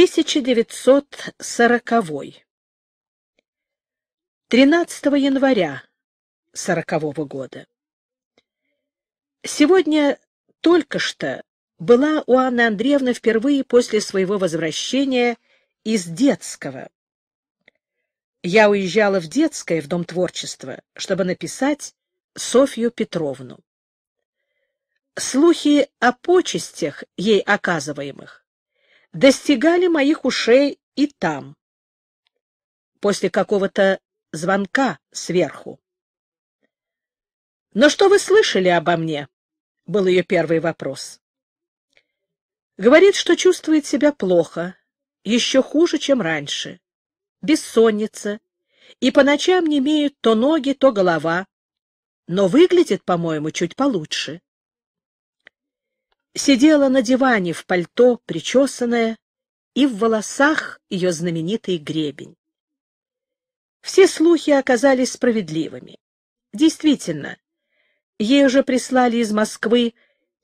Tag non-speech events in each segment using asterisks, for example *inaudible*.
1940. 13 января 40 года. Сегодня только что была у Анны Андреевны впервые после своего возвращения из детского. Я уезжала в детское, в Дом творчества, чтобы написать Софью Петровну. Слухи о почестях, ей оказываемых, достигали моих ушей и там, после какого-то звонка сверху. «Но что вы слышали обо мне?» — был ее первый вопрос. Говорит, что чувствует себя плохо, еще хуже, чем раньше. Бессонница, и по ночам не имеют то ноги, то голова, но выглядит, по-моему, чуть получше сидела на диване в пальто, причесанная, и в волосах ее знаменитый гребень. Все слухи оказались справедливыми. Действительно, ей уже прислали из Москвы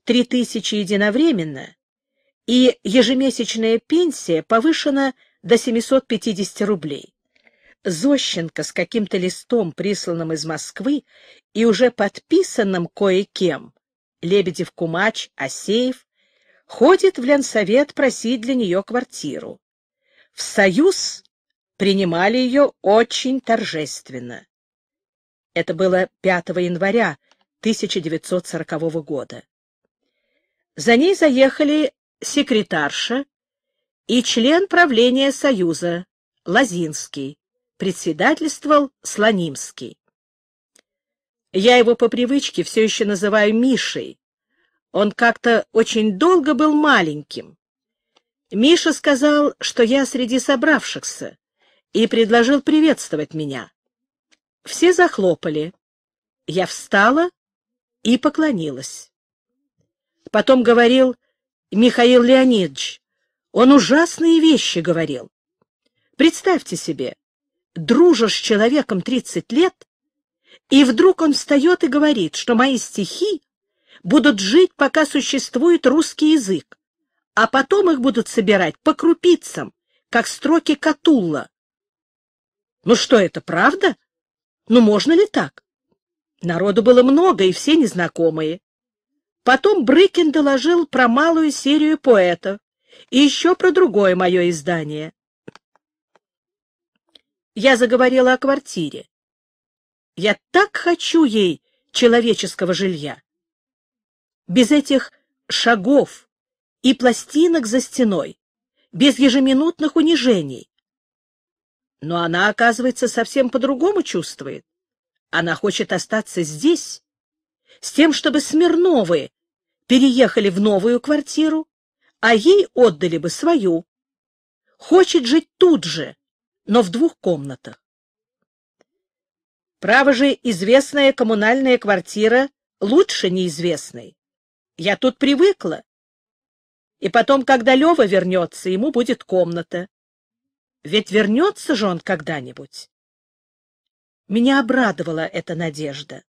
три тысячи единовременно, и ежемесячная пенсия повышена до 750 рублей. Зощенко с каким-то листом, присланным из Москвы и уже подписанным кое-кем, Лебедев-Кумач Осеев ходит в Ленсовет просить для нее квартиру. В «Союз» принимали ее очень торжественно. Это было 5 января 1940 года. За ней заехали секретарша и член правления Союза Лазинский, председательствовал Слонимский. Я его по привычке все еще называю Мишей. Он как-то очень долго был маленьким. Миша сказал, что я среди собравшихся, и предложил приветствовать меня. Все захлопали. Я встала и поклонилась. Потом говорил Михаил Леонидович. Он ужасные вещи говорил. Представьте себе, дружишь с человеком 30 лет, и вдруг он встает и говорит, что мои стихи будут жить, пока существует русский язык, а потом их будут собирать по крупицам, как строки Катулла. Ну что, это правда? Ну можно ли так? Народу было много, и все незнакомые. Потом Брыкин доложил про малую серию поэтов и еще про другое мое издание. Я заговорила о квартире. Я так хочу ей человеческого жилья. Без этих шагов и пластинок за стеной, без ежеминутных унижений. Но она, оказывается, совсем по-другому чувствует. Она хочет остаться здесь, с тем, чтобы Смирновы переехали в новую квартиру, а ей отдали бы свою. Хочет жить тут же, но в двух комнатах. Право же, известная коммунальная квартира лучше неизвестной. Я тут привыкла. И потом, когда Лева вернется, ему будет комната. Ведь вернется же он когда-нибудь. Меня обрадовала эта надежда.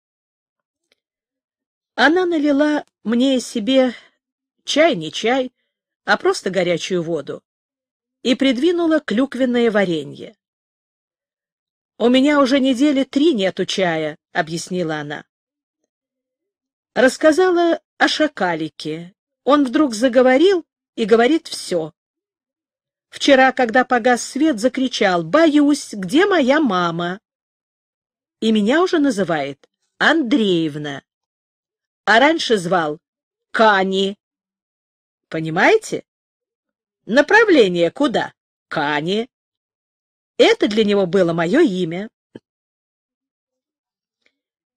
Она налила мне и себе чай, не чай, а просто горячую воду, и придвинула клюквенное варенье. «У меня уже недели три нету чая», — объяснила она. Рассказала о шакалике. Он вдруг заговорил и говорит все. Вчера, когда погас свет, закричал «Боюсь, где моя мама?» И меня уже называет Андреевна. А раньше звал Кани. Понимаете? Направление куда? Кани. Это для него было мое имя.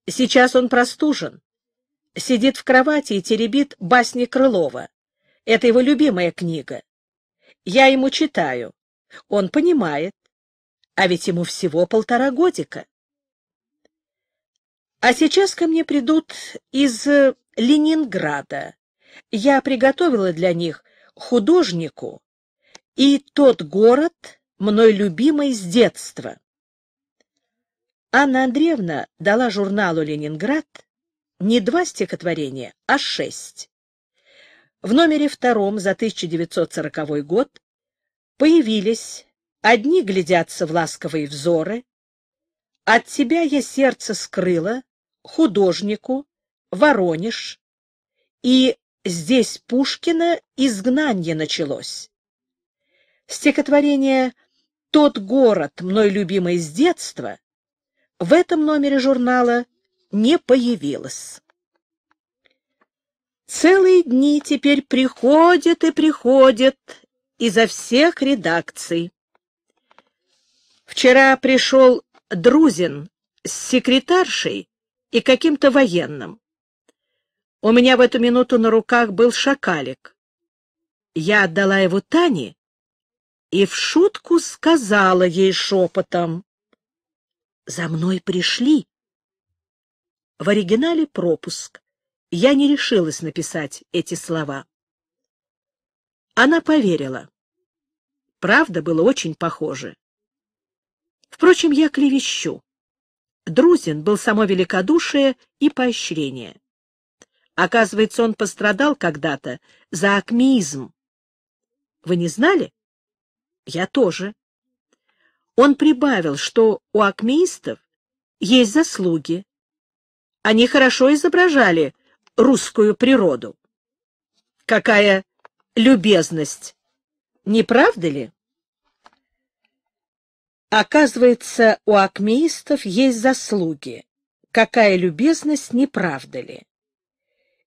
Сейчас он простужен. Сидит в кровати и теребит басни Крылова. Это его любимая книга. Я ему читаю. Он понимает. А ведь ему всего полтора годика. А сейчас ко мне придут из э, Ленинграда. Я приготовила для них художнику, и тот город мной любимой с детства. Анна Андреевна дала журналу «Ленинград» не два стихотворения, а шесть. В номере втором за 1940 год появились «Одни глядятся в ласковые взоры», «От тебя я сердце скрыла», «Художнику», «Воронеж» и «Здесь Пушкина изгнание началось». Стихотворение тот город, мной любимый с детства, в этом номере журнала не появилось. Целые дни теперь приходят и приходят изо всех редакций. Вчера пришел Друзин с секретаршей и каким-то военным. У меня в эту минуту на руках был шакалик. Я отдала его Тане, и в шутку сказала ей шепотом. «За мной пришли». В оригинале пропуск. Я не решилась написать эти слова. Она поверила. Правда, было очень похоже. Впрочем, я клевещу. Друзин был само великодушие и поощрение. Оказывается, он пострадал когда-то за акмеизм. Вы не знали? Я тоже. Он прибавил, что у акмеистов есть заслуги. Они хорошо изображали русскую природу. Какая любезность! Не правда ли? Оказывается, у акмеистов есть заслуги. Какая любезность, не правда ли?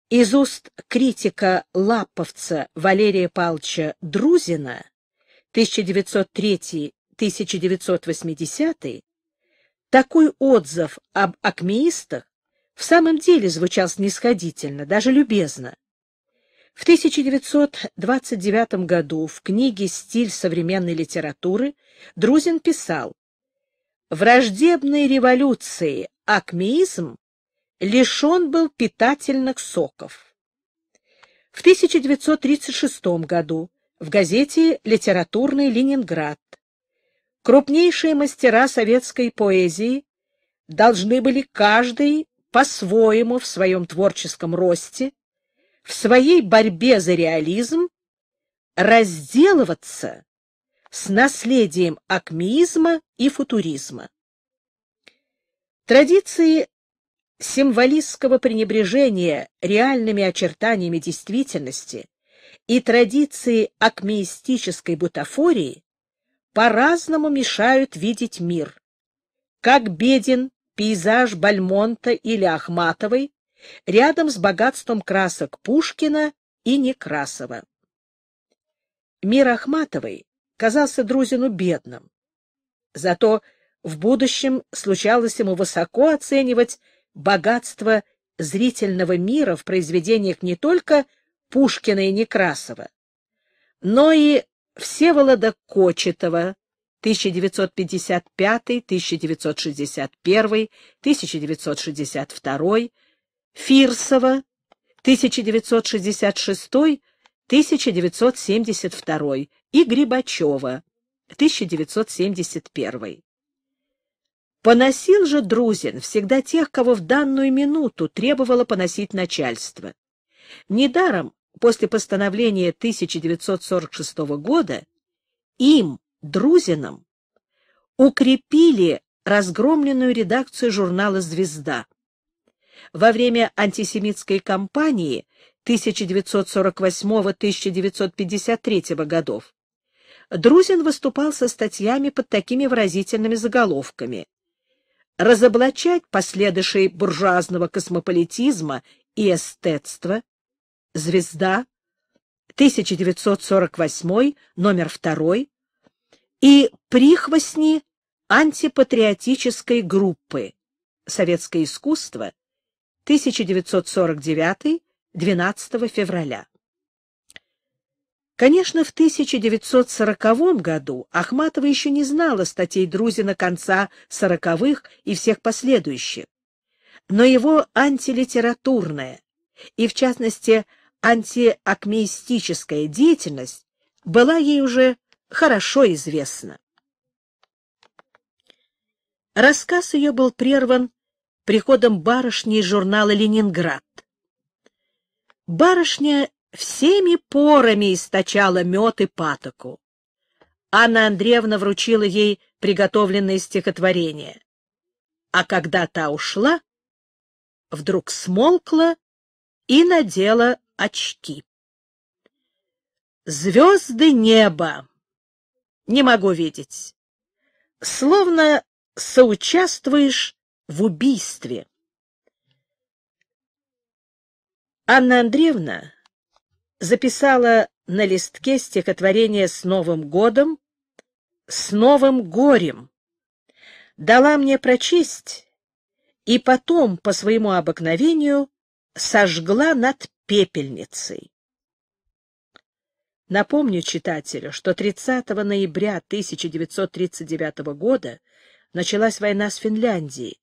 Из уст критика лаповца Валерия Павловича Друзина 1903-1980, такой отзыв об акмеистах в самом деле звучал снисходительно, даже любезно. В 1929 году в книге «Стиль современной литературы» Друзин писал «Враждебной революции акмеизм лишен был питательных соков». В 1936 году в газете «Литературный Ленинград». Крупнейшие мастера советской поэзии должны были каждый по-своему в своем творческом росте, в своей борьбе за реализм, разделываться с наследием акмеизма и футуризма. Традиции символистского пренебрежения реальными очертаниями действительности и традиции акмеистической бутафории по-разному мешают видеть мир. Как беден пейзаж Бальмонта или Ахматовой рядом с богатством красок Пушкина и Некрасова. Мир Ахматовой казался Друзину бедным. Зато в будущем случалось ему высоко оценивать богатство зрительного мира в произведениях не только Пушкина и Некрасова, но и Всеволода Кочетова 1955, 1961, 1962, Фирсова 1966, 1972 и Грибачева 1971. Поносил же Друзин всегда тех, кого в данную минуту требовало поносить начальство. Недаром после постановления 1946 года им, Друзинам укрепили разгромленную редакцию журнала «Звезда». Во время антисемитской кампании 1948-1953 годов Друзин выступал со статьями под такими выразительными заголовками «Разоблачать последующей буржуазного космополитизма и эстетства», «Звезда», 1948, номер 2, и «Прихвостни антипатриотической группы. Советское искусство», 1949, 12 февраля. Конечно, в 1940 году Ахматова еще не знала статей Друзина конца 40-х и всех последующих, но его антилитературное и, в частности, антиакмеистическая деятельность была ей уже хорошо известна. Рассказ ее был прерван приходом барышни из журнала «Ленинград». Барышня всеми порами источала мед и патоку. Анна Андреевна вручила ей приготовленное стихотворение, А когда та ушла, вдруг смолкла и надела очки. Звезды неба. Не могу видеть. Словно соучаствуешь в убийстве. Анна Андреевна записала на листке стихотворение «С Новым годом», «С новым горем», дала мне прочесть и потом, по своему обыкновению, сожгла над пепельницей. Напомню читателю, что 30 ноября 1939 года началась война с Финляндией.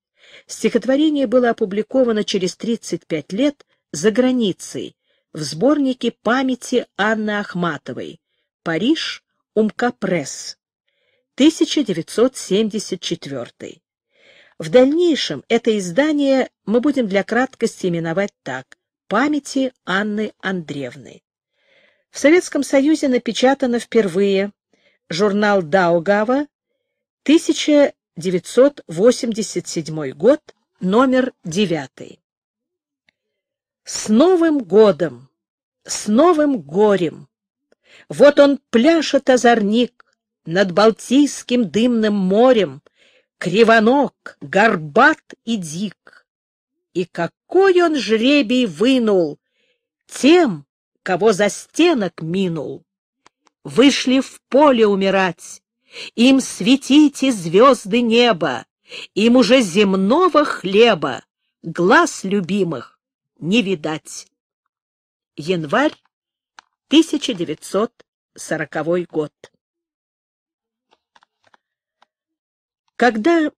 Стихотворение было опубликовано через 35 лет за границей в сборнике памяти Анны Ахматовой «Париж. Умкапресс. 1974». В дальнейшем это издание мы будем для краткости именовать так «Памяти Анны Андреевны». В Советском Союзе напечатано впервые журнал Даугава 1987 год, номер 9. С Новым годом! С Новым горем! Вот он пляшет озорник над Балтийским дымным морем, кривоног, горбат и дик. И какой он жребий вынул тем, кого за стенок минул. Вышли в поле умирать, им светите звезды неба, им уже земного хлеба, глаз любимых не видать. Январь 1940 год. Когда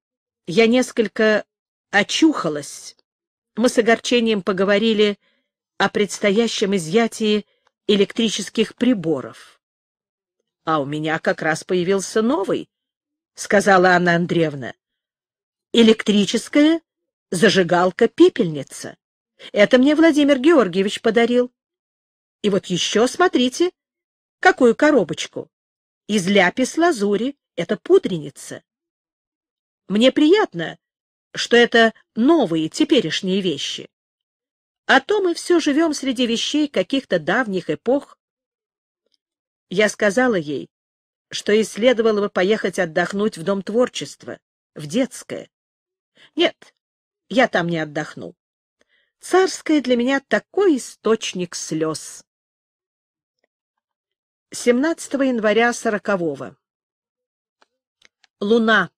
я несколько очухалась, мы с огорчением поговорили о предстоящем изъятии электрических приборов. — А у меня как раз появился новый, — сказала Анна Андреевна. — Электрическая зажигалка-пепельница. Это мне Владимир Георгиевич подарил. И вот еще, смотрите, какую коробочку. Из ляпис-лазури. Это пудреница. Мне приятно, что это новые, теперешние вещи. А то мы все живем среди вещей каких-то давних эпох. Я сказала ей, что и следовало бы поехать отдохнуть в Дом творчества, в детское. Нет, я там не отдохну. Царское для меня такой источник слез. 17 января 40 -го. Луна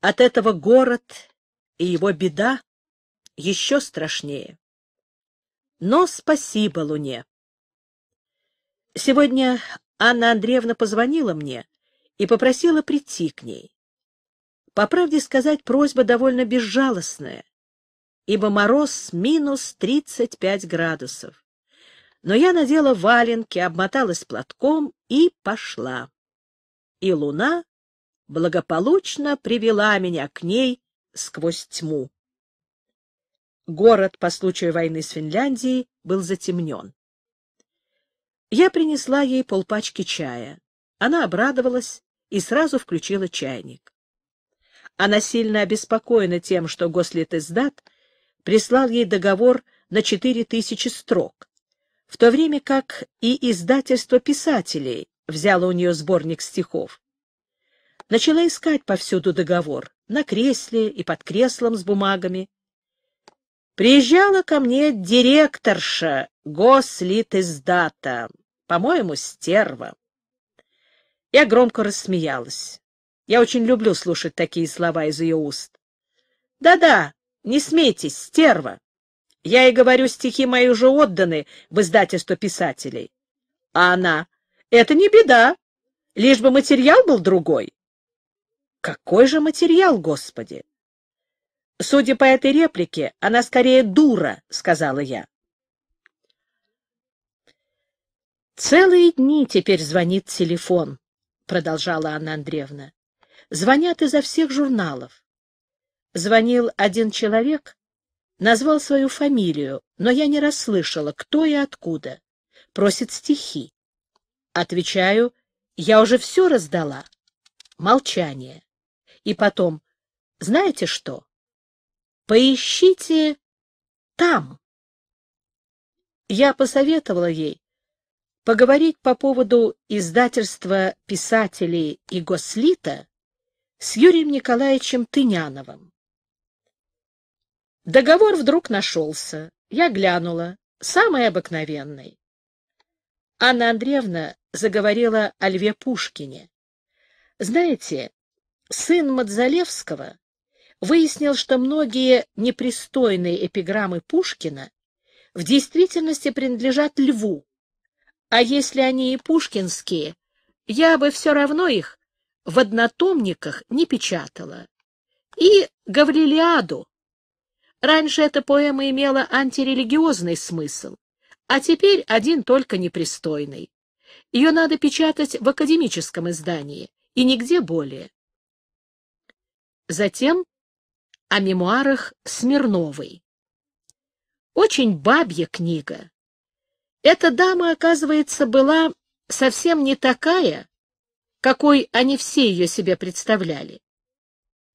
от этого город и его беда еще страшнее. Но спасибо Луне. Сегодня Анна Андреевна позвонила мне и попросила прийти к ней. По правде сказать, просьба довольно безжалостная, ибо мороз минус 35 градусов. Но я надела валенки, обмоталась платком и пошла. И луна благополучно привела меня к ней сквозь тьму. Город по случаю войны с Финляндией был затемнен. Я принесла ей полпачки чая. Она обрадовалась и сразу включила чайник. Она сильно обеспокоена тем, что гослитиздат прислал ей договор на четыре тысячи строк, в то время как и издательство писателей взяло у нее сборник стихов начала искать повсюду договор, на кресле и под креслом с бумагами. Приезжала ко мне директорша гослитиздата, по-моему, стерва. Я громко рассмеялась. Я очень люблю слушать такие слова из ее уст. «Да-да, не смейтесь, стерва. Я и говорю, стихи мои уже отданы в издательство писателей». А она, «Это не беда, лишь бы материал был другой». Какой же материал, Господи? Судя по этой реплике, она скорее дура, сказала я. Целые дни теперь звонит телефон, продолжала Анна Андреевна. Звонят изо всех журналов. Звонил один человек, назвал свою фамилию, но я не расслышала, кто и откуда. Просит стихи. Отвечаю, я уже все раздала. Молчание. И потом, знаете что? Поищите там. Я посоветовала ей поговорить по поводу издательства писателей и гослита с Юрием Николаевичем Тыняновым. Договор вдруг нашелся. Я глянула. Самый обыкновенный. Анна Андреевна заговорила о Льве Пушкине. Знаете, Сын Мадзалевского выяснил, что многие непристойные эпиграммы Пушкина в действительности принадлежат льву, а если они и пушкинские, я бы все равно их в однотомниках не печатала. И Гаврилиаду. Раньше эта поэма имела антирелигиозный смысл, а теперь один только непристойный. Ее надо печатать в академическом издании и нигде более. Затем о мемуарах Смирновой. Очень бабья книга. Эта дама, оказывается, была совсем не такая, какой они все ее себе представляли.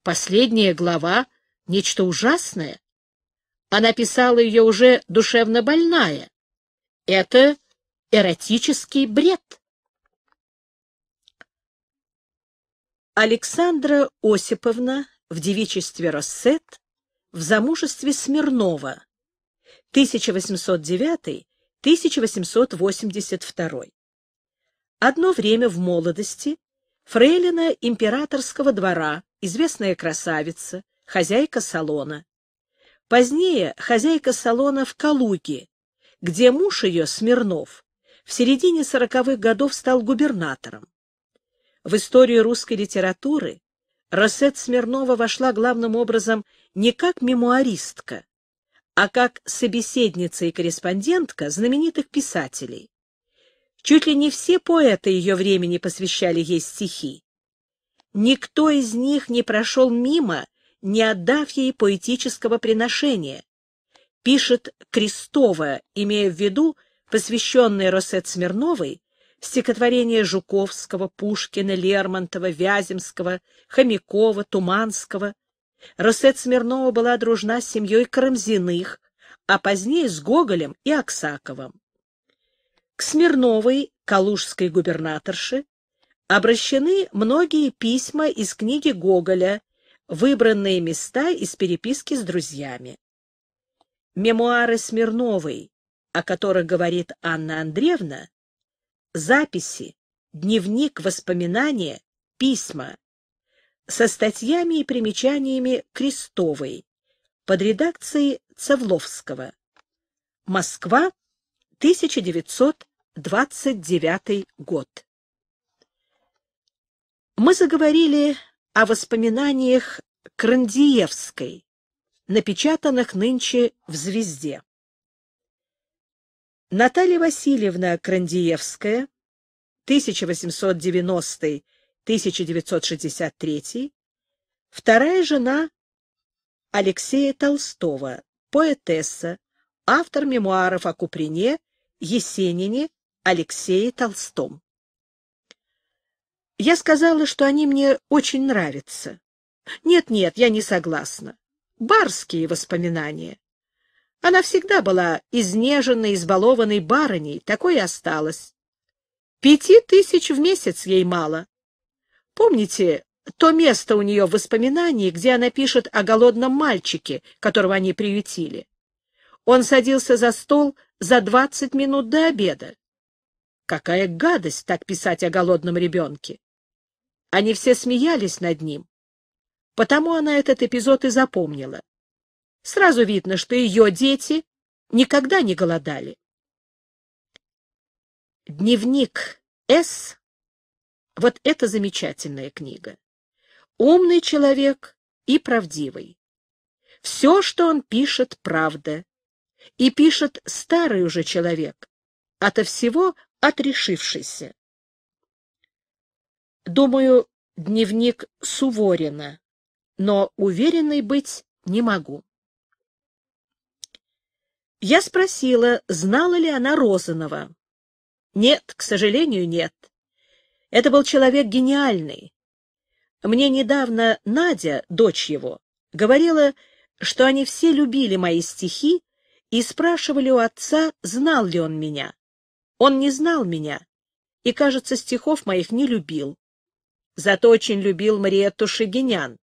Последняя глава — нечто ужасное. Она писала ее уже душевно больная. Это эротический бред. Александра Осиповна в девичестве Россет в замужестве Смирнова 1809-1882. Одно время в молодости фрейлина императорского двора, известная красавица, хозяйка салона. Позднее хозяйка салона в Калуге, где муж ее, Смирнов, в середине сороковых годов стал губернатором. В историю русской литературы Рассет Смирнова вошла главным образом не как мемуаристка, а как собеседница и корреспондентка знаменитых писателей. Чуть ли не все поэты ее времени посвящали ей стихи. Никто из них не прошел мимо, не отдав ей поэтического приношения. Пишет Крестова, имея в виду посвященный Росет Смирновой Стихотворения Жуковского, Пушкина, Лермонтова, Вяземского, Хомякова, Туманского. Росет Смирнова была дружна с семьей Карамзиных, а позднее с Гоголем и Аксаковым. К Смирновой, калужской губернаторши, обращены многие письма из книги Гоголя, выбранные места из переписки с друзьями. Мемуары Смирновой, о которых говорит Анна Андреевна, записи, дневник, воспоминания, письма со статьями и примечаниями Крестовой под редакцией Цевловского, Москва, 1929 год. Мы заговорили о воспоминаниях Крандиевской, напечатанных нынче в «Звезде». Наталья Васильевна Крандиевская, 1890-1963, вторая жена Алексея Толстого, поэтесса, автор мемуаров о Куприне, Есенине, Алексее Толстом. Я сказала, что они мне очень нравятся. Нет-нет, я не согласна. Барские воспоминания. Она всегда была изнеженной, избалованной барыней, такой и осталась. Пяти тысяч в месяц ей мало. Помните то место у нее в воспоминании, где она пишет о голодном мальчике, которого они приютили? Он садился за стол за двадцать минут до обеда. Какая гадость так писать о голодном ребенке! Они все смеялись над ним. Потому она этот эпизод и запомнила. Сразу видно, что ее дети никогда не голодали. Дневник С. Вот это замечательная книга. Умный человек и правдивый. Все, что он пишет, правда. И пишет старый уже человек, ото всего отрешившийся. Думаю, дневник Суворина, но уверенной быть не могу. Я спросила, знала ли она Розанова. Нет, к сожалению, нет. Это был человек гениальный. Мне недавно Надя, дочь его, говорила, что они все любили мои стихи и спрашивали у отца, знал ли он меня. Он не знал меня и, кажется, стихов моих не любил. Зато очень любил Мариетту Шагинян.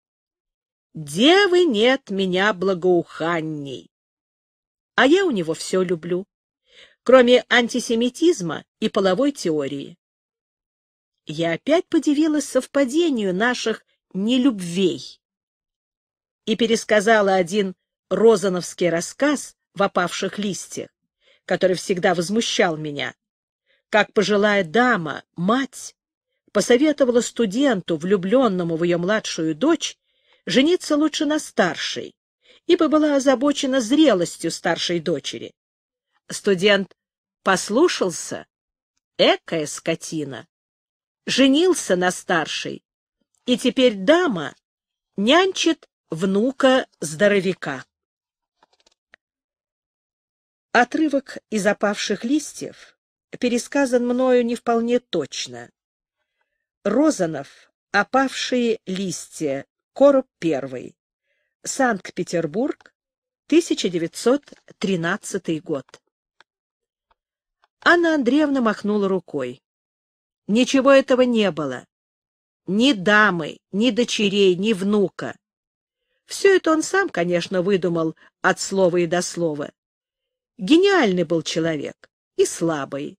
«Девы нет меня благоуханней» а я у него все люблю, кроме антисемитизма и половой теории. Я опять подивилась совпадению наших нелюбвей и пересказала один розановский рассказ в опавших листьях, который всегда возмущал меня, как пожилая дама, мать, посоветовала студенту, влюбленному в ее младшую дочь, жениться лучше на старшей, ибо была озабочена зрелостью старшей дочери. Студент послушался, экая скотина, женился на старшей, и теперь дама нянчит внука-здоровяка. Отрывок из опавших листьев пересказан мною не вполне точно. Розанов «Опавшие листья», короб первый. Санкт-Петербург, 1913 год. Анна Андреевна махнула рукой. Ничего этого не было. Ни дамы, ни дочерей, ни внука. Все это он сам, конечно, выдумал от слова и до слова. Гениальный был человек и слабый.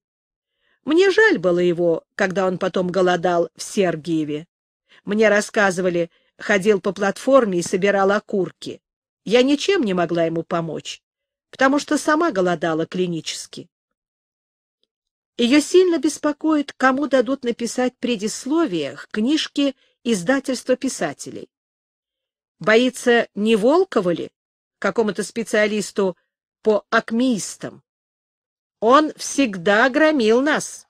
Мне жаль было его, когда он потом голодал в Сергиеве. Мне рассказывали, ходил по платформе и собирал окурки. Я ничем не могла ему помочь, потому что сама голодала клинически. Ее сильно беспокоит, кому дадут написать предисловие к книжке издательства писателей. Боится, не Волкова ли, какому-то специалисту по акмеистам? Он всегда громил нас.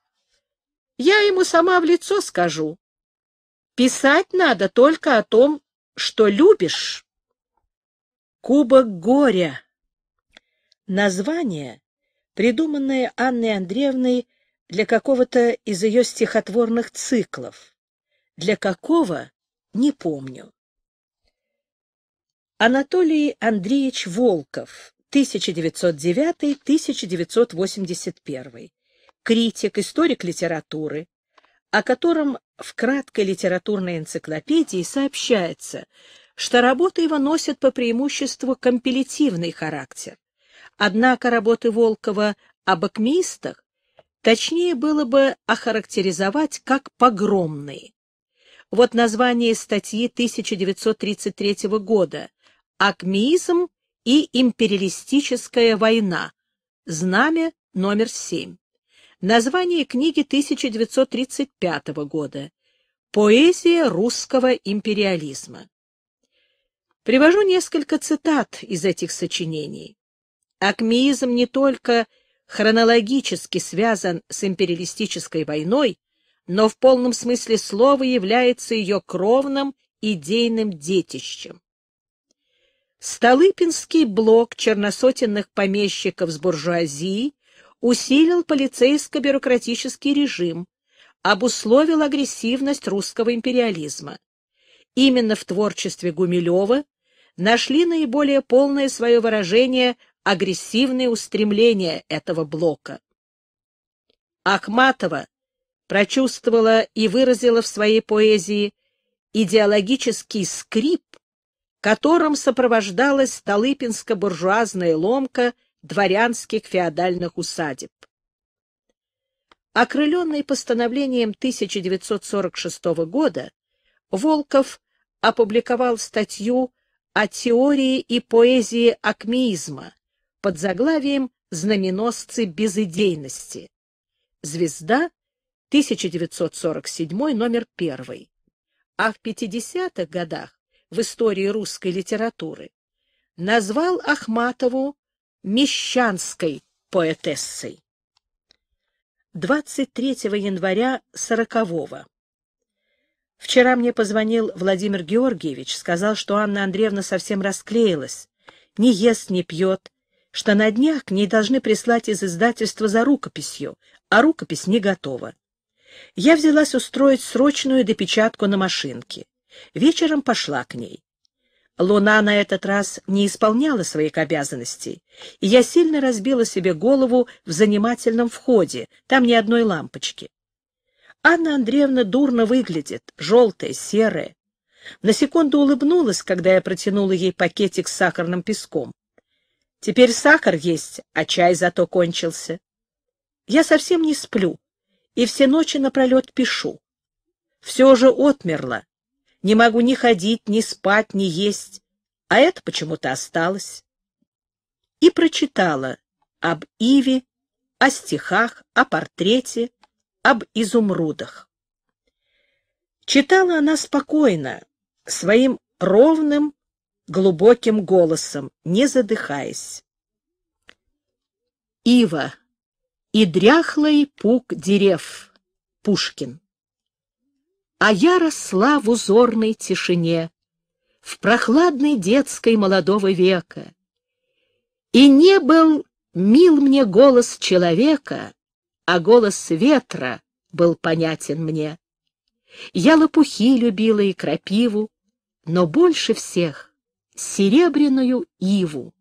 Я ему сама в лицо скажу, Писать надо только о том, что любишь. Кубок горя. Название, придуманное Анной Андреевной для какого-то из ее стихотворных циклов. Для какого — не помню. Анатолий Андреевич Волков, 1909-1981. Критик, историк литературы, о котором в краткой литературной энциклопедии сообщается, что работы его носят по преимуществу компилятивный характер. Однако работы Волкова об акмеистах точнее было бы охарактеризовать как погромные. Вот название статьи 1933 года «Акмеизм и империалистическая война. Знамя номер семь. Название книги 1935 года «Поэзия русского империализма». Привожу несколько цитат из этих сочинений. Акмеизм не только хронологически связан с империалистической войной, но в полном смысле слова является ее кровным идейным детищем. Столыпинский блок черносотенных помещиков с буржуазией усилил полицейско-бюрократический режим, обусловил агрессивность русского империализма. Именно в творчестве Гумилева нашли наиболее полное свое выражение агрессивные устремления этого блока. Ахматова прочувствовала и выразила в своей поэзии идеологический скрип, которым сопровождалась Столыпинско-буржуазная ломка – дворянских феодальных усадеб. Окрыленный постановлением 1946 года, Волков опубликовал статью о теории и поэзии акмеизма под заглавием «Знаменосцы безыдейности». «Звезда», 1947, номер 1. А в 50-х годах в истории русской литературы назвал Ахматову мещанской поэтессой. 23 января 40-го. Вчера мне позвонил Владимир Георгиевич, сказал, что Анна Андреевна совсем расклеилась, не ест, не пьет, что на днях к ней должны прислать из издательства за рукописью, а рукопись не готова. Я взялась устроить срочную допечатку на машинке. Вечером пошла к ней. Луна на этот раз не исполняла своих обязанностей, и я сильно разбила себе голову в занимательном входе, там ни одной лампочки. Анна Андреевна дурно выглядит, желтая, серая. На секунду улыбнулась, когда я протянула ей пакетик с сахарным песком. Теперь сахар есть, а чай зато кончился. Я совсем не сплю и все ночи напролет пишу. Все же отмерло, не могу ни ходить, ни спать, ни есть, а это почему-то осталось. И прочитала об Иве, о стихах, о портрете, об изумрудах. Читала она спокойно, своим ровным, глубоким голосом, не задыхаясь. Ива и дряхлый пук дерев. Пушкин. А я росла в узорной тишине, в прохладной детской молодого века. И не был мил мне голос человека, а голос ветра был понятен мне. Я лопухи любила и крапиву, но больше всех серебряную иву.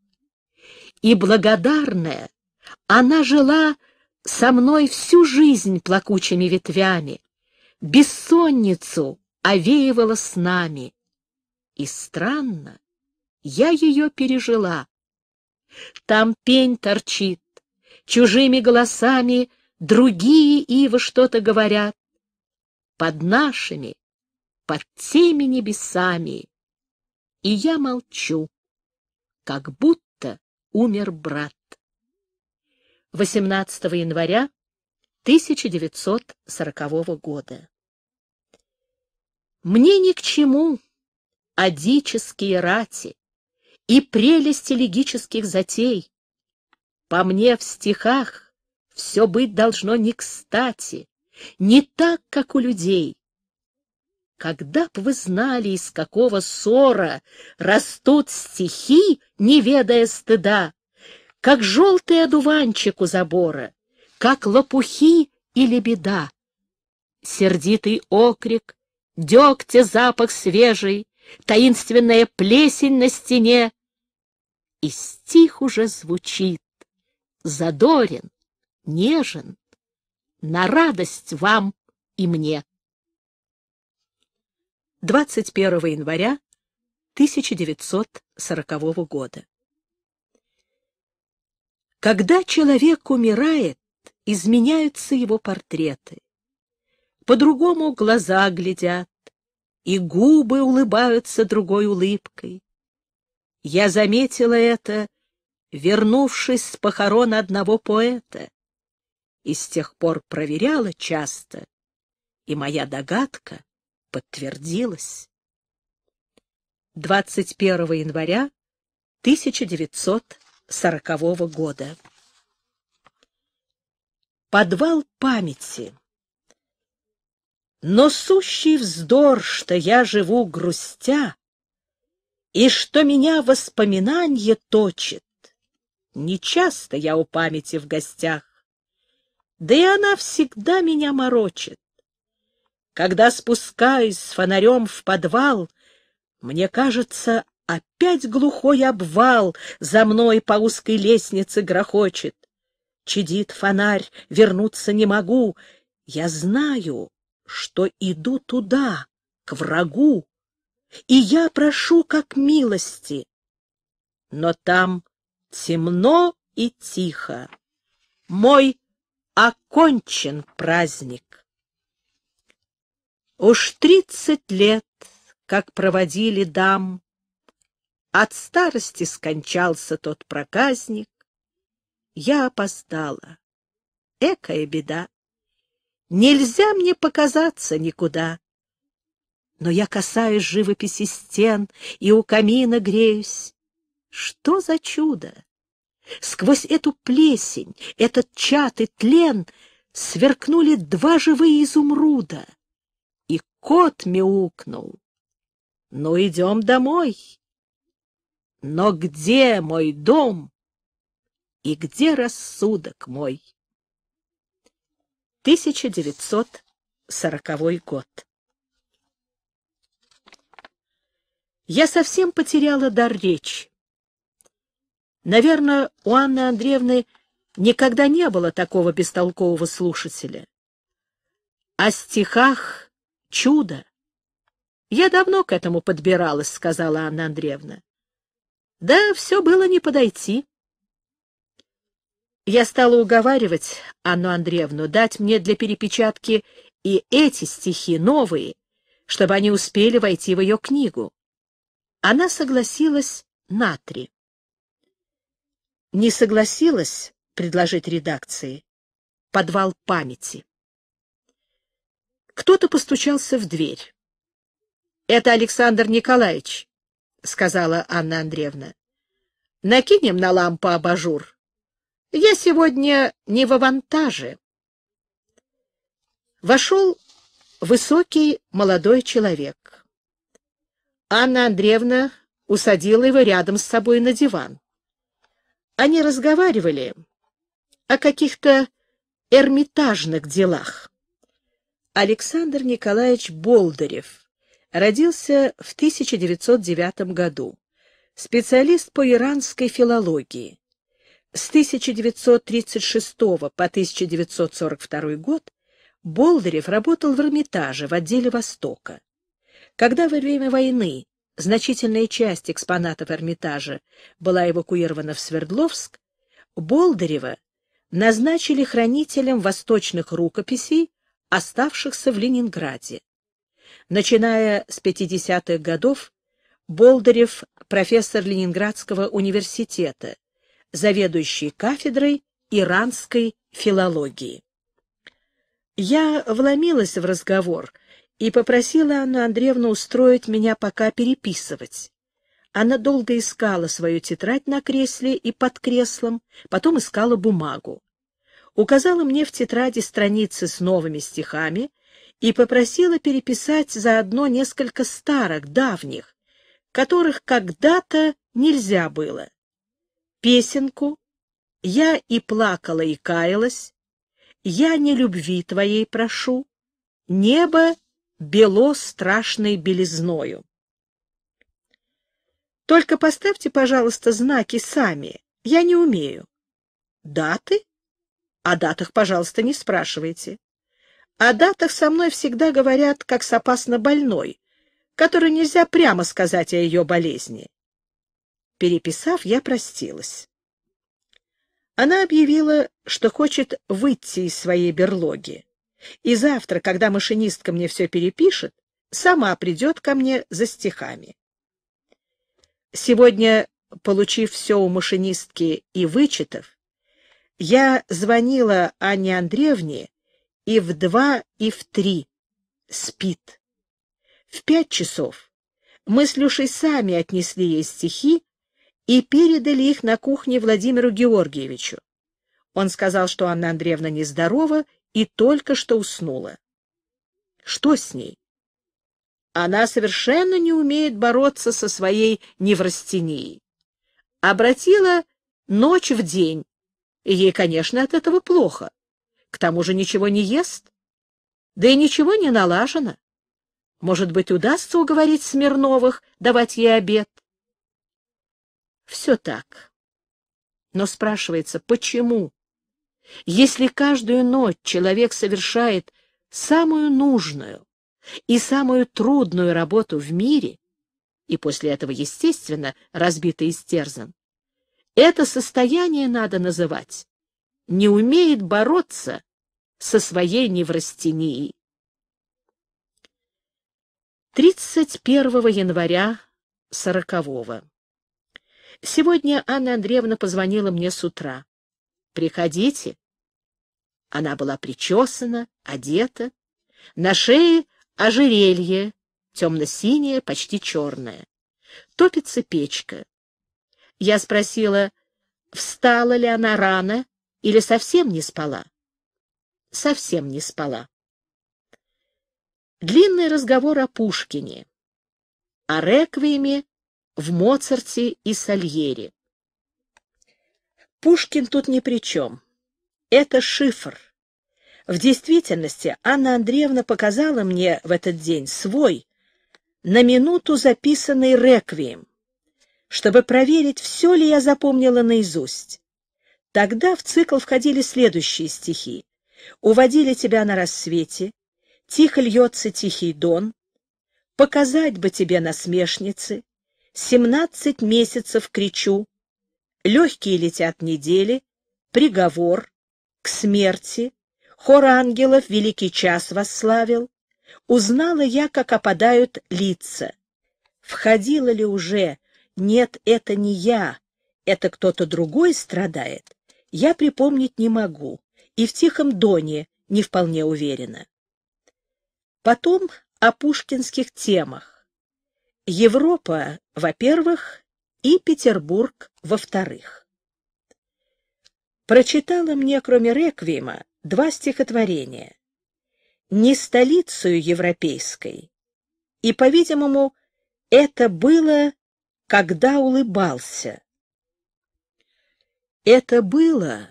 И благодарная, она жила со мной всю жизнь плакучими ветвями, бессонницу овеивала с нами. И странно, я ее пережила. Там пень торчит, чужими голосами другие ивы что-то говорят. Под нашими, под теми небесами. И я молчу, как будто умер брат. 18 января 1940 года. Мне ни к чему адические рати и прелести легических затей. По мне в стихах все быть должно не кстати, не так, как у людей. Когда б вы знали, из какого ссора растут стихи, не ведая стыда, как желтый одуванчик у забора, как лопухи или беда, Сердитый окрик, дегтя запах свежий, таинственная плесень на стене. И стих уже звучит, задорен, нежен, на радость вам и мне. 21 января 1940 года. Когда человек умирает, изменяются его портреты. По-другому глаза глядят, и губы улыбаются другой улыбкой. Я заметила это, вернувшись с похорон одного поэта, и с тех пор проверяла часто, и моя догадка подтвердилась. 21 января 1940 года подвал памяти. Но сущий вздор, что я живу грустя, И что меня воспоминанье точит, Нечасто я у памяти в гостях, Да и она всегда меня морочит. Когда спускаюсь с фонарем в подвал, Мне кажется, опять глухой обвал За мной по узкой лестнице грохочет чадит фонарь, вернуться не могу. Я знаю, что иду туда, к врагу, и я прошу как милости. Но там темно и тихо. Мой окончен праздник. Уж тридцать лет, как проводили дам, от старости скончался тот проказник, я опоздала. Экая беда. Нельзя мне показаться никуда. Но я касаюсь живописи стен и у камина греюсь. Что за чудо? Сквозь эту плесень, этот чат и тлен сверкнули два живые изумруда, и кот мяукнул. Ну, идем домой. Но где мой дом? И где рассудок мой? 1940 год. Я совсем потеряла дар речи. Наверное, у Анны Андреевны никогда не было такого бестолкового слушателя. О стихах чудо. Я давно к этому подбиралась, сказала Анна Андреевна. Да, все было не подойти. Я стала уговаривать Анну Андреевну дать мне для перепечатки и эти стихи новые, чтобы они успели войти в ее книгу. Она согласилась на три. Не согласилась предложить редакции подвал памяти. Кто-то постучался в дверь. «Это Александр Николаевич», — сказала Анна Андреевна. «Накинем на лампу абажур». Я сегодня не в авантаже. Вошел высокий молодой человек. Анна Андреевна усадила его рядом с собой на диван. Они разговаривали о каких-то эрмитажных делах. Александр Николаевич Болдырев родился в 1909 году, специалист по иранской филологии. С 1936 по 1942 год Болдырев работал в Эрмитаже в отделе Востока. Когда во время войны значительная часть экспонатов Эрмитажа была эвакуирована в Свердловск, Болдырева назначили хранителем восточных рукописей, оставшихся в Ленинграде. Начиная с 50-х годов, Болдырев — профессор Ленинградского университета, Заведующей кафедрой иранской филологии. Я вломилась в разговор и попросила Анну Андреевну устроить меня пока переписывать. Она долго искала свою тетрадь на кресле и под креслом, потом искала бумагу. Указала мне в тетради страницы с новыми стихами и попросила переписать заодно несколько старых, давних, которых когда-то нельзя было песенку «Я и плакала, и каялась», «Я не любви твоей прошу», «Небо бело страшной белизною». «Только поставьте, пожалуйста, знаки сами, я не умею». «Даты?» «О датах, пожалуйста, не спрашивайте». «О датах со мной всегда говорят, как с опасно больной, которой нельзя прямо сказать о ее болезни». Переписав, я простилась. Она объявила, что хочет выйти из своей берлоги. И завтра, когда машинистка мне все перепишет, сама придет ко мне за стихами. Сегодня, получив все у машинистки и вычитав, я звонила Анне Андреевне и в два, и в три. Спит. В пять часов мы с Люшей сами отнесли ей стихи, и передали их на кухне Владимиру Георгиевичу. Он сказал, что Анна Андреевна нездорова и только что уснула. Что с ней? Она совершенно не умеет бороться со своей неврастенией. Обратила ночь в день, ей, конечно, от этого плохо. К тому же ничего не ест, да и ничего не налажено. Может быть, удастся уговорить Смирновых давать ей обед? Все так. Но спрашивается, почему? Если каждую ночь человек совершает самую нужную и самую трудную работу в мире, и после этого, естественно, разбит и истерзан, это состояние надо называть не умеет бороться со своей неврастенией. 31 января 40 -го. Сегодня Анна Андреевна позвонила мне с утра. «Приходите». Она была причесана, одета. На шее ожерелье, темно-синее, почти черное. Топится печка. Я спросила, встала ли она рано или совсем не спала. Совсем не спала. Длинный разговор о Пушкине, о реквиеме в Моцарте и Сальери. Пушкин тут ни при чем. Это шифр. В действительности Анна Андреевна показала мне в этот день свой, на минуту записанный реквием, чтобы проверить, все ли я запомнила наизусть. Тогда в цикл входили следующие стихи. «Уводили тебя на рассвете», «Тихо льется тихий дон», «Показать бы тебе насмешницы», Семнадцать месяцев кричу. Легкие летят недели. Приговор. К смерти. Хор ангелов великий час восславил. Узнала я, как опадают лица. Входила ли уже? Нет, это не я. Это кто-то другой страдает. Я припомнить не могу. И в Тихом Доне не вполне уверена. Потом о пушкинских темах. Европа, во-первых, и Петербург, во-вторых. Прочитала мне, кроме «Реквиема», два стихотворения. «Не столицу европейской». И, по-видимому, это было, когда улыбался. Это было,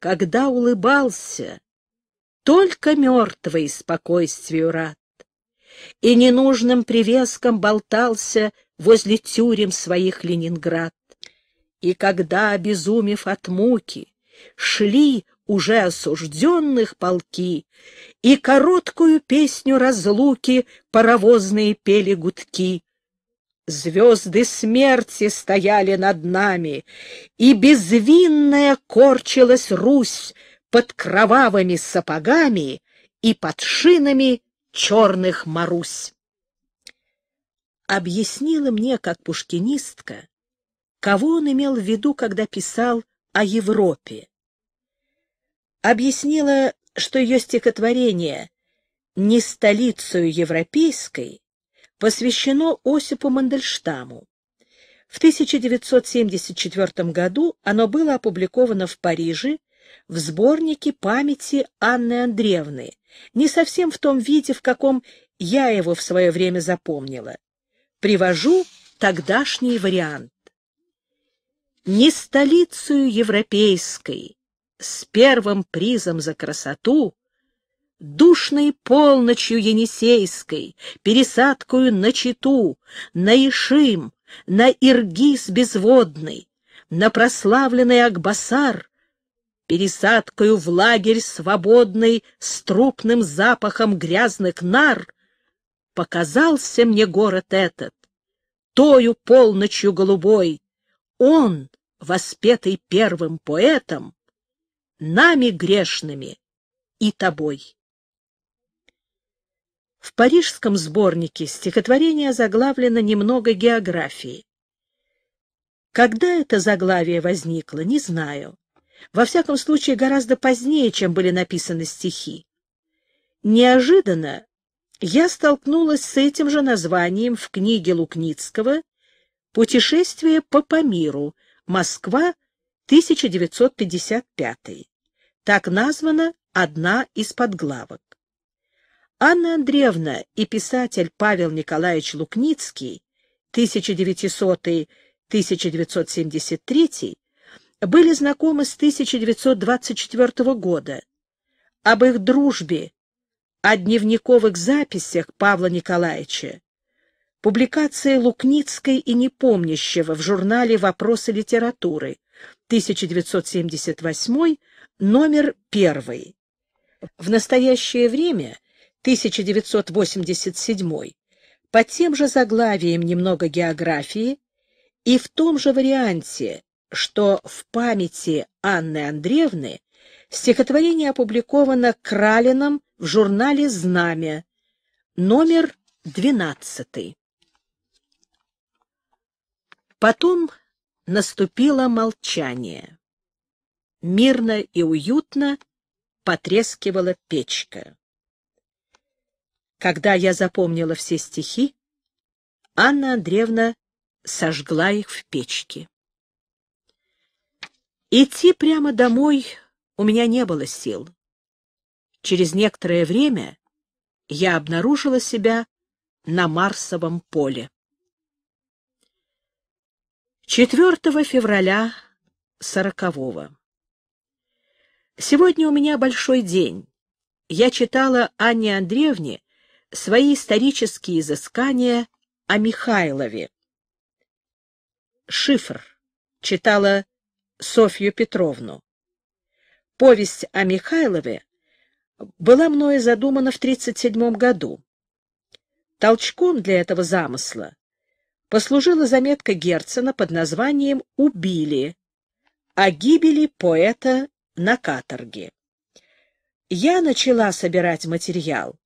когда улыбался, только мертвый спокойствию рад и ненужным привеском болтался возле тюрем своих Ленинград. И когда, обезумев от муки, шли уже осужденных полки, и короткую песню разлуки паровозные пели гудки. Звезды смерти стояли над нами, и безвинная корчилась Русь под кровавыми сапогами и под шинами черных Марусь. Объяснила мне, как пушкинистка, кого он имел в виду, когда писал о Европе. Объяснила, что ее стихотворение «Не столицу европейской» посвящено Осипу Мандельштаму. В 1974 году оно было опубликовано в Париже в сборнике памяти Анны Андреевны, не совсем в том виде, в каком я его в свое время запомнила. Привожу тогдашний вариант. «Не столицу европейской, с первым призом за красоту, душной полночью енисейской, пересадкую на Читу, на Ишим, на Иргиз безводный, на прославленный Акбасар, пересадкою в лагерь свободный с трупным запахом грязных нар, показался мне город этот, тою полночью голубой, он, воспетый первым поэтом, нами грешными и тобой. В парижском сборнике стихотворение заглавлено немного географии Когда это заглавие возникло, не знаю во всяком случае гораздо позднее, чем были написаны стихи. Неожиданно я столкнулась с этим же названием в книге Лукницкого «Путешествие по Памиру. Москва, 1955». Так названа одна из подглавок. Анна Андреевна и писатель Павел Николаевич Лукницкий 1900-1973 были знакомы с 1924 года. Об их дружбе, о дневниковых записях Павла Николаевича, публикации Лукницкой и Непомнящего в журнале «Вопросы литературы», 1978, номер 1. В настоящее время, 1987, под тем же заглавием немного географии и в том же варианте что в памяти Анны Андреевны стихотворение опубликовано Кралином в журнале «Знамя», номер 12. Потом наступило молчание. Мирно и уютно потрескивала печка. Когда я запомнила все стихи, Анна Андреевна сожгла их в печке. Идти прямо домой у меня не было сил. Через некоторое время я обнаружила себя на Марсовом поле. 4 февраля 40-го. Сегодня у меня большой день. Я читала Анне Андреевне свои исторические изыскания о Михайлове. Шифр. Читала Софью Петровну. Повесть о Михайлове была мною задумана в 1937 году. Толчком для этого замысла послужила заметка Герцена под названием «Убили» о гибели поэта на каторге. Я начала собирать материал,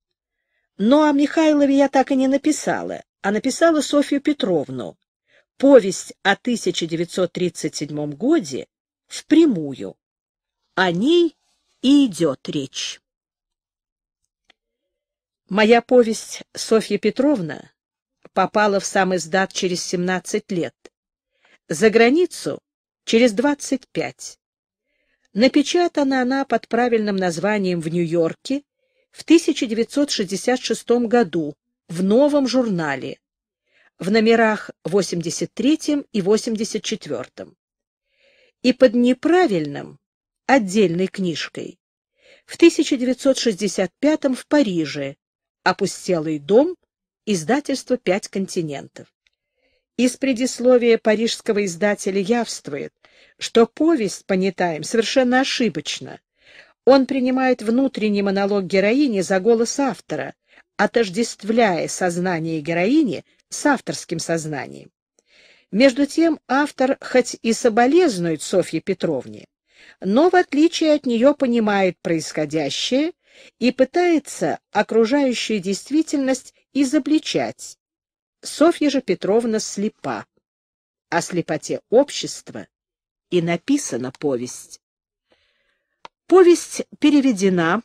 но о Михайлове я так и не написала, а написала Софью Петровну, повесть о 1937 годе впрямую. О ней и идет речь. Моя повесть «Софья Петровна» попала в сам издат через 17 лет. За границу через 25. Напечатана она под правильным названием в Нью-Йорке в 1966 году в новом журнале в номерах 83 и 84. И под неправильным, отдельной книжкой, в 1965 в Париже «Опустелый дом», издательство «Пять континентов». Из предисловия парижского издателя явствует, что повесть понятаем совершенно ошибочно. Он принимает внутренний монолог героини за голос автора, отождествляя сознание героини – с авторским сознанием. Между тем, автор хоть и соболезнует Софье Петровне, но, в отличие от нее, понимает происходящее и пытается окружающую действительность изобличать. Софья же Петровна слепа. О слепоте общества и написана повесть. Повесть переведена,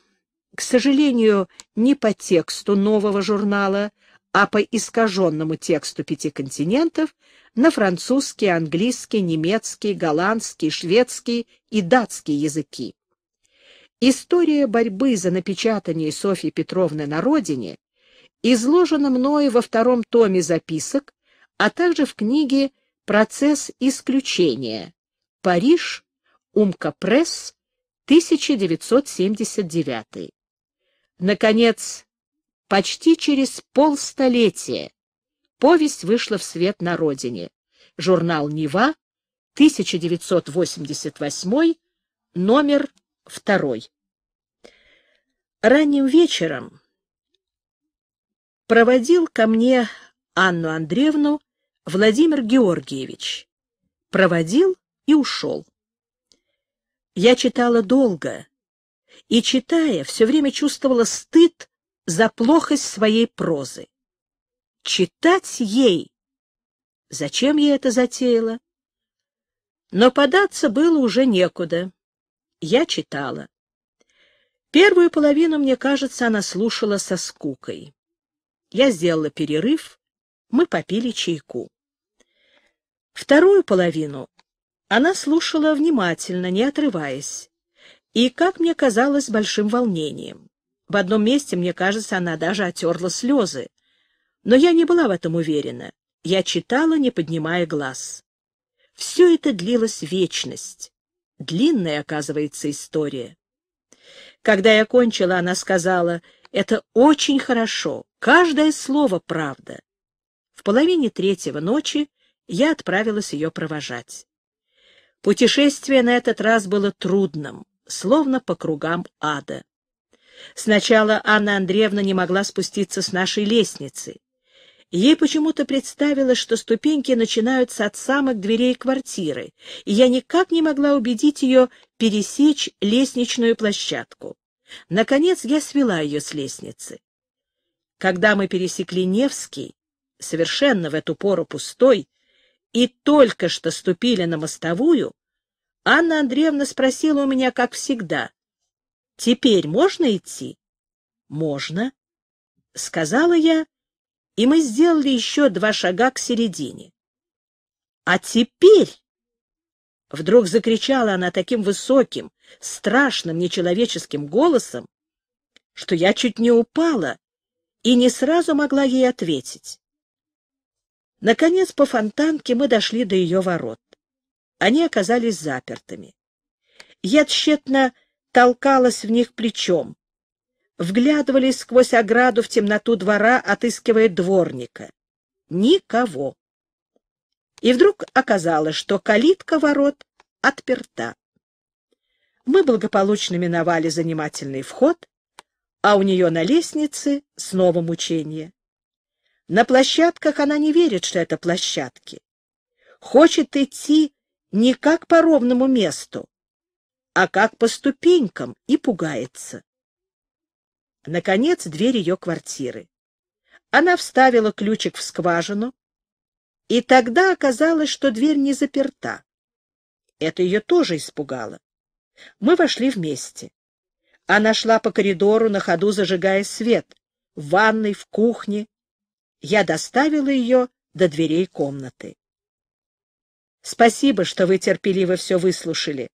к сожалению, не по тексту нового журнала а по искаженному тексту пяти континентов на французский, английский, немецкий, голландский, шведский и датский языки. История борьбы за напечатание Софьи Петровны на родине изложена мною во втором томе записок, а также в книге «Процесс исключения. Париж. Умкопресс. 1979». Наконец, Почти через полстолетия повесть вышла в свет на родине. Журнал «Нева», 1988, номер 2. Ранним вечером проводил ко мне Анну Андреевну Владимир Георгиевич. Проводил и ушел. Я читала долго, и, читая, все время чувствовала стыд за плохость своей прозы. Читать ей! Зачем я это затеяла? Но податься было уже некуда. Я читала. Первую половину, мне кажется, она слушала со скукой. Я сделала перерыв, мы попили чайку. Вторую половину она слушала внимательно, не отрываясь, и, как мне казалось, большим волнением. В одном месте, мне кажется, она даже отерла слезы. Но я не была в этом уверена. Я читала, не поднимая глаз. Все это длилось вечность. Длинная, оказывается, история. Когда я кончила, она сказала, «Это очень хорошо, каждое слово правда». В половине третьего ночи я отправилась ее провожать. Путешествие на этот раз было трудным, словно по кругам ада. Сначала Анна Андреевна не могла спуститься с нашей лестницы. Ей почему-то представилось, что ступеньки начинаются от самых дверей квартиры, и я никак не могла убедить ее пересечь лестничную площадку. Наконец я свела ее с лестницы. Когда мы пересекли Невский, совершенно в эту пору пустой, и только что ступили на мостовую, Анна Андреевна спросила у меня, как всегда, Теперь можно идти? Можно, сказала я, и мы сделали еще два шага к середине. А теперь... Вдруг закричала она таким высоким, страшным, нечеловеческим голосом, что я чуть не упала и не сразу могла ей ответить. Наконец, по фонтанке мы дошли до ее ворот. Они оказались запертыми. Я тщетно толкалась в них плечом. Вглядывались сквозь ограду в темноту двора, отыскивая дворника. Никого. И вдруг оказалось, что калитка ворот отперта. Мы благополучно миновали занимательный вход, а у нее на лестнице снова мучение. На площадках она не верит, что это площадки. Хочет идти не как по ровному месту, а как по ступенькам, и пугается. Наконец, дверь ее квартиры. Она вставила ключик в скважину, и тогда оказалось, что дверь не заперта. Это ее тоже испугало. Мы вошли вместе. Она шла по коридору, на ходу зажигая свет, в ванной, в кухне. Я доставила ее до дверей комнаты. Спасибо, что вы терпеливо все выслушали.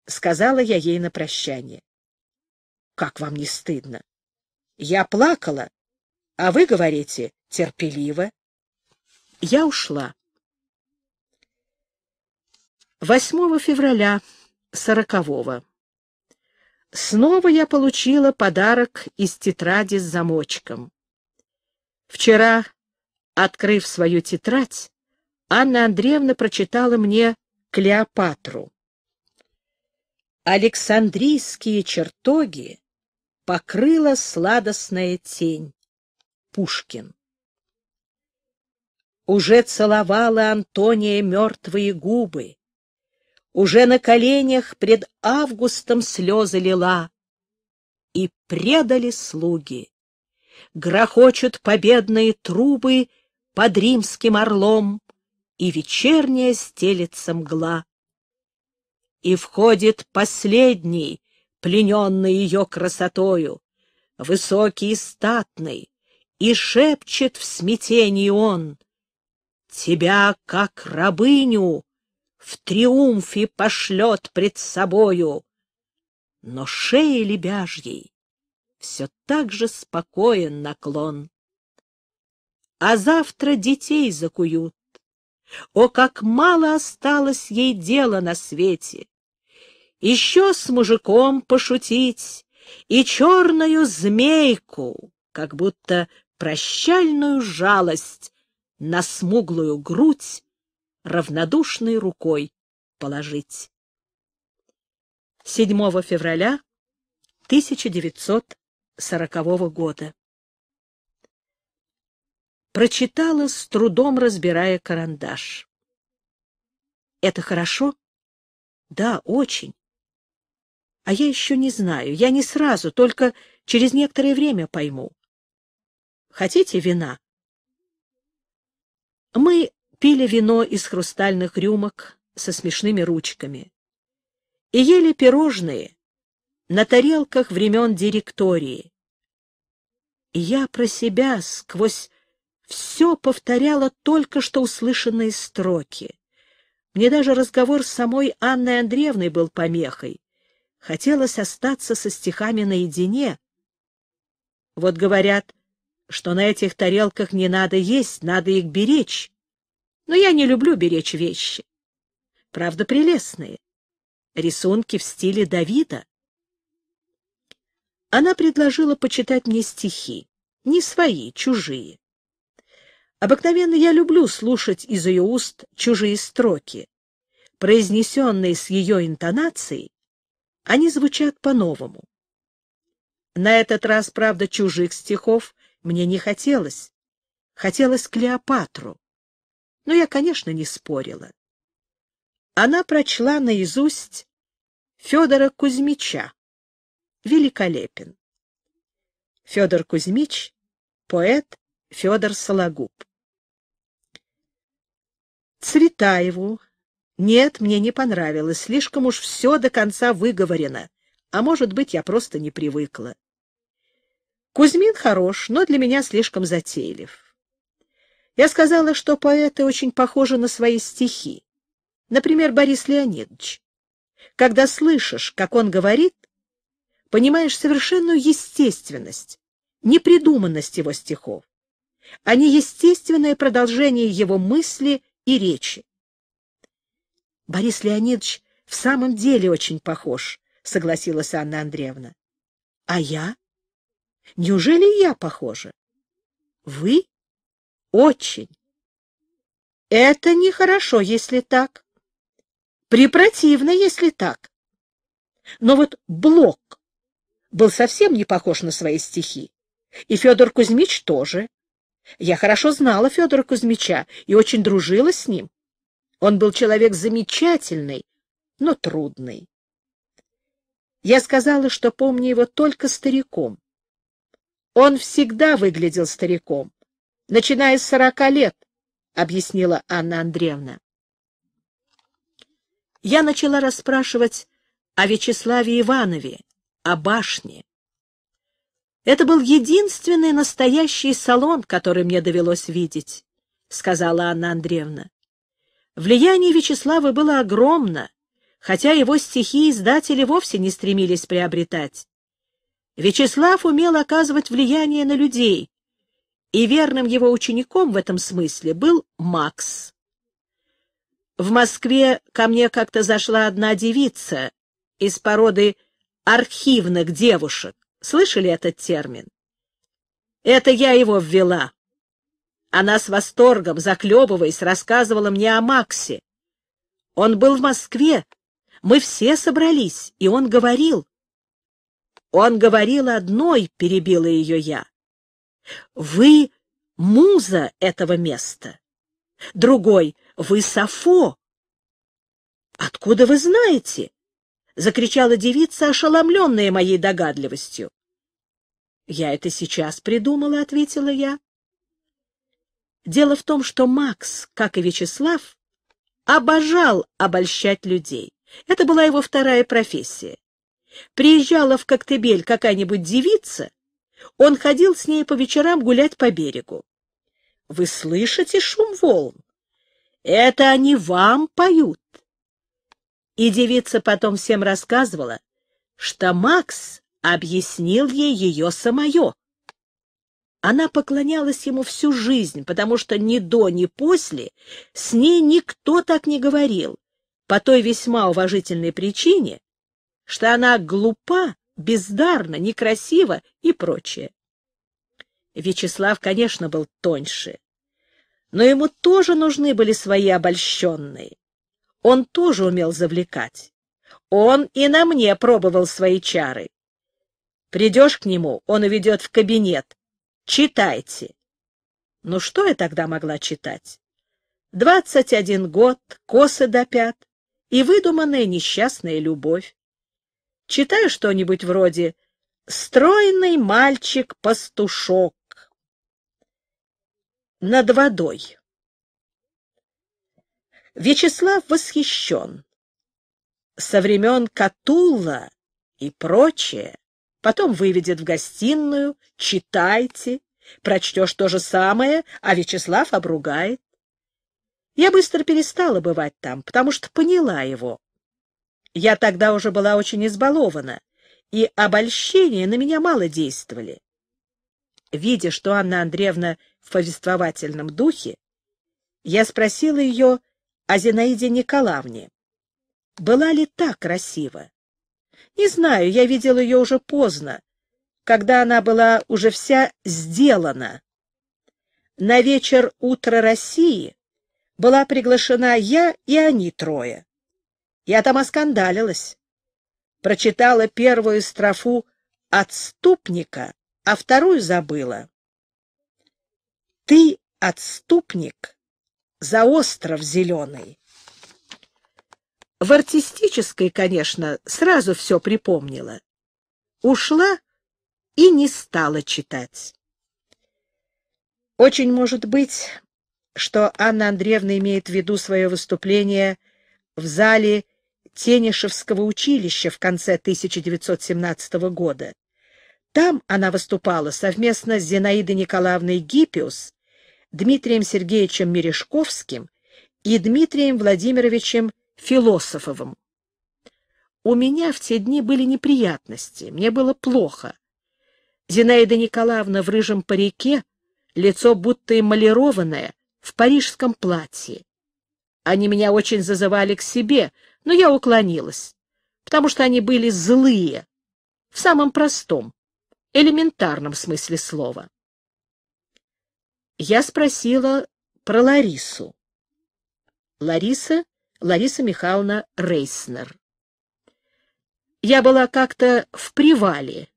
— сказала я ей на прощание. «Как вам не стыдно? Я плакала, а вы говорите терпеливо». Я ушла. 8 февраля сорокового. Снова я получила подарок из тетради с замочком. Вчера, открыв свою тетрадь, Анна Андреевна прочитала мне «Клеопатру». Александрийские чертоги покрыла сладостная тень. Пушкин. Уже целовала Антония мертвые губы, Уже на коленях пред августом слезы лила, И предали слуги. Грохочут победные трубы Под римским орлом, И вечерняя стелется мгла и входит последний, плененный ее красотою, высокий и статный, и шепчет в смятении он, «Тебя, как рабыню, в триумфе пошлет пред собою!» Но шея лебяжьей все так же спокоен наклон. А завтра детей закуют. О, как мало осталось ей дела на свете! еще с мужиком пошутить и черную змейку, как будто прощальную жалость на смуглую грудь равнодушной рукой положить. 7 февраля 1940 года. Прочитала, с трудом разбирая карандаш. Это хорошо? Да, очень. А я еще не знаю, я не сразу, только через некоторое время пойму. Хотите вина? Мы пили вино из хрустальных рюмок со смешными ручками и ели пирожные на тарелках времен директории. И я про себя сквозь все повторяла только что услышанные строки. Мне даже разговор с самой Анной Андреевной был помехой. Хотелось остаться со стихами наедине. Вот говорят, что на этих тарелках не надо есть, надо их беречь. Но я не люблю беречь вещи. Правда, прелестные. Рисунки в стиле Давида. Она предложила почитать мне стихи, не свои, чужие. Обыкновенно я люблю слушать из ее уст чужие строки, произнесенные с ее интонацией, они звучат по-новому. На этот раз, правда, чужих стихов мне не хотелось. Хотелось Клеопатру. Но я, конечно, не спорила. Она прочла наизусть Федора Кузьмича. Великолепен. Федор Кузьмич, поэт Федор Сологуб. Цветаеву нет, мне не понравилось, слишком уж все до конца выговорено. А может быть, я просто не привыкла. Кузьмин хорош, но для меня слишком затейлив. Я сказала, что поэты очень похожи на свои стихи. Например, Борис Леонидович. Когда слышишь, как он говорит, понимаешь совершенную естественность, непридуманность его стихов. Они а естественное продолжение его мысли и речи. Борис Леонидович в самом деле очень похож, — согласилась Анна Андреевна. — А я? Неужели я похожа? — Вы? — Очень. — Это нехорошо, если так. Препротивно, если так. Но вот Блок был совсем не похож на свои стихи. И Федор Кузьмич тоже. Я хорошо знала Федора Кузьмича и очень дружила с ним. Он был человек замечательный, но трудный. Я сказала, что помню его только стариком. Он всегда выглядел стариком, начиная с сорока лет, — объяснила Анна Андреевна. Я начала расспрашивать о Вячеславе Иванове, о башне. «Это был единственный настоящий салон, который мне довелось видеть», — сказала Анна Андреевна. Влияние Вячеслава было огромно, хотя его стихи издатели вовсе не стремились приобретать. Вячеслав умел оказывать влияние на людей, и верным его учеником в этом смысле был Макс. В Москве ко мне как-то зашла одна девица из породы архивных девушек. Слышали этот термин? Это я его ввела. Она с восторгом, заклебываясь, рассказывала мне о Максе. Он был в Москве, мы все собрались, и он говорил. Он говорил одной, перебила ее я. Вы муза этого места. Другой, вы Сафо. Откуда вы знаете? Закричала девица, ошеломленная моей догадливостью. Я это сейчас придумала, ответила я. Дело в том, что Макс, как и Вячеслав, обожал обольщать людей. Это была его вторая профессия. Приезжала в Коктебель какая-нибудь девица, он ходил с ней по вечерам гулять по берегу. Вы слышите шум волн? Это они вам поют. И девица потом всем рассказывала, что Макс объяснил ей ее самое. Она поклонялась ему всю жизнь, потому что ни до, ни после с ней никто так не говорил, по той весьма уважительной причине, что она глупа, бездарна, некрасива и прочее. Вячеслав, конечно, был тоньше, но ему тоже нужны были свои обольщенные. Он тоже умел завлекать. Он и на мне пробовал свои чары. Придешь к нему, он уведет в кабинет, Читайте. Ну что я тогда могла читать? Двадцать один год, косы до пят и выдуманная несчастная любовь. Читаю что-нибудь вроде «Стройный мальчик-пастушок» над водой. Вячеслав восхищен. Со времен Катулла и прочее Потом выведет в гостиную, читайте, прочтешь то же самое, а Вячеслав обругает. Я быстро перестала бывать там, потому что поняла его. Я тогда уже была очень избалована, и обольщения на меня мало действовали. Видя, что Анна Андреевна в повествовательном духе, я спросила ее о Зинаиде Николаевне. Была ли та красива? Не знаю, я видел ее уже поздно, когда она была уже вся сделана. На вечер утра России» была приглашена я и они трое. Я там оскандалилась. Прочитала первую строфу «Отступника», а вторую забыла. «Ты, отступник, за остров зеленый». В артистической, конечно, сразу все припомнила. Ушла и не стала читать. Очень может быть, что Анна Андреевна имеет в виду свое выступление в зале Тенишевского училища в конце 1917 года. Там она выступала совместно с Зинаидой Николаевной Гиппиус, Дмитрием Сергеевичем Мережковским и Дмитрием Владимировичем Философовым. У меня в те дни были неприятности, мне было плохо. Зинаида Николаевна в рыжем парике, лицо будто эмалированное, в парижском платье. Они меня очень зазывали к себе, но я уклонилась, потому что они были злые, в самом простом, элементарном смысле слова. Я спросила про Ларису. Лариса Лариса Михайловна Рейснер. Я была как-то в привале,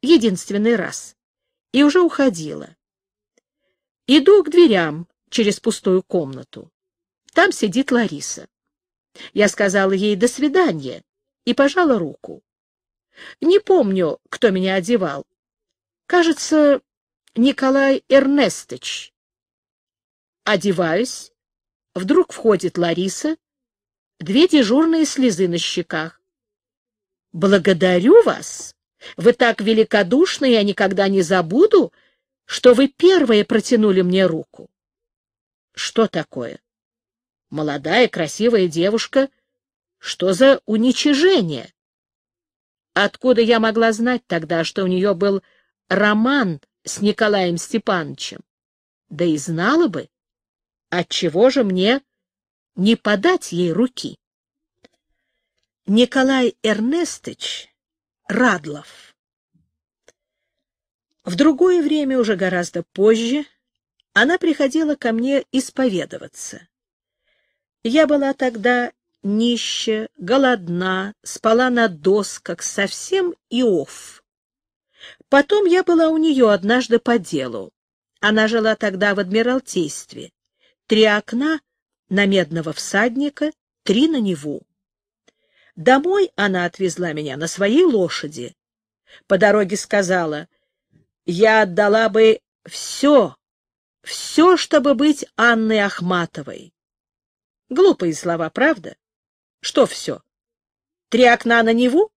единственный раз, и уже уходила. Иду к дверям через пустую комнату. Там сидит Лариса. Я сказала ей «до свидания» и пожала руку. Не помню, кто меня одевал. Кажется, Николай Эрнестович. Одеваюсь. Вдруг входит Лариса две дежурные слезы на щеках. «Благодарю вас! Вы так великодушны, я никогда не забуду, что вы первые протянули мне руку». «Что такое?» «Молодая, красивая девушка. Что за уничижение?» «Откуда я могла знать тогда, что у нее был роман с Николаем Степановичем? Да и знала бы. Отчего же мне не подать ей руки. Николай Эрнестыч Радлов В другое время, уже гораздо позже, она приходила ко мне исповедоваться. Я была тогда нища, голодна, спала на досках, совсем и иов. Потом я была у нее однажды по делу. Она жила тогда в Адмиралтействе. Три окна на медного всадника, три на Неву. Домой она отвезла меня на своей лошади. По дороге сказала, я отдала бы все, все, чтобы быть Анной Ахматовой. Глупые слова, правда? Что все? Три окна на Неву?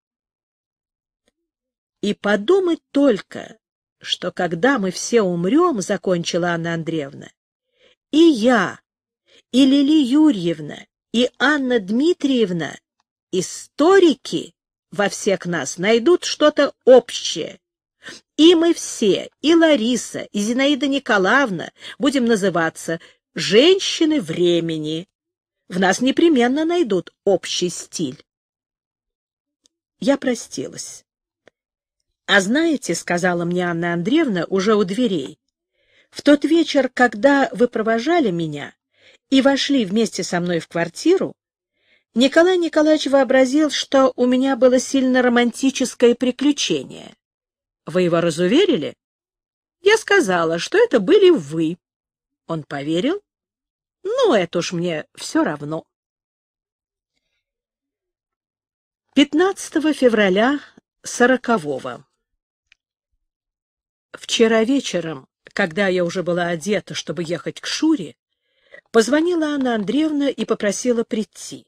И подумать только, что когда мы все умрем, — закончила Анна Андреевна, — и я, и Лили Юрьевна, и Анна Дмитриевна — историки во всех нас найдут что-то общее. И мы все, и Лариса, и Зинаида Николаевна будем называться «женщины времени». В нас непременно найдут общий стиль. Я простилась. «А знаете, — сказала мне Анна Андреевна уже у дверей, — в тот вечер, когда вы провожали меня, и вошли вместе со мной в квартиру, Николай Николаевич вообразил, что у меня было сильно романтическое приключение. Вы его разуверили? Я сказала, что это были вы. Он поверил? Ну, это уж мне все равно. 15 февраля сорокового. Вчера вечером, когда я уже была одета, чтобы ехать к Шуре, Позвонила Анна Андреевна и попросила прийти.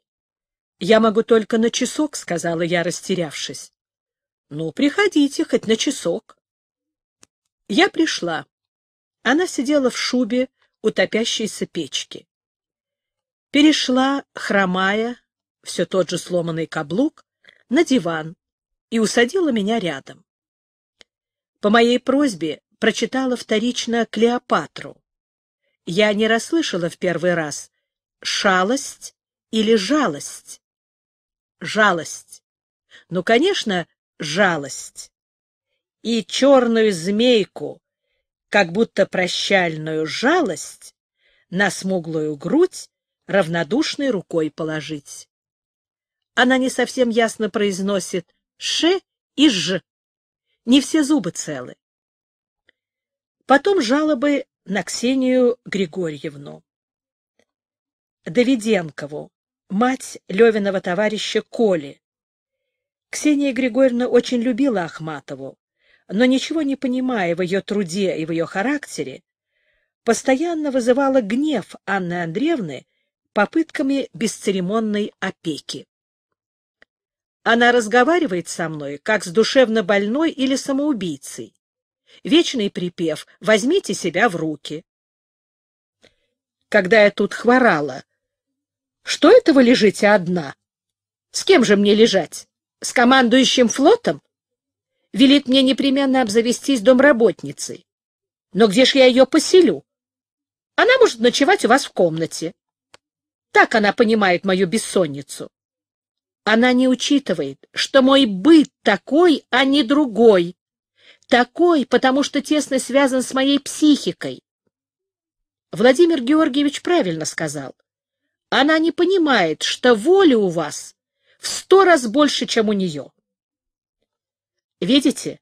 «Я могу только на часок», — сказала я, растерявшись. «Ну, приходите, хоть на часок». Я пришла. Она сидела в шубе у топящейся печки. Перешла, хромая, все тот же сломанный каблук, на диван и усадила меня рядом. По моей просьбе прочитала вторично «Клеопатру», я не расслышала в первый раз. Шалость или жалость? Жалость. Ну, конечно, жалость. И черную змейку, как будто прощальную жалость, на смуглую грудь равнодушной рукой положить. Она не совсем ясно произносит «ше» и «ж». Не все зубы целы. Потом жалобы на Ксению Григорьевну. Давиденкову, мать Левиного товарища Коли. Ксения Григорьевна очень любила Ахматову, но, ничего не понимая в ее труде и в ее характере, постоянно вызывала гнев Анны Андреевны попытками бесцеремонной опеки. Она разговаривает со мной, как с душевно больной или самоубийцей. Вечный припев «Возьмите себя в руки». Когда я тут хворала, что это вы лежите одна? С кем же мне лежать? С командующим флотом? Велит мне непременно обзавестись домработницей. Но где ж я ее поселю? Она может ночевать у вас в комнате. Так она понимает мою бессонницу. Она не учитывает, что мой быт такой, а не другой. Такой, потому что тесно связан с моей психикой. Владимир Георгиевич правильно сказал. Она не понимает, что воли у вас в сто раз больше, чем у нее. Видите,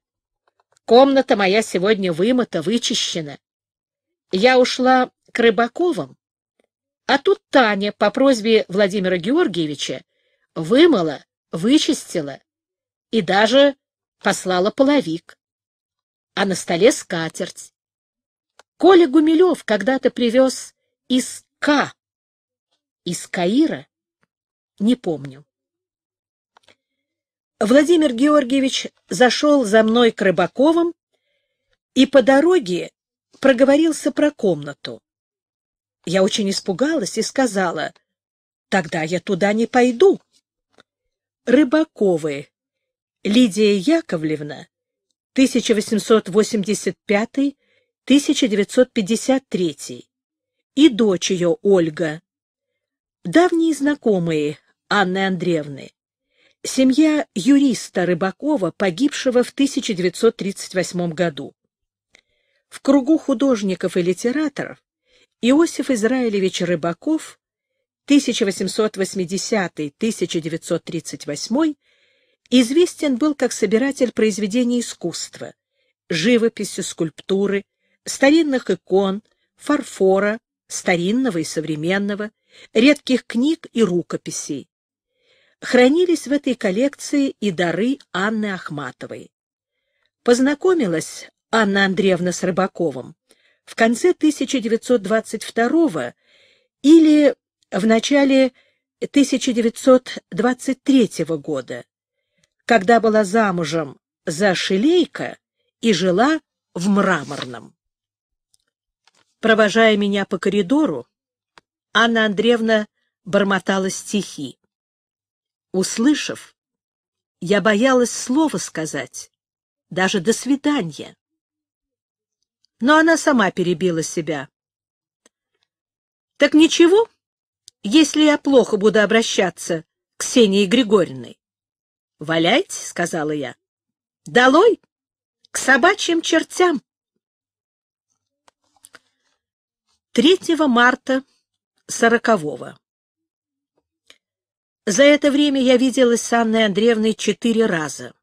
комната моя сегодня вымыта, вычищена. Я ушла к Рыбаковым, а тут Таня по просьбе Владимира Георгиевича вымыла, вычистила и даже послала половик а на столе скатерть. Коля Гумилев когда-то привез из Ка, из Каира, не помню. Владимир Георгиевич зашел за мной к Рыбаковым и по дороге проговорился про комнату. Я очень испугалась и сказала, «Тогда я туда не пойду». Рыбаковы, Лидия Яковлевна 1885-1953, и дочь ее Ольга, давние знакомые Анны Андреевны, семья юриста Рыбакова, погибшего в 1938 году. В кругу художников и литераторов Иосиф Израилевич Рыбаков 1880-1938 Известен был как собиратель произведений искусства, живописи, скульптуры, старинных икон, фарфора, старинного и современного, редких книг и рукописей. Хранились в этой коллекции и дары Анны Ахматовой. Познакомилась Анна Андреевна с Рыбаковым в конце 1922 или в начале 1923 года когда была замужем за Шилейко и жила в Мраморном. Провожая меня по коридору, Анна Андреевна бормотала стихи. Услышав, я боялась слова сказать, даже «до свидания». Но она сама перебила себя. «Так ничего, если я плохо буду обращаться к Ксении Григорьевной. «Валяйте», — сказала я. «Долой! К собачьим чертям!» 3 марта сорокового. За это время я виделась с Анной Андреевной четыре раза.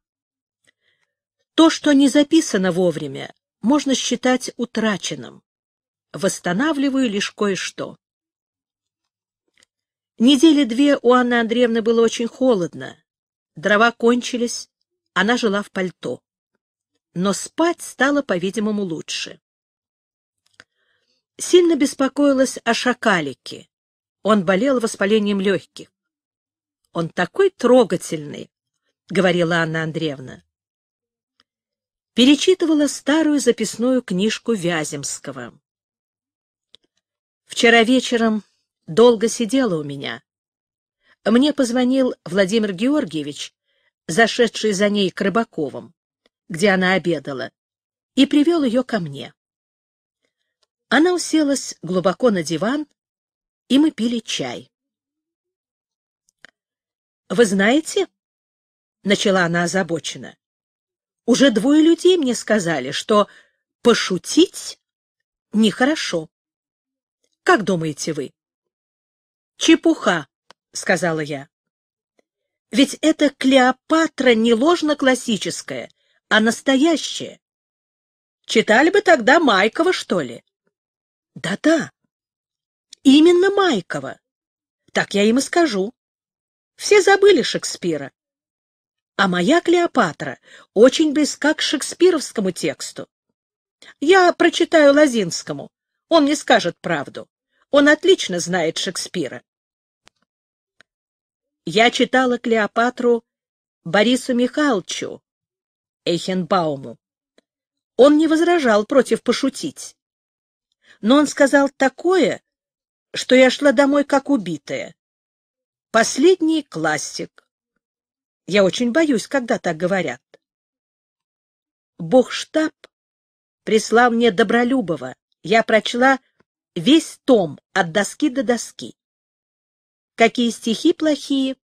То, что не записано вовремя, можно считать утраченным. Восстанавливаю лишь кое-что. Недели две у Анны Андреевны было очень холодно. Дрова кончились, она жила в пальто. Но спать стало, по-видимому, лучше. Сильно беспокоилась о шакалике. Он болел воспалением легких. «Он такой трогательный», — говорила Анна Андреевна. Перечитывала старую записную книжку Вяземского. «Вчера вечером долго сидела у меня. Мне позвонил Владимир Георгиевич, зашедший за ней к Рыбаковым, где она обедала, и привел ее ко мне. Она уселась глубоко на диван, и мы пили чай. «Вы знаете?» — начала она озабоченно. «Уже двое людей мне сказали, что пошутить нехорошо. Как думаете вы?» «Чепуха», — сказала я. «Ведь эта Клеопатра не ложно-классическая, а настоящая. Читали бы тогда Майкова, что ли?» «Да-да, именно Майкова. Так я им и скажу. Все забыли Шекспира. А моя Клеопатра очень близка к шекспировскому тексту. Я прочитаю Лозинскому. Он не скажет правду. Он отлично знает Шекспира. Я читала Клеопатру Борису Михайловичу Эйхенбауму. Он не возражал против пошутить. Но он сказал такое, что я шла домой как убитая. Последний классик. Я очень боюсь, когда так говорят. Бог прислал мне Добролюбова. Я прочла весь том от доски до доски какие стихи плохие.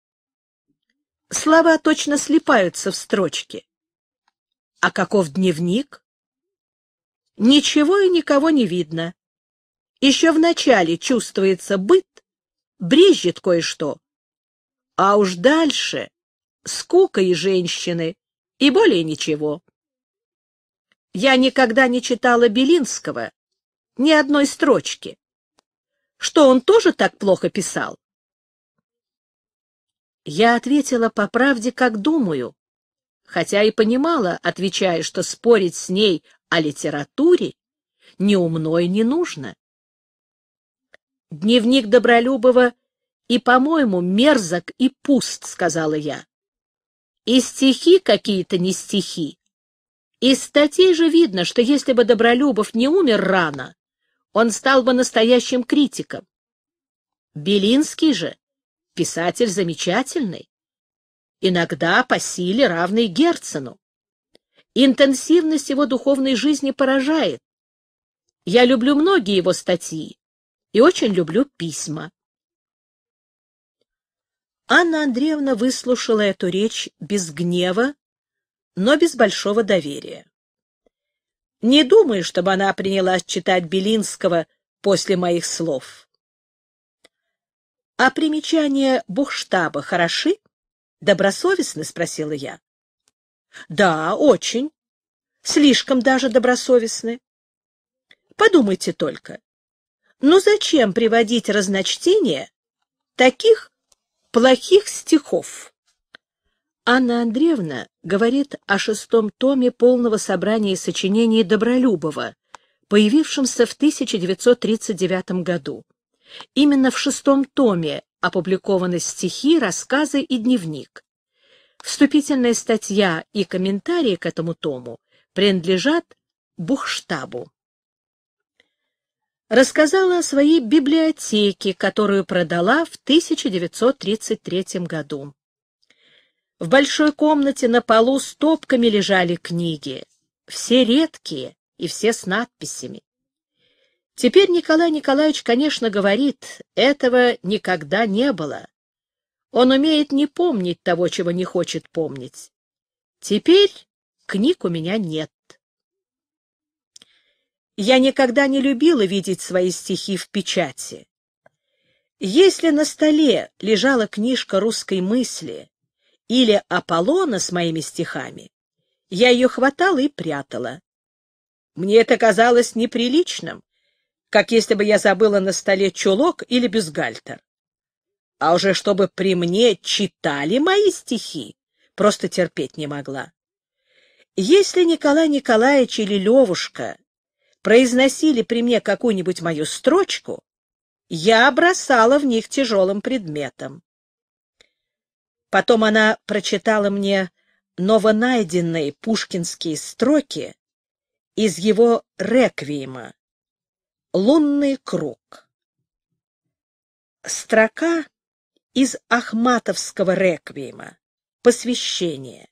Слова точно слипаются в строчке. А каков дневник? Ничего и никого не видно. Еще в начале чувствуется быт, брежет кое-что. А уж дальше скука и женщины, и более ничего. Я никогда не читала Белинского, ни одной строчки. Что он тоже так плохо писал? Я ответила по правде, как думаю, хотя и понимала, отвечая, что спорить с ней о литературе умно и не нужно. Дневник Добролюбова и, по-моему, мерзок и пуст, сказала я. И стихи какие-то не стихи. Из статей же видно, что если бы Добролюбов не умер рано, он стал бы настоящим критиком. Белинский же Писатель замечательный, иногда по силе равный Герцену. Интенсивность его духовной жизни поражает. Я люблю многие его статьи и очень люблю письма. Анна Андреевна выслушала эту речь без гнева, но без большого доверия. Не думаю, чтобы она принялась читать Белинского после моих слов. — А примечания Бухштаба хороши? — добросовестно спросила я. — Да, очень. Слишком даже добросовестны. Подумайте только. Ну зачем приводить разночтение таких плохих стихов? Анна Андреевна говорит о шестом томе полного собрания сочинений Добролюбова, появившемся в 1939 году. Именно в шестом томе опубликованы стихи, рассказы и дневник. Вступительная статья и комментарии к этому тому принадлежат Бухштабу. Рассказала о своей библиотеке, которую продала в 1933 году. В большой комнате на полу стопками лежали книги, все редкие и все с надписями. Теперь Николай Николаевич, конечно, говорит, этого никогда не было. Он умеет не помнить того, чего не хочет помнить. Теперь книг у меня нет. Я никогда не любила видеть свои стихи в печати. Если на столе лежала книжка русской мысли или Аполлона с моими стихами, я ее хватала и прятала. Мне это казалось неприличным, как если бы я забыла на столе чулок или бюстгальтер. А уже чтобы при мне читали мои стихи, просто терпеть не могла. Если Николай Николаевич или Левушка произносили при мне какую-нибудь мою строчку, я бросала в них тяжелым предметом. Потом она прочитала мне новонайденные пушкинские строки из его «Реквиема», Лунный круг. Строка из Ахматовского реквиема. Посвящение.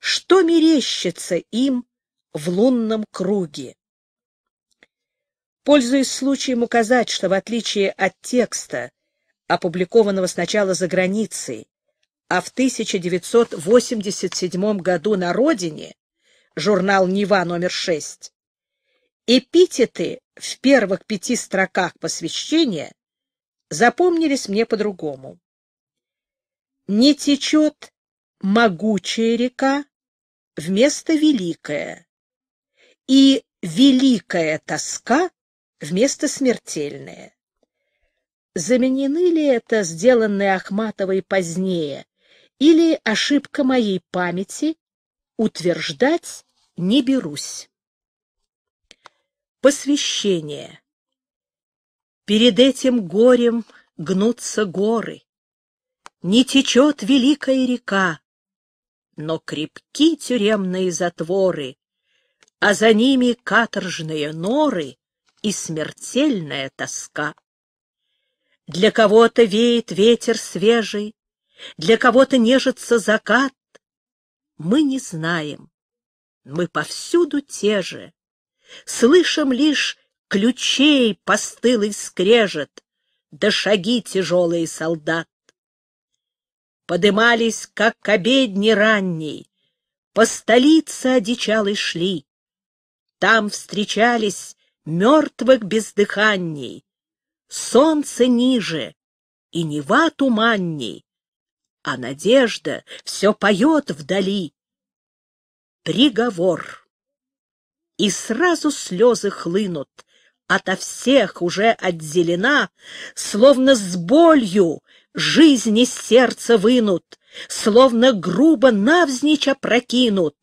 Что мерещится им в лунном круге? Пользуясь случаем указать, что в отличие от текста, опубликованного сначала за границей, а в 1987 году на родине, журнал «Нева» номер 6, эпитеты в первых пяти строках посвящения запомнились мне по-другому. «Не течет могучая река вместо великая, и великая тоска вместо смертельная». Заменены ли это сделанные Ахматовой позднее, или ошибка моей памяти, утверждать не берусь. Посвящение. Перед этим горем гнутся горы. Не течет великая река, но крепки тюремные затворы, а за ними каторжные норы и смертельная тоска. Для кого-то веет ветер свежий, для кого-то нежится закат. Мы не знаем, мы повсюду те же, Слышим лишь ключей постылый скрежет, да шаги тяжелые солдат. Подымались, как к обедне ранней, по столице одичалы шли. Там встречались мертвых бездыханней, солнце ниже и нева туманней, а надежда все поет вдали. Приговор и сразу слезы хлынут. Ото всех уже отделена, словно с болью жизни из сердца вынут, словно грубо навзничь опрокинут.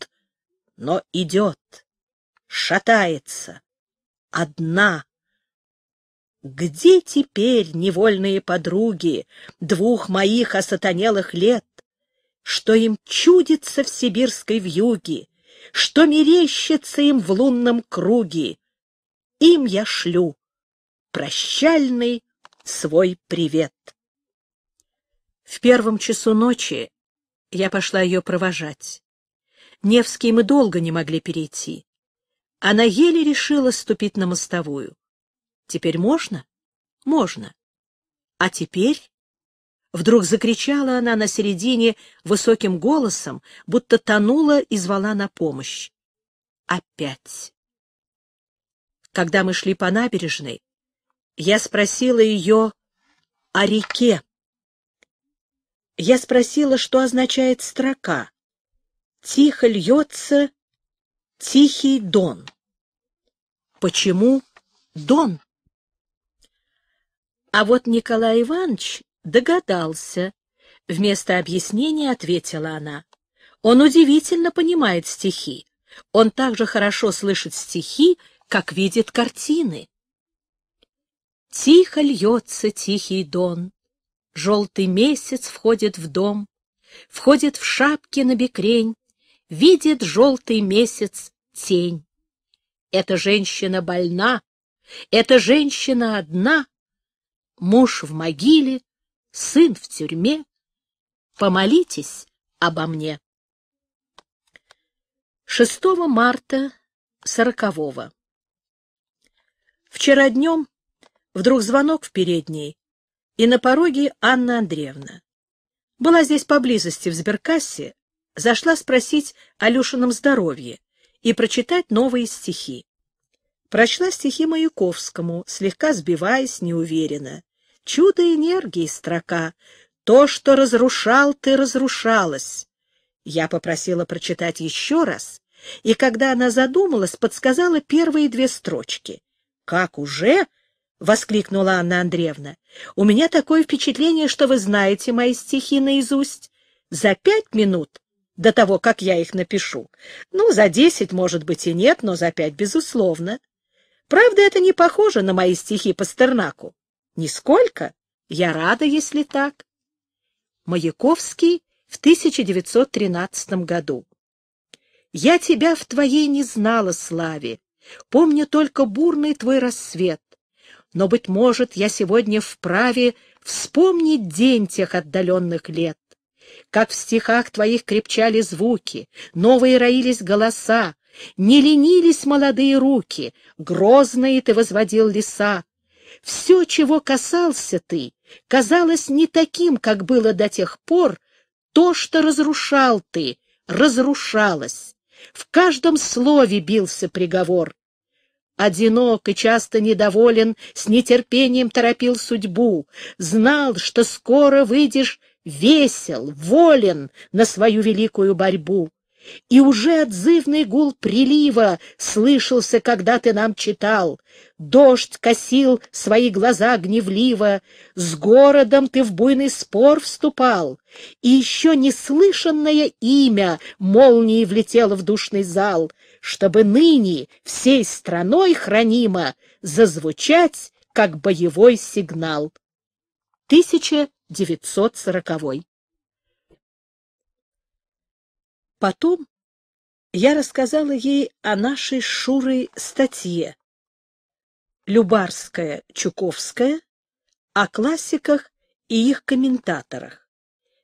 Но идет, шатается, одна. Где теперь невольные подруги двух моих осатанелых лет, что им чудится в сибирской вьюге, что мерещится им в лунном круге. Им я шлю прощальный свой привет. В первом часу ночи я пошла ее провожать. Невский мы долго не могли перейти. Она еле решила ступить на мостовую. Теперь можно? Можно. А теперь Вдруг закричала она на середине высоким голосом, будто тонула и звала на помощь. Опять. Когда мы шли по набережной, я спросила ее о реке. Я спросила, что означает строка. Тихо льется тихий дон. Почему дон? А вот Николай Иванович догадался. Вместо объяснения ответила она. Он удивительно понимает стихи. Он так же хорошо слышит стихи, как видит картины. Тихо льется тихий дон, Желтый месяц входит в дом, Входит в шапки на бекрень, Видит желтый месяц тень. Эта женщина больна, Эта женщина одна, Муж в могиле, сын в тюрьме, помолитесь обо мне. 6 марта 40-го. Вчера днем вдруг звонок в передней, и на пороге Анна Андреевна. Была здесь поблизости в сберкассе, зашла спросить о Люшином здоровье и прочитать новые стихи. Прочла стихи Маяковскому, слегка сбиваясь неуверенно. Чудо энергии строка. То, что разрушал, ты разрушалась. Я попросила прочитать еще раз, и когда она задумалась, подсказала первые две строчки. «Как уже?» — воскликнула Анна Андреевна. «У меня такое впечатление, что вы знаете мои стихи наизусть. За пять минут до того, как я их напишу. Ну, за десять, может быть, и нет, но за пять, безусловно. Правда, это не похоже на мои стихи Пастернаку. Нисколько. Я рада, если так. Маяковский в 1913 году. Я тебя в твоей не знала, Славе. Помню только бурный твой рассвет. Но, быть может, я сегодня вправе вспомнить день тех отдаленных лет. Как в стихах твоих крепчали звуки, новые роились голоса, не ленились молодые руки, грозные ты возводил леса, все, чего касался ты, казалось не таким, как было до тех пор, то, что разрушал ты, разрушалось. В каждом слове бился приговор. Одинок и часто недоволен, с нетерпением торопил судьбу, знал, что скоро выйдешь весел, волен на свою великую борьбу. И уже отзывный гул прилива слышался, когда ты нам читал. Дождь косил свои глаза гневливо, с городом ты в буйный спор вступал. И еще неслышанное имя молнией влетело в душный зал, чтобы ныне всей страной хранимо зазвучать, как боевой сигнал. 1940. Потом я рассказала ей о нашей Шурой статье «Любарская, Чуковская» о классиках и их комментаторах.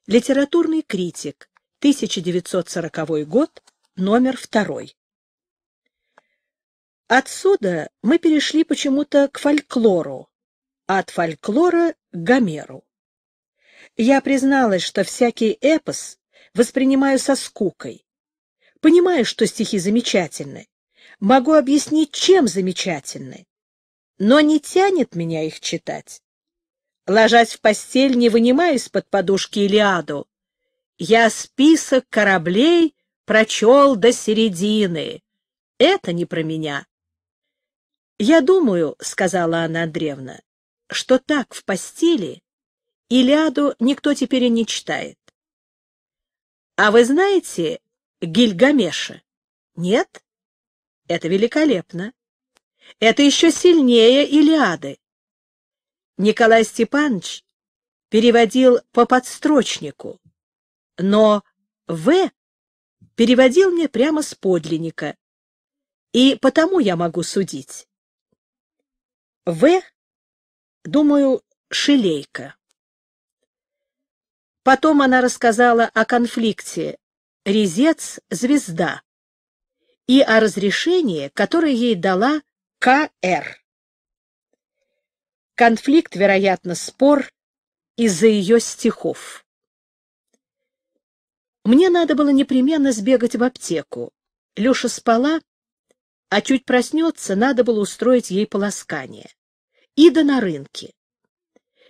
Литературный критик, 1940 год, номер второй. Отсюда мы перешли почему-то к фольклору, а от фольклора к Гомеру. Я призналась, что всякий эпос воспринимаю со скукой. Понимаю, что стихи замечательны, могу объяснить, чем замечательны, но не тянет меня их читать. Ложась в постель, не вынимая из-под подушки Илиаду, я список кораблей прочел до середины. Это не про меня. «Я думаю, — сказала она Андреевна, — что так в постели Илиаду никто теперь и не читает. А вы знаете Гильгамеша? Нет? Это великолепно. Это еще сильнее Илиады. Николай Степанович переводил по подстрочнику, но В переводил мне прямо с подлинника, и потому я могу судить. В, думаю, шелейка. Потом она рассказала о конфликте «Резец-звезда» и о разрешении, которое ей дала К.Р. Конфликт, вероятно, спор из-за ее стихов. Мне надо было непременно сбегать в аптеку. Люша спала, а чуть проснется, надо было устроить ей полоскание. Ида на рынке.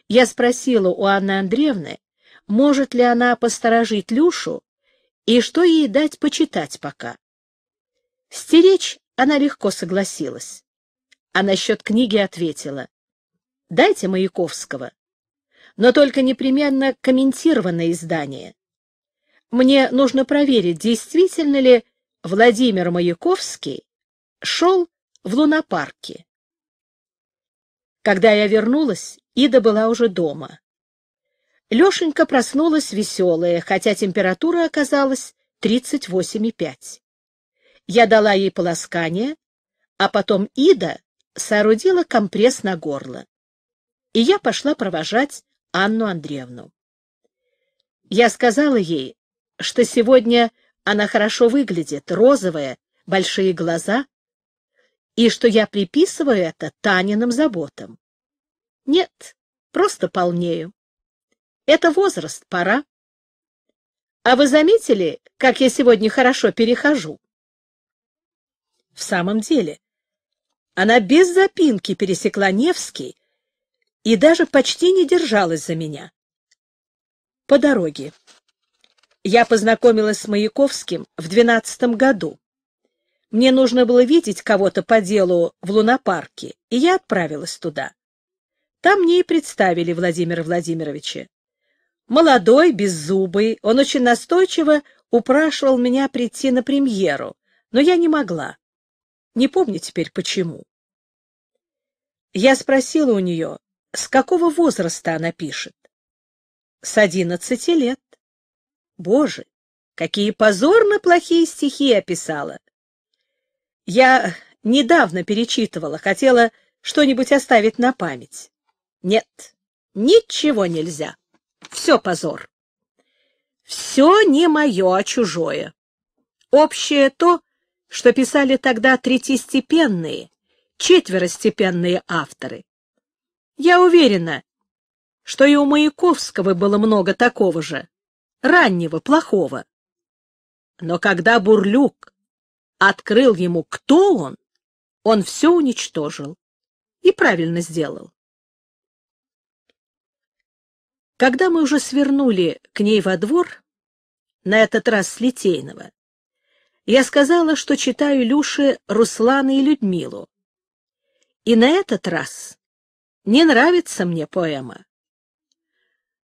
Я спросила у Анны Андреевны, может ли она посторожить Люшу и что ей дать почитать пока. Стеречь она легко согласилась. А насчет книги ответила. «Дайте Маяковского, но только непременно комментированное издание. Мне нужно проверить, действительно ли Владимир Маяковский шел в лунопарке». Когда я вернулась, Ида была уже дома. Лешенька проснулась веселая, хотя температура оказалась 38,5. Я дала ей полоскание, а потом Ида соорудила компресс на горло. И я пошла провожать Анну Андреевну. Я сказала ей, что сегодня она хорошо выглядит, розовая, большие глаза, и что я приписываю это Таниным заботам. Нет, просто полнею. Это возраст, пора. А вы заметили, как я сегодня хорошо перехожу? В самом деле, она без запинки пересекла Невский и даже почти не держалась за меня. По дороге. Я познакомилась с Маяковским в двенадцатом году. Мне нужно было видеть кого-то по делу в лунопарке, и я отправилась туда. Там мне и представили Владимира Владимировича. Молодой, беззубый, он очень настойчиво упрашивал меня прийти на премьеру, но я не могла. Не помню теперь почему. Я спросила у нее, с какого возраста она пишет. С одиннадцати лет. Боже, какие позорно плохие стихи описала. Я недавно перечитывала, хотела что-нибудь оставить на память. Нет, ничего нельзя. Все позор. Все не мое, а чужое. Общее то, что писали тогда третьестепенные, четверостепенные авторы. Я уверена, что и у Маяковского было много такого же, раннего, плохого. Но когда Бурлюк открыл ему, кто он, он все уничтожил. И правильно сделал. Когда мы уже свернули к ней во двор, на этот раз с Литейного, я сказала, что читаю Люше Руслана и Людмилу. И на этот раз не нравится мне поэма.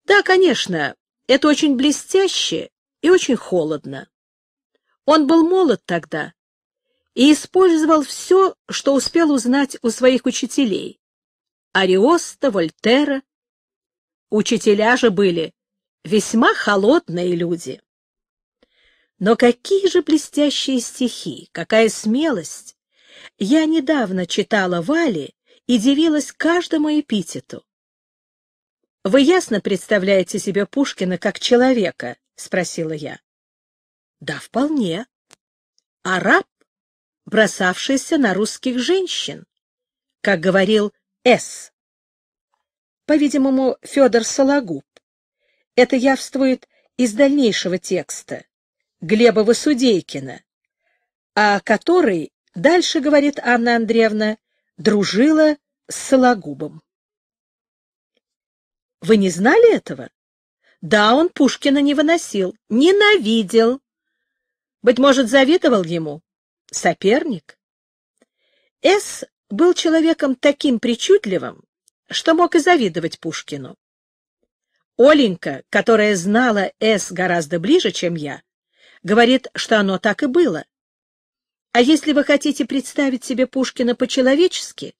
Да, конечно, это очень блестяще и очень холодно. Он был молод тогда и использовал все, что успел узнать у своих учителей — Ариоста, Вольтера Учителя же были весьма холодные люди. Но какие же блестящие стихи, какая смелость! Я недавно читала Вали и дивилась каждому эпитету. — Вы ясно представляете себе Пушкина как человека? — спросила я. — Да, вполне. А — Араб, бросавшийся на русских женщин, как говорил С по-видимому, Федор Сологуб. Это явствует из дальнейшего текста Глебова Судейкина, о которой дальше, говорит Анна Андреевна, дружила с Сологубом. Вы не знали этого? Да, он Пушкина не выносил, ненавидел. Быть может, завидовал ему? Соперник? С был человеком таким причудливым, что мог и завидовать Пушкину. Оленька, которая знала «С» гораздо ближе, чем я, говорит, что оно так и было. А если вы хотите представить себе Пушкина по-человечески,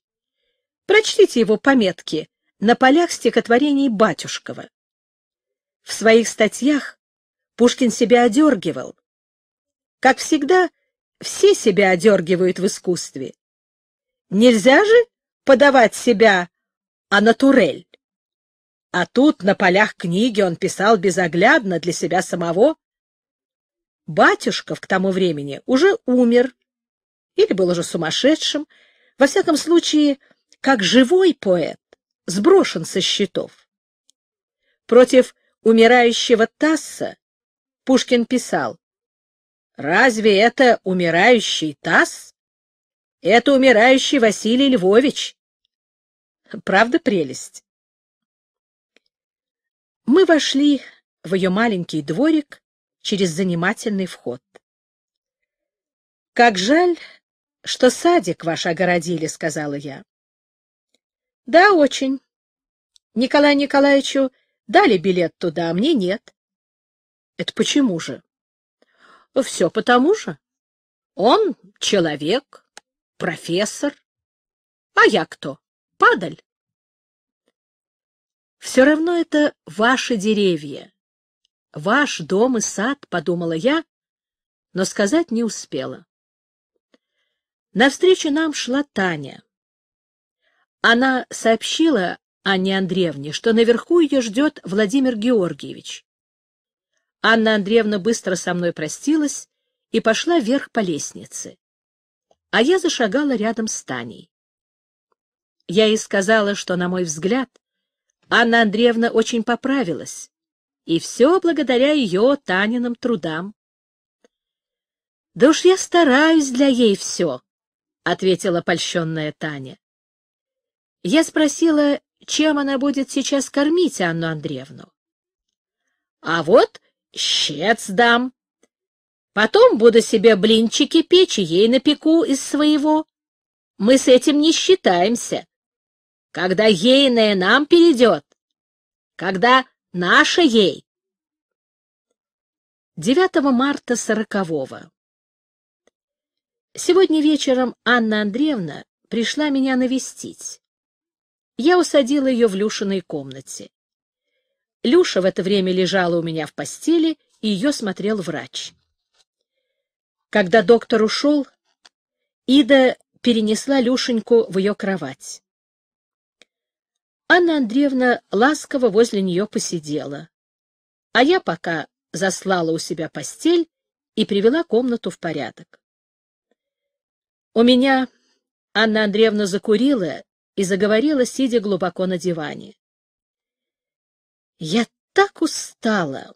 прочтите его пометки на полях стихотворений Батюшкова. В своих статьях Пушкин себя одергивал. Как всегда, все себя одергивают в искусстве. Нельзя же подавать себя а натурель. А тут на полях книги он писал безоглядно для себя самого. Батюшков к тому времени уже умер или был уже сумасшедшим, во всяком случае, как живой поэт, сброшен со счетов. Против умирающего Тасса Пушкин писал, «Разве это умирающий Тасс? Это умирающий Василий Львович, Правда прелесть? Мы вошли в ее маленький дворик через занимательный вход. «Как жаль, что садик ваш огородили», — сказала я. «Да, очень. Николаю Николаевичу дали билет туда, а мне нет». «Это почему же?» «Все потому же. Он человек, профессор. А я кто?» падаль. Все равно это ваши деревья, ваш дом и сад, подумала я, но сказать не успела. Навстречу нам шла Таня. Она сообщила Анне Андреевне, что наверху ее ждет Владимир Георгиевич. Анна Андреевна быстро со мной простилась и пошла вверх по лестнице. А я зашагала рядом с Таней. Я и сказала, что, на мой взгляд, Анна Андреевна очень поправилась, и все благодаря ее Таниным трудам. — Да уж я стараюсь для ей все, — ответила польщенная Таня. Я спросила, чем она будет сейчас кормить Анну Андреевну. — А вот щец дам. Потом буду себе блинчики печь и ей напеку из своего. Мы с этим не считаемся когда ейное нам перейдет, когда наша ей. 9 марта сорокового. Сегодня вечером Анна Андреевна пришла меня навестить. Я усадила ее в Люшиной комнате. Люша в это время лежала у меня в постели, и ее смотрел врач. Когда доктор ушел, Ида перенесла Люшеньку в ее кровать. Анна Андреевна ласково возле нее посидела. А я пока заслала у себя постель и привела комнату в порядок. У меня Анна Андреевна закурила и заговорила, сидя глубоко на диване. «Я так устала.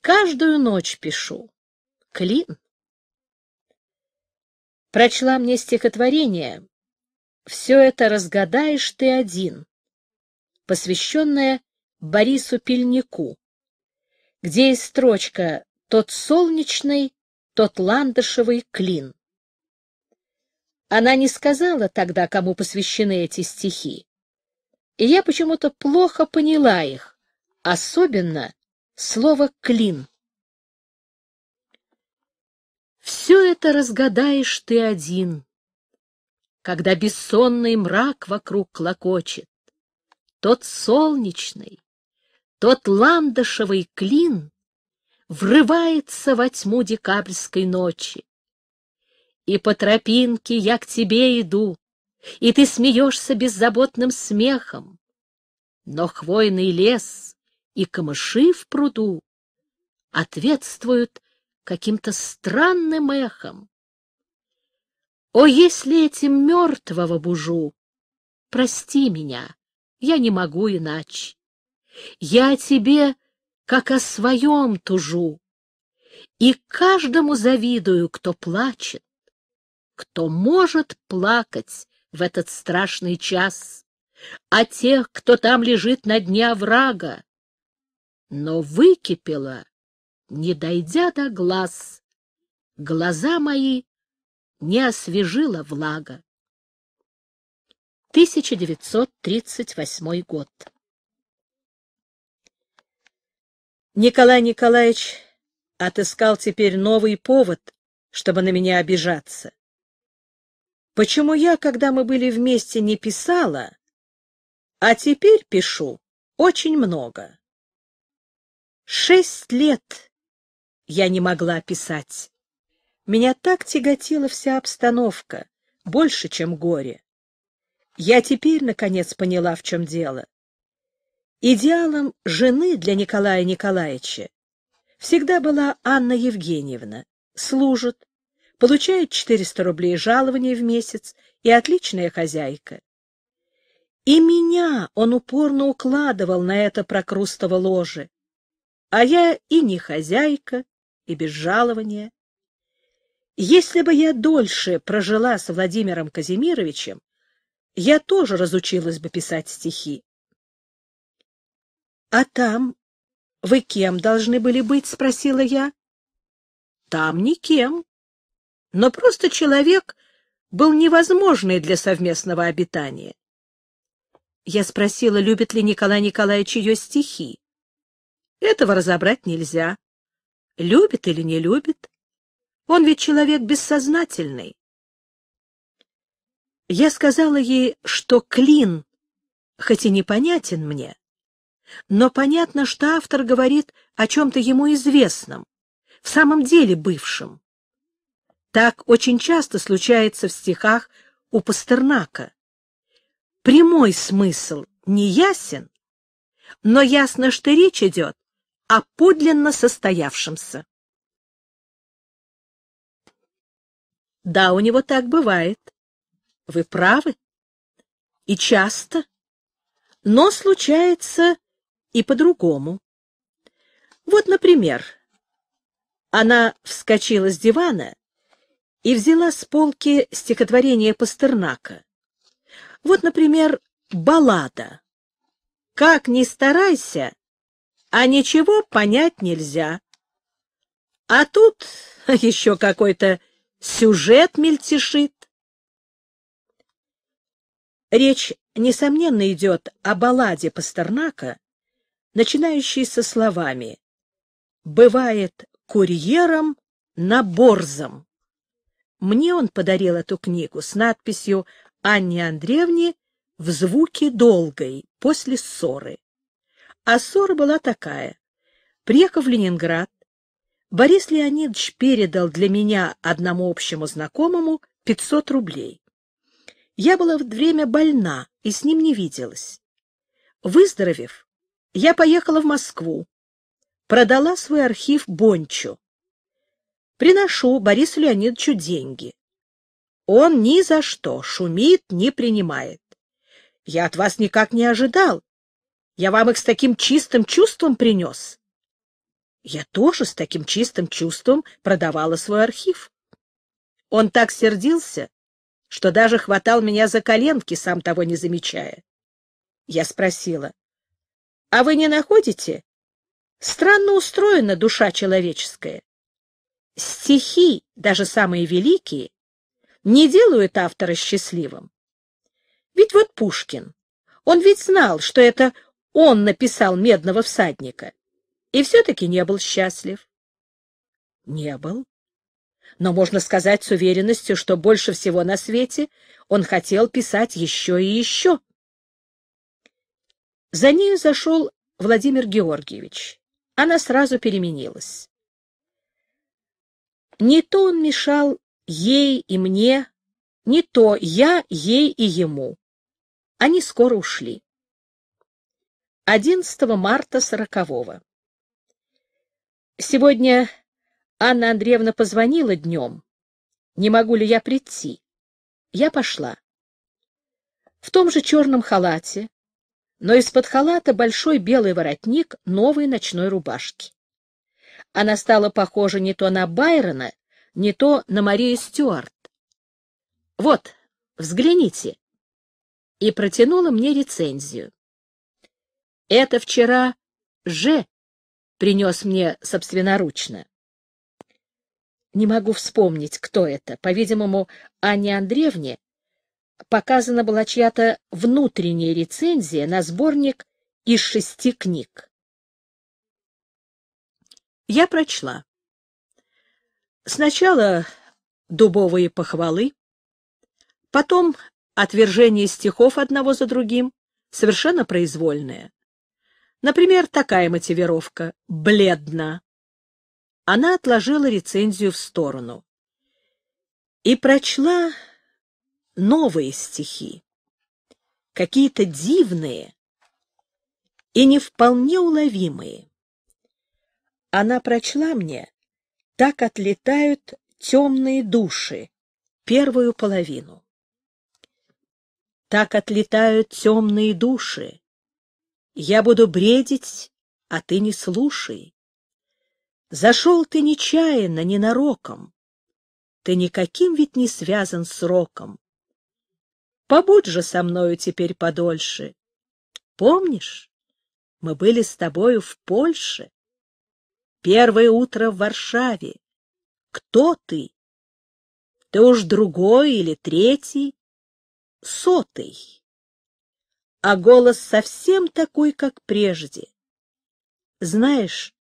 Каждую ночь пишу. Клин». Прочла мне стихотворение «Все это разгадаешь ты один» посвященная Борису Пельнику, где есть строчка «Тот солнечный, тот ландышевый клин». Она не сказала тогда, кому посвящены эти стихи, и я почему-то плохо поняла их, особенно слово «клин». Все это разгадаешь ты один, когда бессонный мрак вокруг клокочет, тот солнечный, тот ландышевый клин врывается во тьму декабрьской ночи. И по тропинке я к тебе иду, и ты смеешься беззаботным смехом. Но хвойный лес и камыши в пруду ответствуют каким-то странным эхом. О, если этим мертвого бужу, прости меня, я не могу иначе. Я о тебе, как о своем, тужу. И каждому завидую, кто плачет, кто может плакать в этот страшный час, а тех, кто там лежит на дне врага. Но выкипела, не дойдя до глаз, глаза мои не освежила влага. 1938 год. Николай Николаевич отыскал теперь новый повод, чтобы на меня обижаться. Почему я, когда мы были вместе, не писала, а теперь пишу очень много? Шесть лет я не могла писать. Меня так тяготила вся обстановка, больше, чем горе. Я теперь, наконец, поняла, в чем дело. Идеалом жены для Николая Николаевича всегда была Анна Евгеньевна. Служит, получает 400 рублей жалования в месяц и отличная хозяйка. И меня он упорно укладывал на это прокрустово ложе. А я и не хозяйка, и без жалования. Если бы я дольше прожила с Владимиром Казимировичем, я тоже разучилась бы писать стихи. — А там вы кем должны были быть? — спросила я. — Там никем. Но просто человек был невозможный для совместного обитания. Я спросила, любит ли Николай Николаевич ее стихи. Этого разобрать нельзя. Любит или не любит? Он ведь человек бессознательный. Я сказала ей, что клин, хоть и непонятен мне, но понятно, что автор говорит о чем-то ему известном, в самом деле бывшем. Так очень часто случается в стихах у Пастернака. Прямой смысл не ясен, но ясно, что речь идет о подлинно состоявшемся. Да, у него так бывает. Вы правы. И часто. Но случается и по-другому. Вот, например, она вскочила с дивана и взяла с полки стихотворение Пастернака. Вот, например, баллада. «Как ни старайся, а ничего понять нельзя». А тут *laughs* еще какой-то сюжет мельтешит. Речь, несомненно, идет о балладе Пастернака, начинающейся словами «Бывает курьером на борзом». Мне он подарил эту книгу с надписью «Анне Андреевне в звуке долгой после ссоры». А ссора была такая. Приехав в Ленинград, Борис Леонидович передал для меня одному общему знакомому 500 рублей. Я была в время больна и с ним не виделась. Выздоровев, я поехала в Москву, продала свой архив Бончу. Приношу Борису Леонидовичу деньги. Он ни за что шумит, не принимает. Я от вас никак не ожидал. Я вам их с таким чистым чувством принес. Я тоже с таким чистым чувством продавала свой архив. Он так сердился, что даже хватал меня за коленки, сам того не замечая. Я спросила, «А вы не находите? Странно устроена душа человеческая. Стихи, даже самые великие, не делают автора счастливым. Ведь вот Пушкин, он ведь знал, что это он написал «Медного всадника», и все-таки не был счастлив. Не был но можно сказать с уверенностью, что больше всего на свете он хотел писать еще и еще. За нею зашел Владимир Георгиевич. Она сразу переменилась. Не то он мешал ей и мне, не то я ей и ему. Они скоро ушли. 11 марта сорокового. Сегодня Анна Андреевна позвонила днем. Не могу ли я прийти? Я пошла. В том же черном халате, но из-под халата большой белый воротник новой ночной рубашки. Она стала похожа не то на Байрона, не то на Марию Стюарт. «Вот, взгляните!» И протянула мне рецензию. «Это вчера Ж. принес мне собственноручно. Не могу вспомнить, кто это. По-видимому, Анне Андреевне показана была чья-то внутренняя рецензия на сборник из шести книг. Я прочла. Сначала дубовые похвалы, потом отвержение стихов одного за другим, совершенно произвольное. Например, такая мотивировка «бледно» она отложила рецензию в сторону и прочла новые стихи, какие-то дивные и не вполне уловимые. Она прочла мне «Так отлетают темные души» первую половину. Так отлетают темные души. Я буду бредить, а ты не слушай. Зашел ты нечаянно, ненароком. Ты никаким ведь не связан сроком. Побудь же со мною теперь подольше. Помнишь, мы были с тобою в Польше? Первое утро в Варшаве. Кто ты? Ты уж другой или третий? Сотый. А голос совсем такой, как прежде. Знаешь,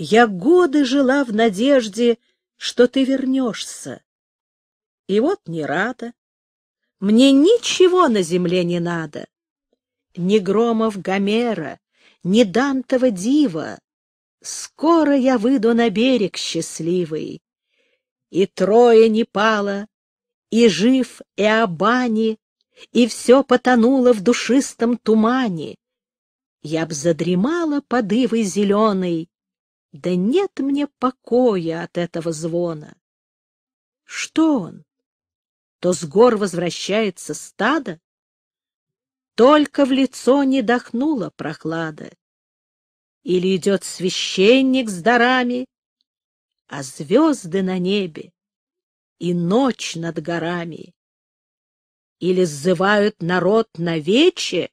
я годы жила в надежде, что ты вернешься. И вот не рада. Мне ничего на земле не надо. Ни Громов Гомера, ни Дантова Дива. Скоро я выйду на берег счастливый. И трое не пало, и жив, и обани, и все потонуло в душистом тумане. Я б задремала под ивой зеленой, да нет мне покоя от этого звона. Что он? То с гор возвращается стадо? Только в лицо не дохнула прохлада. Или идет священник с дарами, а звезды на небе и ночь над горами. Или сзывают народ на вече?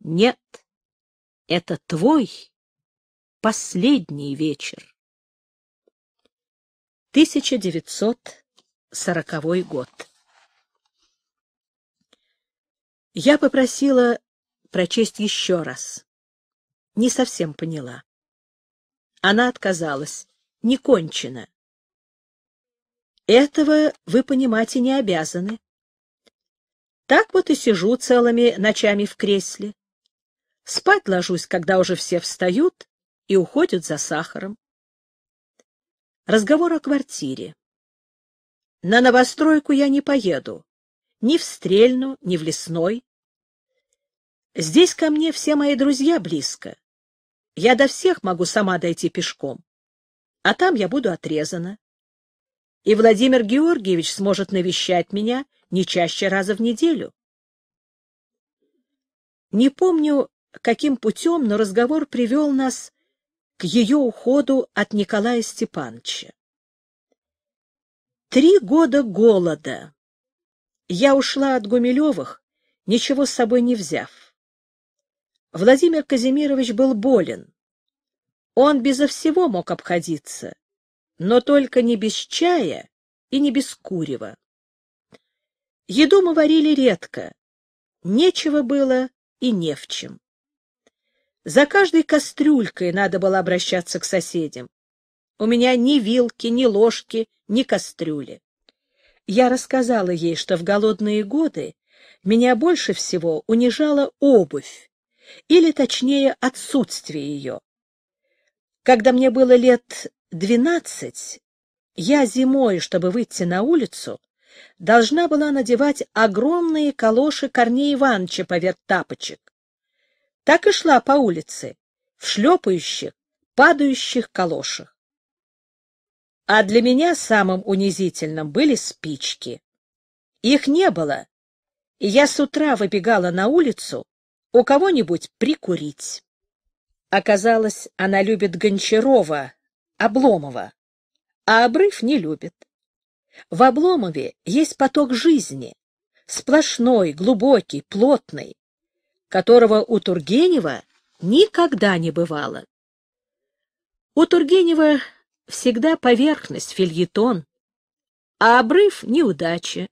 Нет, это твой последний вечер. 1940 год. Я попросила прочесть еще раз. Не совсем поняла. Она отказалась. Не кончено. Этого вы понимать и не обязаны. Так вот и сижу целыми ночами в кресле. Спать ложусь, когда уже все встают, и уходят за сахаром. Разговор о квартире. На новостройку я не поеду. Ни в Стрельну, ни в Лесной. Здесь ко мне все мои друзья близко. Я до всех могу сама дойти пешком. А там я буду отрезана. И Владимир Георгиевич сможет навещать меня не чаще раза в неделю. Не помню, каким путем, но разговор привел нас к ее уходу от Николая Степановича. Три года голода. Я ушла от Гумилевых, ничего с собой не взяв. Владимир Казимирович был болен. Он безо всего мог обходиться, но только не без чая и не без курева. Еду мы варили редко, нечего было и не в чем. За каждой кастрюлькой надо было обращаться к соседям. У меня ни вилки, ни ложки, ни кастрюли. Я рассказала ей, что в голодные годы меня больше всего унижала обувь, или, точнее, отсутствие ее. Когда мне было лет двенадцать, я зимой, чтобы выйти на улицу, должна была надевать огромные калоши Корнея Ивановича поверх тапочек, так и шла по улице, в шлепающих, падающих калошах. А для меня самым унизительным были спички. Их не было, и я с утра выбегала на улицу у кого-нибудь прикурить. Оказалось, она любит Гончарова, Обломова, а обрыв не любит. В Обломове есть поток жизни, сплошной, глубокий, плотный которого у Тургенева никогда не бывало. У Тургенева всегда поверхность, фильетон, а обрыв — неудача.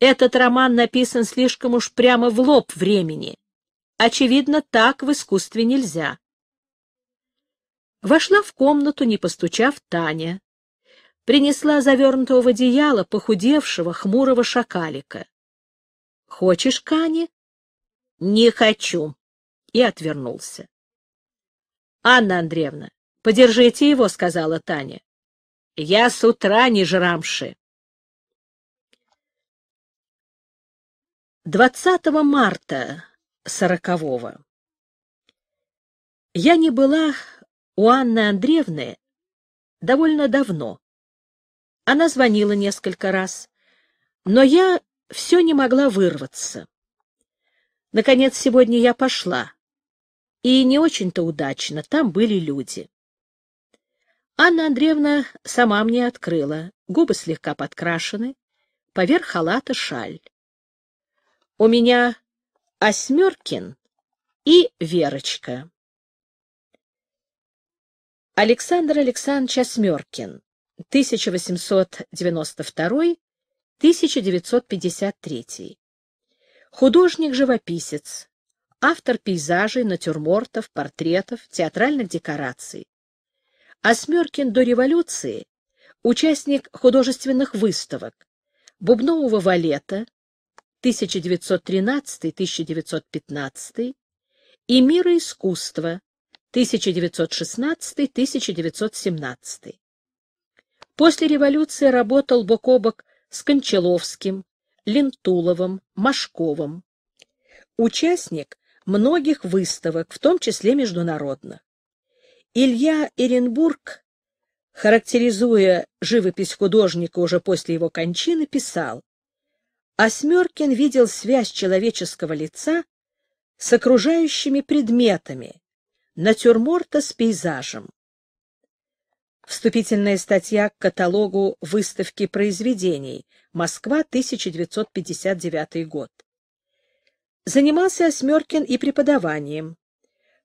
Этот роман написан слишком уж прямо в лоб времени. Очевидно, так в искусстве нельзя. Вошла в комнату, не постучав, Таня. Принесла завернутого в одеяло похудевшего, хмурого шакалика. — Хочешь, Кани? «Не хочу!» и отвернулся. «Анна Андреевна, подержите его», — сказала Таня. «Я с утра не жрамши». 20 марта сорокового. Я не была у Анны Андреевны довольно давно. Она звонила несколько раз, но я все не могла вырваться. Наконец, сегодня я пошла. И не очень-то удачно, там были люди. Анна Андреевна сама мне открыла, губы слегка подкрашены, поверх халата шаль. У меня Осьмеркин и Верочка. Александр Александрович Осьмеркин, 1892-1953. Художник-живописец, автор пейзажей, натюрмортов, портретов, театральных декораций. Осмеркин до революции – участник художественных выставок, бубнового валета 1913-1915 и мира искусства 1916-1917. После революции работал бок о бок с Кончаловским, Лентуловым, Машковым. Участник многих выставок, в том числе международных. Илья Эренбург, характеризуя живопись художника уже после его кончины, писал, «Осмеркин видел связь человеческого лица с окружающими предметами, натюрморта с пейзажем». Вступительная статья к каталогу выставки произведений Москва, 1959 год. Занимался Осмеркин и преподаванием.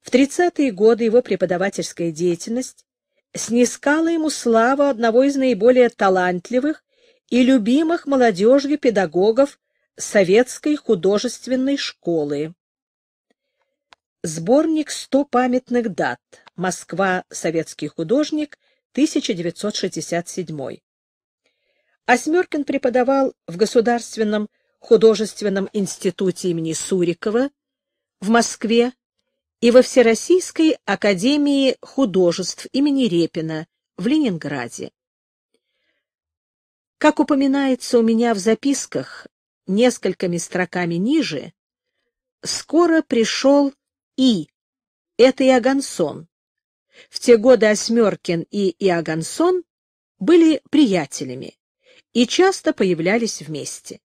В 30-е годы его преподавательская деятельность снискала ему славу одного из наиболее талантливых и любимых молодежью педагогов советской художественной школы. Сборник 100 памятных дат. Москва. Советский художник. 1967». Осмеркин преподавал в Государственном художественном институте имени Сурикова в Москве и во Всероссийской академии художеств имени Репина в Ленинграде. Как упоминается у меня в записках, несколькими строками ниже, скоро пришел И. Это Иогансон. В те годы Осмеркин и Иогансон были приятелями и часто появлялись вместе.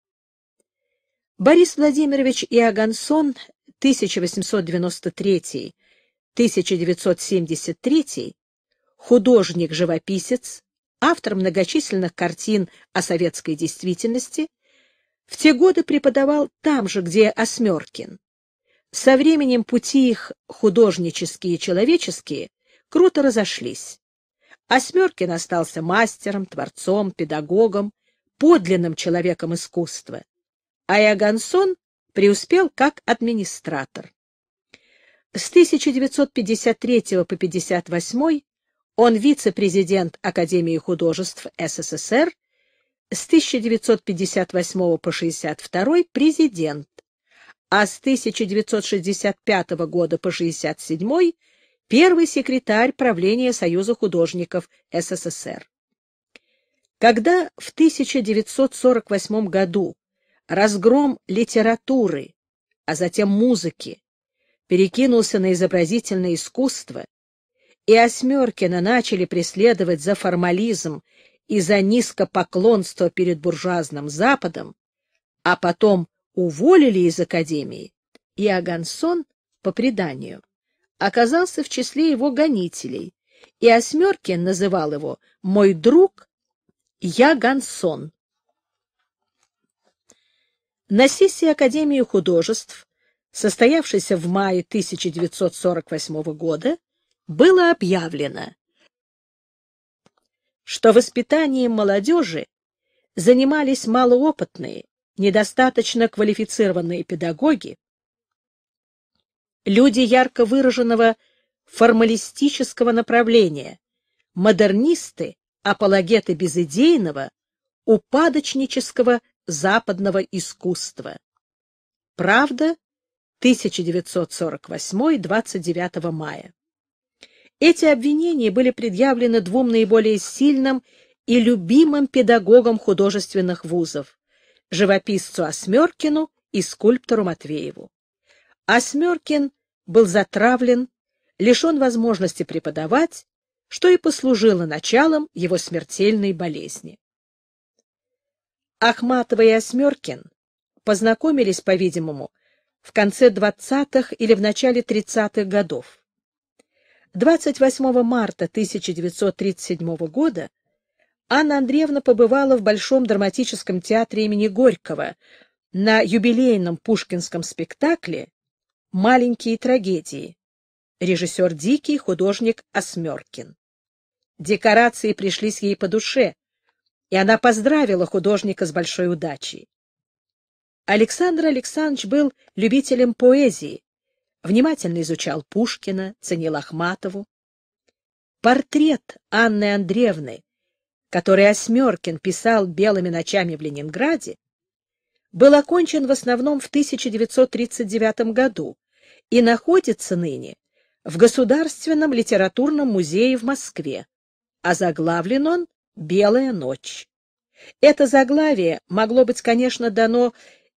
Борис Владимирович Иогансон 1893-1973 художник-живописец, автор многочисленных картин о советской действительности, в те годы преподавал там же, где Осмеркин. Со временем пути их художнические и человеческие круто разошлись. Осмеркин остался мастером, творцом, педагогом, подлинным человеком искусства, а Иогансон преуспел как администратор. С 1953 по 1958 он вице-президент Академии художеств СССР, с 1958 по 1962 президент, а с 1965 года по 1967 первый секретарь правления Союза художников СССР. Когда в 1948 году разгром литературы, а затем музыки, перекинулся на изобразительное искусство, и Осмеркина начали преследовать за формализм и за низкопоклонство перед буржуазным Западом, а потом уволили из Академии, и Агансон, по преданию, оказался в числе его гонителей, и Осмеркин называл его «мой друг» Я Гансон. На сессии Академии художеств, состоявшейся в мае 1948 года, было объявлено, что воспитанием молодежи занимались малоопытные, недостаточно квалифицированные педагоги, люди ярко выраженного формалистического направления, модернисты, апологеты безыдейного, упадочнического западного искусства. Правда, 1948-29 мая. Эти обвинения были предъявлены двум наиболее сильным и любимым педагогам художественных вузов – живописцу Осмеркину и скульптору Матвееву. Осмеркин был затравлен, лишен возможности преподавать что и послужило началом его смертельной болезни. Ахматова и Осмеркин познакомились, по-видимому, в конце 20-х или в начале 30-х годов. 28 марта 1937 года Анна Андреевна побывала в Большом драматическом театре имени Горького на юбилейном пушкинском спектакле «Маленькие трагедии» режиссер Дикий, художник Осмеркин. Декорации пришлись ей по душе, и она поздравила художника с большой удачей. Александр Александрович был любителем поэзии, внимательно изучал Пушкина, ценил Ахматову. Портрет Анны Андреевны, который Осмеркин писал белыми ночами в Ленинграде, был окончен в основном в 1939 году и находится ныне в Государственном литературном музее в Москве а заглавлен он «Белая ночь». Это заглавие могло быть, конечно, дано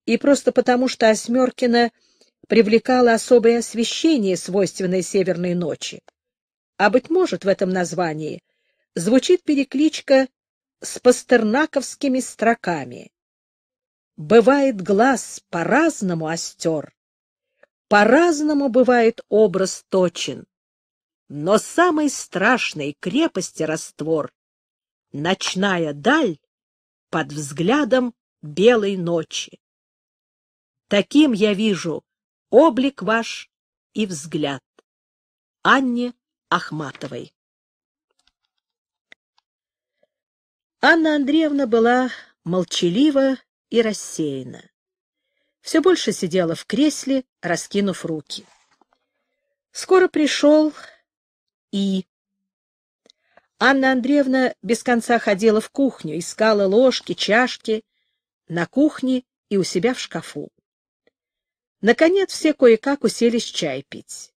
и просто потому, что Осмеркина привлекала особое освещение, свойственное северной ночи. А, быть может, в этом названии звучит перекличка с пастернаковскими строками. «Бывает глаз по-разному остер, по-разному бывает образ точен, но самой страшной крепости раствор. Ночная даль под взглядом белой ночи. Таким я вижу облик ваш и взгляд. Анне Ахматовой. Анна Андреевна была молчалива и рассеяна. Все больше сидела в кресле, раскинув руки. Скоро пришел и. Анна Андреевна без конца ходила в кухню, искала ложки, чашки, на кухне и у себя в шкафу. Наконец все кое-как уселись чай пить.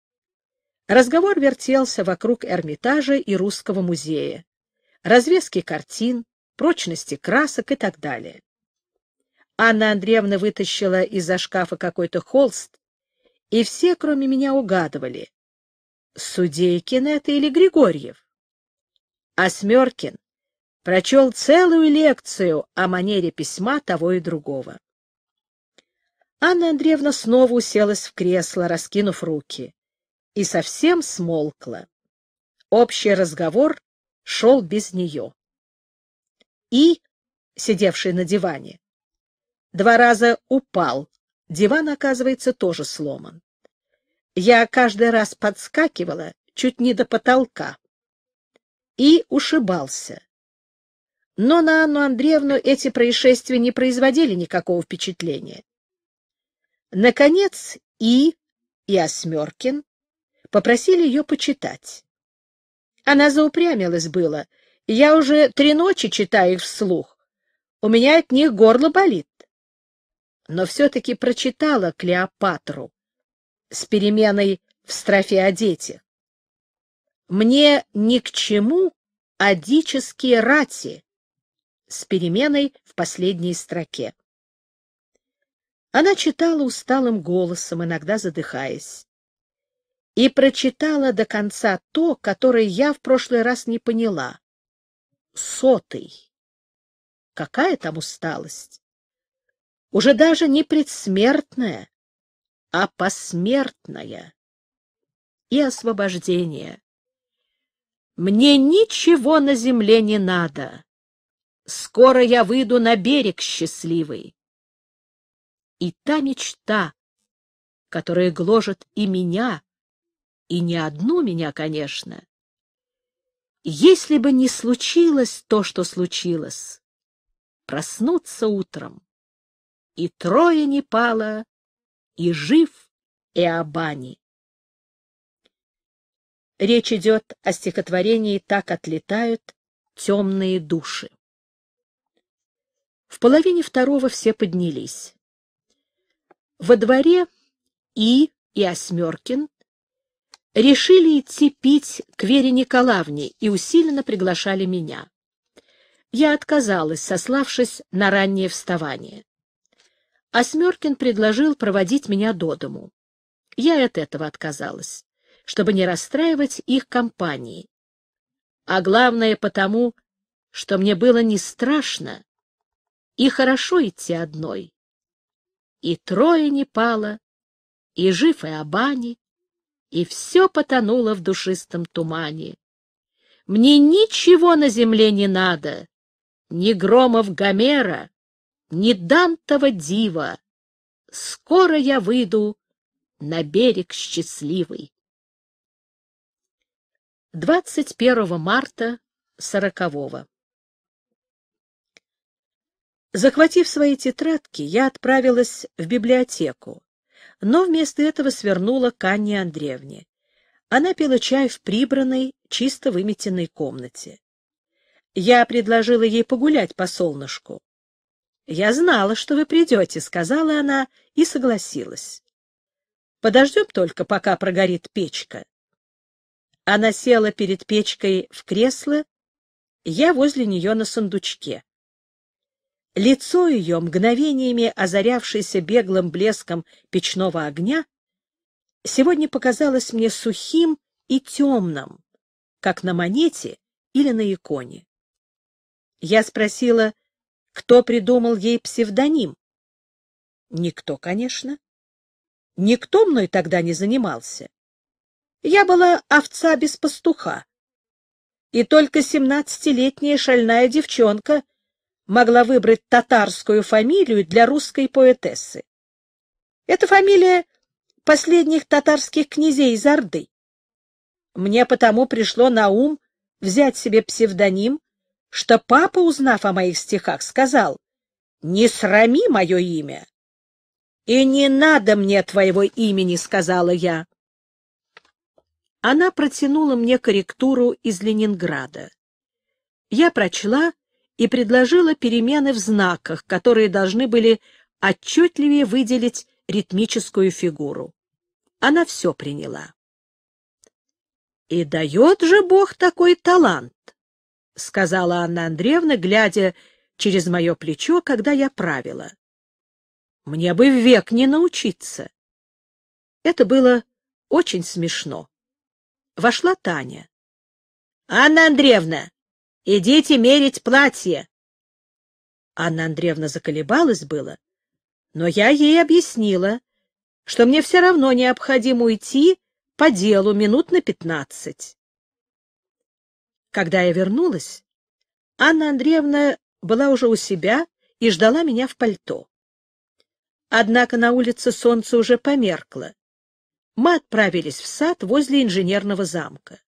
Разговор вертелся вокруг Эрмитажа и Русского музея, развески картин, прочности красок и так далее. Анна Андреевна вытащила из-за шкафа какой-то холст, и все, кроме меня, угадывали, Судейкин это или Григорьев? Осмеркин прочел целую лекцию о манере письма того и другого. Анна Андреевна снова уселась в кресло, раскинув руки, и совсем смолкла. Общий разговор шел без нее. И, сидевший на диване, два раза упал. Диван, оказывается, тоже сломан. Я каждый раз подскакивала чуть не до потолка и ушибался. Но на Анну Андреевну эти происшествия не производили никакого впечатления. Наконец И и Осмеркин попросили ее почитать. Она заупрямилась было. Я уже три ночи читаю их вслух. У меня от них горло болит. Но все-таки прочитала Клеопатру с переменой в строфе о детях. Мне ни к чему адические рати с переменой в последней строке. Она читала усталым голосом, иногда задыхаясь, и прочитала до конца то, которое я в прошлый раз не поняла. Сотый. Какая там усталость? Уже даже не предсмертная, а посмертная и освобождение. Мне ничего на земле не надо. Скоро я выйду на берег счастливый. И та мечта, которая гложет и меня, и не одну меня, конечно. Если бы не случилось то, что случилось, проснуться утром, и трое не пало и жив Иобани. Речь идет о стихотворении «Так отлетают темные души». В половине второго все поднялись. Во дворе И и Осмеркин решили идти пить к Вере Николаевне и усиленно приглашали меня. Я отказалась, сославшись на раннее вставание. Осмеркин предложил проводить меня до дому. Я от этого отказалась, чтобы не расстраивать их компании. А главное потому, что мне было не страшно и хорошо идти одной. И трое не пало, и жив и Абани, и все потонуло в душистом тумане. Мне ничего на земле не надо, ни громов Гомера, не Дантова дива, скоро я выйду на берег счастливый. 21 марта сорокового. Захватив свои тетрадки, я отправилась в библиотеку, но вместо этого свернула к Анне Андреевне. Она пила чай в прибранной, чисто выметенной комнате. Я предложила ей погулять по солнышку. «Я знала, что вы придете», — сказала она и согласилась. «Подождем только, пока прогорит печка». Она села перед печкой в кресло, я возле нее на сундучке. Лицо ее, мгновениями озарявшееся беглым блеском печного огня, сегодня показалось мне сухим и темным, как на монете или на иконе. Я спросила, кто придумал ей псевдоним? Никто, конечно. Никто мной тогда не занимался. Я была овца без пастуха. И только семнадцатилетняя шальная девчонка могла выбрать татарскую фамилию для русской поэтессы. Это фамилия последних татарских князей из Орды. Мне потому пришло на ум взять себе псевдоним что папа, узнав о моих стихах, сказал, «Не срами мое имя!» «И не надо мне твоего имени!» — сказала я. Она протянула мне корректуру из Ленинграда. Я прочла и предложила перемены в знаках, которые должны были отчетливее выделить ритмическую фигуру. Она все приняла. «И дает же Бог такой талант!» — сказала Анна Андреевна, глядя через мое плечо, когда я правила. «Мне бы век не научиться». Это было очень смешно. Вошла Таня. «Анна Андреевна, идите мерить платье!» Анна Андреевна заколебалась было, но я ей объяснила, что мне все равно необходимо уйти по делу минут на пятнадцать. Когда я вернулась, Анна Андреевна была уже у себя и ждала меня в пальто. Однако на улице солнце уже померкло. Мы отправились в сад возле инженерного замка.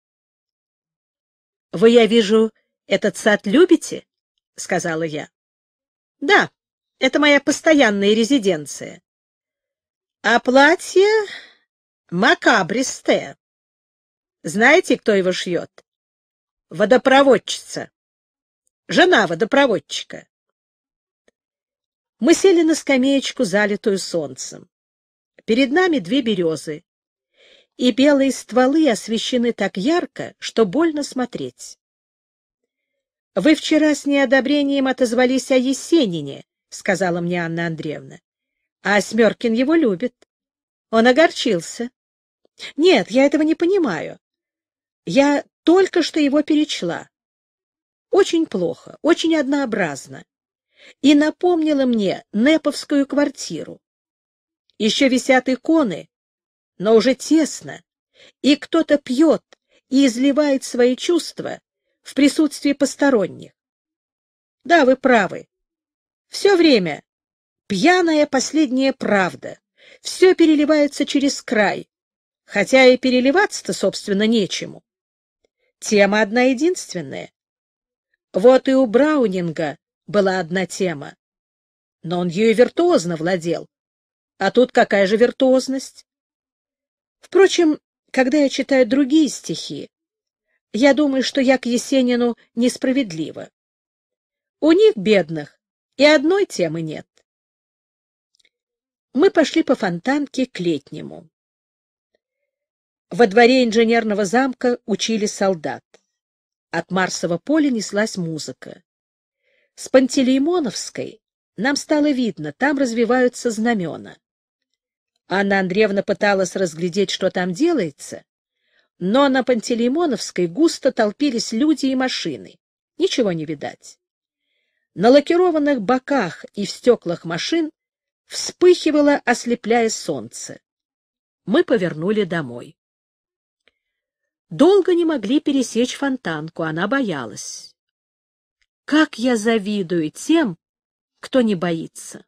— Вы, я вижу, этот сад любите? — сказала я. — Да, это моя постоянная резиденция. — А платье макабристое. Знаете, кто его шьет? водопроводчица, жена водопроводчика. Мы сели на скамеечку, залитую солнцем. Перед нами две березы, и белые стволы освещены так ярко, что больно смотреть. — Вы вчера с неодобрением отозвались о Есенине, — сказала мне Анна Андреевна. — А Смеркин его любит. Он огорчился. — Нет, я этого не понимаю. Я только что его перечла. Очень плохо, очень однообразно. И напомнила мне Неповскую квартиру. Еще висят иконы, но уже тесно, и кто-то пьет и изливает свои чувства в присутствии посторонних. Да, вы правы. Все время пьяная последняя правда. Все переливается через край, хотя и переливаться-то, собственно, нечему. Тема одна единственная. Вот и у Браунинга была одна тема. Но он ее виртуозно владел. А тут какая же виртуозность? Впрочем, когда я читаю другие стихи, я думаю, что я к Есенину несправедлива. У них, бедных, и одной темы нет. Мы пошли по фонтанке к летнему. Во дворе инженерного замка учили солдат. От Марсового поля неслась музыка. С Пантелеймоновской нам стало видно, там развиваются знамена. Анна Андреевна пыталась разглядеть, что там делается, но на Пантелеймоновской густо толпились люди и машины. Ничего не видать. На лакированных боках и в стеклах машин вспыхивало, ослепляя солнце. Мы повернули домой долго не могли пересечь фонтанку, она боялась. Как я завидую тем, кто не боится.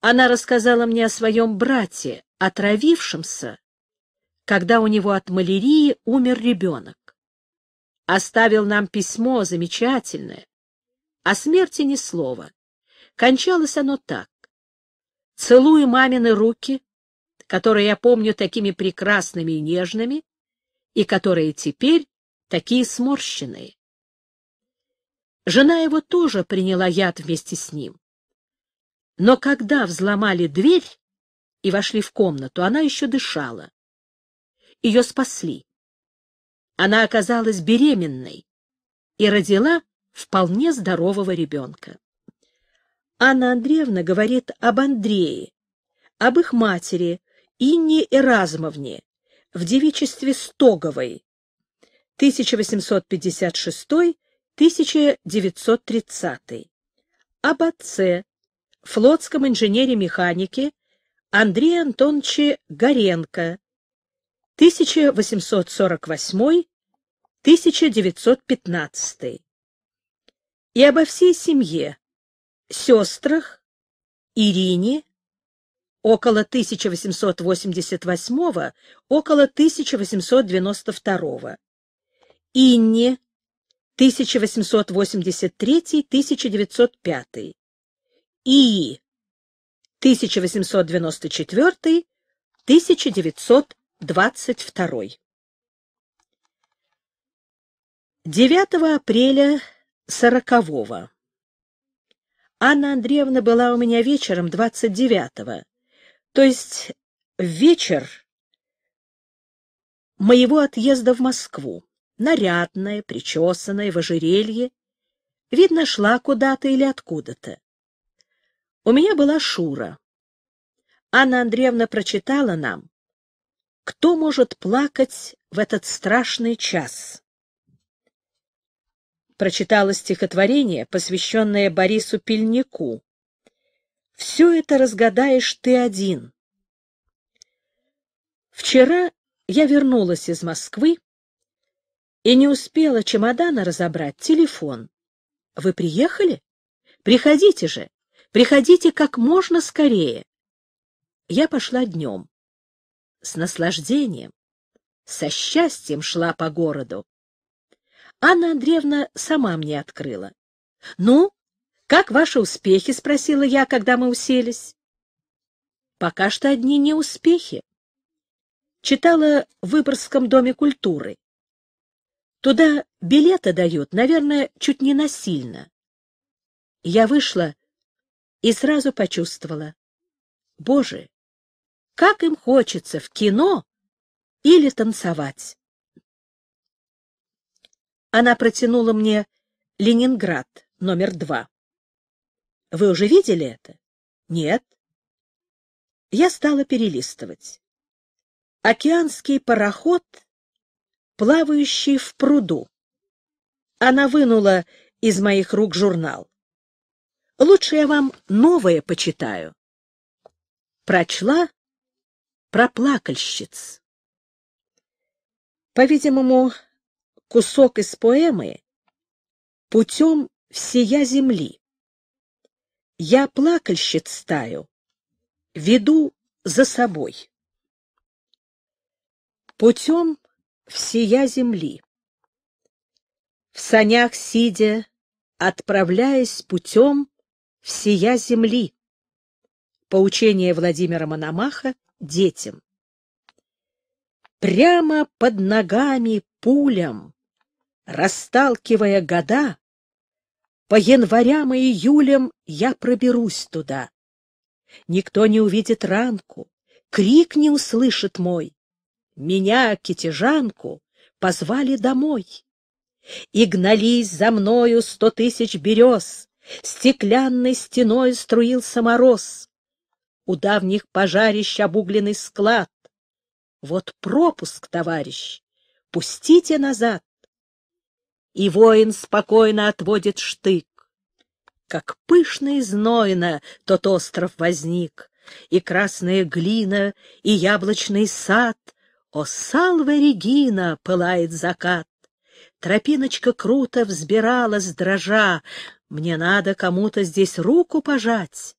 Она рассказала мне о своем брате, отравившемся, когда у него от малярии умер ребенок. Оставил нам письмо замечательное. О смерти ни слова. Кончалось оно так. Целую мамины руки, которые я помню такими прекрасными и нежными, и которые теперь такие сморщенные. Жена его тоже приняла яд вместе с ним. Но когда взломали дверь и вошли в комнату, она еще дышала. Ее спасли. Она оказалась беременной и родила вполне здорового ребенка. Анна Андреевна говорит об Андрее, об их матери, Инне Эразмовне, в девичестве Стоговой 1856-1930, об отце, флотском инженере-механике Андрея Антоновиче Горенко 1848-1915 и обо всей семье, сестрах, Ирине, около 1888, около 1892. Инни 1883-1905. Ии 1894-1922. 9 апреля 40-го. Анна Андреевна была у меня вечером 29-го то есть вечер моего отъезда в Москву, нарядная, причесанная, в ожерелье, видно, шла куда-то или откуда-то. У меня была Шура. Анна Андреевна прочитала нам, кто может плакать в этот страшный час. Прочитала стихотворение, посвященное Борису Пельнику, все это разгадаешь ты один. Вчера я вернулась из Москвы и не успела чемодана разобрать телефон. Вы приехали? Приходите же, приходите как можно скорее. Я пошла днем. С наслаждением, со счастьем шла по городу. Анна Андреевна сама мне открыла. — Ну, «Как ваши успехи?» — спросила я, когда мы уселись. «Пока что одни неуспехи. Читала в Выборгском доме культуры. Туда билеты дают, наверное, чуть не насильно. Я вышла и сразу почувствовала. Боже, как им хочется в кино или танцевать. Она протянула мне «Ленинград» номер два. Вы уже видели это? Нет. Я стала перелистывать. Океанский пароход, плавающий в пруду. Она вынула из моих рук журнал. Лучше я вам новое почитаю. Прочла про плакальщиц. По-видимому, кусок из поэмы «Путем всея земли» Я плакальщиц стаю веду за собой. Путем всея земли. В санях сидя, отправляясь путем всея земли. Поучение Владимира Мономаха детям. Прямо под ногами пулям, расталкивая года, по январям и июлям я проберусь туда. Никто не увидит ранку, крик не услышит мой. Меня, китежанку, позвали домой. И гнались за мною сто тысяч берез, Стеклянной стеной струился мороз. У давних пожарищ обугленный склад. Вот пропуск, товарищ, пустите назад и воин спокойно отводит штык. Как пышно и знойно тот остров возник, и красная глина, и яблочный сад, о, салва Регина, пылает закат. Тропиночка круто взбиралась, дрожа, мне надо кому-то здесь руку пожать.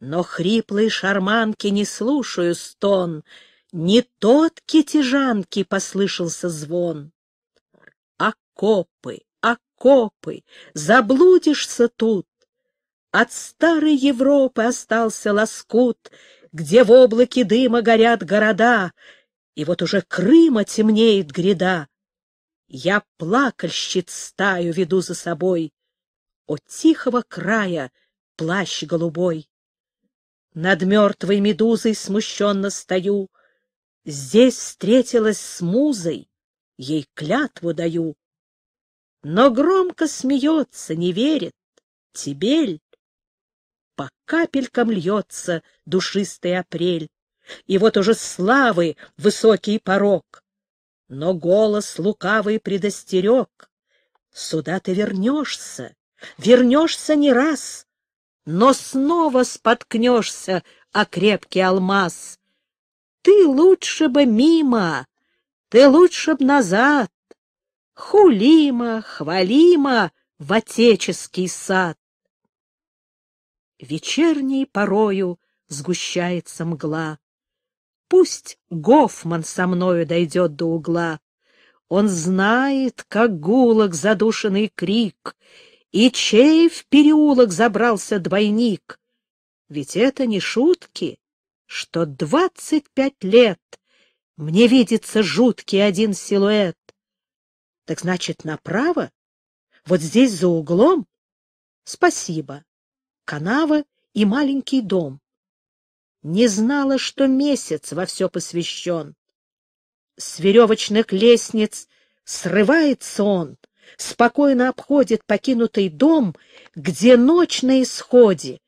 Но хриплой шарманки не слушаю стон, не тот китежанки послышался звон окопы, окопы, а заблудишься тут. От старой Европы остался лоскут, где в облаке дыма горят города, и вот уже Крыма темнеет гряда. Я плакальщиц стаю веду за собой, о тихого края плащ голубой. Над мертвой медузой смущенно стою, здесь встретилась с музой, ей клятву даю но громко смеется, не верит. Тибель по капелькам льется душистый апрель, и вот уже славы высокий порог. Но голос лукавый предостерег. Сюда ты вернешься, вернешься не раз, но снова споткнешься о крепкий алмаз. Ты лучше бы мимо, ты лучше бы назад, Хулима, хвалима, в отеческий сад. Вечерней порою сгущается мгла. Пусть Гофман со мною дойдет до угла. Он знает, как гулок задушенный крик, И чей в переулок забрался двойник. Ведь это не шутки, что двадцать пять лет Мне видится жуткий один силуэт. Так значит, направо? Вот здесь за углом? Спасибо. Канава и маленький дом. Не знала, что месяц во все посвящен. С веревочных лестниц срывается он, спокойно обходит покинутый дом, где ночь на исходе.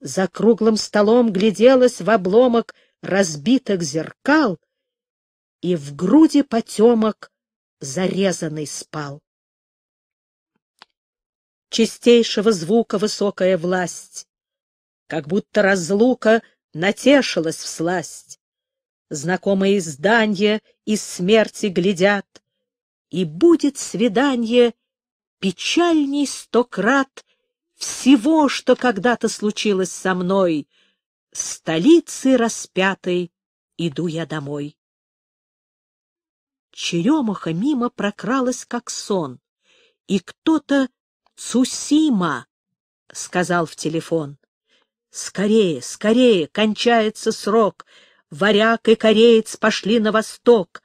За круглым столом гляделась в обломок разбитых зеркал, и в груди потемок зарезанный спал. Чистейшего звука высокая власть, как будто разлука натешилась в сласть. Знакомые здания из смерти глядят, и будет свидание печальней сто крат всего, что когда-то случилось со мной. Столицы распятой иду я домой. Черемуха мимо прокралась, как сон, и кто-то «Цусима!» — сказал в телефон. «Скорее, скорее! Кончается срок! Варяг и кореец пошли на восток!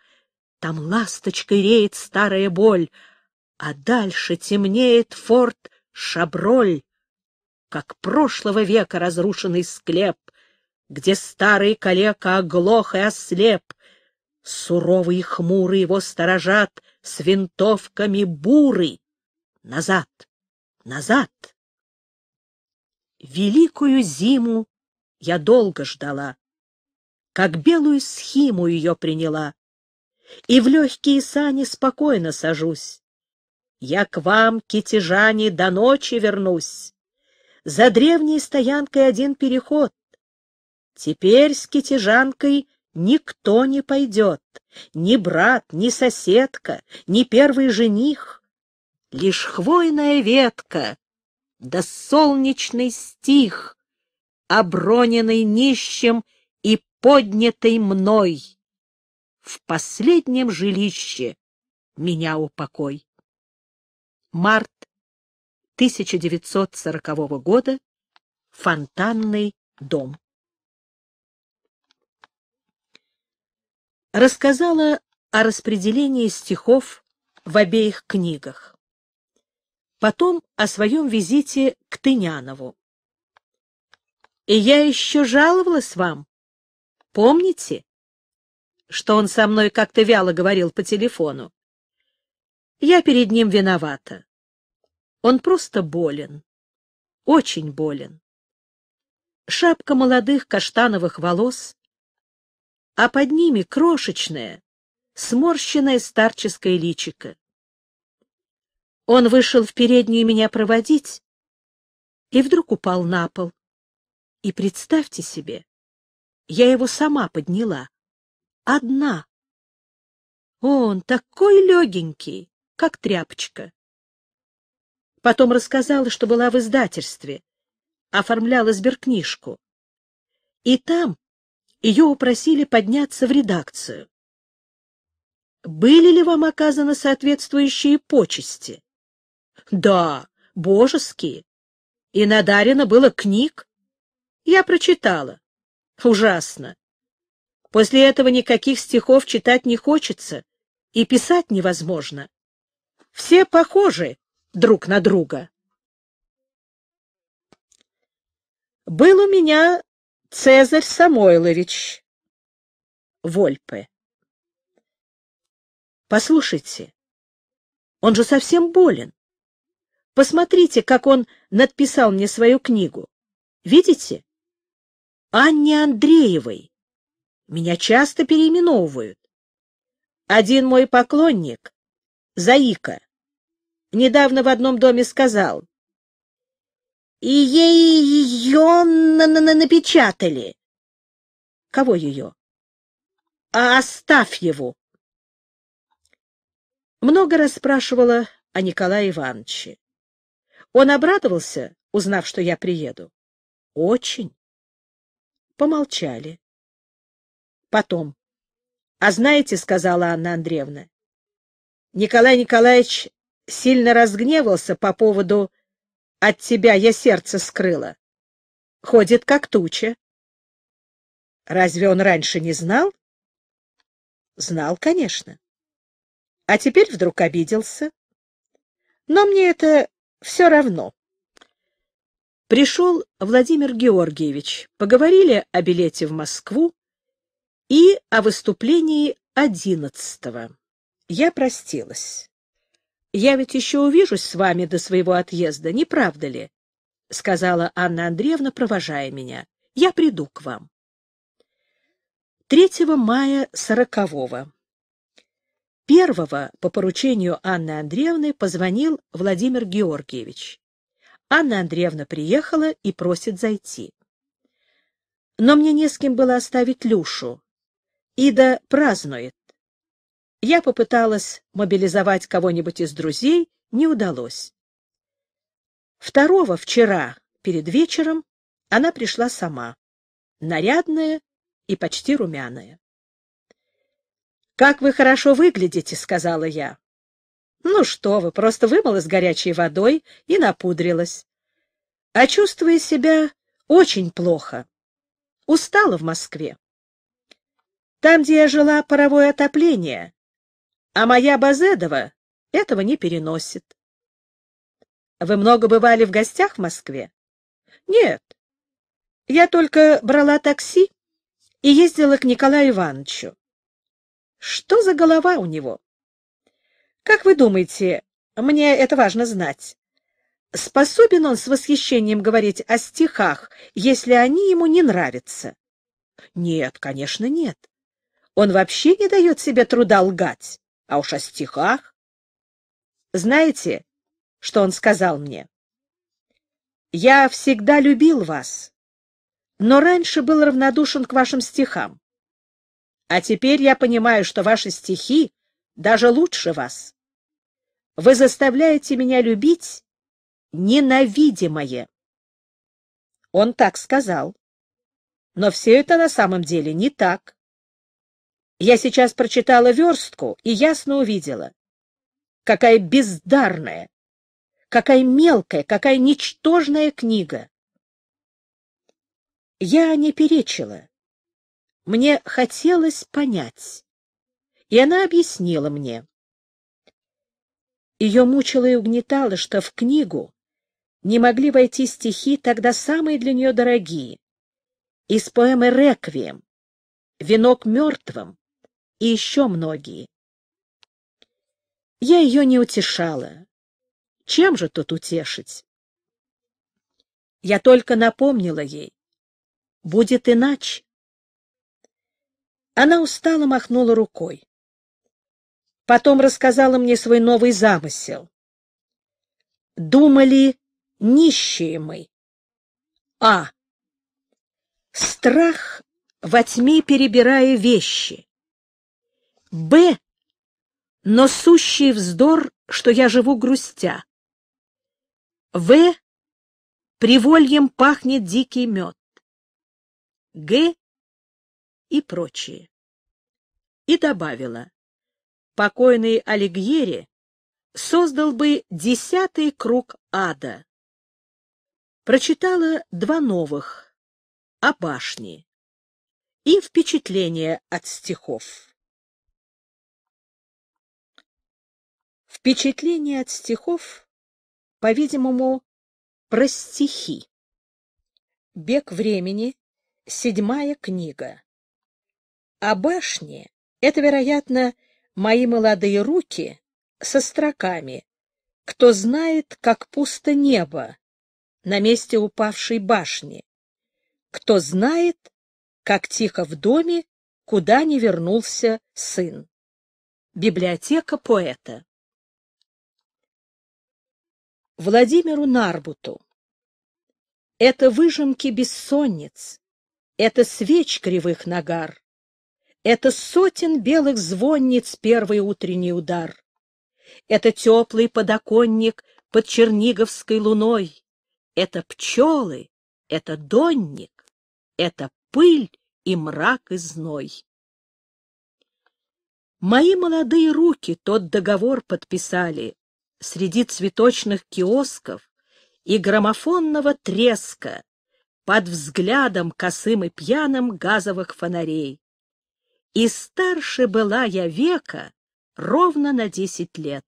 Там ласточкой реет старая боль, а дальше темнеет форт Шаброль, как прошлого века разрушенный склеп, где старый калека оглох и ослеп, Суровые хмуры его сторожат с винтовками буры. Назад! Назад! Великую зиму я долго ждала, как белую схиму ее приняла, и в легкие сани спокойно сажусь. Я к вам, китежане, до ночи вернусь. За древней стоянкой один переход. Теперь с китежанкой никто не пойдет, ни брат, ни соседка, ни первый жених. Лишь хвойная ветка, да солнечный стих, оброненный нищим и поднятый мной. В последнем жилище меня упокой. Март 1940 года. Фонтанный дом. рассказала о распределении стихов в обеих книгах. Потом о своем визите к Тынянову. «И я еще жаловалась вам. Помните, что он со мной как-то вяло говорил по телефону? Я перед ним виновата. Он просто болен, очень болен. Шапка молодых каштановых волос а под ними крошечное, сморщенное старческое личико. Он вышел в переднюю меня проводить и вдруг упал на пол. И представьте себе, я его сама подняла. Одна. Он такой легенький, как тряпочка. Потом рассказала, что была в издательстве, оформляла сберкнижку. И там ее упросили подняться в редакцию. «Были ли вам оказаны соответствующие почести?» «Да, божеские. И надарено было книг. Я прочитала. Ужасно. После этого никаких стихов читать не хочется и писать невозможно. Все похожи друг на друга. Был у меня Цезарь Самойлович Вольпе. Послушайте, он же совсем болен. Посмотрите, как он надписал мне свою книгу. Видите? Анне Андреевой. Меня часто переименовывают. Один мой поклонник, Заика, недавно в одном доме сказал, и ей ее на -на -на напечатали. Кого ее? А оставь его. Много расспрашивала о Николае Ивановиче. Он обрадовался, узнав, что я приеду. Очень. Помолчали. Потом. А знаете, сказала Анна Андреевна, Николай Николаевич сильно разгневался по поводу от тебя я сердце скрыла. Ходит, как туча. Разве он раньше не знал? Знал, конечно. А теперь вдруг обиделся. Но мне это все равно. Пришел Владимир Георгиевич. Поговорили о билете в Москву и о выступлении одиннадцатого. Я простилась я ведь еще увижусь с вами до своего отъезда, не правда ли? — сказала Анна Андреевна, провожая меня. — Я приду к вам. 3 мая сорокового. Первого по поручению Анны Андреевны позвонил Владимир Георгиевич. Анна Андреевна приехала и просит зайти. Но мне не с кем было оставить Люшу. Ида празднует. Я попыталась мобилизовать кого-нибудь из друзей, не удалось. Второго вчера, перед вечером, она пришла сама, нарядная и почти румяная. «Как вы хорошо выглядите», — сказала я. «Ну что вы, просто вымылась горячей водой и напудрилась. А чувствуя себя очень плохо. Устала в Москве. Там, где я жила, паровое отопление, а моя Базедова этого не переносит. Вы много бывали в гостях в Москве? Нет. Я только брала такси и ездила к Николаю Ивановичу. Что за голова у него? Как вы думаете, мне это важно знать, способен он с восхищением говорить о стихах, если они ему не нравятся? Нет, конечно, нет. Он вообще не дает себе труда лгать. А уж о стихах. Знаете, что он сказал мне? «Я всегда любил вас, но раньше был равнодушен к вашим стихам. А теперь я понимаю, что ваши стихи даже лучше вас. Вы заставляете меня любить ненавидимое». Он так сказал. Но все это на самом деле не так. Я сейчас прочитала верстку и ясно увидела. Какая бездарная, какая мелкая, какая ничтожная книга. Я не перечила. Мне хотелось понять. И она объяснила мне. Ее мучило и угнетало, что в книгу не могли войти стихи, тогда самые для нее дорогие. Из поэмы «Реквием», «Венок мертвым», и еще многие. Я ее не утешала. Чем же тут утешить? Я только напомнила ей. Будет иначе. Она устало махнула рукой. Потом рассказала мне свой новый замысел. Думали, нищие мы. А. Страх во тьме перебирая вещи. Б. Но сущий вздор, что я живу грустя. В. Привольем пахнет дикий мед. Г. И прочие. И добавила. Покойный Алигьери создал бы десятый круг ада. Прочитала два новых о башне и впечатление от стихов. Впечатление от стихов, по-видимому, про стихи. Бег времени, седьмая книга. О башне — это, вероятно, мои молодые руки со строками «Кто знает, как пусто небо» на месте упавшей башни. «Кто знает, как тихо в доме, куда не вернулся сын». Библиотека поэта. Владимиру Нарбуту. Это выжимки бессонниц, это свеч кривых нагар, это сотен белых звонниц первый утренний удар, это теплый подоконник под черниговской луной, это пчелы, это донник, это пыль и мрак и зной. Мои молодые руки тот договор подписали, среди цветочных киосков и граммофонного треска под взглядом косым и пьяным газовых фонарей. И старше была я века ровно на десять лет.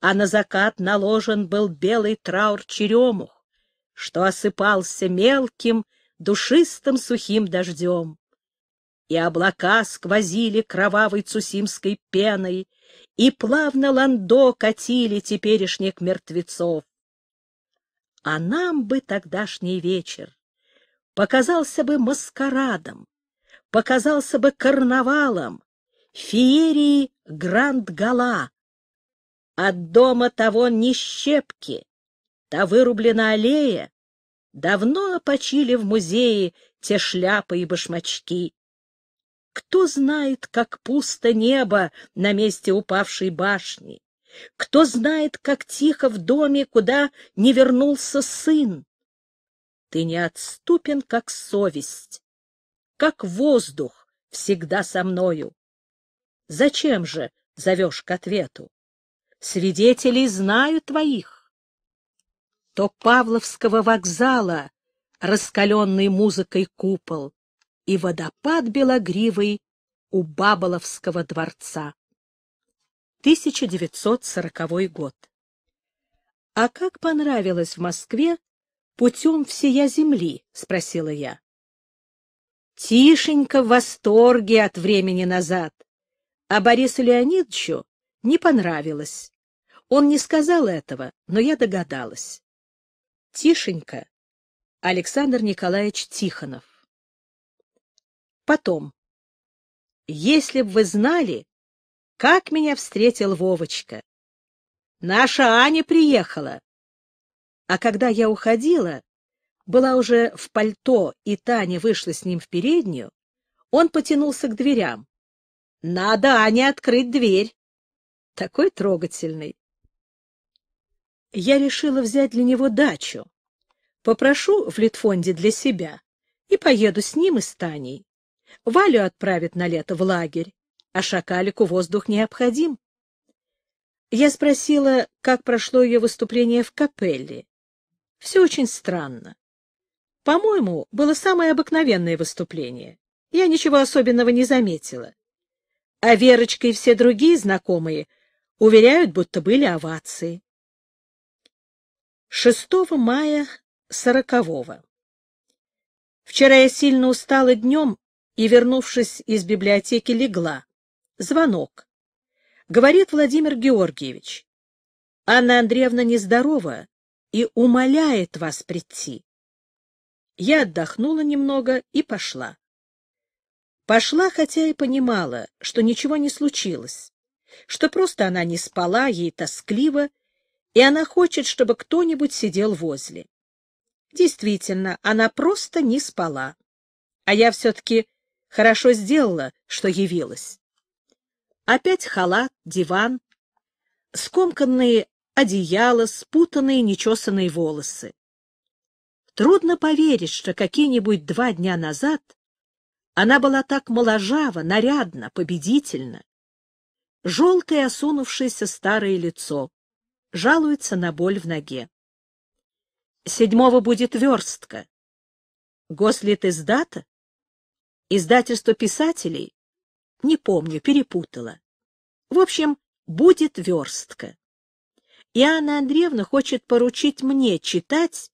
А на закат наложен был белый траур черемух, что осыпался мелким, душистым сухим дождем. И облака сквозили кровавой цусимской пеной, и плавно ландо катили теперешних мертвецов. А нам бы тогдашний вечер показался бы маскарадом, показался бы карнавалом, феерии Гранд-Гала. От дома того ни щепки, та вырублена аллея, давно опочили в музее те шляпы и башмачки. Кто знает, как пусто небо на месте упавшей башни? Кто знает, как тихо в доме, куда не вернулся сын? Ты не отступен, как совесть, как воздух всегда со мною. Зачем же зовешь к ответу? Свидетелей знаю твоих. То Павловского вокзала, раскаленный музыкой купол, и водопад белогривый у Баболовского дворца. 1940 год. — А как понравилось в Москве путем всея земли? — спросила я. — Тишенько в восторге от времени назад. А Борису Леонидовичу не понравилось. Он не сказал этого, но я догадалась. Тишенько. Александр Николаевич Тихонов. Потом. Если б вы знали, как меня встретил Вовочка. Наша Аня приехала. А когда я уходила, была уже в пальто, и Таня вышла с ним в переднюю, он потянулся к дверям. «Надо, Ане, открыть дверь!» Такой трогательный. Я решила взять для него дачу. Попрошу в Литфонде для себя и поеду с ним и с Таней. Валю отправят на лето в лагерь, а шакалику воздух необходим. Я спросила, как прошло ее выступление в капелле. Все очень странно. По-моему, было самое обыкновенное выступление. Я ничего особенного не заметила. А Верочка и все другие знакомые уверяют, будто были овации. 6 мая сорокового. Вчера я сильно устала днем и, вернувшись из библиотеки, легла. Звонок. Говорит Владимир Георгиевич. Анна Андреевна нездорова и умоляет вас прийти. Я отдохнула немного и пошла. Пошла, хотя и понимала, что ничего не случилось, что просто она не спала, ей тоскливо, и она хочет, чтобы кто-нибудь сидел возле. Действительно, она просто не спала. А я все-таки Хорошо сделала, что явилась. Опять халат, диван, скомканные одеяла, спутанные нечесанные волосы. Трудно поверить, что какие-нибудь два дня назад она была так моложава, нарядна, победительна. Желтое осунувшееся старое лицо. Жалуется на боль в ноге. Седьмого будет верстка. Гослит из дата? Издательство писателей, не помню, перепутала. В общем, будет верстка. И Анна Андреевна хочет поручить мне читать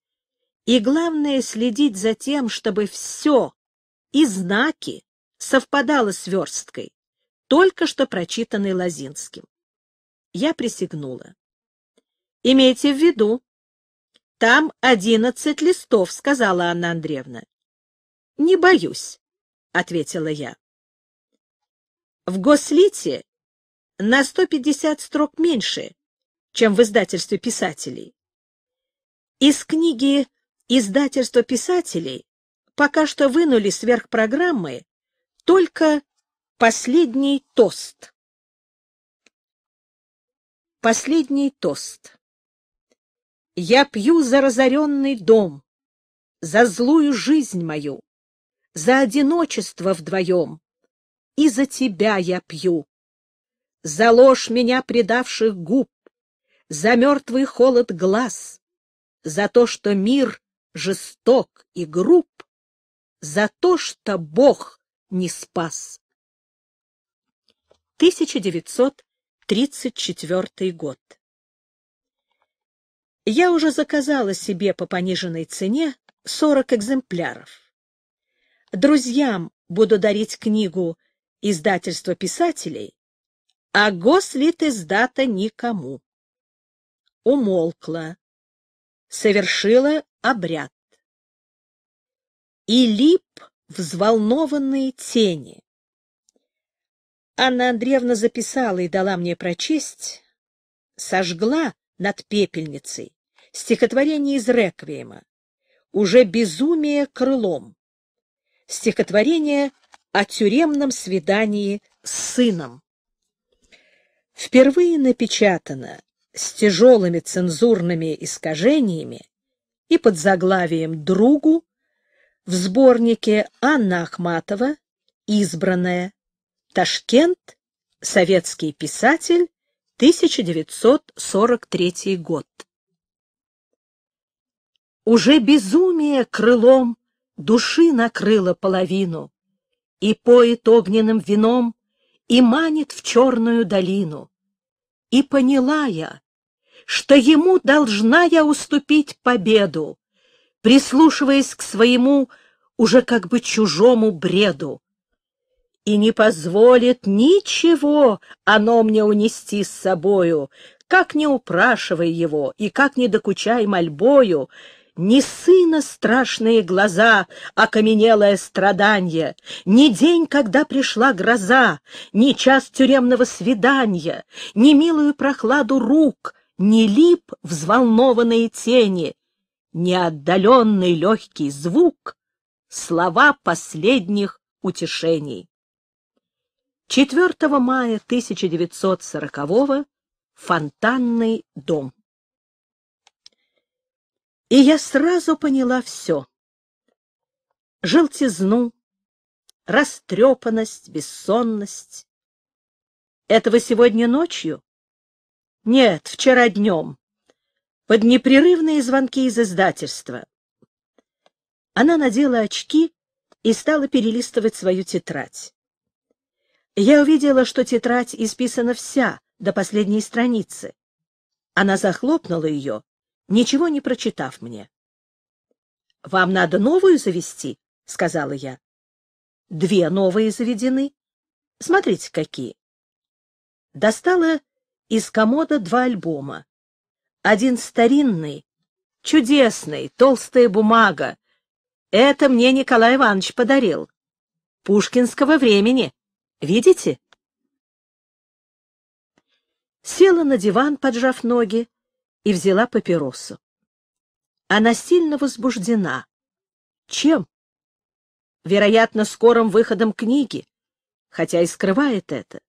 и, главное, следить за тем, чтобы все и знаки совпадало с версткой, только что прочитанной Лозинским. Я присягнула. «Имейте в виду, там одиннадцать листов», — сказала Анна Андреевна. «Не боюсь. — ответила я. В Гослите на 150 строк меньше, чем в издательстве писателей. Из книги «Издательство писателей» пока что вынули сверхпрограммы только «Последний тост». Последний тост. Я пью за разоренный дом, за злую жизнь мою, за одиночество вдвоем, и за тебя я пью. За ложь меня предавших губ, за мертвый холод глаз, за то, что мир жесток и груб, за то, что Бог не спас. 1934 год. Я уже заказала себе по пониженной цене 40 экземпляров. Друзьям буду дарить книгу «Издательство писателей», а гослит издата никому. Умолкла. Совершила обряд. И лип взволнованные тени. Анна Андреевна записала и дала мне прочесть, сожгла над пепельницей стихотворение из Реквиема, уже безумие крылом стихотворение о тюремном свидании с сыном. Впервые напечатано с тяжелыми цензурными искажениями и под заглавием «Другу» в сборнике Анна Ахматова «Избранная. Ташкент. Советский писатель. 1943 год». Уже безумие крылом души накрыла половину, И поет огненным вином, и манит в черную долину. И поняла я, что ему должна я уступить победу, прислушиваясь к своему уже как бы чужому бреду. И не позволит ничего оно мне унести с собою, как не упрашивай его и как не докучай мольбою, ни сына страшные глаза, окаменелое страдание, Ни день, когда пришла гроза, Ни час тюремного свидания, Ни милую прохладу рук, Ни лип взволнованные тени, Ни отдаленный легкий звук, Слова последних утешений. 4 мая 1940 года Фонтанный дом. И я сразу поняла все. Желтизну, растрепанность, бессонность. Этого сегодня ночью? Нет, вчера днем. Под непрерывные звонки из издательства. Она надела очки и стала перелистывать свою тетрадь. Я увидела, что тетрадь исписана вся, до последней страницы. Она захлопнула ее ничего не прочитав мне. — Вам надо новую завести, — сказала я. — Две новые заведены. Смотрите, какие. Достала из комода два альбома. Один старинный, чудесный, толстая бумага. Это мне Николай Иванович подарил. Пушкинского времени. Видите? Села на диван, поджав ноги, и взяла папиросу. Она сильно возбуждена. Чем? Вероятно, скорым выходом книги, хотя и скрывает это.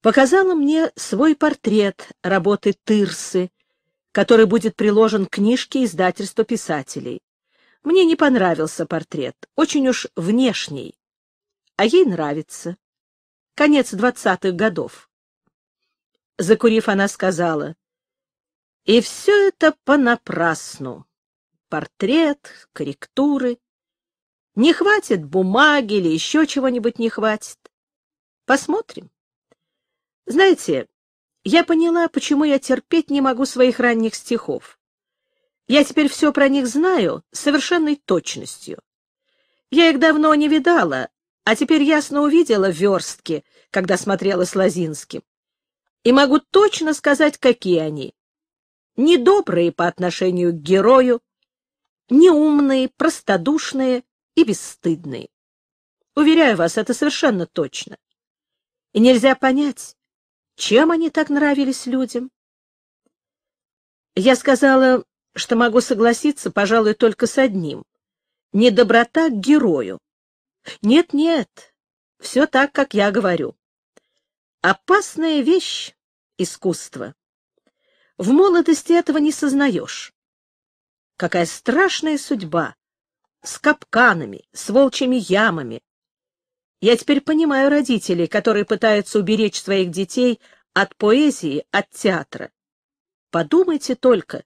Показала мне свой портрет работы Тырсы, который будет приложен к книжке издательства писателей. Мне не понравился портрет, очень уж внешний. А ей нравится. Конец двадцатых годов. Закурив, она сказала, и все это понапрасну. Портрет, корректуры. Не хватит бумаги или еще чего-нибудь не хватит. Посмотрим. Знаете, я поняла, почему я терпеть не могу своих ранних стихов. Я теперь все про них знаю с совершенной точностью. Я их давно не видала, а теперь ясно увидела верстки, когда смотрела с Лозинским. И могу точно сказать, какие они недобрые по отношению к герою, неумные, простодушные и бесстыдные. Уверяю вас, это совершенно точно. И нельзя понять, чем они так нравились людям. Я сказала, что могу согласиться, пожалуй, только с одним. Недоброта к герою. Нет-нет, все так, как я говорю. Опасная вещь — искусство. В молодости этого не сознаешь. Какая страшная судьба! С капканами, с волчьими ямами. Я теперь понимаю родителей, которые пытаются уберечь своих детей от поэзии, от театра. Подумайте только,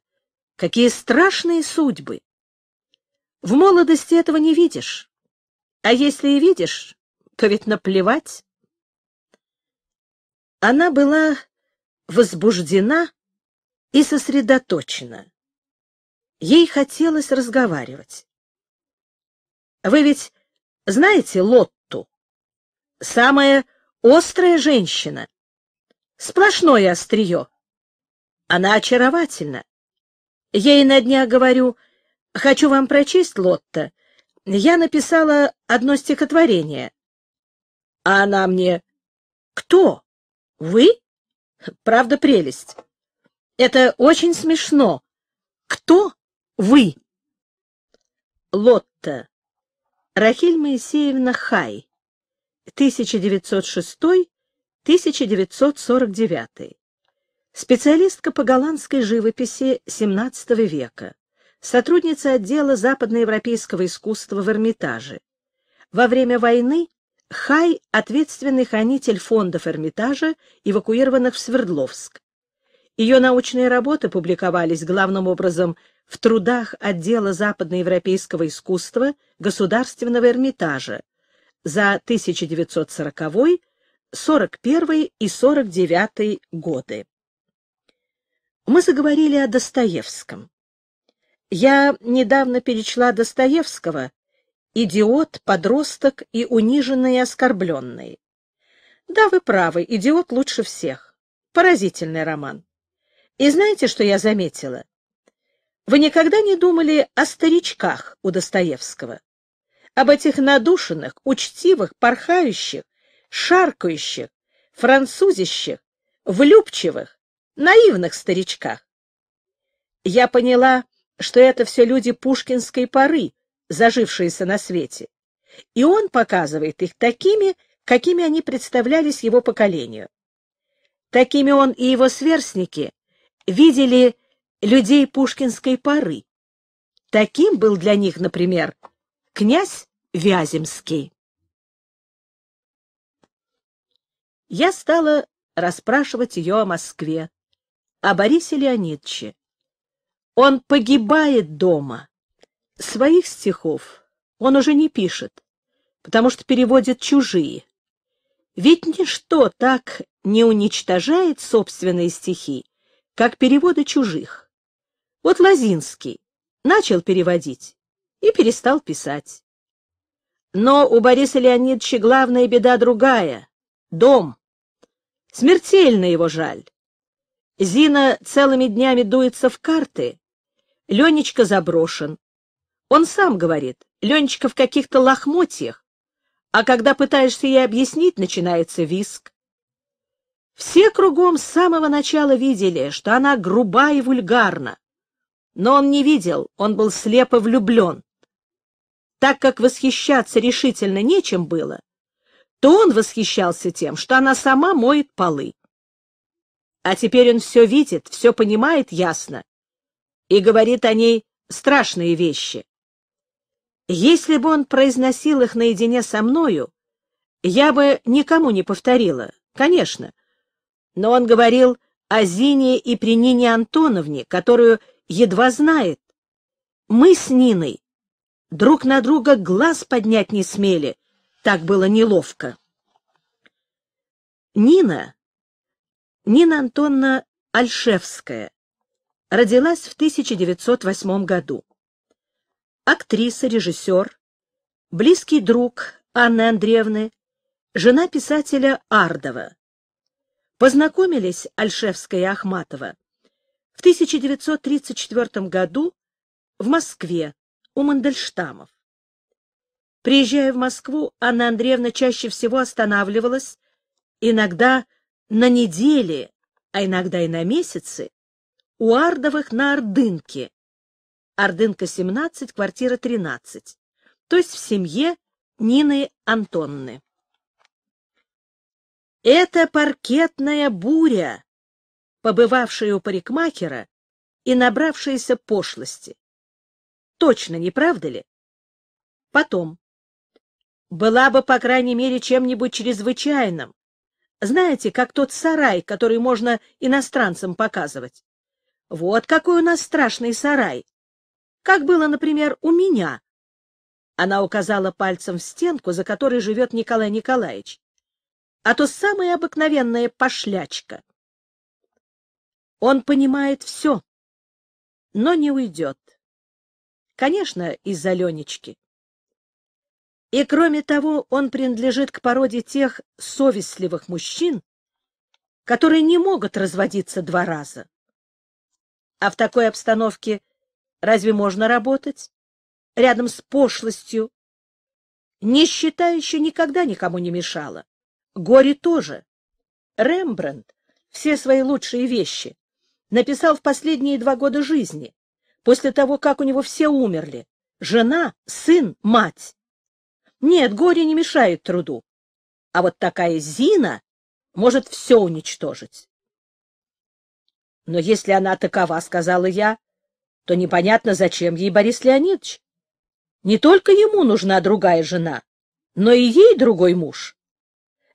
какие страшные судьбы! В молодости этого не видишь. А если и видишь, то ведь наплевать. Она была возбуждена и сосредоточена. Ей хотелось разговаривать. «Вы ведь знаете Лотту? Самая острая женщина. Сплошное острие. Она очаровательна. Я ей на днях говорю, хочу вам прочесть, Лотта. Я написала одно стихотворение. А она мне, кто? Вы? Правда, прелесть. Это очень смешно. Кто вы? Лотта. Рахиль Моисеевна Хай. 1906-1949. Специалистка по голландской живописи XVII века. Сотрудница отдела западноевропейского искусства в Эрмитаже. Во время войны Хай – ответственный хранитель фондов Эрмитажа, эвакуированных в Свердловск. Ее научные работы публиковались главным образом в трудах отдела западноевропейского искусства Государственного Эрмитажа за 1940, 41 и 49 годы. Мы заговорили о Достоевском. Я недавно перечла Достоевского «Идиот, подросток и униженный и оскорбленный». Да, вы правы, «Идиот» лучше всех. Поразительный роман. И знаете, что я заметила? Вы никогда не думали о старичках у Достоевского? Об этих надушенных, учтивых, порхающих, шаркающих, французищих, влюбчивых, наивных старичках? Я поняла, что это все люди пушкинской поры, зажившиеся на свете. И он показывает их такими, какими они представлялись его поколению. Такими он и его сверстники видели людей пушкинской поры. Таким был для них, например, князь Вяземский. Я стала расспрашивать ее о Москве, о Борисе Леонидовиче. Он погибает дома. Своих стихов он уже не пишет, потому что переводит чужие. Ведь ничто так не уничтожает собственные стихи, как переводы чужих. Вот Лазинский начал переводить и перестал писать. Но у Бориса Леонидовича главная беда другая — дом. Смертельно его жаль. Зина целыми днями дуется в карты, Ленечка заброшен. Он сам говорит, Ленечка в каких-то лохмотьях, а когда пытаешься ей объяснить, начинается виск. Все кругом с самого начала видели, что она груба и вульгарна. Но он не видел, он был слепо влюблен. Так как восхищаться решительно нечем было, то он восхищался тем, что она сама моет полы. А теперь он все видит, все понимает ясно и говорит о ней страшные вещи. Если бы он произносил их наедине со мною, я бы никому не повторила, конечно, но он говорил о Зине и при Нине Антоновне, которую едва знает. Мы с Ниной друг на друга глаз поднять не смели, так было неловко. Нина, Нина Антонна Альшевская, родилась в 1908 году. Актриса, режиссер, близкий друг Анны Андреевны, жена писателя Ардова. Познакомились Альшевская и Ахматова в 1934 году в Москве у Мандельштамов. Приезжая в Москву, Анна Андреевна чаще всего останавливалась, иногда на недели, а иногда и на месяцы, у Ардовых на Ордынке, Ордынка 17, квартира 13, то есть в семье Нины Антонны. Это паркетная буря, побывавшая у парикмахера и набравшаяся пошлости. Точно, не правда ли? Потом. Была бы, по крайней мере, чем-нибудь чрезвычайным. Знаете, как тот сарай, который можно иностранцам показывать. Вот какой у нас страшный сарай. Как было, например, у меня. Она указала пальцем в стенку, за которой живет Николай Николаевич а то самая обыкновенная пошлячка. Он понимает все, но не уйдет. Конечно, из-за Ленечки. И кроме того, он принадлежит к породе тех совестливых мужчин, которые не могут разводиться два раза. А в такой обстановке разве можно работать? Рядом с пошлостью. Нищета еще никогда никому не мешала. Горе тоже. Рембрандт все свои лучшие вещи написал в последние два года жизни, после того, как у него все умерли. Жена, сын, мать. Нет, горе не мешает труду. А вот такая Зина может все уничтожить. Но если она такова, сказала я, то непонятно, зачем ей Борис Леонидович. Не только ему нужна другая жена, но и ей другой муж.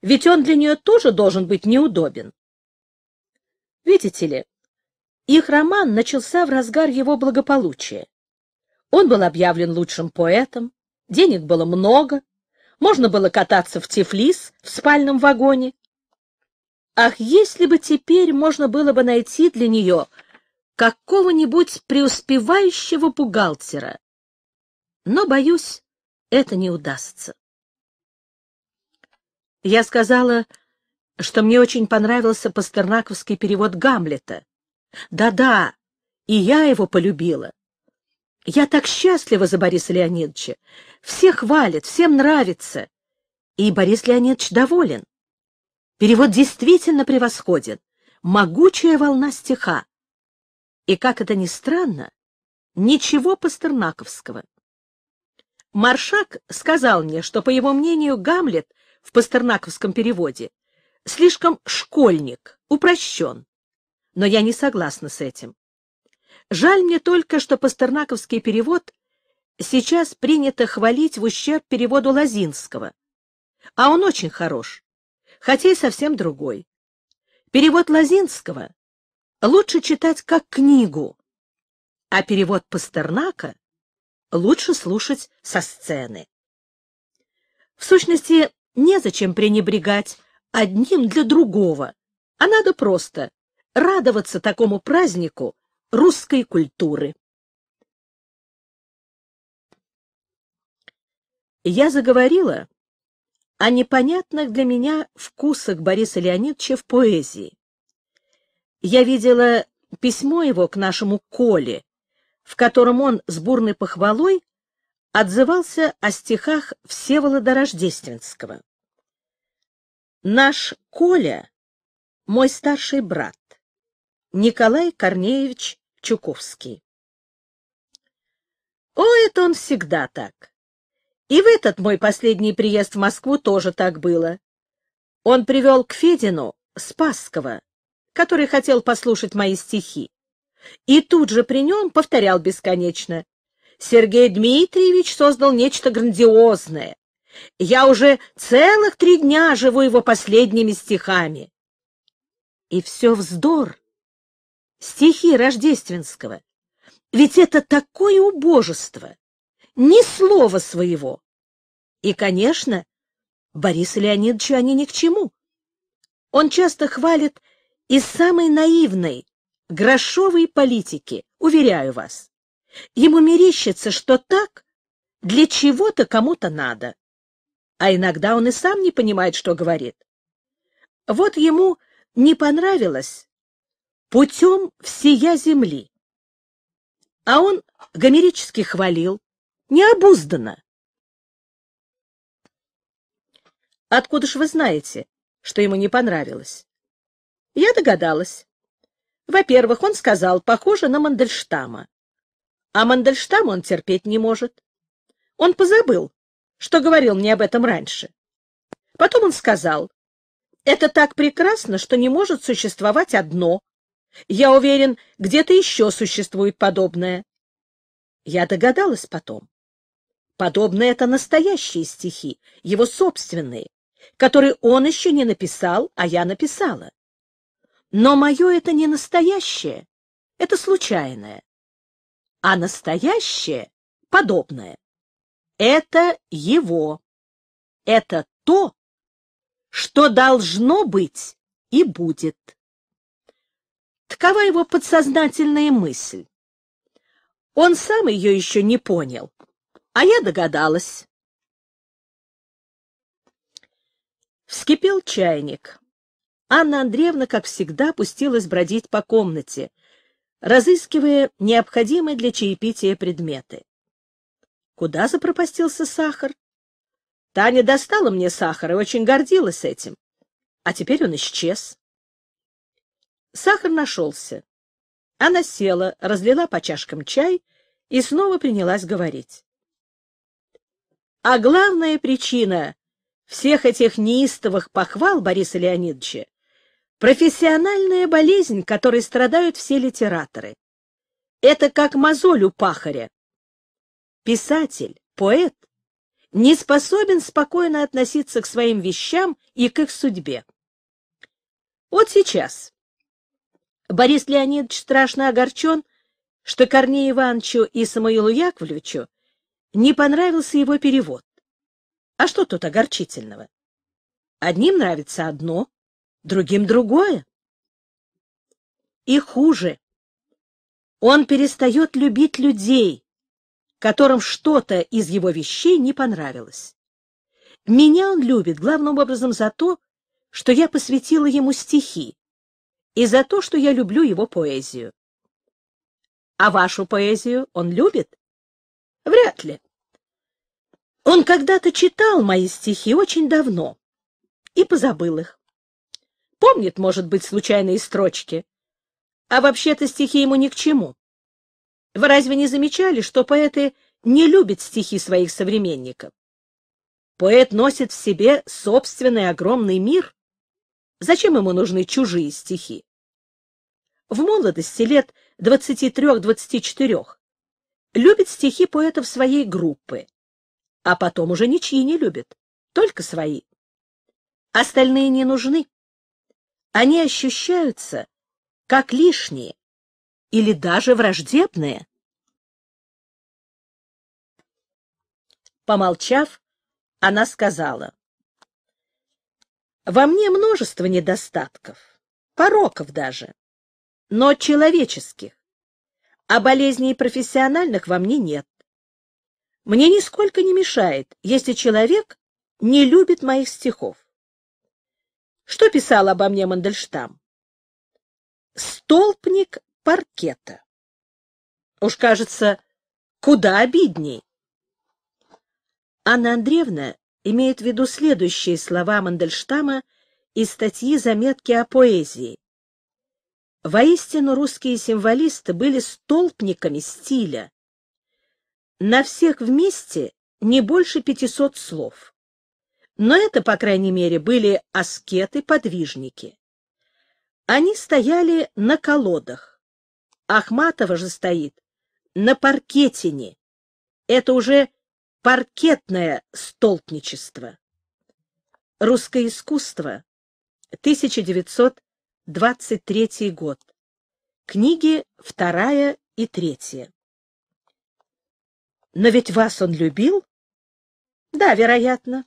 Ведь он для нее тоже должен быть неудобен. Видите ли, их роман начался в разгар его благополучия. Он был объявлен лучшим поэтом, денег было много, можно было кататься в Тифлис в спальном вагоне. Ах, если бы теперь можно было бы найти для нее какого-нибудь преуспевающего бухгалтера! Но, боюсь, это не удастся. Я сказала, что мне очень понравился пастернаковский перевод Гамлета. Да-да, и я его полюбила. Я так счастлива за Бориса Леонидовича. Все хвалят, всем нравится. И Борис Леонидович доволен. Перевод действительно превосходен. Могучая волна стиха. И, как это ни странно, ничего пастернаковского. Маршак сказал мне, что, по его мнению, Гамлет в пастернаковском переводе, слишком школьник, упрощен. Но я не согласна с этим. Жаль мне только, что пастернаковский перевод сейчас принято хвалить в ущерб переводу Лозинского. А он очень хорош, хотя и совсем другой. Перевод Лозинского лучше читать как книгу, а перевод Пастернака лучше слушать со сцены. В сущности, Незачем пренебрегать одним для другого, а надо просто радоваться такому празднику русской культуры. Я заговорила о непонятных для меня вкусах Бориса Леонидовича в поэзии. Я видела письмо его к нашему Коле, в котором он с бурной похвалой отзывался о стихах Всеволода Рождественского. «Наш Коля — мой старший брат, Николай Корнеевич Чуковский». О, это он всегда так. И в этот мой последний приезд в Москву тоже так было. Он привел к Федину Спасского, который хотел послушать мои стихи, и тут же при нем повторял бесконечно Сергей Дмитриевич создал нечто грандиозное. Я уже целых три дня живу его последними стихами. И все вздор. Стихи Рождественского. Ведь это такое убожество. Ни слова своего. И, конечно, Борису Леонидовичу они ни к чему. Он часто хвалит из самой наивной, грошовой политики, уверяю вас. Ему мерещится, что так для чего-то кому-то надо. А иногда он и сам не понимает, что говорит. Вот ему не понравилось путем всея земли. А он гомерически хвалил, необузданно. Откуда ж вы знаете, что ему не понравилось? Я догадалась. Во-первых, он сказал, похоже на Мандельштама. А Мандельштам он терпеть не может. Он позабыл, что говорил мне об этом раньше. Потом он сказал, «Это так прекрасно, что не может существовать одно. Я уверен, где-то еще существует подобное». Я догадалась потом. Подобное — это настоящие стихи, его собственные, которые он еще не написал, а я написала. Но мое это не настоящее, это случайное а настоящее — подобное. Это его. Это то, что должно быть и будет. Такова его подсознательная мысль. Он сам ее еще не понял, а я догадалась. Вскипел чайник. Анна Андреевна, как всегда, пустилась бродить по комнате — разыскивая необходимые для чаепития предметы. Куда запропастился сахар? Таня достала мне сахар и очень гордилась этим. А теперь он исчез. Сахар нашелся. Она села, разлила по чашкам чай и снова принялась говорить. А главная причина всех этих неистовых похвал Бориса Леонидовича Профессиональная болезнь, которой страдают все литераторы. Это как мозоль у пахаря. Писатель, поэт не способен спокойно относиться к своим вещам и к их судьбе. Вот сейчас Борис Леонидович страшно огорчен, что Корнею Ивановичу и Самуилу Яковлевичу не понравился его перевод. А что тут огорчительного? Одним нравится одно, другим другое. И хуже. Он перестает любить людей, которым что-то из его вещей не понравилось. Меня он любит главным образом за то, что я посвятила ему стихи, и за то, что я люблю его поэзию. А вашу поэзию он любит? Вряд ли. Он когда-то читал мои стихи очень давно и позабыл их помнит, может быть, случайные строчки. А вообще-то стихи ему ни к чему. Вы разве не замечали, что поэты не любят стихи своих современников? Поэт носит в себе собственный огромный мир. Зачем ему нужны чужие стихи? В молодости лет 23-24 любит стихи поэтов своей группы, а потом уже ничьи не любит, только свои. Остальные не нужны они ощущаются как лишние или даже враждебные. Помолчав, она сказала, «Во мне множество недостатков, пороков даже, но человеческих, а болезней профессиональных во мне нет. Мне нисколько не мешает, если человек не любит моих стихов. Что писал обо мне Мандельштам? Столпник паркета. Уж кажется, куда обидней. Анна Андреевна имеет в виду следующие слова Мандельштама из статьи «Заметки о поэзии». Воистину русские символисты были столпниками стиля. На всех вместе не больше 500 слов. Но это, по крайней мере, были аскеты-подвижники. Они стояли на колодах. Ахматова же стоит на паркетине. Это уже паркетное столпничество. Русское искусство, 1923 год. Книги вторая и третья. Но ведь вас он любил? Да, вероятно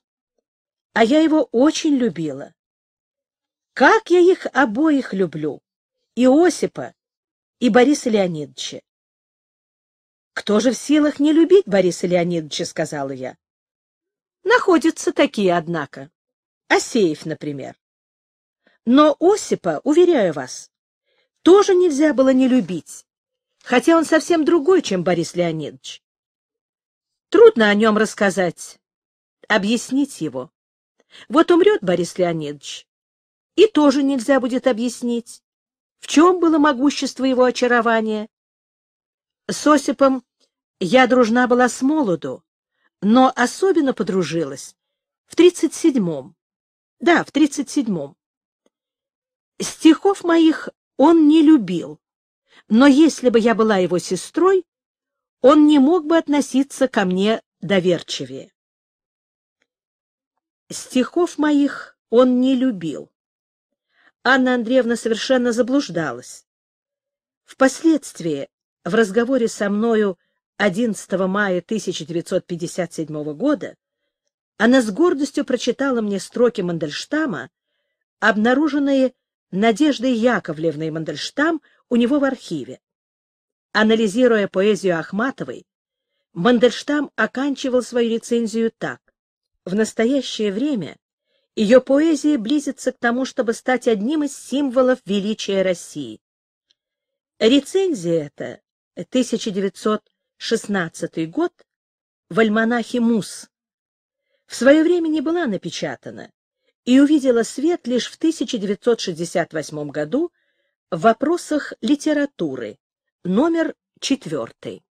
а я его очень любила. Как я их обоих люблю, и Осипа, и Бориса Леонидовича. «Кто же в силах не любить Бориса Леонидовича?» — сказала я. Находятся такие, однако. Асеев, например. Но Осипа, уверяю вас, тоже нельзя было не любить, хотя он совсем другой, чем Борис Леонидович. Трудно о нем рассказать, объяснить его. Вот умрет Борис Леонидович, и тоже нельзя будет объяснить, в чем было могущество его очарования. С Осипом я дружна была с молоду, но особенно подружилась в тридцать седьмом. Да, в тридцать седьмом. Стихов моих он не любил, но если бы я была его сестрой, он не мог бы относиться ко мне доверчивее. Стихов моих он не любил. Анна Андреевна совершенно заблуждалась. Впоследствии, в разговоре со мною 11 мая 1957 года, она с гордостью прочитала мне строки Мандельштама, обнаруженные Надеждой Яковлевной Мандельштам у него в архиве. Анализируя поэзию Ахматовой, Мандельштам оканчивал свою рецензию так. В настоящее время ее поэзия близится к тому, чтобы стать одним из символов величия России. Рецензия эта, 1916 год, в альманахе «Мус», в свое время не была напечатана и увидела свет лишь в 1968 году в «Вопросах литературы», номер четвертый.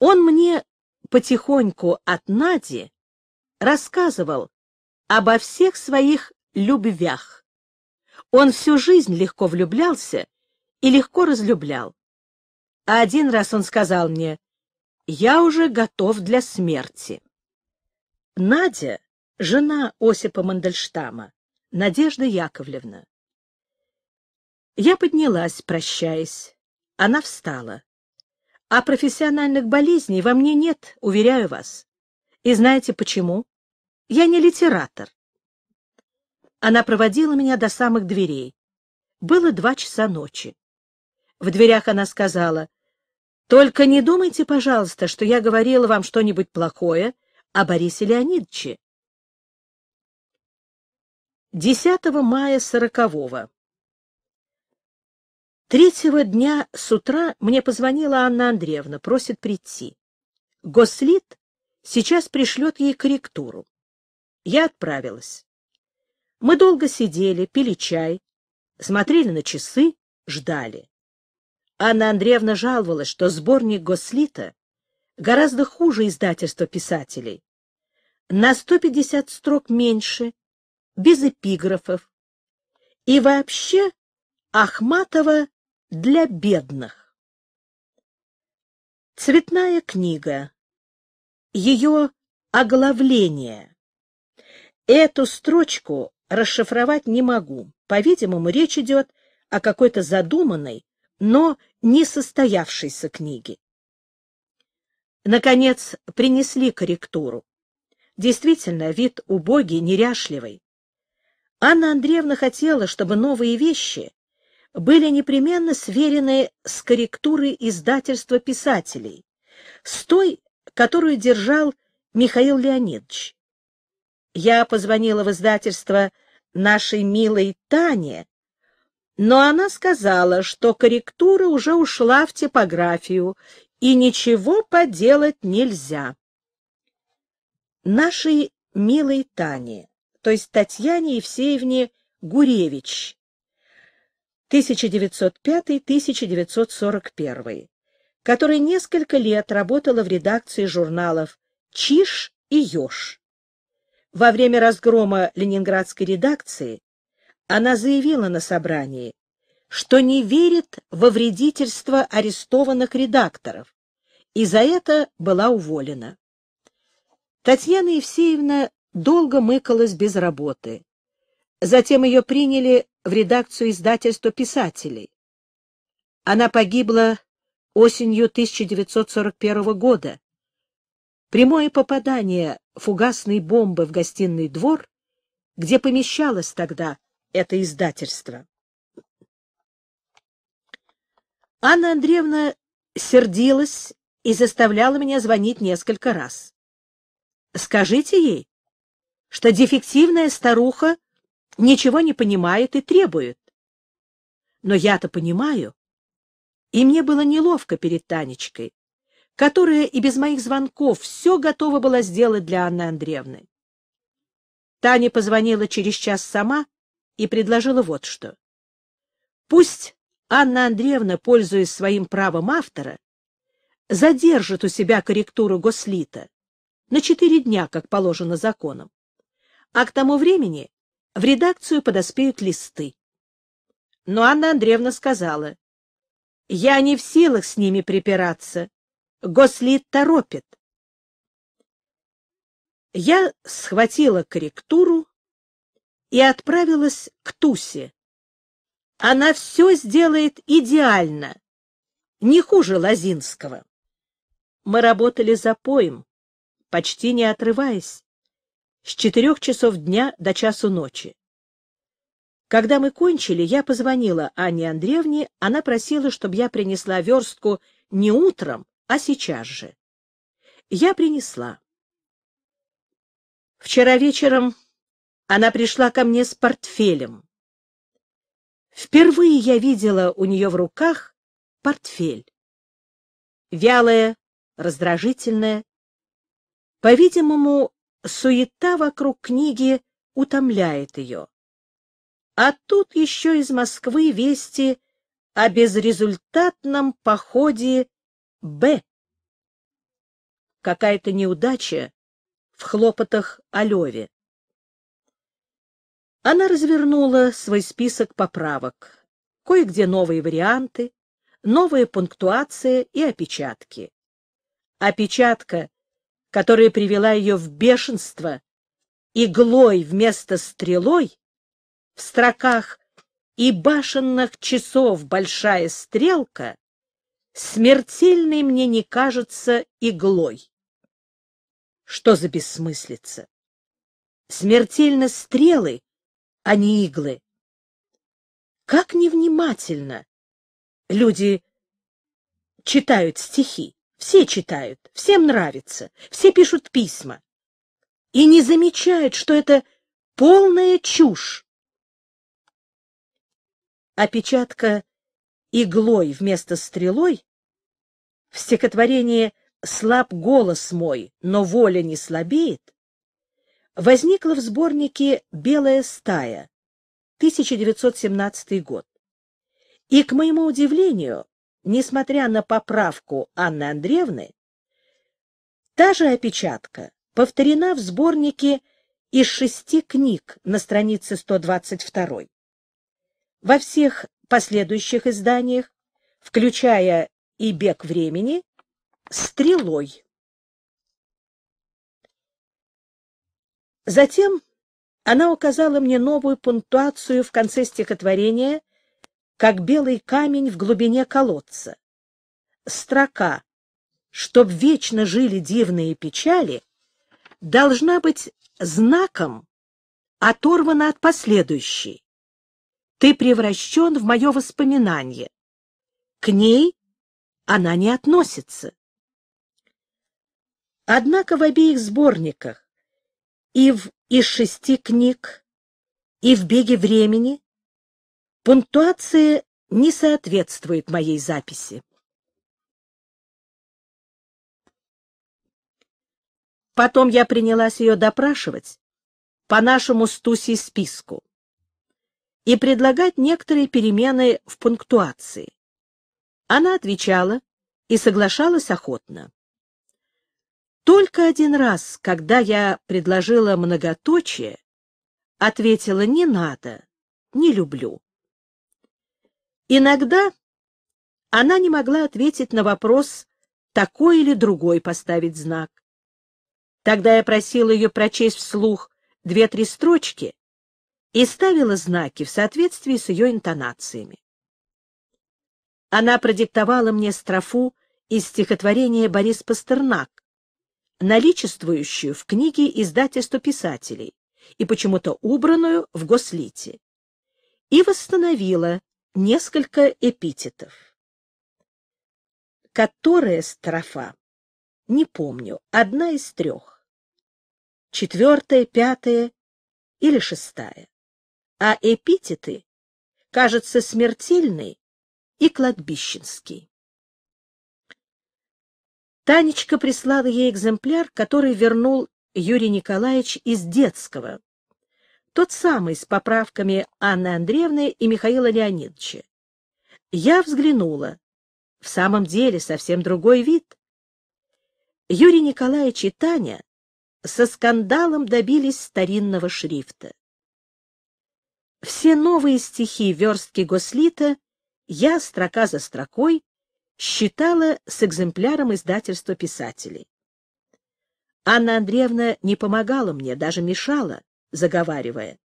Он мне потихоньку от Нади рассказывал обо всех своих любвях. Он всю жизнь легко влюблялся и легко разлюблял. А один раз он сказал мне, «Я уже готов для смерти». Надя, жена Осипа Мандельштама, Надежда Яковлевна. Я поднялась, прощаясь. Она встала. А профессиональных болезней во мне нет, уверяю вас. И знаете почему? Я не литератор. Она проводила меня до самых дверей. Было два часа ночи. В дверях она сказала, «Только не думайте, пожалуйста, что я говорила вам что-нибудь плохое о Борисе Леонидовиче». 10 мая сорокового Третьего дня с утра мне позвонила Анна Андреевна, просит прийти. Гослит сейчас пришлет ей корректуру. Я отправилась. Мы долго сидели, пили чай, смотрели на часы, ждали. Анна Андреевна жаловалась, что сборник Гослита гораздо хуже издательства писателей. На 150 строк меньше, без эпиграфов. И вообще Ахматова для бедных. Цветная книга. Ее оглавление. Эту строчку расшифровать не могу. По-видимому, речь идет о какой-то задуманной, но не состоявшейся книге. Наконец, принесли корректуру. Действительно, вид убогий, неряшливый. Анна Андреевна хотела, чтобы новые вещи были непременно сверены с корректурой издательства писателей, с той, которую держал Михаил Леонидович. Я позвонила в издательство нашей милой Тане, но она сказала, что корректура уже ушла в типографию, и ничего поделать нельзя. Нашей милой Тане, то есть Татьяне Евсеевне Гуревич, 1905-1941, которая несколько лет работала в редакции журналов «Чиш» и «Ёж». Во время разгрома ленинградской редакции она заявила на собрании, что не верит во вредительство арестованных редакторов, и за это была уволена. Татьяна Евсеевна долго мыкалась без работы, Затем ее приняли в редакцию издательства писателей. Она погибла осенью 1941 года. Прямое попадание фугасной бомбы в гостиный двор, где помещалось тогда это издательство. Анна Андреевна сердилась и заставляла меня звонить несколько раз. «Скажите ей, что дефективная старуха ничего не понимает и требует. Но я-то понимаю, и мне было неловко перед Танечкой, которая и без моих звонков все готова была сделать для Анны Андреевны. Таня позвонила через час сама и предложила вот что. Пусть Анна Андреевна, пользуясь своим правом автора, задержит у себя корректуру Гослита на четыре дня, как положено законом, а к тому времени в редакцию подоспеют листы. Но Анна Андреевна сказала, «Я не в силах с ними припираться. Гослит торопит». Я схватила корректуру и отправилась к Тусе. Она все сделает идеально, не хуже Лозинского. Мы работали за поем, почти не отрываясь с четырех часов дня до часу ночи. Когда мы кончили, я позвонила Анне Андреевне, она просила, чтобы я принесла верстку не утром, а сейчас же. Я принесла. Вчера вечером она пришла ко мне с портфелем. Впервые я видела у нее в руках портфель. Вялая, раздражительная. По-видимому, Суета вокруг книги утомляет ее. А тут еще из Москвы вести о безрезультатном походе «Б». Какая-то неудача в хлопотах о Леве. Она развернула свой список поправок. Кое-где новые варианты, новая пунктуация и опечатки. Опечатка которая привела ее в бешенство, иглой вместо стрелой, в строках «И башенных часов большая стрелка» смертельной мне не кажется иглой. Что за бессмыслица? Смертельно стрелы, а не иглы. Как невнимательно люди читают стихи. Все читают, всем нравится, все пишут письма. И не замечают, что это полная чушь. Опечатка иглой вместо стрелой в стихотворении «Слаб голос мой, но воля не слабеет» возникла в сборнике «Белая стая» 1917 год. И, к моему удивлению, несмотря на поправку Анны Андреевны, та же опечатка повторена в сборнике из шести книг на странице 122. Во всех последующих изданиях, включая и «Бег времени», «Стрелой». Затем она указала мне новую пунктуацию в конце стихотворения как белый камень в глубине колодца. Строка «Чтоб вечно жили дивные печали» должна быть знаком, оторвана от последующей. Ты превращен в мое воспоминание. К ней она не относится. Однако в обеих сборниках, и в «Из шести книг», и в «Беге времени» Пунктуация не соответствует моей записи. Потом я принялась ее допрашивать по нашему стуси списку и предлагать некоторые перемены в пунктуации. Она отвечала и соглашалась охотно. Только один раз, когда я предложила многоточие, ответила «не надо, не люблю». Иногда она не могла ответить на вопрос, такой или другой поставить знак. Тогда я просила ее прочесть вслух две-три строчки и ставила знаки в соответствии с ее интонациями. Она продиктовала мне строфу из стихотворения «Борис Пастернак», наличествующую в книге издательства писателей и почему-то убранную в Гослите, и восстановила несколько эпитетов. Которая строфа? Не помню. Одна из трех. Четвертая, пятая или шестая. А эпитеты, кажется, смертельный и кладбищенский. Танечка прислала ей экземпляр, который вернул Юрий Николаевич из детского, тот самый, с поправками Анны Андреевны и Михаила Леонидовича. Я взглянула. В самом деле совсем другой вид. Юрий Николаевич и Таня со скандалом добились старинного шрифта. Все новые стихи верстки Гослита я, строка за строкой, считала с экземпляром издательства писателей. Анна Андреевна не помогала мне, даже мешала заговаривая.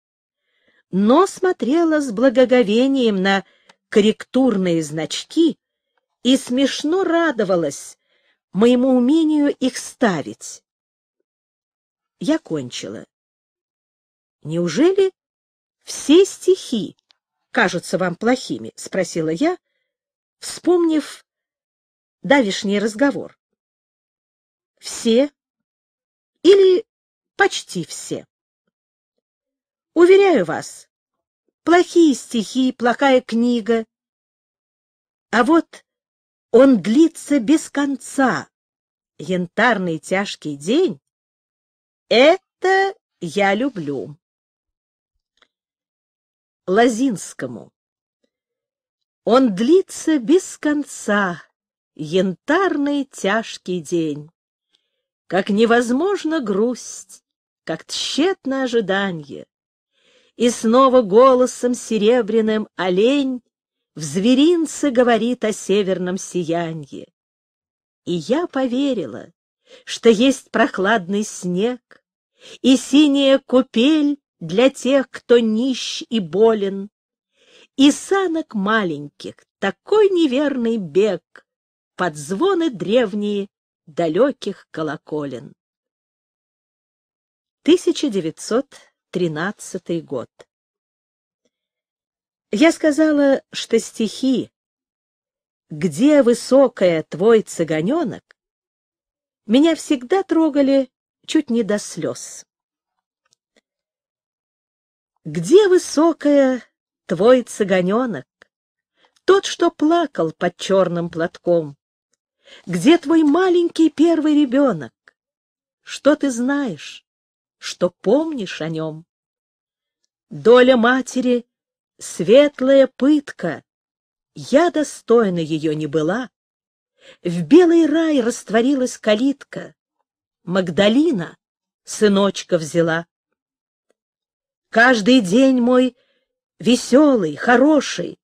Но смотрела с благоговением на корректурные значки и смешно радовалась моему умению их ставить. Я кончила. «Неужели все стихи кажутся вам плохими?» — спросила я, вспомнив давишний разговор. «Все или почти все?» Уверяю вас, плохие стихи, плохая книга. А вот он длится без конца. Янтарный тяжкий день — это я люблю. Лазинскому. Он длится без конца, янтарный тяжкий день. Как невозможно грусть, как тщетно ожидание, и снова голосом серебряным олень в зверинце говорит о северном сиянье. И я поверила, что есть прохладный снег и синяя купель для тех, кто нищ и болен, и санок маленьких, такой неверный бег под звоны древние далеких колоколен. 1900 тринадцатый год. Я сказала, что стихи «Где высокая твой цыганенок» меня всегда трогали чуть не до слез. «Где высокая твой цыганенок, тот, что плакал под черным платком? Где твой маленький первый ребенок? Что ты знаешь? что помнишь о нем. Доля матери — светлая пытка. Я достойна ее не была. В белый рай растворилась калитка. Магдалина сыночка взяла. Каждый день мой веселый, хороший.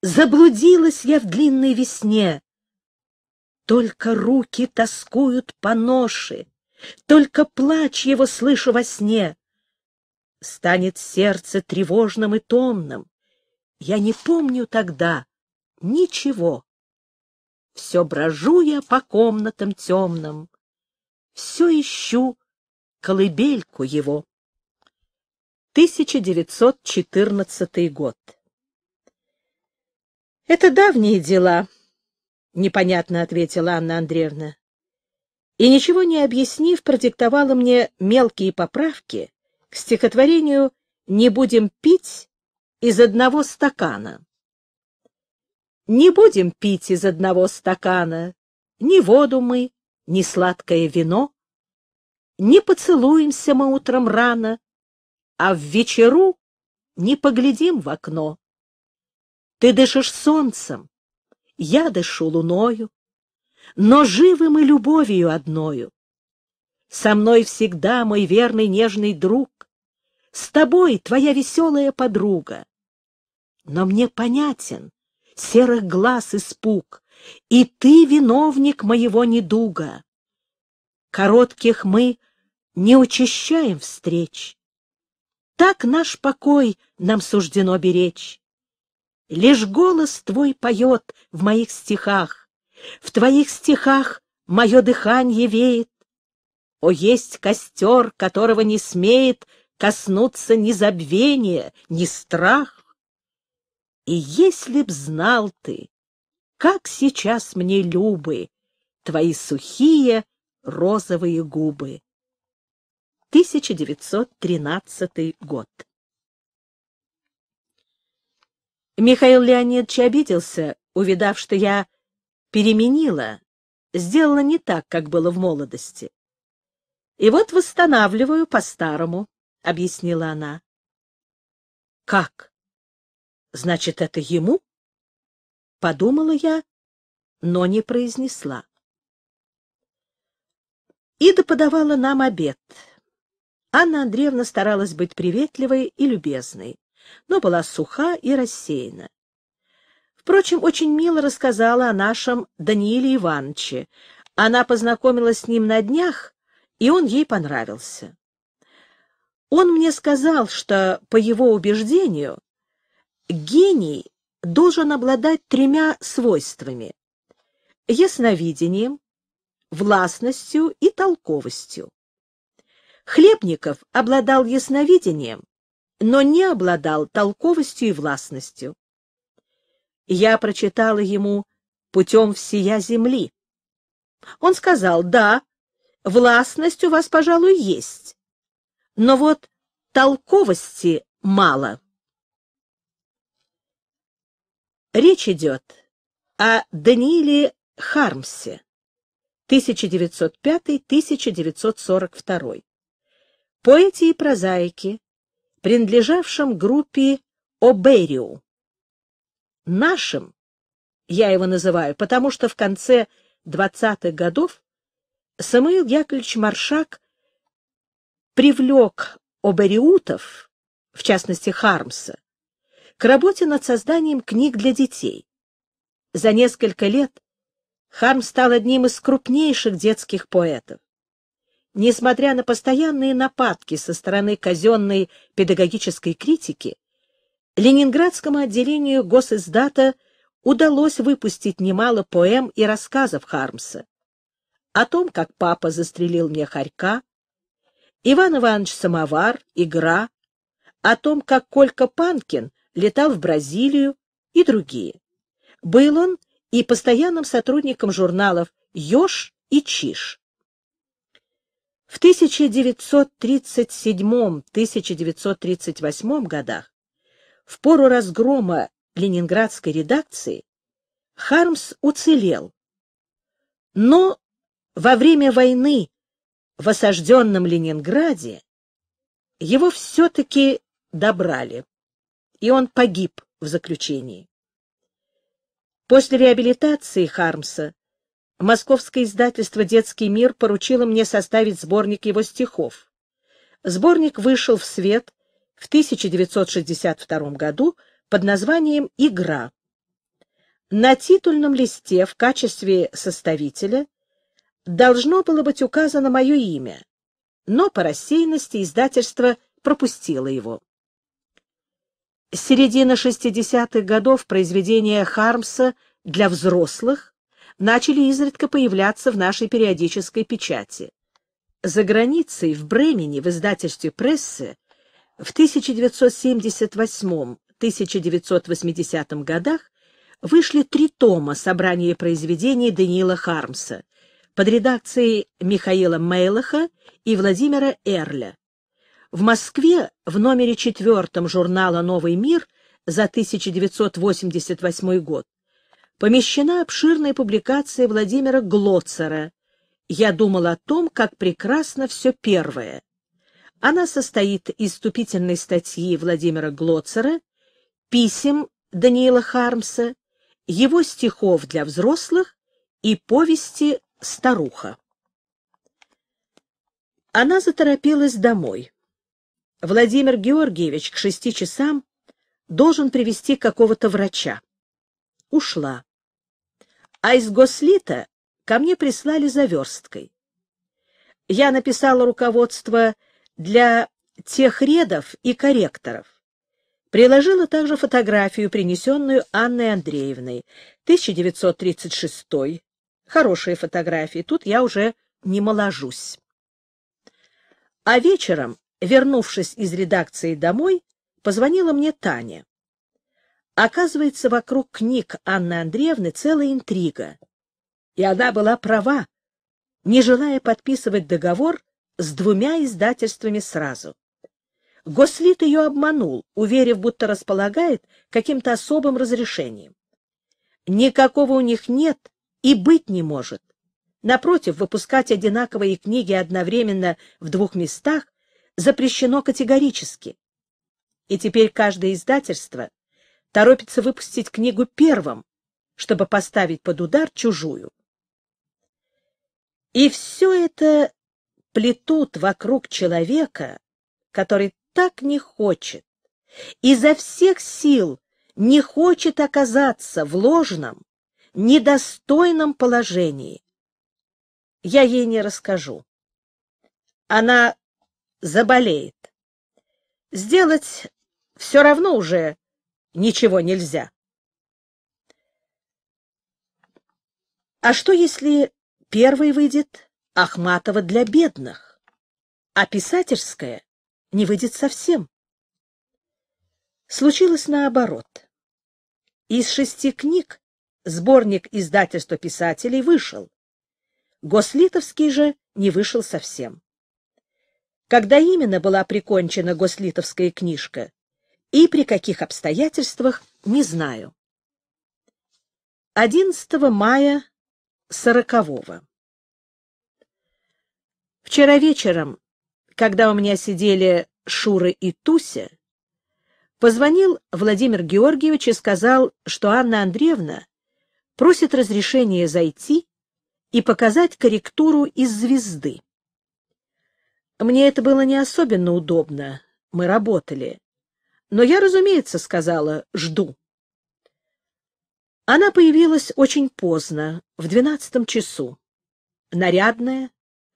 Заблудилась я в длинной весне. Только руки тоскуют по ноше, только плач его слышу во сне. Станет сердце тревожным и томным. Я не помню тогда ничего. Все брожу я по комнатам темным. Все ищу колыбельку его. 1914 год. Это давние дела, непонятно ответила Анна Андреевна и, ничего не объяснив, продиктовала мне мелкие поправки к стихотворению «Не будем пить из одного стакана». Не будем пить из одного стакана ни воду мы, ни сладкое вино, не поцелуемся мы утром рано, а в вечеру не поглядим в окно. Ты дышишь солнцем, я дышу луною, но живым и любовью одною. Со мной всегда мой верный нежный друг, с тобой твоя веселая подруга. Но мне понятен серых глаз испуг, и ты виновник моего недуга. Коротких мы не учащаем встреч. Так наш покой нам суждено беречь. Лишь голос твой поет в моих стихах, в твоих стихах мое дыхание веет. О, есть костер, которого не смеет коснуться ни забвение, ни страх. И если б знал ты, как сейчас мне любы твои сухие розовые губы. 1913 год. Михаил Леонидович обиделся, увидав, что я переменила, сделала не так, как было в молодости. И вот восстанавливаю по-старому, — объяснила она. — Как? Значит, это ему? — подумала я, но не произнесла. Ида подавала нам обед. Анна Андреевна старалась быть приветливой и любезной, но была суха и рассеяна. Впрочем, очень мило рассказала о нашем Данииле Ивановиче. Она познакомилась с ним на днях, и он ей понравился. Он мне сказал, что, по его убеждению, гений должен обладать тремя свойствами — ясновидением, властностью и толковостью. Хлебников обладал ясновидением, но не обладал толковостью и властностью я прочитала ему путем всея земли. Он сказал, да, властность у вас, пожалуй, есть, но вот толковости мало. Речь идет о Данииле Хармсе, 1905-1942, поэте и прозаике, принадлежавшем группе Обериу нашим, я его называю, потому что в конце 20-х годов Самуил Яковлевич Маршак привлек обариутов, в частности Хармса, к работе над созданием книг для детей. За несколько лет Харм стал одним из крупнейших детских поэтов. Несмотря на постоянные нападки со стороны казенной педагогической критики, Ленинградскому отделению госиздата удалось выпустить немало поэм и рассказов Хармса. О том, как папа застрелил мне хорька, Иван Иванович Самовар, Игра, о том, как Колька Панкин летал в Бразилию и другие. Был он и постоянным сотрудником журналов «Ёж» и «Чиж» В 1937-1938 годах в пору разгрома ленинградской редакции Хармс уцелел. Но во время войны в осажденном Ленинграде его все-таки добрали, и он погиб в заключении. После реабилитации Хармса московское издательство «Детский мир» поручило мне составить сборник его стихов. Сборник вышел в свет в 1962 году под названием «Игра». На титульном листе в качестве составителя должно было быть указано мое имя, но по рассеянности издательство пропустило его. С середины 60-х годов произведения Хармса для взрослых начали изредка появляться в нашей периодической печати. За границей, в Бремене, в издательстве прессы, в 1978-1980 годах вышли три тома собрания произведений Даниила Хармса под редакцией Михаила Мейлаха и Владимира Эрля. В Москве в номере четвертом журнала «Новый мир» за 1988 год помещена обширная публикация Владимира Глоцера «Я думал о том, как прекрасно все первое», она состоит из вступительной статьи Владимира Глоцера, писем Даниила Хармса, его стихов для взрослых и повести «Старуха». Она заторопилась домой. Владимир Георгиевич к шести часам должен привести какого-то врача. Ушла. А из Гослита ко мне прислали заверсткой. Я написала руководство «Старуха» для техредов и корректоров. Приложила также фотографию, принесенную Анной Андреевной. 1936 -й. Хорошие фотографии, тут я уже не моложусь. А вечером, вернувшись из редакции домой, позвонила мне Таня. Оказывается, вокруг книг Анны Андреевны целая интрига. И она была права. Не желая подписывать договор, с двумя издательствами сразу. Гослит ее обманул, уверив, будто располагает каким-то особым разрешением. Никакого у них нет и быть не может. Напротив, выпускать одинаковые книги одновременно в двух местах запрещено категорически. И теперь каждое издательство торопится выпустить книгу первым, чтобы поставить под удар чужую. И все это плетут вокруг человека, который так не хочет, изо всех сил не хочет оказаться в ложном, недостойном положении. Я ей не расскажу. Она заболеет. Сделать все равно уже ничего нельзя. А что, если первый выйдет? Ахматова для бедных, а писательская не выйдет совсем. Случилось наоборот. Из шести книг сборник издательства писателей вышел. Гослитовский же не вышел совсем. Когда именно была прикончена гослитовская книжка и при каких обстоятельствах, не знаю. 11 мая сорокового. Вчера вечером, когда у меня сидели Шура и Туся, позвонил Владимир Георгиевич и сказал, что Анна Андреевна просит разрешения зайти и показать корректуру из звезды. Мне это было не особенно удобно, мы работали. Но я, разумеется, сказала «жду». Она появилась очень поздно, в двенадцатом часу. Нарядная,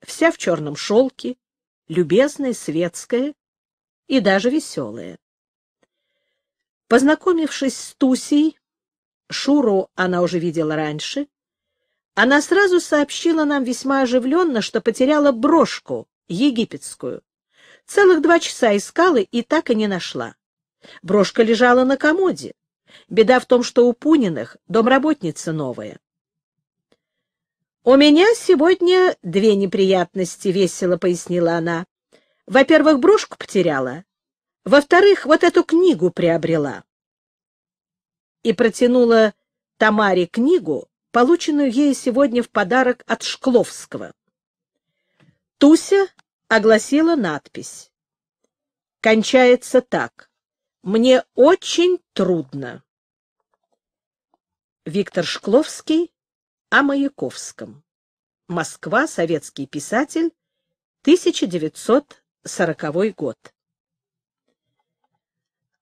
вся в черном шелке, любезная, светская и даже веселая. Познакомившись с Тусей, Шуру она уже видела раньше, она сразу сообщила нам весьма оживленно, что потеряла брошку египетскую. Целых два часа искала и так и не нашла. Брошка лежала на комоде. Беда в том, что у Пуниных домработница новая. «У меня сегодня две неприятности», — весело пояснила она. «Во-первых, брошку потеряла. Во-вторых, вот эту книгу приобрела». И протянула Тамаре книгу, полученную ей сегодня в подарок от Шкловского. Туся огласила надпись. Кончается так. «Мне очень трудно». Виктор Шкловский о Маяковском. Москва, советский писатель, 1940 год.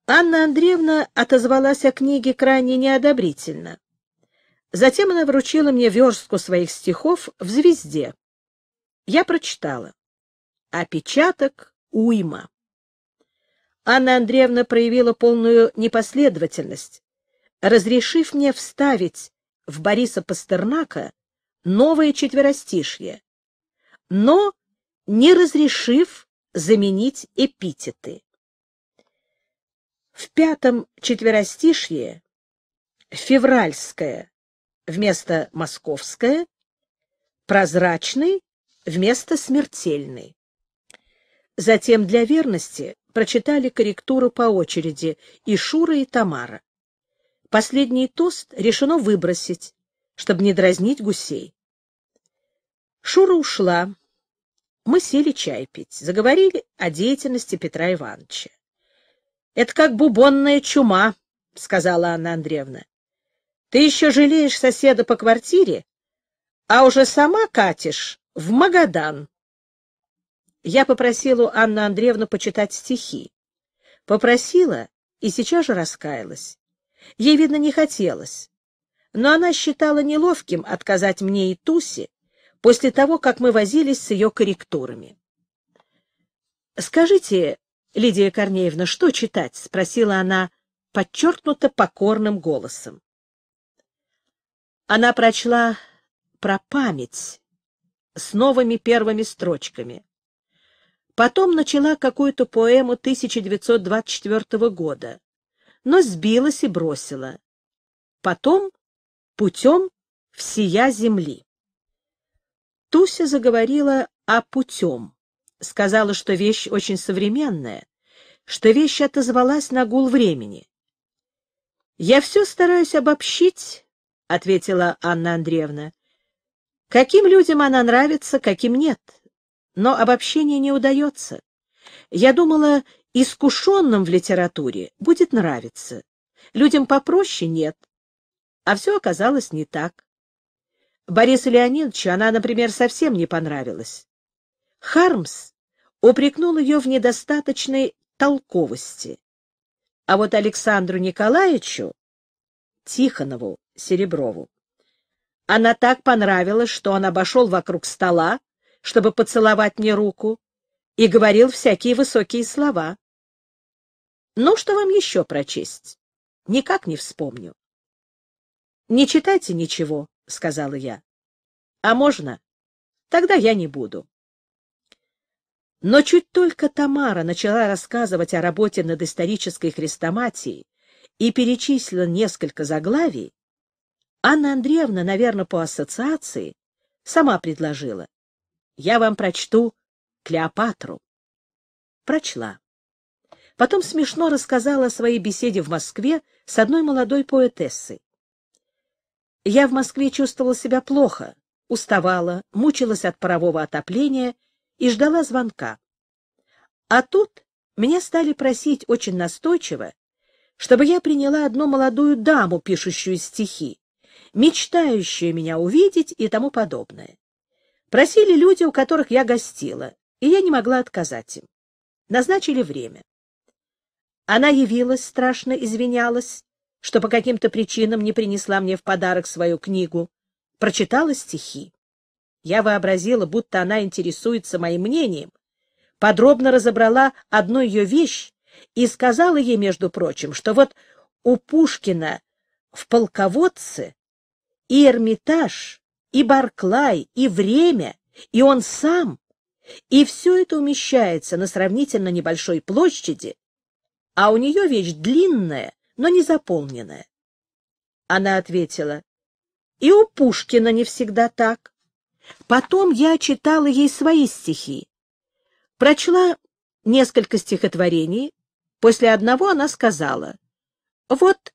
Анна Андреевна отозвалась о книге крайне неодобрительно. Затем она вручила мне верстку своих стихов в «Звезде». Я прочитала. Опечаток уйма. Анна Андреевна проявила полную непоследовательность, разрешив мне вставить в Бориса Пастернака новое четверостишье, но не разрешив заменить эпитеты. В пятом четверостишье февральское вместо московское, прозрачный вместо смертельный. Затем для верности прочитали корректуру по очереди и Шура, и Тамара. Последний тост решено выбросить, чтобы не дразнить гусей. Шура ушла. Мы сели чай пить, заговорили о деятельности Петра Ивановича. — Это как бубонная чума, — сказала Анна Андреевна. — Ты еще жалеешь соседа по квартире, а уже сама катишь в Магадан. Я попросила Анну Андреевну почитать стихи. Попросила и сейчас же раскаялась. Ей, видно, не хотелось. Но она считала неловким отказать мне и Тусе после того, как мы возились с ее корректурами. «Скажите, Лидия Корнеевна, что читать?» — спросила она подчеркнуто покорным голосом. Она прочла про память с новыми первыми строчками. Потом начала какую-то поэму 1924 года но сбилась и бросила. Потом путем всея земли. Туся заговорила о путем, сказала, что вещь очень современная, что вещь отозвалась на гул времени. «Я все стараюсь обобщить», — ответила Анна Андреевна. «Каким людям она нравится, каким нет. Но обобщение не удается. Я думала, искушенным в литературе будет нравиться. Людям попроще нет. А все оказалось не так. Борису Леонидовичу она, например, совсем не понравилась. Хармс упрекнул ее в недостаточной толковости. А вот Александру Николаевичу, Тихонову, Сереброву, она так понравилась, что он обошел вокруг стола, чтобы поцеловать мне руку, и говорил всякие высокие слова. Ну, что вам еще прочесть? Никак не вспомню. — Не читайте ничего, — сказала я. — А можно? Тогда я не буду. Но чуть только Тамара начала рассказывать о работе над исторической хрестоматией и перечислила несколько заглавий, Анна Андреевна, наверное, по ассоциации, сама предложила. «Я вам прочту Клеопатру». Прочла. Потом смешно рассказала о своей беседе в Москве с одной молодой поэтессой. Я в Москве чувствовала себя плохо, уставала, мучилась от парового отопления и ждала звонка. А тут меня стали просить очень настойчиво, чтобы я приняла одну молодую даму, пишущую стихи, мечтающую меня увидеть и тому подобное. Просили люди, у которых я гостила, и я не могла отказать им. Назначили время. Она явилась, страшно извинялась, что по каким-то причинам не принесла мне в подарок свою книгу, прочитала стихи. Я вообразила, будто она интересуется моим мнением, подробно разобрала одну ее вещь и сказала ей, между прочим, что вот у Пушкина в полководце и Эрмитаж, и Барклай, и время, и он сам, и все это умещается на сравнительно небольшой площади, а у нее вещь длинная, но не заполненная. Она ответила, и у Пушкина не всегда так. Потом я читала ей свои стихи. Прочла несколько стихотворений, после одного она сказала, вот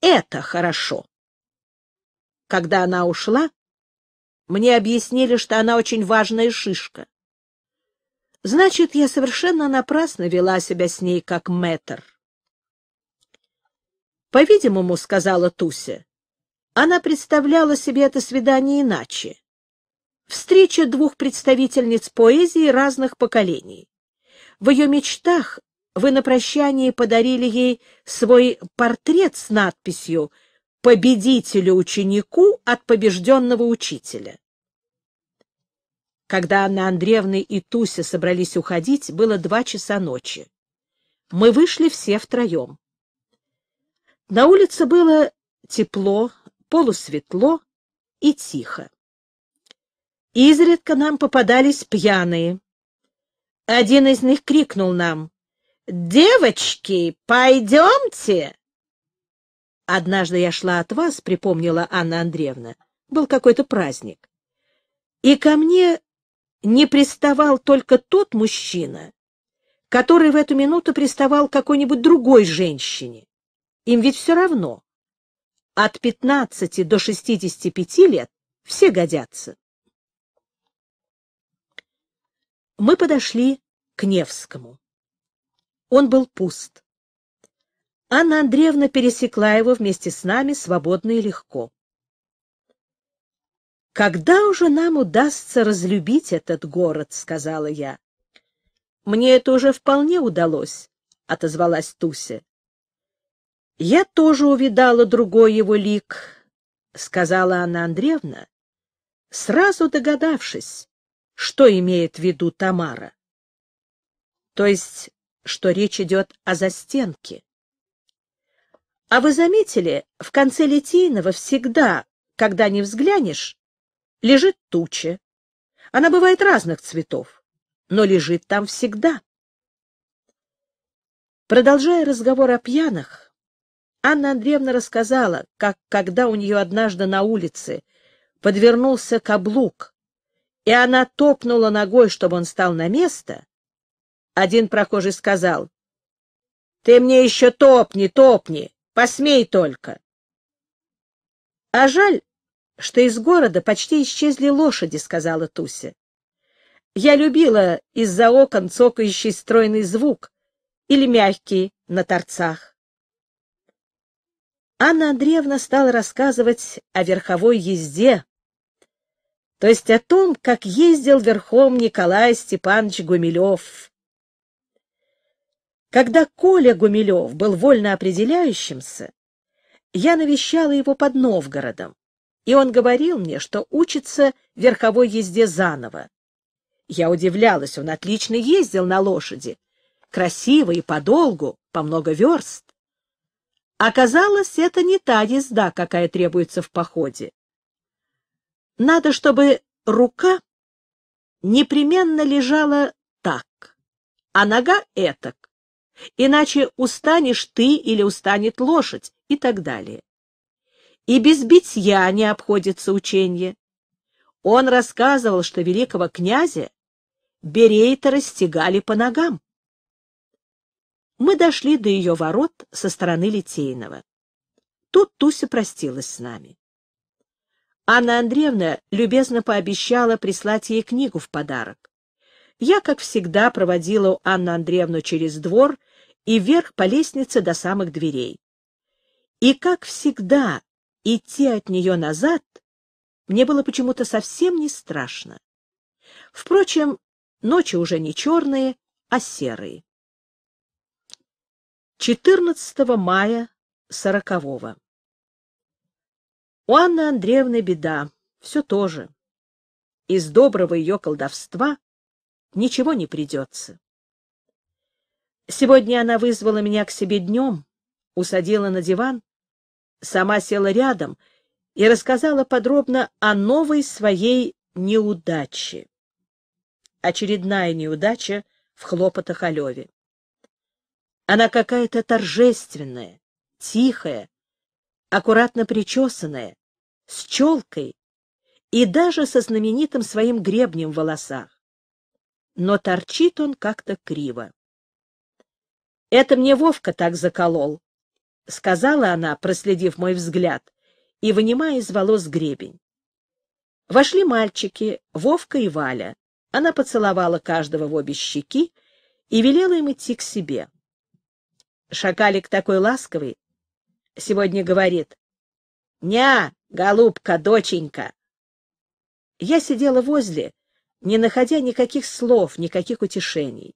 это хорошо. Когда она ушла, мне объяснили, что она очень важная шишка. Значит, я совершенно напрасно вела себя с ней как мэтр. По-видимому, сказала Туся, она представляла себе это свидание иначе. Встреча двух представительниц поэзии разных поколений. В ее мечтах вы на прощание подарили ей свой портрет с надписью «Победителю ученику от побежденного учителя». Когда Анна Андреевна и Туся собрались уходить, было два часа ночи. Мы вышли все втроем. На улице было тепло, полусветло и тихо. Изредка нам попадались пьяные. Один из них крикнул нам «Девочки, пойдемте!» «Однажды я шла от вас», — припомнила Анна Андреевна. «Был какой-то праздник. И ко мне не приставал только тот мужчина, который в эту минуту приставал к какой-нибудь другой женщине. Им ведь все равно. От 15 до 65 лет все годятся. Мы подошли к Невскому. Он был пуст. Анна Андреевна пересекла его вместе с нами свободно и легко. «Когда уже нам удастся разлюбить этот город?» — сказала я. «Мне это уже вполне удалось», — отозвалась Туся. «Я тоже увидала другой его лик», — сказала Анна Андреевна, сразу догадавшись, что имеет в виду Тамара. То есть, что речь идет о застенке. А вы заметили, в конце Литейного всегда, когда не взглянешь, лежит туча. Она бывает разных цветов, но лежит там всегда. Продолжая разговор о пьяных, Анна Андреевна рассказала, как, когда у нее однажды на улице подвернулся каблук, и она топнула ногой, чтобы он стал на место, один прохожий сказал, «Ты мне еще топни, топни, посмей только!» А жаль, что из города почти исчезли лошади, — сказала Туся. Я любила из-за окон цокающий стройный звук или мягкий на торцах. Анна Андреевна стала рассказывать о верховой езде, то есть о том, как ездил верхом Николай Степанович Гумилев. Когда Коля Гумилев был вольно определяющимся, я навещала его под Новгородом и он говорил мне, что учится верховой езде заново. Я удивлялась, он отлично ездил на лошади, красиво и подолгу, по много верст. Оказалось, это не та езда, какая требуется в походе. Надо, чтобы рука непременно лежала так, а нога этак, иначе устанешь ты или устанет лошадь и так далее. И без битья не обходится учение. Он рассказывал, что великого князя берейта расстегали по ногам. Мы дошли до ее ворот со стороны Литейного. Тут Туся простилась с нами. Анна Андреевна любезно пообещала прислать ей книгу в подарок. Я, как всегда, проводила Анну Андреевну через двор и вверх по лестнице до самых дверей. И, как всегда, Идти от нее назад мне было почему-то совсем не страшно. Впрочем, ночи уже не черные, а серые. 14 мая сорокового. У Анны Андреевны беда, все то же. Из доброго ее колдовства ничего не придется. Сегодня она вызвала меня к себе днем, усадила на диван сама села рядом и рассказала подробно о новой своей неудаче. Очередная неудача в хлопотах о Леве. Она какая-то торжественная, тихая, аккуратно причесанная, с челкой и даже со знаменитым своим гребнем в волосах. Но торчит он как-то криво. Это мне Вовка так заколол, — сказала она, проследив мой взгляд, и вынимая из волос гребень. Вошли мальчики, Вовка и Валя. Она поцеловала каждого в обе щеки и велела им идти к себе. Шакалик такой ласковый сегодня говорит «Ня, голубка, доченька!» Я сидела возле, не находя никаких слов, никаких утешений.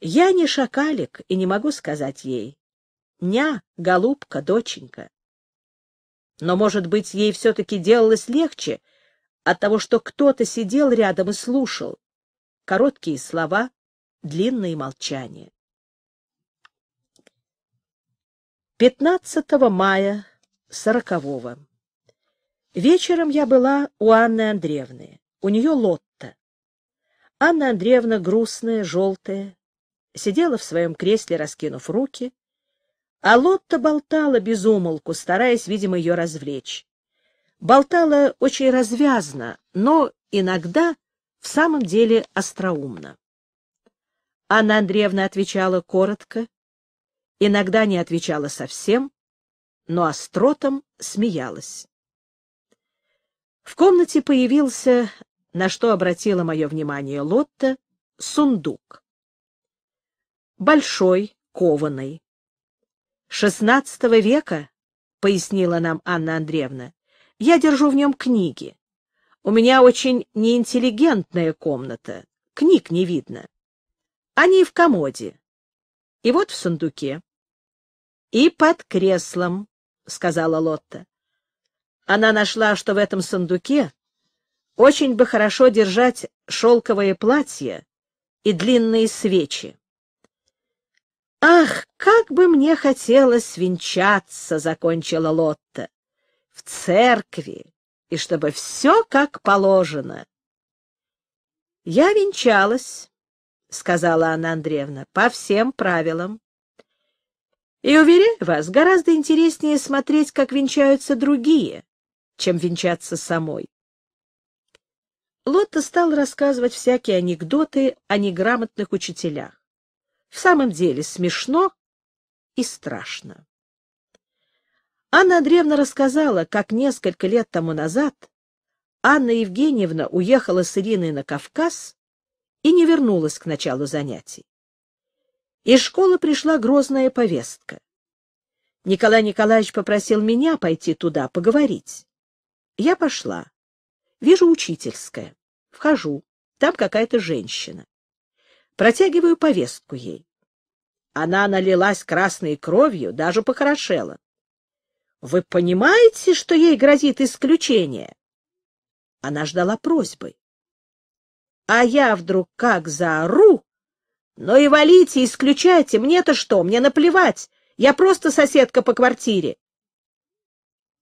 Я не шакалик и не могу сказать ей дня, голубка, доченька. Но, может быть, ей все-таки делалось легче от того, что кто-то сидел рядом и слушал. Короткие слова, длинные молчания. 15 мая сорокового. Вечером я была у Анны Андреевны. У нее лотта. Анна Андреевна грустная, желтая, сидела в своем кресле, раскинув руки, а Лотта болтала без умолку, стараясь, видимо, ее развлечь. Болтала очень развязно, но иногда в самом деле остроумно. Анна Андреевна отвечала коротко, иногда не отвечала совсем, но остротом смеялась. В комнате появился, на что обратила мое внимание Лотта, сундук. Большой, кованый, XVI века, — пояснила нам Анна Андреевна, — я держу в нем книги. У меня очень неинтеллигентная комната, книг не видно. Они в комоде. И вот в сундуке. — И под креслом, — сказала Лотта. Она нашла, что в этом сундуке очень бы хорошо держать шелковое платье и длинные свечи. «Ах, как бы мне хотелось венчаться!» — закончила Лотта. «В церкви, и чтобы все как положено!» «Я венчалась», — сказала Анна Андреевна, — «по всем правилам». «И, уверяю вас, гораздо интереснее смотреть, как венчаются другие, чем венчаться самой». Лотта стал рассказывать всякие анекдоты о неграмотных учителях. В самом деле смешно и страшно. Анна Андреевна рассказала, как несколько лет тому назад Анна Евгеньевна уехала с Ириной на Кавказ и не вернулась к началу занятий. Из школы пришла грозная повестка. Николай Николаевич попросил меня пойти туда, поговорить. Я пошла. Вижу учительское. Вхожу. Там какая-то женщина. Протягиваю повестку ей. Она налилась красной кровью, даже похорошела. «Вы понимаете, что ей грозит исключение?» Она ждала просьбы. А я вдруг как заору. «Ну и валите, исключайте, мне-то что, мне наплевать, я просто соседка по квартире».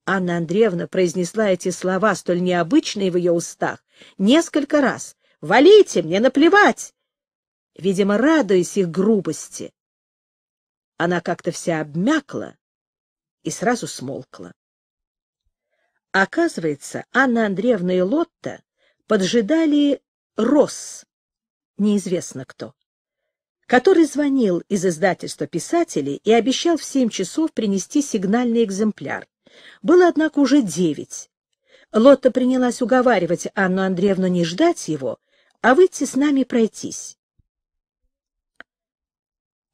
Анна Андреевна произнесла эти слова, столь необычные в ее устах, несколько раз. «Валите, мне наплевать!» видимо, радуясь их грубости. Она как-то вся обмякла и сразу смолкла. Оказывается, Анна Андреевна и Лотта поджидали Росс, неизвестно кто, который звонил из издательства писателей и обещал в семь часов принести сигнальный экземпляр. Было, однако, уже девять. Лотта принялась уговаривать Анну Андреевну не ждать его, а выйти с нами пройтись.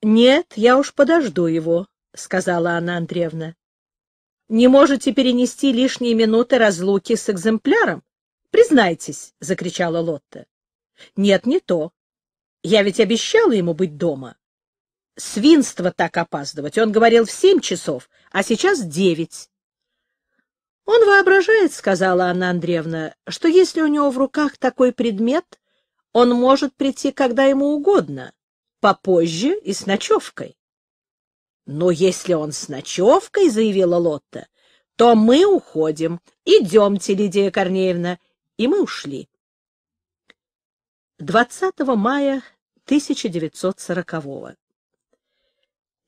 «Нет, я уж подожду его», — сказала Анна Андреевна. «Не можете перенести лишние минуты разлуки с экземпляром? Признайтесь», — закричала Лотта. «Нет, не то. Я ведь обещала ему быть дома. Свинство так опаздывать. Он говорил в семь часов, а сейчас девять». «Он воображает», — сказала Анна Андреевна, — «что если у него в руках такой предмет, он может прийти когда ему угодно» попозже и с ночевкой. — Но если он с ночевкой, — заявила Лотта, — то мы уходим. Идемте, Лидия Корнеевна. И мы ушли. 20 мая 1940 -го.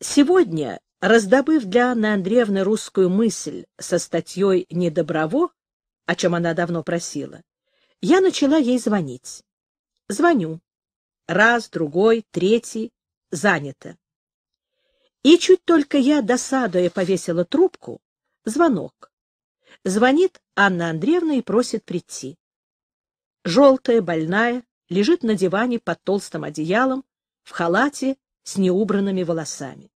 Сегодня, раздобыв для Анны Андреевны русскую мысль со статьей «Недоброво», о чем она давно просила, я начала ей звонить. Звоню раз, другой, третий, занято. И чуть только я, досадуя, повесила трубку, звонок. Звонит Анна Андреевна и просит прийти. Желтая, больная, лежит на диване под толстым одеялом, в халате с неубранными волосами.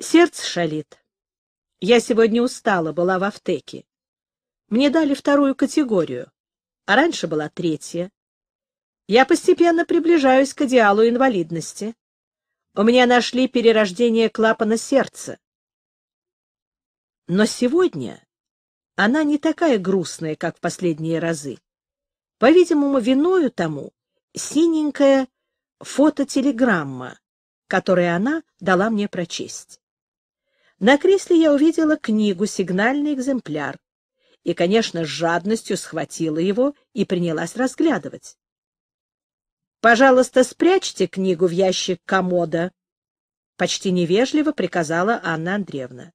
Сердце шалит. Я сегодня устала, была в аптеке. Мне дали вторую категорию, а раньше была третья. Я постепенно приближаюсь к идеалу инвалидности. У меня нашли перерождение клапана сердца. Но сегодня она не такая грустная, как в последние разы. По-видимому, виною тому синенькая фототелеграмма, которую она дала мне прочесть. На кресле я увидела книгу, сигнальный экземпляр, и, конечно, с жадностью схватила его и принялась разглядывать. «Пожалуйста, спрячьте книгу в ящик комода», — почти невежливо приказала Анна Андреевна.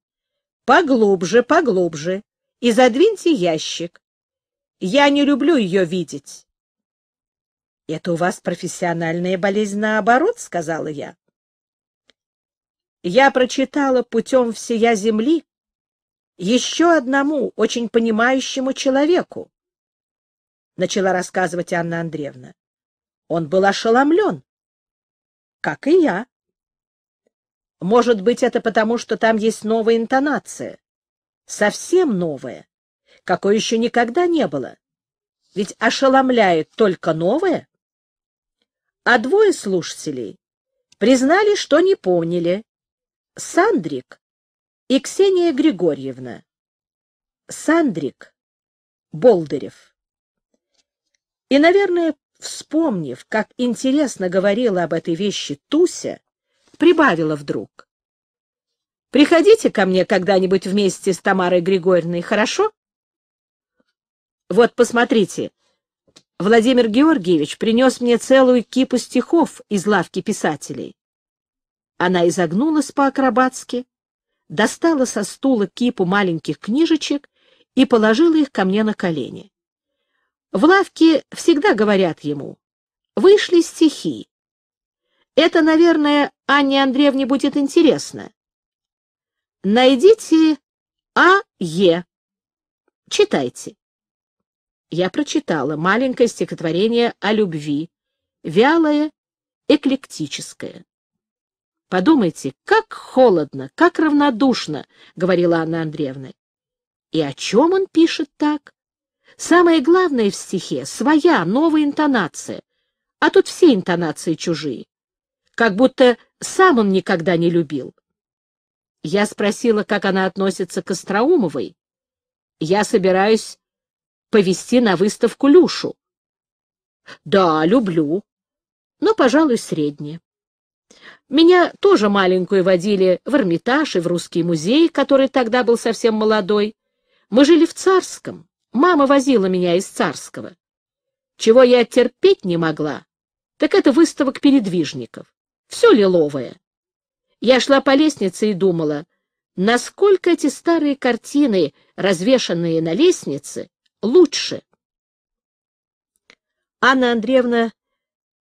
«Поглубже, поглубже, и задвиньте ящик. Я не люблю ее видеть». «Это у вас профессиональная болезнь наоборот», — сказала я. Я прочитала путем всея земли еще одному очень понимающему человеку, — начала рассказывать Анна Андреевна. Он был ошеломлен, как и я. Может быть, это потому, что там есть новая интонация, совсем новая, какой еще никогда не было. Ведь ошеломляет только новое. А двое слушателей признали, что не поняли. Сандрик и Ксения Григорьевна. Сандрик Болдырев. И, наверное, вспомнив, как интересно говорила об этой вещи Туся, прибавила вдруг. «Приходите ко мне когда-нибудь вместе с Тамарой Григорьевной, хорошо?» «Вот, посмотрите, Владимир Георгиевич принес мне целую кипу стихов из лавки писателей». Она изогнулась по-акробатски, достала со стула кипу маленьких книжечек и положила их ко мне на колени. В лавке всегда говорят ему, вышли стихи. Это, наверное, Анне Андреевне будет интересно. Найдите А.Е. Читайте. Я прочитала маленькое стихотворение о любви, вялое, эклектическое. «Подумайте, как холодно, как равнодушно», — говорила Анна Андреевна. «И о чем он пишет так?» Самое главное в стихе — своя, новая интонация, а тут все интонации чужие. Как будто сам он никогда не любил. Я спросила, как она относится к Остроумовой. Я собираюсь повести на выставку Люшу. Да, люблю, но, пожалуй, средне. Меня тоже маленькую водили в Эрмитаж и в Русский музей, который тогда был совсем молодой. Мы жили в Царском. Мама возила меня из Царского. Чего я терпеть не могла, так это выставок передвижников. Все лиловое. Я шла по лестнице и думала, насколько эти старые картины, развешанные на лестнице, лучше. Анна Андреевна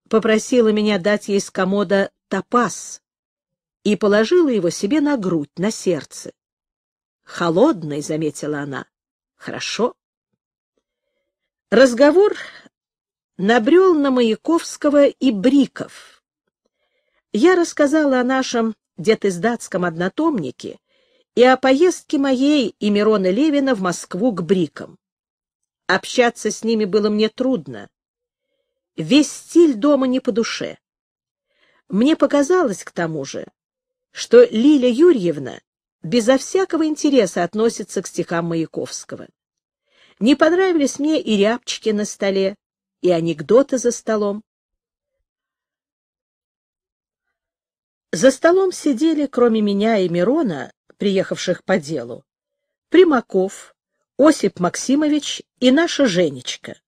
попросила меня дать ей с комода топаз и положила его себе на грудь, на сердце. «Холодный», — заметила она. «Хорошо». Разговор набрел на Маяковского и Бриков. Я рассказала о нашем детиздатском однотомнике и о поездке моей и Мирона Левина в Москву к Брикам. Общаться с ними было мне трудно. Весь стиль дома не по душе. Мне показалось, к тому же, что Лиля Юрьевна безо всякого интереса относится к стихам Маяковского. Не понравились мне и рябчики на столе, и анекдоты за столом. За столом сидели, кроме меня и Мирона, приехавших по делу, Примаков, Осип Максимович и наша Женечка.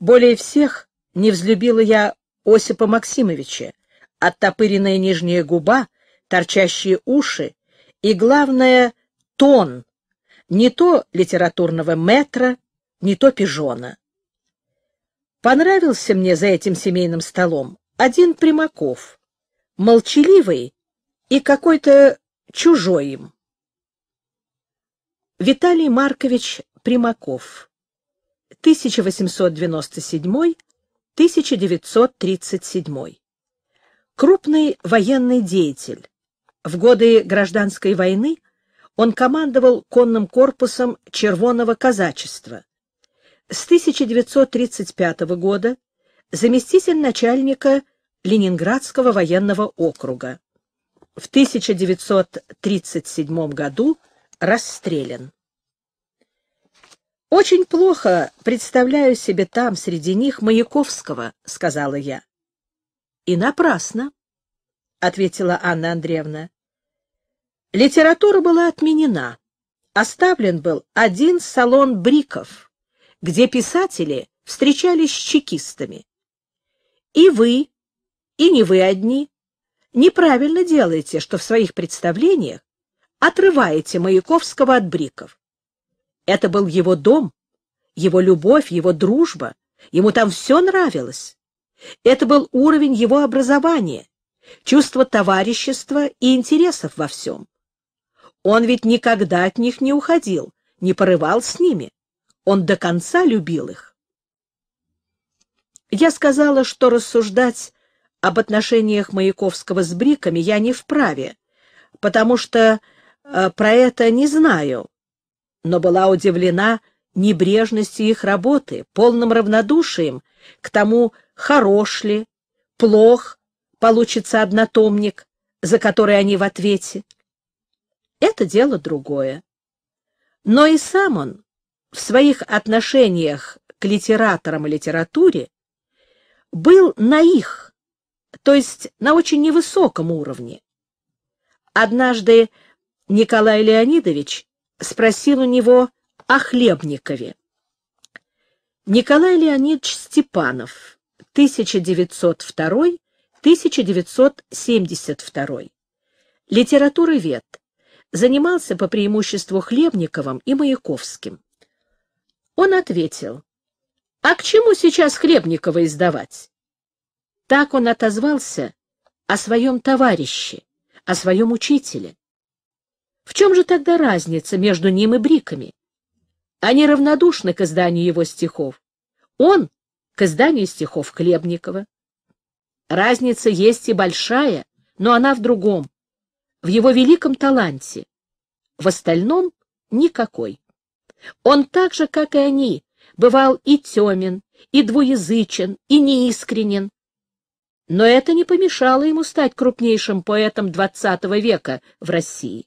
Более всех не взлюбила я Осипа Максимовича, оттопыренная нижняя губа, торчащие уши и, главное, тон не то литературного метра, не то пижона. Понравился мне за этим семейным столом один Примаков, молчаливый и какой-то чужой им. Виталий Маркович Примаков, 1897-1937. Крупный военный деятель. В годы гражданской войны – он командовал конным корпусом Червоного казачества. С 1935 года заместитель начальника Ленинградского военного округа. В 1937 году расстрелян. «Очень плохо представляю себе там, среди них, Маяковского», — сказала я. «И напрасно», — ответила Анна Андреевна. Литература была отменена. Оставлен был один салон бриков, где писатели встречались с чекистами. И вы, и не вы одни, неправильно делаете, что в своих представлениях отрываете Маяковского от бриков. Это был его дом, его любовь, его дружба, ему там все нравилось. Это был уровень его образования, чувство товарищества и интересов во всем. Он ведь никогда от них не уходил, не порывал с ними. Он до конца любил их. Я сказала, что рассуждать об отношениях Маяковского с Бриками я не вправе, потому что э, про это не знаю, но была удивлена небрежностью их работы, полным равнодушием к тому, хорош ли, плох, получится однотомник, за который они в ответе это дело другое. Но и сам он в своих отношениях к литераторам и литературе был на их, то есть на очень невысоком уровне. Однажды Николай Леонидович спросил у него о Хлебникове. Николай Леонидович Степанов, 1902-1972, литературовед, занимался по преимуществу Хлебниковым и Маяковским. Он ответил, «А к чему сейчас Хлебникова издавать?» Так он отозвался о своем товарище, о своем учителе. В чем же тогда разница между ним и Бриками? Они равнодушны к изданию его стихов. Он к изданию стихов Хлебникова. Разница есть и большая, но она в другом в его великом таланте. В остальном никакой. Он так же, как и они, бывал и темен, и двуязычен, и неискренен. Но это не помешало ему стать крупнейшим поэтом XX века в России.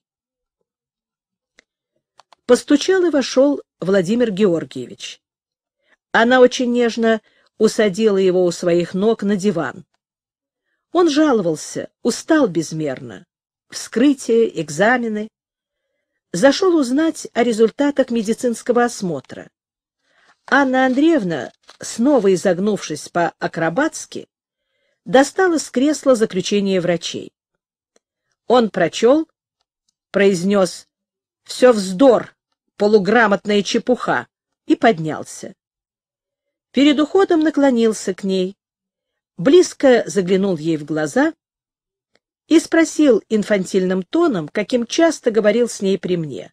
Постучал и вошел Владимир Георгиевич. Она очень нежно усадила его у своих ног на диван. Он жаловался, устал безмерно вскрытие, экзамены. Зашел узнать о результатах медицинского осмотра. Анна Андреевна, снова изогнувшись по-акробатски, достала с кресла заключение врачей. Он прочел, произнес «Все вздор, полуграмотная чепуха» и поднялся. Перед уходом наклонился к ней, близко заглянул ей в глаза и спросил инфантильным тоном, каким часто говорил с ней при мне.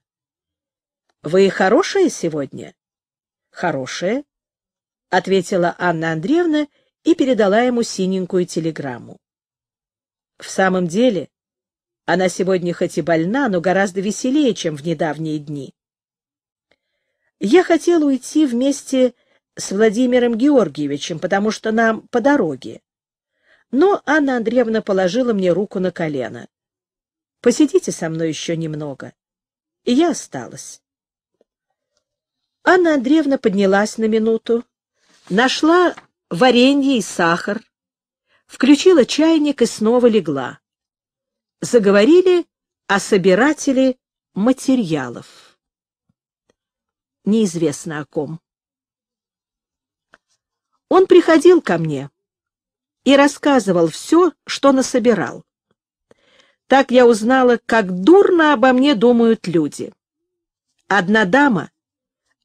— Вы хорошая сегодня? — Хорошая, — ответила Анна Андреевна и передала ему синенькую телеграмму. В самом деле, она сегодня хоть и больна, но гораздо веселее, чем в недавние дни. Я хотел уйти вместе с Владимиром Георгиевичем, потому что нам по дороге но Анна Андреевна положила мне руку на колено. «Посидите со мной еще немного». И я осталась. Анна Андреевна поднялась на минуту, нашла варенье и сахар, включила чайник и снова легла. Заговорили о собирателе материалов. Неизвестно о ком. Он приходил ко мне и рассказывал все, что насобирал. Так я узнала, как дурно обо мне думают люди. Одна дама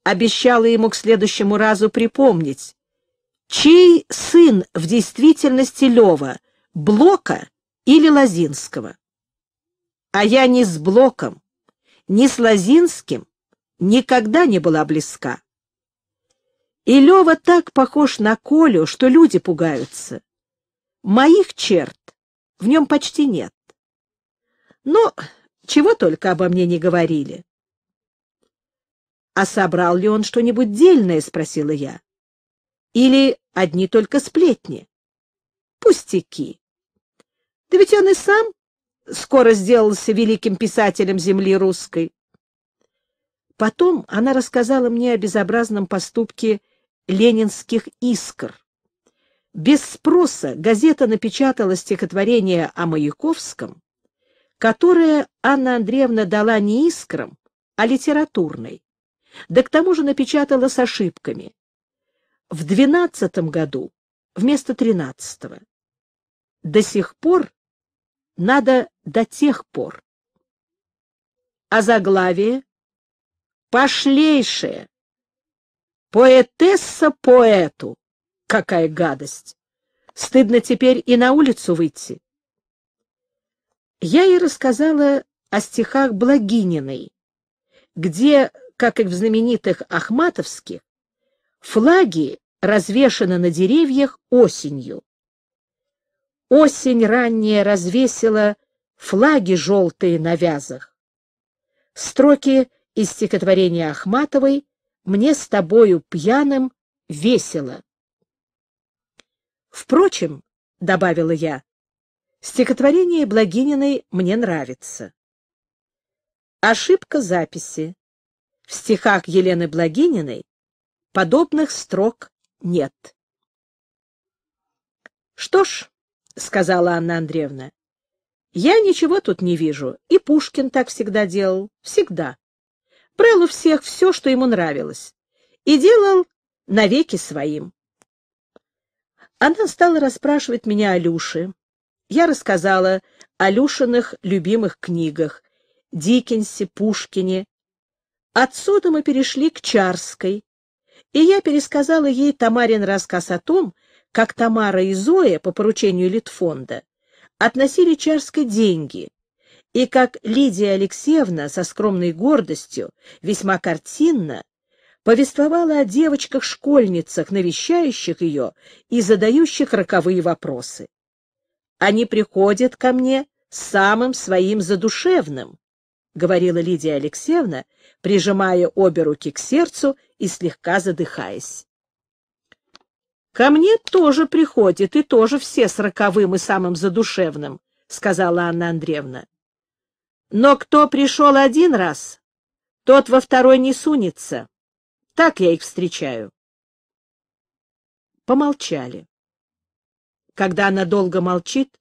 обещала ему к следующему разу припомнить, чей сын в действительности Лева, Блока или Лозинского. А я ни с Блоком, ни с Лозинским никогда не была близка. И Лева так похож на Колю, что люди пугаются. Моих черт в нем почти нет. Но ну, чего только обо мне не говорили. — А собрал ли он что-нибудь дельное? — спросила я. — Или одни только сплетни? — Пустяки. Да ведь он и сам скоро сделался великим писателем земли русской. Потом она рассказала мне о безобразном поступке ленинских искр. Без спроса газета напечатала стихотворение о Маяковском, которое Анна Андреевна дала не искрам, а литературной, да к тому же напечатала с ошибками. В двенадцатом году вместо тринадцатого. До сих пор надо до тех пор. А заглавие пошлейшее. Поэтесса поэту. Какая гадость! Стыдно теперь и на улицу выйти. Я ей рассказала о стихах Благининой, где, как и в знаменитых Ахматовских, флаги развешаны на деревьях осенью. Осень ранняя развесила флаги желтые на вязах. Строки из стихотворения Ахматовой «Мне с тобою пьяным весело». Впрочем, — добавила я, — стихотворение Благининой мне нравится. Ошибка записи. В стихах Елены Благининой подобных строк нет. «Что ж», — сказала Анна Андреевна, — «я ничего тут не вижу, и Пушкин так всегда делал, всегда. Брал у всех все, что ему нравилось, и делал навеки своим. Она стала расспрашивать меня о Люше. Я рассказала о Люшиных любимых книгах — Диккенсе, Пушкине. Отсюда мы перешли к Чарской, и я пересказала ей Тамарин рассказ о том, как Тамара и Зоя по поручению Литфонда относили Чарской деньги, и как Лидия Алексеевна со скромной гордостью, весьма картинно, повествовала о девочках-школьницах, навещающих ее и задающих роковые вопросы. «Они приходят ко мне самым своим задушевным», — говорила Лидия Алексеевна, прижимая обе руки к сердцу и слегка задыхаясь. «Ко мне тоже приходит, и тоже все с роковым и самым задушевным», — сказала Анна Андреевна. «Но кто пришел один раз, тот во второй не сунется». Так я их встречаю. Помолчали. Когда она долго молчит,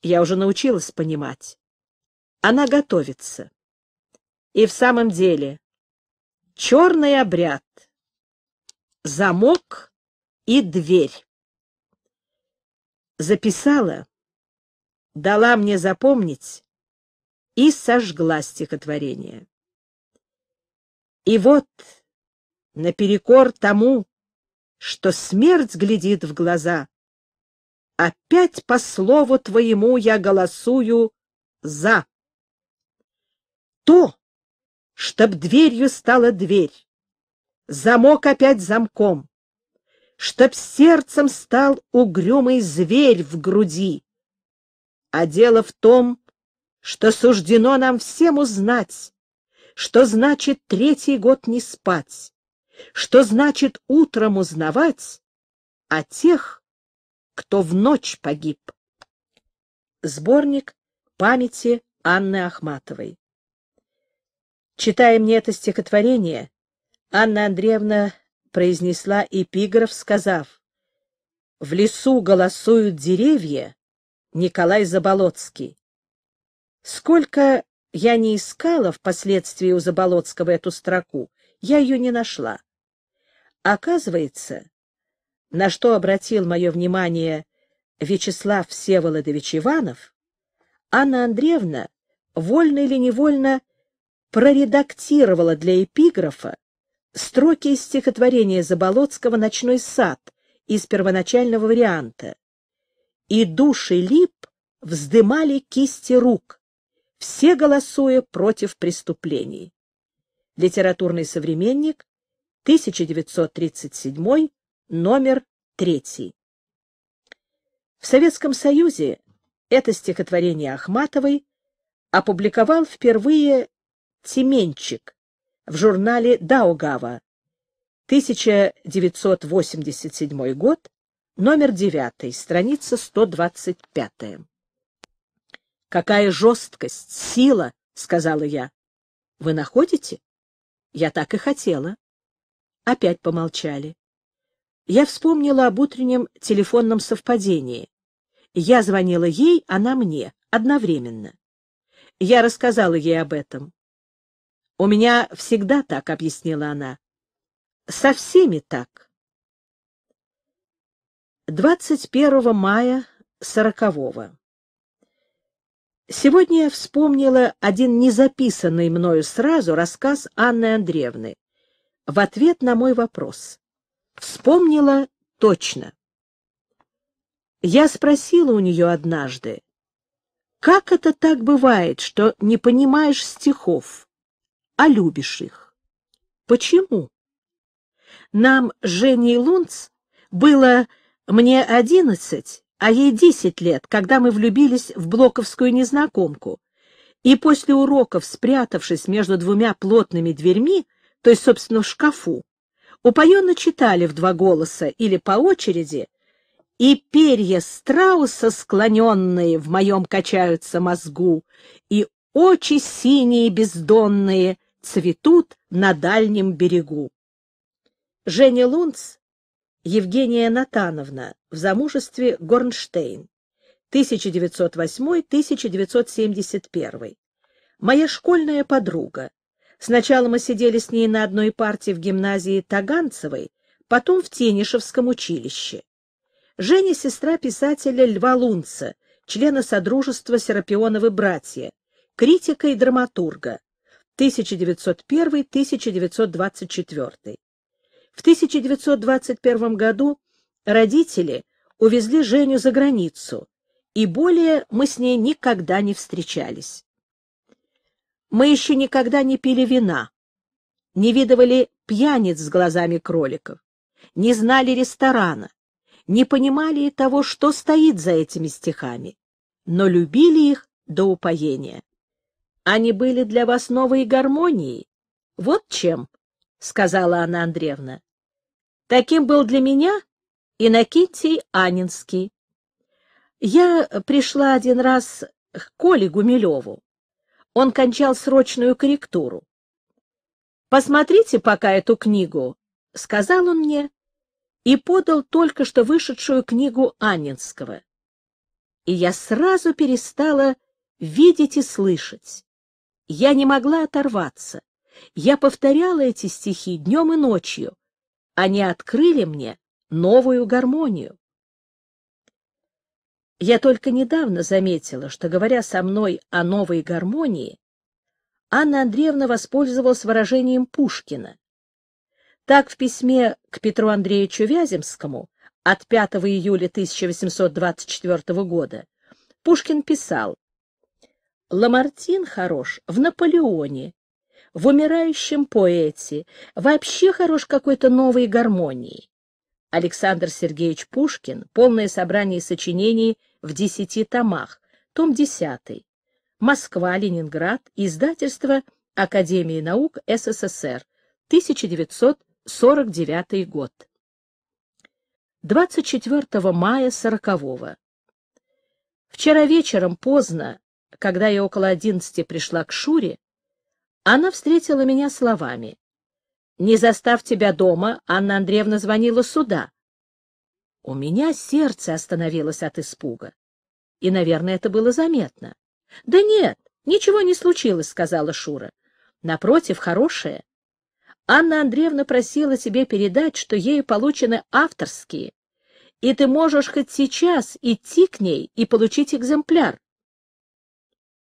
я уже научилась понимать. Она готовится. И в самом деле, черный обряд, замок и дверь. Записала, дала мне запомнить и сожгла стихотворение. И вот наперекор тому, что смерть глядит в глаза. Опять по слову твоему я голосую «за». То, чтоб дверью стала дверь, замок опять замком, чтоб сердцем стал угрюмый зверь в груди. А дело в том, что суждено нам всем узнать, что значит третий год не спать, что значит утром узнавать о тех, кто в ночь погиб. Сборник памяти Анны Ахматовой. Читая мне это стихотворение, Анна Андреевна произнесла эпиграф, сказав «В лесу голосуют деревья» Николай Заболоцкий. Сколько я не искала впоследствии у Заболоцкого эту строку, я ее не нашла. Оказывается, на что обратил мое внимание Вячеслав Всеволодович Иванов, Анна Андреевна вольно или невольно проредактировала для эпиграфа строки из стихотворения Заболоцкого «Ночной сад» из первоначального варианта. «И души лип вздымали кисти рук, все голосуя против преступлений». Литературный современник, 1937, номер 3. В Советском Союзе это стихотворение Ахматовой опубликовал впервые Тименчик в журнале «Даугава», 1987 год, номер 9, страница 125. «Какая жесткость, сила!» — сказала я. «Вы находите?» «Я так и хотела». Опять помолчали. Я вспомнила об утреннем телефонном совпадении. Я звонила ей, она мне, одновременно. Я рассказала ей об этом. «У меня всегда так», — объяснила она. «Со всеми так». 21 мая 40-го. Сегодня я вспомнила один незаписанный мною сразу рассказ Анны Андреевны в ответ на мой вопрос. Вспомнила точно. Я спросила у нее однажды, как это так бывает, что не понимаешь стихов, а любишь их? Почему? Нам, Жене и Лунц, было мне одиннадцать, а ей десять лет, когда мы влюбились в блоковскую незнакомку, и после уроков, спрятавшись между двумя плотными дверьми, то есть, собственно, в шкафу, упоенно читали в два голоса или по очереди, и перья страуса, склоненные, в моем качаются мозгу, и очи синие бездонные цветут на дальнем берегу. Женя Лунц, Евгения Натановна, в замужестве Горнштейн, 1908-1971. Моя школьная подруга, Сначала мы сидели с ней на одной парте в гимназии Таганцевой, потом в Тенишевском училище. Женя — сестра писателя Льва Лунца, члена Содружества Серапионовы братья, критика и драматурга, 1901-1924. В 1921 году родители увезли Женю за границу, и более мы с ней никогда не встречались. Мы еще никогда не пили вина, не видывали пьяниц с глазами кроликов, не знали ресторана, не понимали того, что стоит за этими стихами, но любили их до упоения. Они были для вас новой гармонией. Вот чем, — сказала Анна Андреевна. Таким был для меня Иннокентий Анинский. Я пришла один раз к Коле Гумилеву. Он кончал срочную корректуру. «Посмотрите пока эту книгу», — сказал он мне и подал только что вышедшую книгу Анинского. И я сразу перестала видеть и слышать. Я не могла оторваться. Я повторяла эти стихи днем и ночью. Они открыли мне новую гармонию. Я только недавно заметила, что, говоря со мной о новой гармонии, Анна Андреевна воспользовалась выражением Пушкина. Так в письме к Петру Андреевичу Вяземскому от 5 июля 1824 года Пушкин писал «Ламартин хорош в Наполеоне, в умирающем поэте, вообще хорош какой-то новой гармонии. Александр Сергеевич Пушкин, полное собрание сочинений в десяти томах, том 10, Москва, Ленинград, издательство Академии наук СССР, 1949 год. 24 мая 40-го. Вчера вечером поздно, когда я около одиннадцати пришла к Шуре, она встретила меня словами. Не застав тебя дома, Анна Андреевна звонила сюда. У меня сердце остановилось от испуга. И, наверное, это было заметно. — Да нет, ничего не случилось, — сказала Шура. — Напротив, хорошее. Анна Андреевна просила тебе передать, что ей получены авторские, и ты можешь хоть сейчас идти к ней и получить экземпляр.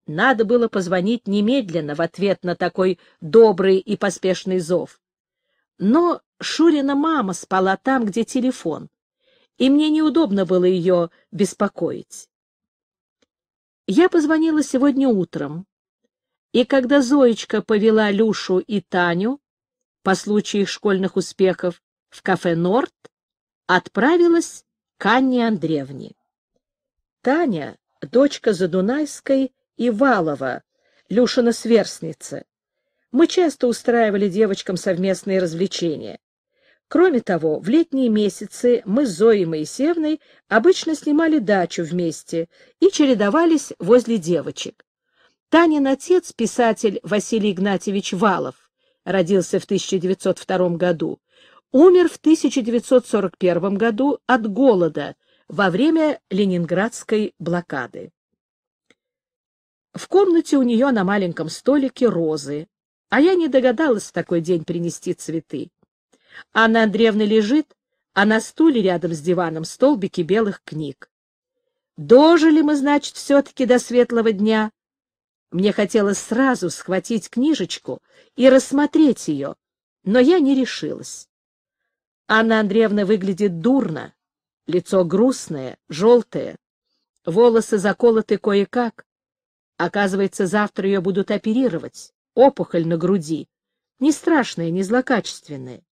Надо было позвонить немедленно в ответ на такой добрый и поспешный зов. Но Шурина мама спала там, где телефон, и мне неудобно было ее беспокоить. Я позвонила сегодня утром, и когда Зоечка повела Люшу и Таню по случаю их школьных успехов в кафе «Норд», отправилась к Анне Андреевне. Таня, дочка Задунайской и Валова, Люшина сверстница, мы часто устраивали девочкам совместные развлечения. Кроме того, в летние месяцы мы с Зоей Моисеевной обычно снимали дачу вместе и чередовались возле девочек. Танин отец, писатель Василий Игнатьевич Валов, родился в 1902 году, умер в 1941 году от голода во время ленинградской блокады. В комнате у нее на маленьком столике розы, а я не догадалась в такой день принести цветы. Анна Андреевна лежит, а на стуле рядом с диваном столбики белых книг. Дожили мы, значит, все-таки до светлого дня. Мне хотелось сразу схватить книжечку и рассмотреть ее, но я не решилась. Анна Андреевна выглядит дурно, лицо грустное, желтое, волосы заколоты кое-как. Оказывается, завтра ее будут оперировать опухоль на груди. Не страшная, не злокачественная.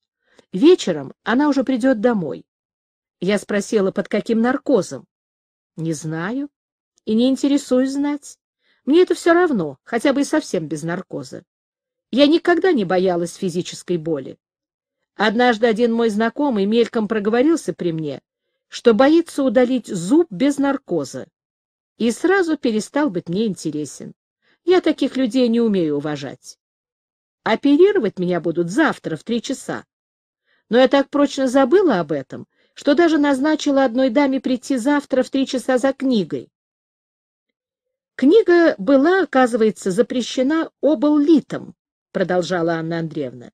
Вечером она уже придет домой. Я спросила, под каким наркозом. Не знаю и не интересуюсь знать. Мне это все равно, хотя бы и совсем без наркоза. Я никогда не боялась физической боли. Однажды один мой знакомый мельком проговорился при мне, что боится удалить зуб без наркоза, и сразу перестал быть мне интересен. Я таких людей не умею уважать. Оперировать меня будут завтра в три часа. Но я так прочно забыла об этом, что даже назначила одной даме прийти завтра в три часа за книгой. Книга была, оказывается, запрещена обл продолжала Анна Андреевна.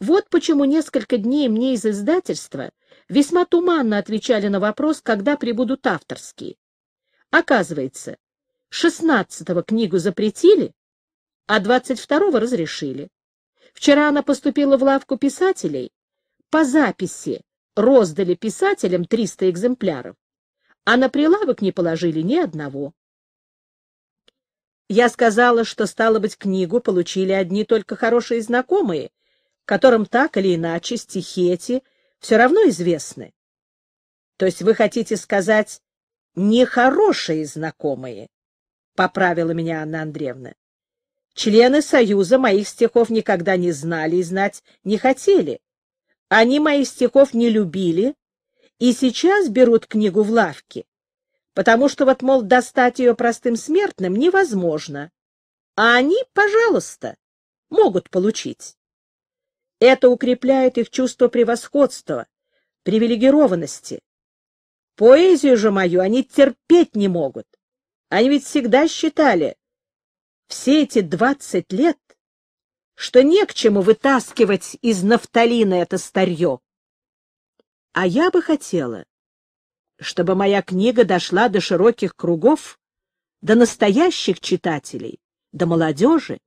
Вот почему несколько дней мне из издательства весьма туманно отвечали на вопрос, когда прибудут авторские. Оказывается, 16-го книгу запретили, а 22-го разрешили. Вчера она поступила в лавку писателей. По записи роздали писателям 300 экземпляров, а на прилавок не положили ни одного. Я сказала, что, стало быть, книгу получили одни только хорошие знакомые, которым так или иначе стихи эти все равно известны. То есть вы хотите сказать «нехорошие знакомые», поправила меня Анна Андреевна. Члены Союза моих стихов никогда не знали и знать не хотели. Они моих стихов не любили и сейчас берут книгу в лавке, потому что вот, мол, достать ее простым смертным невозможно. А они, пожалуйста, могут получить. Это укрепляет их чувство превосходства, привилегированности. Поэзию же мою они терпеть не могут. Они ведь всегда считали все эти двадцать лет, что не к чему вытаскивать из нафталина это старье. А я бы хотела, чтобы моя книга дошла до широких кругов, до настоящих читателей, до молодежи.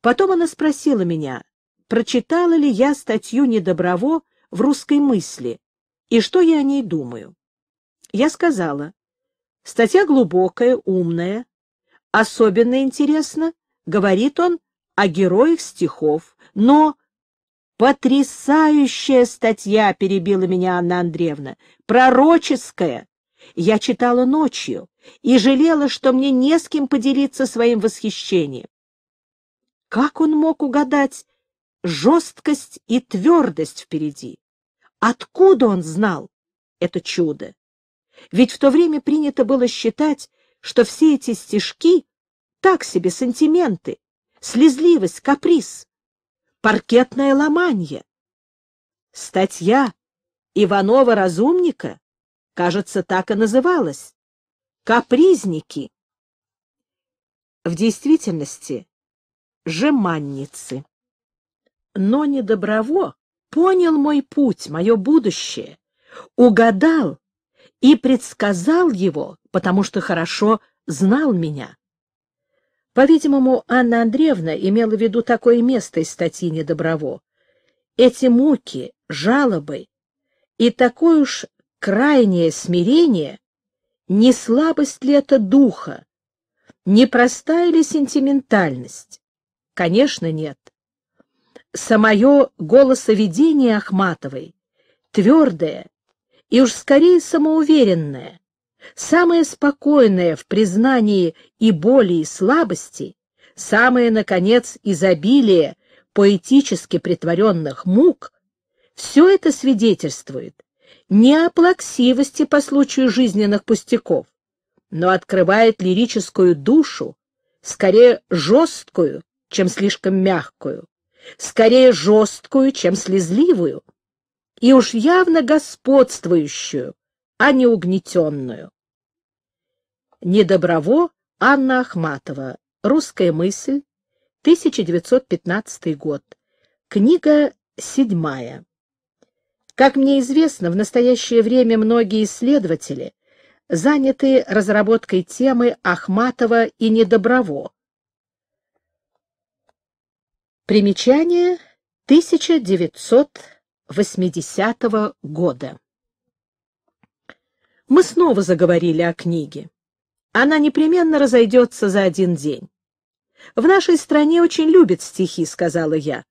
Потом она спросила меня, прочитала ли я статью Недоброво в «Русской мысли» и что я о ней думаю. Я сказала, Статья глубокая, умная. Особенно интересно, говорит он, о героях стихов. Но потрясающая статья, перебила меня Анна Андреевна, пророческая. Я читала ночью и жалела, что мне не с кем поделиться своим восхищением. Как он мог угадать жесткость и твердость впереди? Откуда он знал это чудо? Ведь в то время принято было считать, что все эти стишки так себе сантименты, слезливость, каприз, паркетное ломанье. Статья Иванова-разумника, кажется, так и называлась «Капризники». В действительности — жеманницы. Но недоброво понял мой путь, мое будущее, угадал и предсказал его, потому что хорошо знал меня. По-видимому, Анна Андреевна имела в виду такое место из статьи Недоброво. Эти муки, жалобы и такое уж крайнее смирение — не слабость ли это духа, не простая ли сентиментальность? Конечно, нет. Самое голосоведение Ахматовой, твердое, и уж скорее самоуверенная, самая спокойная в признании и боли, и слабости, самое, наконец, изобилие поэтически притворенных мук, все это свидетельствует не о плаксивости по случаю жизненных пустяков, но открывает лирическую душу, скорее жесткую, чем слишком мягкую, скорее жесткую, чем слезливую, и уж явно господствующую, а не угнетенную. Недоброво Анна Ахматова. Русская мысль. 1915 год. Книга седьмая. Как мне известно, в настоящее время многие исследователи заняты разработкой темы Ахматова и Недоброво. Примечание 1900 80-го года. Мы снова заговорили о книге. Она непременно разойдется за один день. «В нашей стране очень любят стихи», — сказала я.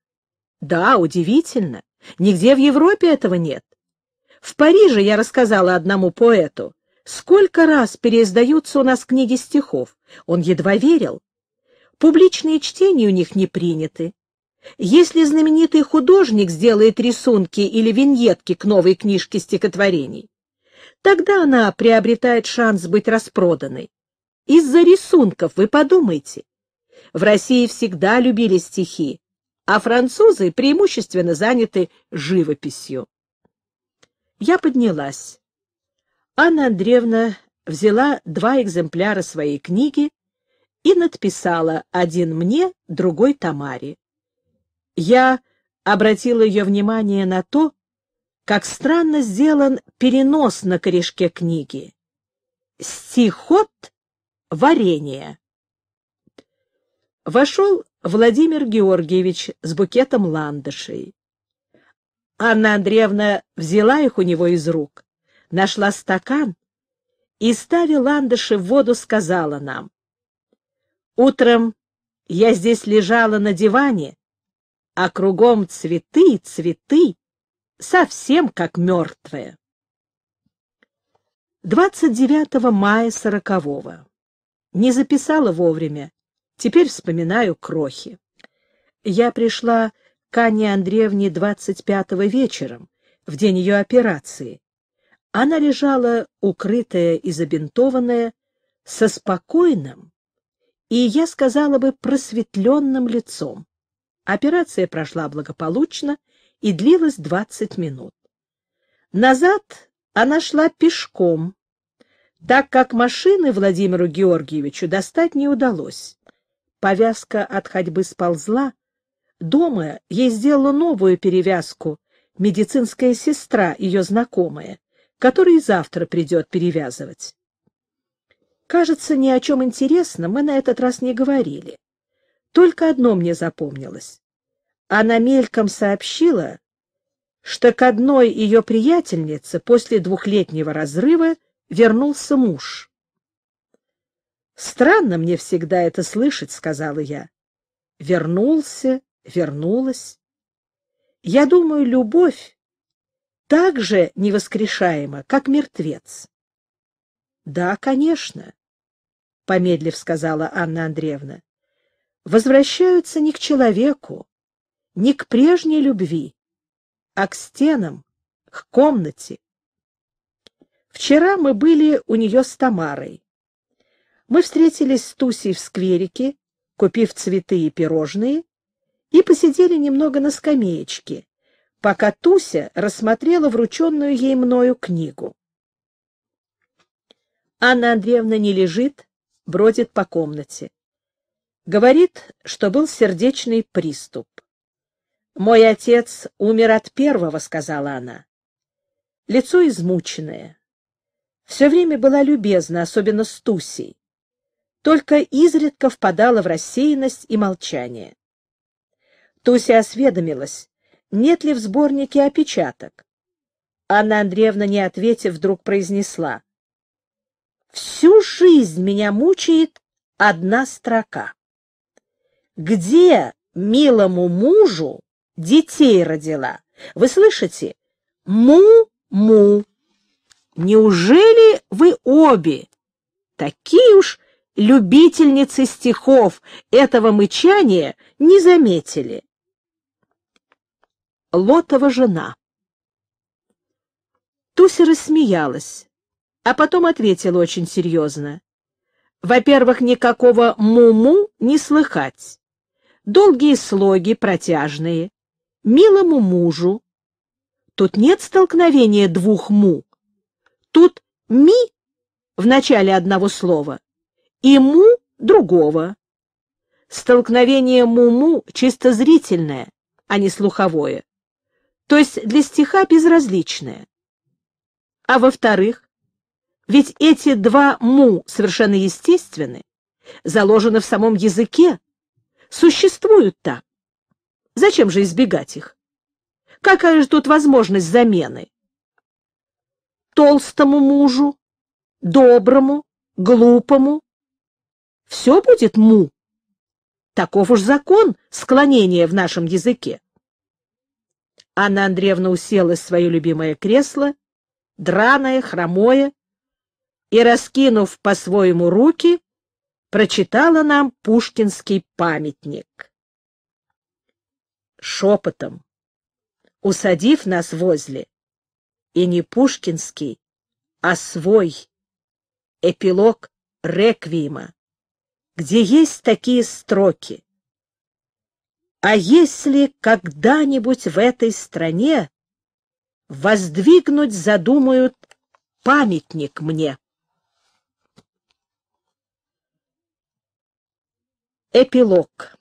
«Да, удивительно. Нигде в Европе этого нет. В Париже я рассказала одному поэту, сколько раз переиздаются у нас книги стихов. Он едва верил. Публичные чтения у них не приняты. Если знаменитый художник сделает рисунки или виньетки к новой книжке стихотворений, тогда она приобретает шанс быть распроданной. Из-за рисунков, вы подумайте. В России всегда любили стихи, а французы преимущественно заняты живописью. Я поднялась. Анна Андреевна взяла два экземпляра своей книги и надписала один мне, другой Тамаре я обратила ее внимание на то, как странно сделан перенос на корешке книги. Стихот варенье. Вошел Владимир Георгиевич с букетом ландышей. Анна Андреевна взяла их у него из рук, нашла стакан и, ставя ландыши в воду, сказала нам. «Утром я здесь лежала на диване, а кругом цветы, цветы, совсем как мертвые. 29 мая сорокового. Не записала вовремя. Теперь вспоминаю крохи. Я пришла к Анне Андреевне 25-го вечером, в день ее операции. Она лежала, укрытая и забинтованная, со спокойным и, я сказала бы, просветленным лицом. Операция прошла благополучно и длилась 20 минут. Назад она шла пешком, так как машины Владимиру Георгиевичу достать не удалось. Повязка от ходьбы сползла. Дома ей сделала новую перевязку медицинская сестра, ее знакомая, которая завтра придет перевязывать. Кажется, ни о чем интересном мы на этот раз не говорили. Только одно мне запомнилось она мельком сообщила, что к одной ее приятельнице после двухлетнего разрыва вернулся муж. «Странно мне всегда это слышать», — сказала я. «Вернулся, вернулась». Я думаю, любовь так же невоскрешаема, как мертвец. — Да, конечно, — помедлив сказала Анна Андреевна. — Возвращаются не к человеку, не к прежней любви, а к стенам, к комнате. Вчера мы были у нее с Тамарой. Мы встретились с Тусей в скверике, купив цветы и пирожные, и посидели немного на скамеечке, пока Туся рассмотрела врученную ей мною книгу. Анна Андреевна не лежит, бродит по комнате. Говорит, что был сердечный приступ. «Мой отец умер от первого», — сказала она. Лицо измученное. Все время была любезна, особенно с Тусей. Только изредка впадала в рассеянность и молчание. Туся осведомилась, нет ли в сборнике опечаток. Анна Андреевна, не ответив, вдруг произнесла. «Всю жизнь меня мучает одна строка. Где милому мужу детей родила. Вы слышите? Му-му. Неужели вы обе такие уж любительницы стихов этого мычания не заметили? Лотова жена. Туся рассмеялась, а потом ответила очень серьезно. Во-первых, никакого муму -му» не слыхать. Долгие слоги, протяжные милому мужу. Тут нет столкновения двух «му». Тут «ми» в начале одного слова и «му» другого. Столкновение «му-му» чисто зрительное, а не слуховое, то есть для стиха безразличное. А во-вторых, ведь эти два «му» совершенно естественны, заложены в самом языке, существуют так. Зачем же избегать их? Какая же тут возможность замены? Толстому мужу, доброму, глупому. Все будет му. Таков уж закон склонения в нашем языке. Анна Андреевна уселась в свое любимое кресло, драное, хромое, и, раскинув по-своему руки, прочитала нам пушкинский памятник шепотом, усадив нас возле, и не пушкинский, а свой эпилог реквиема, где есть такие строки. А если когда-нибудь в этой стране воздвигнуть задумают памятник мне? Эпилог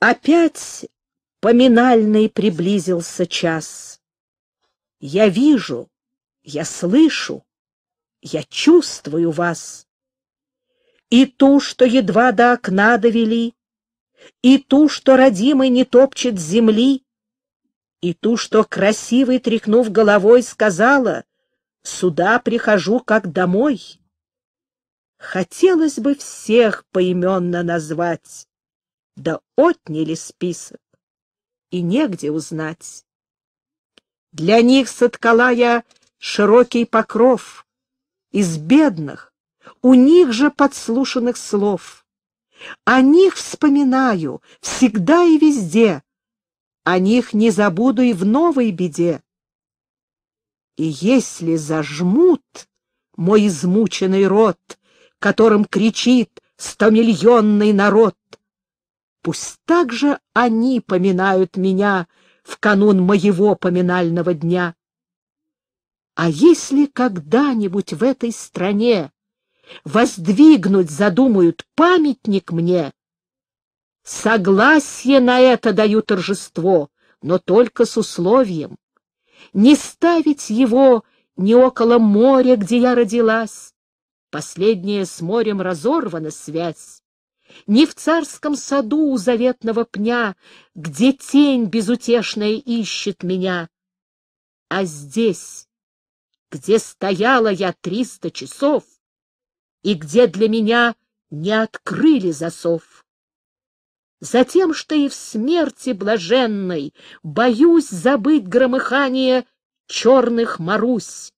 Опять поминальный приблизился час. Я вижу, я слышу, я чувствую вас. И ту, что едва до окна довели, и ту, что родимый не топчет земли, и ту, что красивый, тряхнув головой, сказала, «Сюда прихожу, как домой». Хотелось бы всех поименно назвать, да отняли список, и негде узнать. Для них соткала я широкий покров из бедных, у них же подслушанных слов. О них вспоминаю всегда и везде, о них не забуду и в новой беде. И если зажмут мой измученный рот, которым кричит стомиллионный народ, Пусть также они поминают меня в канун моего поминального дня. А если когда-нибудь в этой стране воздвигнуть задумают памятник мне, согласие на это даю торжество, но только с условием не ставить его ни около моря, где я родилась. последнее с морем разорвана связь ни в царском саду у заветного пня, где тень безутешная ищет меня, а здесь, где стояла я триста часов и где для меня не открыли засов. Затем, что и в смерти блаженной боюсь забыть громыхание черных марусь,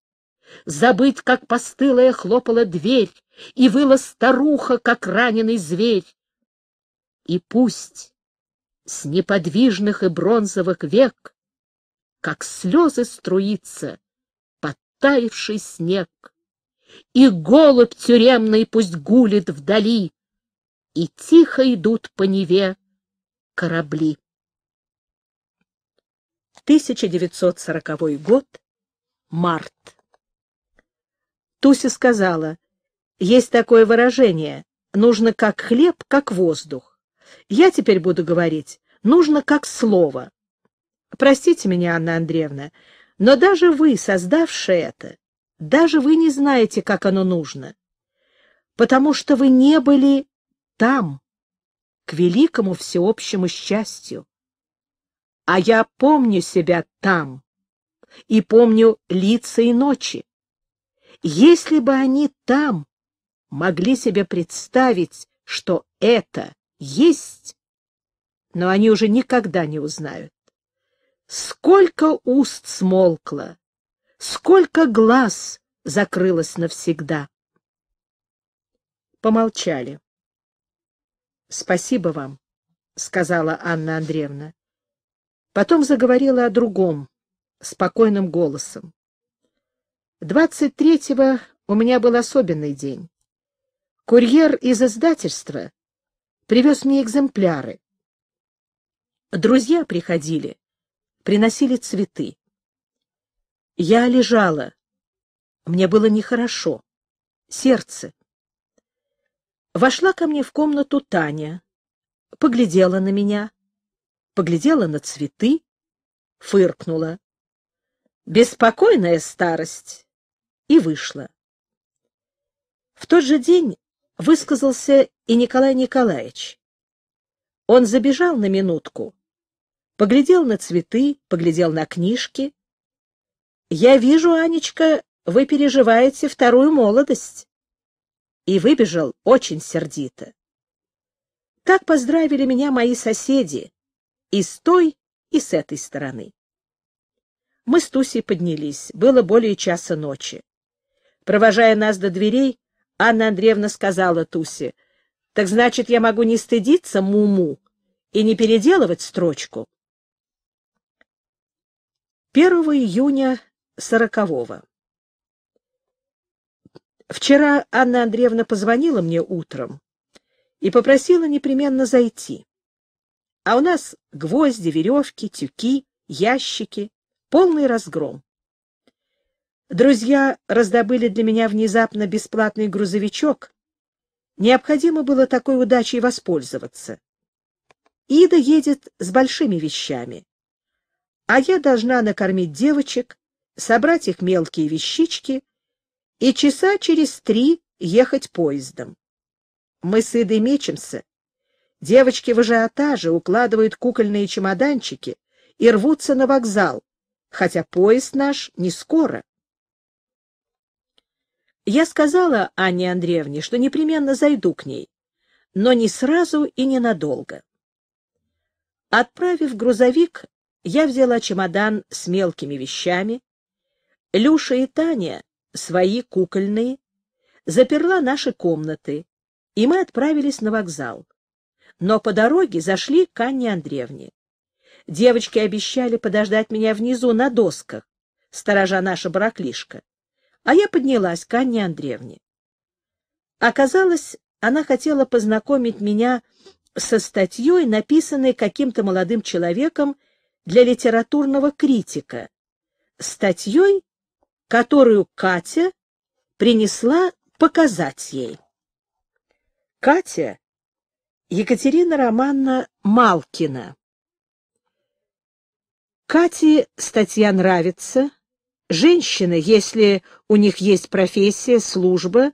забыть, как постылая хлопала дверь, и выла старуха, как раненый зверь. И пусть с неподвижных и бронзовых век, как слезы струится подтаивший снег, и голубь тюремный пусть гулит вдали, и тихо идут по Неве корабли. 1940 год, март. Туся сказала, есть такое выражение «нужно как хлеб, как воздух». Я теперь буду говорить «нужно как слово». Простите меня, Анна Андреевна, но даже вы, создавшие это, даже вы не знаете, как оно нужно, потому что вы не были там, к великому всеобщему счастью. А я помню себя там и помню лица и ночи. Если бы они там могли себе представить, что это есть, но они уже никогда не узнают. Сколько уст смолкло, сколько глаз закрылось навсегда. Помолчали. — Спасибо вам, — сказала Анна Андреевна. Потом заговорила о другом, спокойным голосом. Двадцать третьего у меня был особенный день. Курьер из издательства привез мне экземпляры. Друзья приходили, приносили цветы. Я лежала. Мне было нехорошо. Сердце. Вошла ко мне в комнату Таня, поглядела на меня, поглядела на цветы, фыркнула. «Беспокойная старость!» и вышла. В тот же день высказался и Николай Николаевич. Он забежал на минутку, поглядел на цветы, поглядел на книжки. «Я вижу, Анечка, вы переживаете вторую молодость». И выбежал очень сердито. Так поздравили меня мои соседи и с той, и с этой стороны. Мы с Тусей поднялись, было более часа ночи. Провожая нас до дверей, Анна Андреевна сказала Тусе, «Так значит, я могу не стыдиться Муму и не переделывать строчку?» 1 июня сорокового. Вчера Анна Андреевна позвонила мне утром и попросила непременно зайти. А у нас гвозди, веревки, тюки, ящики, полный разгром. Друзья раздобыли для меня внезапно бесплатный грузовичок. Необходимо было такой удачей воспользоваться. Ида едет с большими вещами, а я должна накормить девочек, собрать их мелкие вещички и часа через три ехать поездом. Мы с Идой мечемся. Девочки в ажиотаже укладывают кукольные чемоданчики и рвутся на вокзал, хотя поезд наш не скоро. Я сказала Анне Андреевне, что непременно зайду к ней, но не сразу и ненадолго. Отправив грузовик, я взяла чемодан с мелкими вещами. Люша и Таня свои кукольные, заперла наши комнаты, и мы отправились на вокзал. Но по дороге зашли к Анне Андреевне. Девочки обещали подождать меня внизу на досках, сторожа наша браклишка а я поднялась к Анне Андреевне. Оказалось, она хотела познакомить меня со статьей, написанной каким-то молодым человеком для литературного критика, статьей, которую Катя принесла показать ей. Катя Екатерина Романна Малкина. Кате статья нравится, Женщины, если у них есть профессия, служба,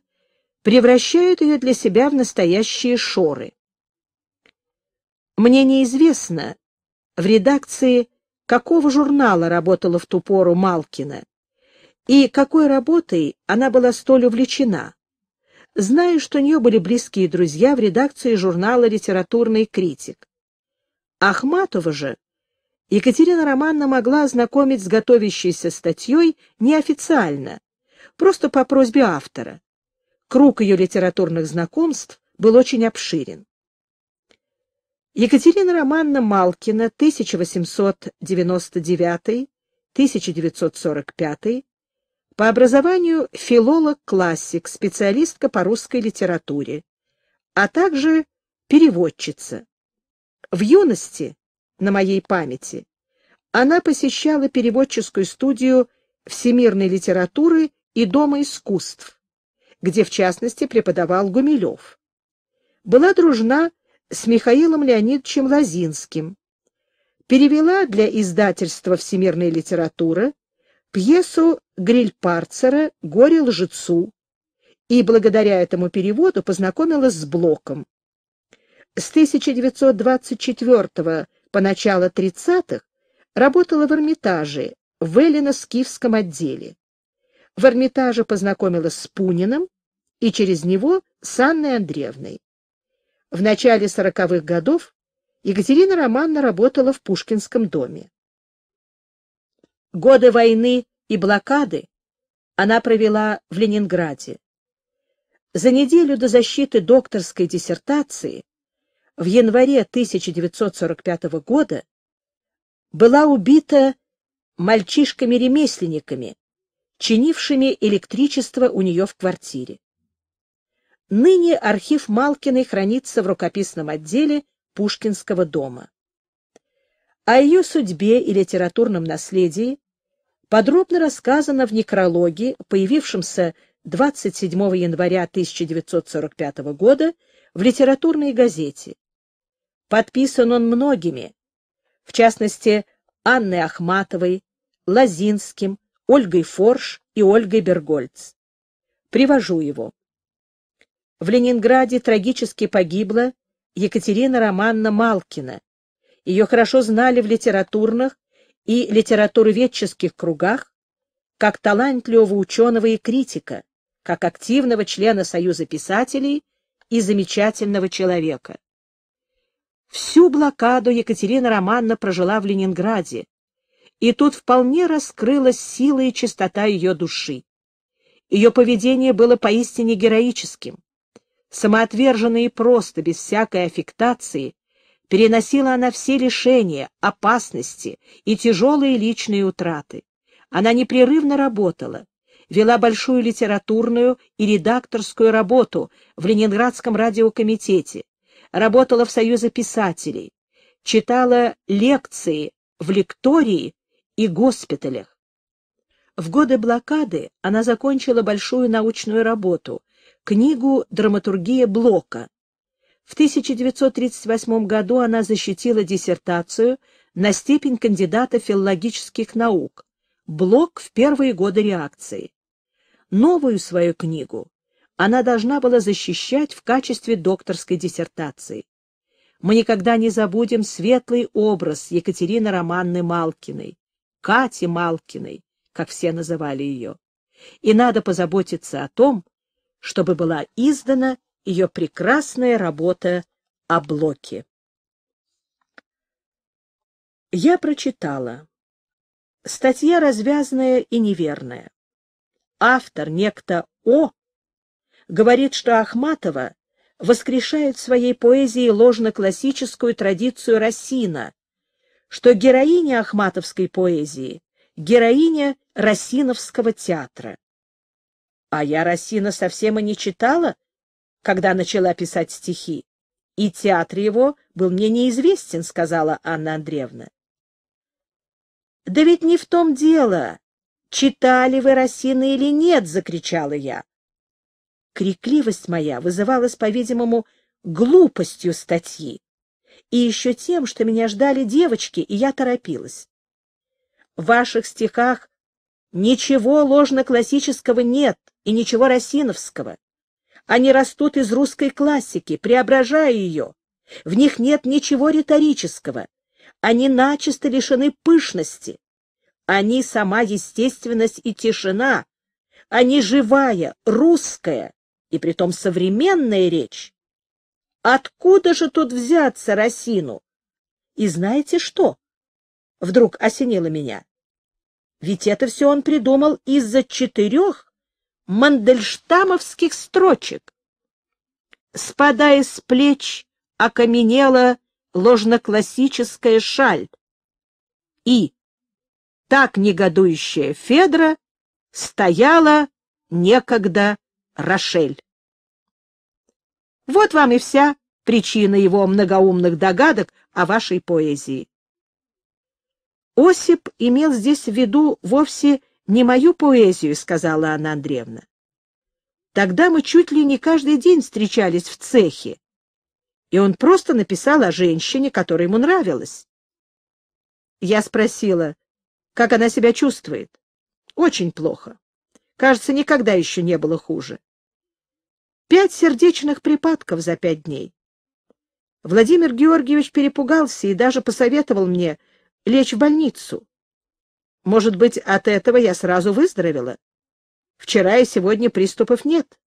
превращают ее для себя в настоящие шоры. Мне неизвестно, в редакции какого журнала работала в ту пору Малкина и какой работой она была столь увлечена. Знаю, что у нее были близкие друзья в редакции журнала «Литературный критик». Ахматова же Екатерина Романна могла ознакомить с готовящейся статьей неофициально, просто по просьбе автора. Круг ее литературных знакомств был очень обширен. Екатерина Романна Малкина, 1899-1945, по образованию филолог-классик, специалистка по русской литературе, а также переводчица. В юности на моей памяти. Она посещала переводческую студию всемирной литературы и Дома искусств, где, в частности, преподавал Гумилев. Была дружна с Михаилом Леонидовичем Лозинским. Перевела для издательства Всемирной литературы пьесу Гриль Парцера «Горе лжецу» и благодаря этому переводу познакомилась с Блоком. С 1924 года по начало 30-х работала в Эрмитаже, в Эллино-Скифском отделе. В Эрмитаже познакомилась с Пуниным и через него с Анной Андреевной. В начале 40-х годов Екатерина Романна работала в Пушкинском доме. Годы войны и блокады она провела в Ленинграде. За неделю до защиты докторской диссертации в январе 1945 года была убита мальчишками-ремесленниками, чинившими электричество у нее в квартире. Ныне архив Малкиной хранится в рукописном отделе Пушкинского дома. О ее судьбе и литературном наследии подробно рассказано в некрологе, появившемся 27 января 1945 года в литературной газете, Подписан он многими, в частности, Анной Ахматовой, Лазинским, Ольгой Форш и Ольгой Бергольц. Привожу его. В Ленинграде трагически погибла Екатерина Романна Малкина. Ее хорошо знали в литературных и литературоведческих кругах как талантливого ученого и критика, как активного члена Союза писателей и замечательного человека. Всю блокаду Екатерина Романна прожила в Ленинграде, и тут вполне раскрылась сила и чистота ее души. Ее поведение было поистине героическим. Самоотверженно и просто, без всякой аффектации, переносила она все лишения, опасности и тяжелые личные утраты. Она непрерывно работала, вела большую литературную и редакторскую работу в Ленинградском радиокомитете, работала в Союзе писателей, читала лекции в лектории и госпиталях. В годы блокады она закончила большую научную работу, книгу «Драматургия Блока». В 1938 году она защитила диссертацию на степень кандидата филологических наук «Блок в первые годы реакции». Новую свою книгу она должна была защищать в качестве докторской диссертации. Мы никогда не забудем светлый образ Екатерины Романны Малкиной, Кати Малкиной, как все называли ее. И надо позаботиться о том, чтобы была издана ее прекрасная работа о блоке. Я прочитала. Статья развязная и неверная. Автор, некто О, говорит, что Ахматова воскрешает в своей поэзии ложно-классическую традицию Рассина, что героиня ахматовской поэзии — героиня Рассиновского театра. А я Рассина совсем и не читала, когда начала писать стихи, и театр его был мне неизвестен, — сказала Анна Андреевна. «Да ведь не в том дело, читали вы Рассина или нет!» — закричала я. Крикливость моя вызывалась, по-видимому, глупостью статьи и еще тем, что меня ждали девочки, и я торопилась. В ваших стихах ничего ложно-классического нет и ничего росиновского. Они растут из русской классики, преображая ее. В них нет ничего риторического. Они начисто лишены пышности. Они сама естественность и тишина. Они живая, русская, и притом современная речь. Откуда же тут взяться Росину? И знаете что? Вдруг осенило меня. Ведь это все он придумал из-за четырех мандельштамовских строчек. Спадая с плеч, окаменела ложноклассическая шаль. И так негодующая Федра стояла некогда Рошель. Вот вам и вся причина его многоумных догадок о вашей поэзии. «Осип имел здесь в виду вовсе не мою поэзию», — сказала Анна Андреевна. «Тогда мы чуть ли не каждый день встречались в цехе, и он просто написал о женщине, которая ему нравилась». Я спросила, как она себя чувствует. «Очень плохо. Кажется, никогда еще не было хуже. Пять сердечных припадков за пять дней. Владимир Георгиевич перепугался и даже посоветовал мне лечь в больницу. Может быть, от этого я сразу выздоровела? Вчера и сегодня приступов нет.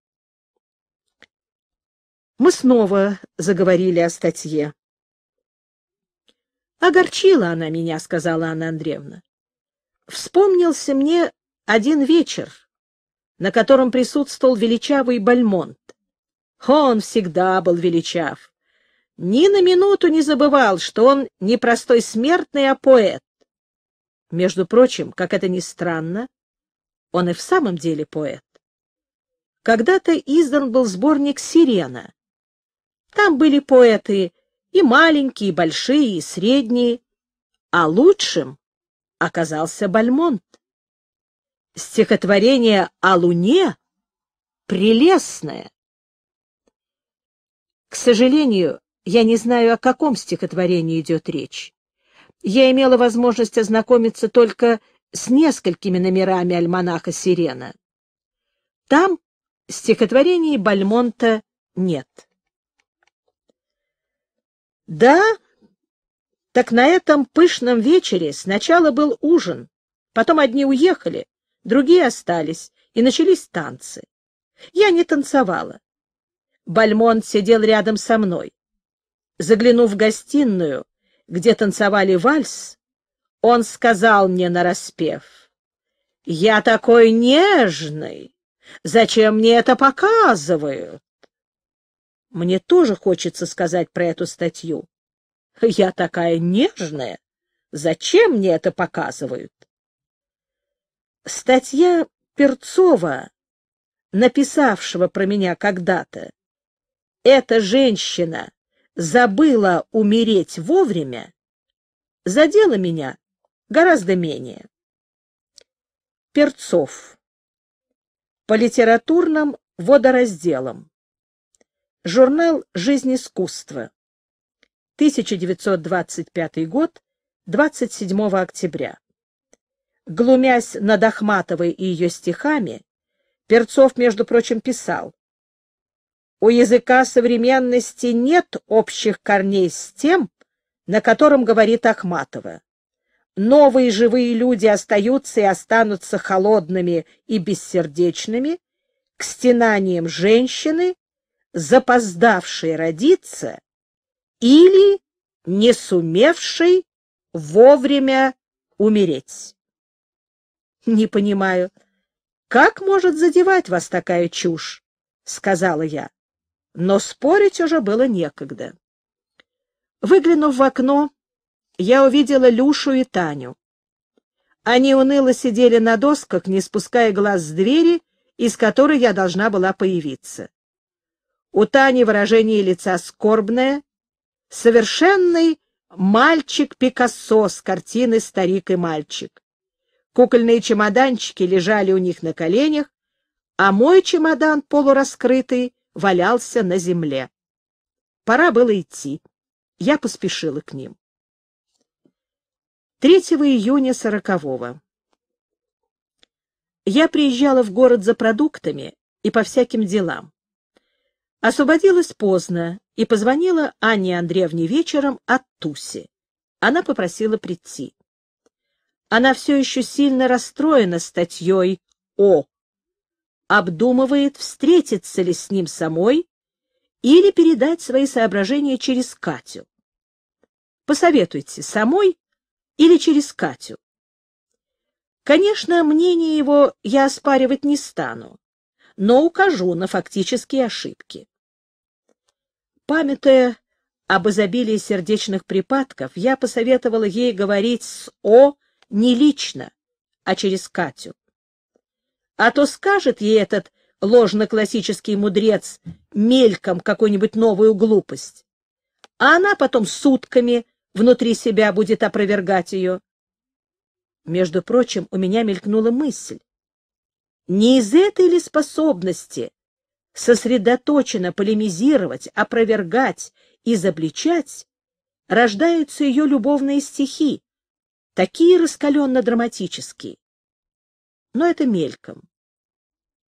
Мы снова заговорили о статье. «Огорчила она меня», — сказала Анна Андреевна. «Вспомнился мне один вечер, на котором присутствовал величавый Бальмонт. Он всегда был величав. Ни на минуту не забывал, что он не простой смертный, а поэт. Между прочим, как это ни странно, он и в самом деле поэт. Когда-то издан был сборник «Сирена». Там были поэты и маленькие, и большие, и средние, а лучшим оказался Бальмонт. Стихотворение о Луне прелестное. К сожалению, я не знаю, о каком стихотворении идет речь. Я имела возможность ознакомиться только с несколькими номерами альманаха «Сирена». Там стихотворений Бальмонта нет. Да, так на этом пышном вечере сначала был ужин, потом одни уехали, другие остались, и начались танцы. Я не танцевала. Бальмонт сидел рядом со мной. Заглянув в гостиную, где танцевали вальс, он сказал мне нараспев, «Я такой нежный! Зачем мне это показывают?» Мне тоже хочется сказать про эту статью. «Я такая нежная! Зачем мне это показывают?» Статья Перцова, написавшего про меня когда-то, эта женщина забыла умереть вовремя, задела меня гораздо менее. Перцов. По литературным водоразделам. Журнал «Жизнь искусства». 1925 год, 27 октября. Глумясь над Ахматовой и ее стихами, Перцов, между прочим, писал у языка современности нет общих корней с тем, на котором говорит Ахматова. Новые живые люди остаются и останутся холодными и бессердечными к стенаниям женщины, запоздавшей родиться или не сумевшей вовремя умереть. Не понимаю, как может задевать вас такая чушь, сказала я но спорить уже было некогда. Выглянув в окно, я увидела Люшу и Таню. Они уныло сидели на досках, не спуская глаз с двери, из которой я должна была появиться. У Тани выражение лица скорбное, совершенный мальчик Пикассо с картины «Старик и мальчик». Кукольные чемоданчики лежали у них на коленях, а мой чемодан полураскрытый валялся на земле. Пора было идти. Я поспешила к ним. 3 июня сорокового. Я приезжала в город за продуктами и по всяким делам. Освободилась поздно и позвонила Анне Андреевне вечером от Туси. Она попросила прийти. Она все еще сильно расстроена статьей «О» обдумывает, встретиться ли с ним самой или передать свои соображения через Катю. Посоветуйте, самой или через Катю. Конечно, мнение его я оспаривать не стану, но укажу на фактические ошибки. Памятая об изобилии сердечных припадков, я посоветовала ей говорить с О не лично, а через Катю. А то скажет ей этот ложно-классический мудрец мельком какую-нибудь новую глупость. А она потом сутками внутри себя будет опровергать ее. Между прочим, у меня мелькнула мысль. Не из этой ли способности сосредоточенно полемизировать, опровергать, изобличать рождаются ее любовные стихи, такие раскаленно-драматические но это мельком.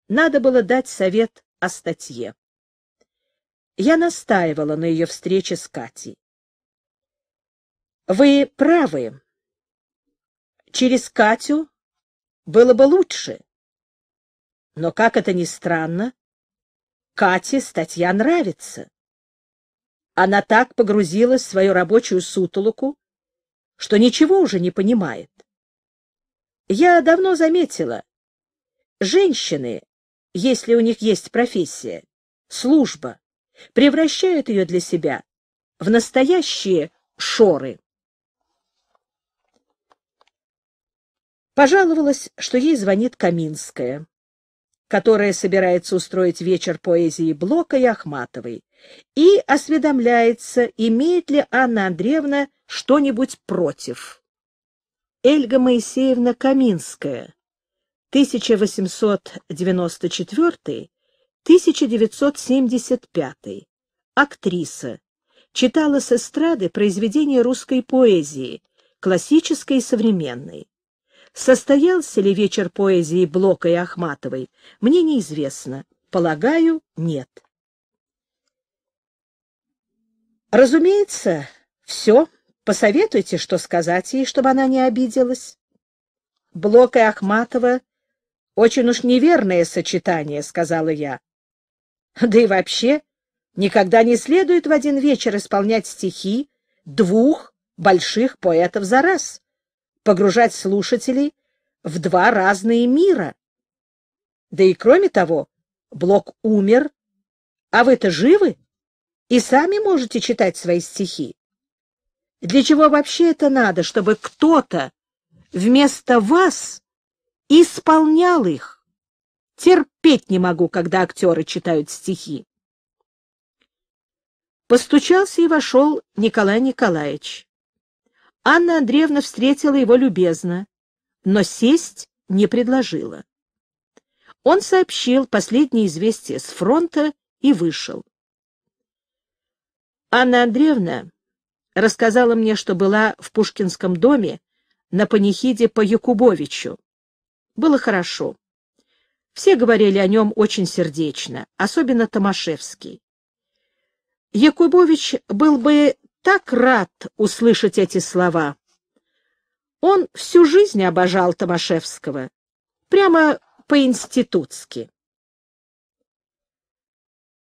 Надо было дать совет о статье. Я настаивала на ее встрече с Катей. Вы правы. Через Катю было бы лучше. Но, как это ни странно, Кате статья нравится. Она так погрузилась в свою рабочую сутолоку, что ничего уже не понимает. Я давно заметила, женщины, если у них есть профессия, служба, превращают ее для себя в настоящие шоры. Пожаловалась, что ей звонит Каминская, которая собирается устроить вечер поэзии Блока и Ахматовой, и осведомляется, имеет ли Анна Андреевна что-нибудь против. Эльга Моисеевна Каминская, 1894-1975, актриса, читала с эстрады произведения русской поэзии, классической и современной. Состоялся ли вечер поэзии Блока и Ахматовой, мне неизвестно. Полагаю, нет. Разумеется, все. Посоветуйте, что сказать ей, чтобы она не обиделась. Блок и Ахматова — очень уж неверное сочетание, — сказала я. Да и вообще, никогда не следует в один вечер исполнять стихи двух больших поэтов за раз, погружать слушателей в два разные мира. Да и кроме того, Блок умер, а вы-то живы и сами можете читать свои стихи. Для чего вообще это надо, чтобы кто-то вместо вас исполнял их? Терпеть не могу, когда актеры читают стихи. Постучался и вошел Николай Николаевич. Анна Андреевна встретила его любезно, но сесть не предложила. Он сообщил последнее известие с фронта и вышел. Анна Андреевна рассказала мне, что была в Пушкинском доме на панихиде по Якубовичу. Было хорошо. Все говорили о нем очень сердечно, особенно Томашевский. Якубович был бы так рад услышать эти слова. Он всю жизнь обожал Томашевского, прямо по-институтски.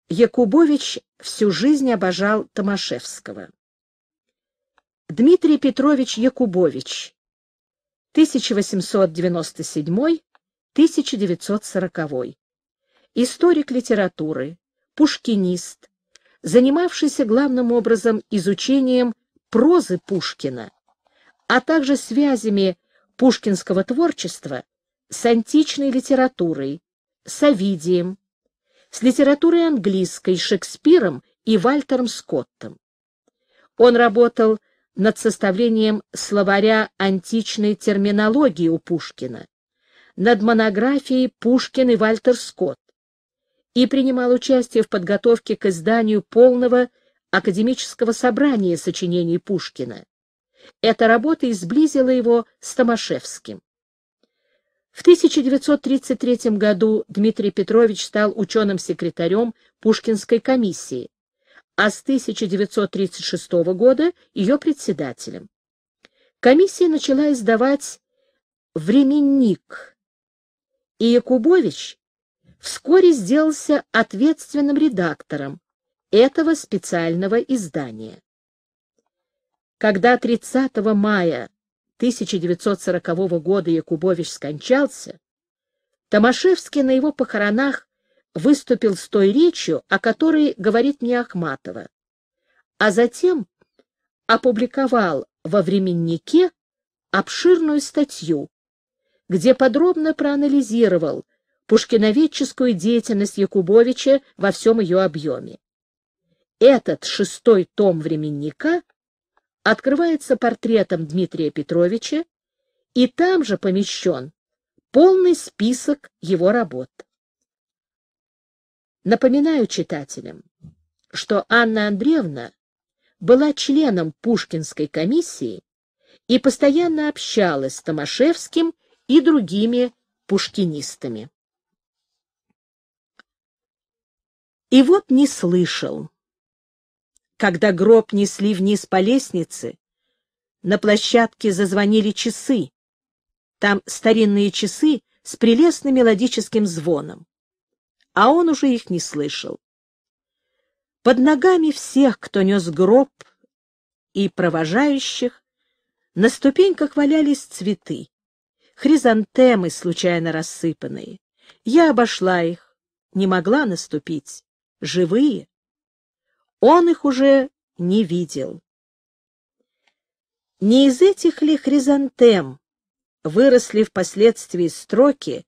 Якубович всю жизнь обожал Томашевского. Дмитрий Петрович Якубович, 1897-1940, историк литературы, пушкинист, занимавшийся главным образом изучением прозы Пушкина, а также связями пушкинского творчества с античной литературой, с Овидием, с литературой английской, Шекспиром и Вальтером Скоттом. Он работал над составлением словаря античной терминологии у Пушкина, над монографией «Пушкин и Вальтер Скотт» и принимал участие в подготовке к изданию полного академического собрания сочинений Пушкина. Эта работа изблизила его с Томашевским. В 1933 году Дмитрий Петрович стал ученым-секретарем Пушкинской комиссии, а с 1936 года ее председателем. Комиссия начала издавать «Временник», и Якубович вскоре сделался ответственным редактором этого специального издания. Когда 30 мая 1940 года Якубович скончался, Томашевский на его похоронах выступил с той речью, о которой говорит мне Ахматова, а затем опубликовал во «Временнике» обширную статью, где подробно проанализировал пушкиноведческую деятельность Якубовича во всем ее объеме. Этот шестой том «Временника» открывается портретом Дмитрия Петровича, и там же помещен полный список его работ. Напоминаю читателям, что Анна Андреевна была членом Пушкинской комиссии и постоянно общалась с Томашевским и другими пушкинистами. И вот не слышал. Когда гроб несли вниз по лестнице, на площадке зазвонили часы. Там старинные часы с прелестным мелодическим звоном а он уже их не слышал. Под ногами всех, кто нес гроб и провожающих, на ступеньках валялись цветы, хризантемы, случайно рассыпанные. Я обошла их, не могла наступить, живые. Он их уже не видел. Не из этих ли хризантем выросли впоследствии строки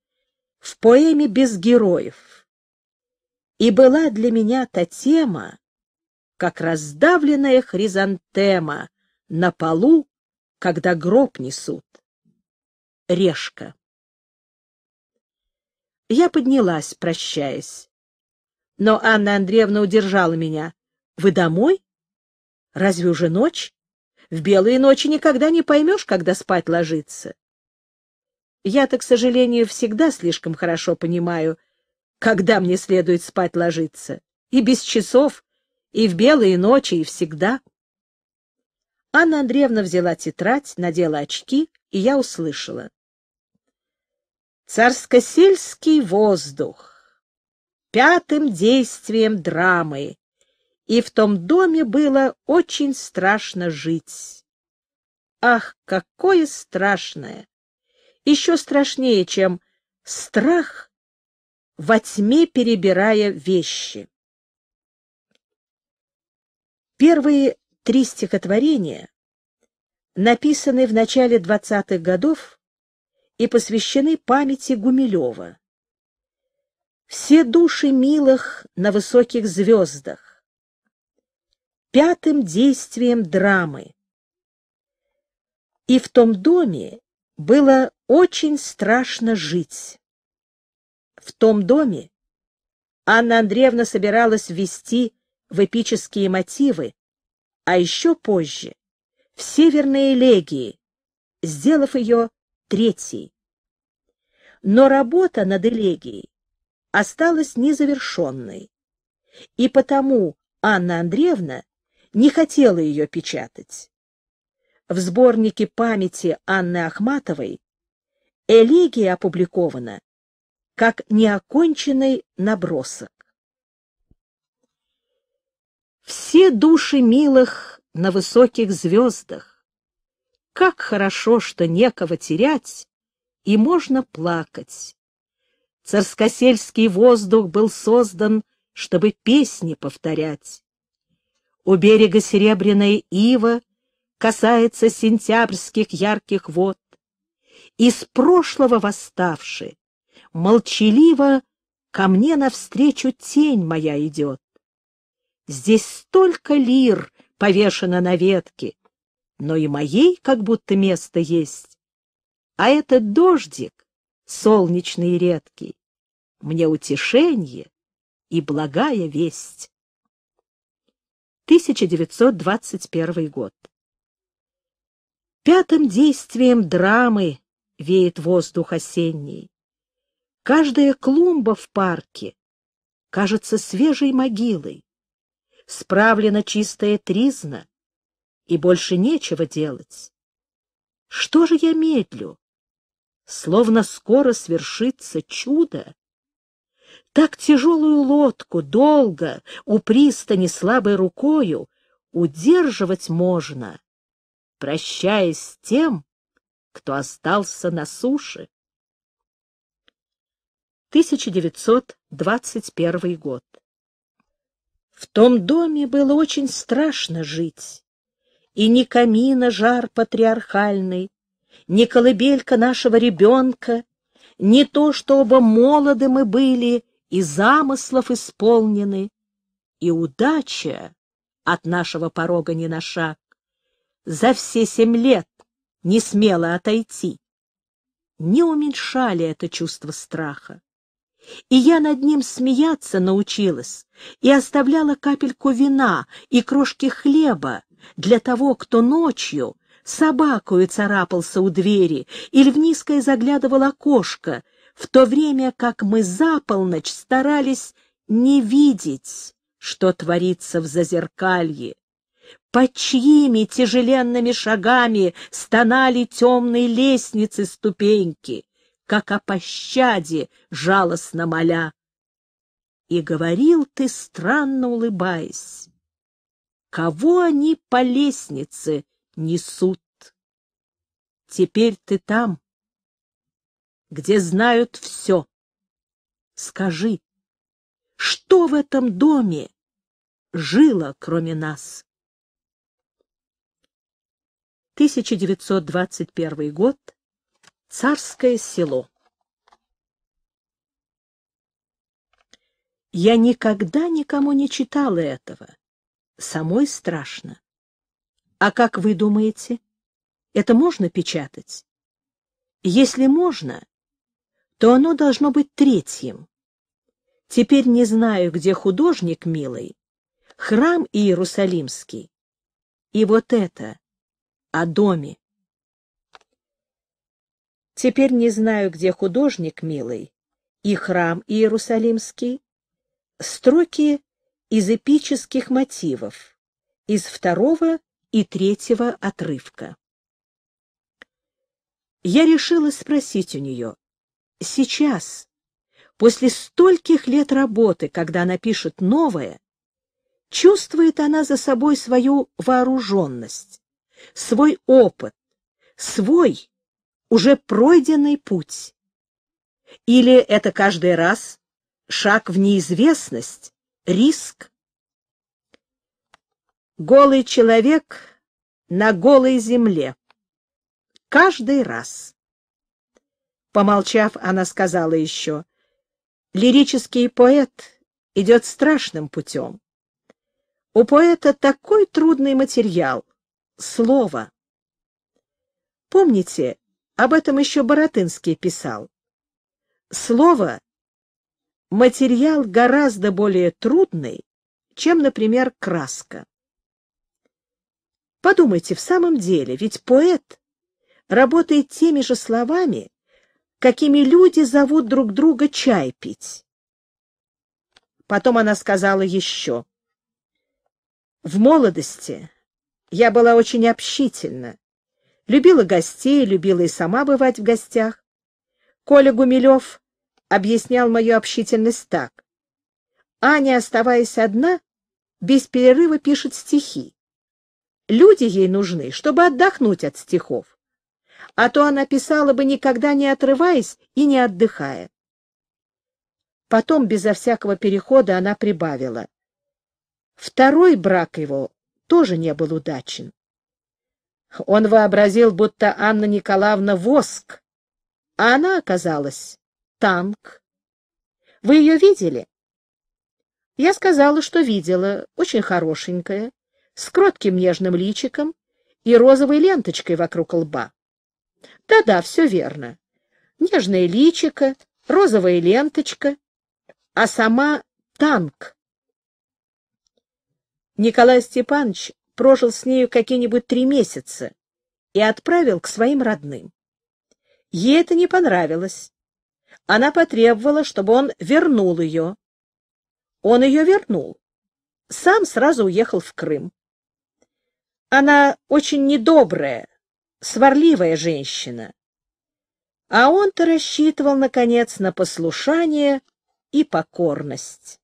в поэме «Без героев»? и была для меня та тема, как раздавленная хризантема на полу, когда гроб несут. Решка. Я поднялась, прощаясь. Но Анна Андреевна удержала меня. «Вы домой? Разве уже ночь? В белые ночи никогда не поймешь, когда спать ложиться». Я-то, к сожалению, всегда слишком хорошо понимаю, когда мне следует спать ложиться, и без часов, и в белые ночи, и всегда. Анна Андреевна взяла тетрадь, надела очки, и я услышала. Царскосельский воздух пятым действием драмы, и в том доме было очень страшно жить. Ах, какое страшное! Еще страшнее, чем страх во тьме перебирая вещи. Первые три стихотворения написаны в начале 20-х годов и посвящены памяти Гумилева. «Все души милых на высоких звездах», «Пятым действием драмы». И в том доме было очень страшно жить в том доме Анна Андреевна собиралась ввести в эпические мотивы, а еще позже — в северные элегии, сделав ее третьей. Но работа над элегией осталась незавершенной, и потому Анна Андреевна не хотела ее печатать. В сборнике памяти Анны Ахматовой элегия опубликована как неоконченный набросок. Все души милых на высоких звездах. Как хорошо, что некого терять, и можно плакать. Царскосельский воздух был создан, чтобы песни повторять. У берега серебряная ива касается сентябрьских ярких вод. Из прошлого восставшие, молчаливо ко мне навстречу тень моя идет. Здесь столько лир повешено на ветке, но и моей как будто место есть. А этот дождик, солнечный и редкий, мне утешение и благая весть. 1921 год. Пятым действием драмы веет воздух осенний. Каждая клумба в парке кажется свежей могилой. Справлена чистая тризна, и больше нечего делать. Что же я медлю? Словно скоро свершится чудо. Так тяжелую лодку долго у пристани слабой рукою удерживать можно, прощаясь с тем, кто остался на суше. 1921 год. В том доме было очень страшно жить, и ни камина жар патриархальный, ни колыбелька нашего ребенка, не то, что оба молоды мы были и замыслов исполнены, и удача от нашего порога не на шаг, за все семь лет не смела отойти. Не уменьшали это чувство страха. И я над ним смеяться научилась и оставляла капельку вина и крошки хлеба для того, кто ночью собакою царапался у двери или в низкое заглядывало окошко, в то время как мы за полночь старались не видеть, что творится в зазеркалье. Под чьими тяжеленными шагами стонали темные лестницы ступеньки, как о пощаде, жалостно моля. И говорил ты, странно улыбаясь, кого они по лестнице несут? Теперь ты там, где знают все. Скажи, что в этом доме жило, кроме нас? 1921 год, Царское село. Я никогда никому не читала этого. Самой страшно. А как вы думаете, это можно печатать? Если можно, то оно должно быть третьим. Теперь не знаю, где художник милый, храм Иерусалимский. И вот это о доме. Теперь не знаю, где художник, милый, и храм Иерусалимский. Строки из эпических мотивов, из второго и третьего отрывка. Я решила спросить у нее, сейчас, после стольких лет работы, когда она пишет новое, чувствует она за собой свою вооруженность, свой опыт, свой, уже пройденный путь? Или это каждый раз шаг в неизвестность, риск? Голый человек на голой земле. Каждый раз. Помолчав, она сказала еще, «Лирический поэт идет страшным путем. У поэта такой трудный материал — слово. Помните, об этом еще Боротынский писал. Слово — материал гораздо более трудный, чем, например, краска. Подумайте, в самом деле, ведь поэт работает теми же словами, какими люди зовут друг друга чай пить. Потом она сказала еще. В молодости я была очень общительна, любила гостей, любила и сама бывать в гостях. Коля Гумилев объяснял мою общительность так. Аня, оставаясь одна, без перерыва пишет стихи. Люди ей нужны, чтобы отдохнуть от стихов. А то она писала бы, никогда не отрываясь и не отдыхая. Потом, безо всякого перехода, она прибавила. Второй брак его тоже не был удачен. Он вообразил, будто Анна Николаевна воск, а она оказалась танк. Вы ее видели? Я сказала, что видела, очень хорошенькая, с кротким нежным личиком и розовой ленточкой вокруг лба. Да-да, все верно. Нежное личико, розовая ленточка, а сама танк. Николай Степанович прожил с нею какие-нибудь три месяца и отправил к своим родным. Ей это не понравилось. Она потребовала, чтобы он вернул ее. Он ее вернул. Сам сразу уехал в Крым. Она очень недобрая, сварливая женщина. А он-то рассчитывал, наконец, на послушание и покорность.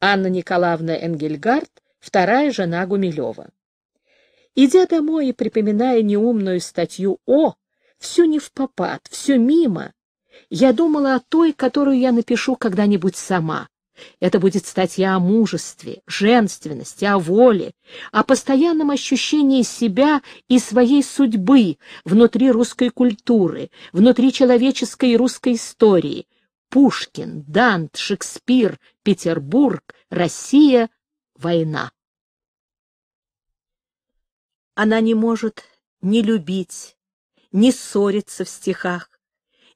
Анна Николаевна Энгельгард вторая жена Гумилева. Идя домой и припоминая неумную статью «О», все не в попад, все мимо, я думала о той, которую я напишу когда-нибудь сама. Это будет статья о мужестве, женственности, о воле, о постоянном ощущении себя и своей судьбы внутри русской культуры, внутри человеческой и русской истории. Пушкин, Дант, Шекспир, Петербург, Россия, война. Она не может не любить, не ссориться в стихах,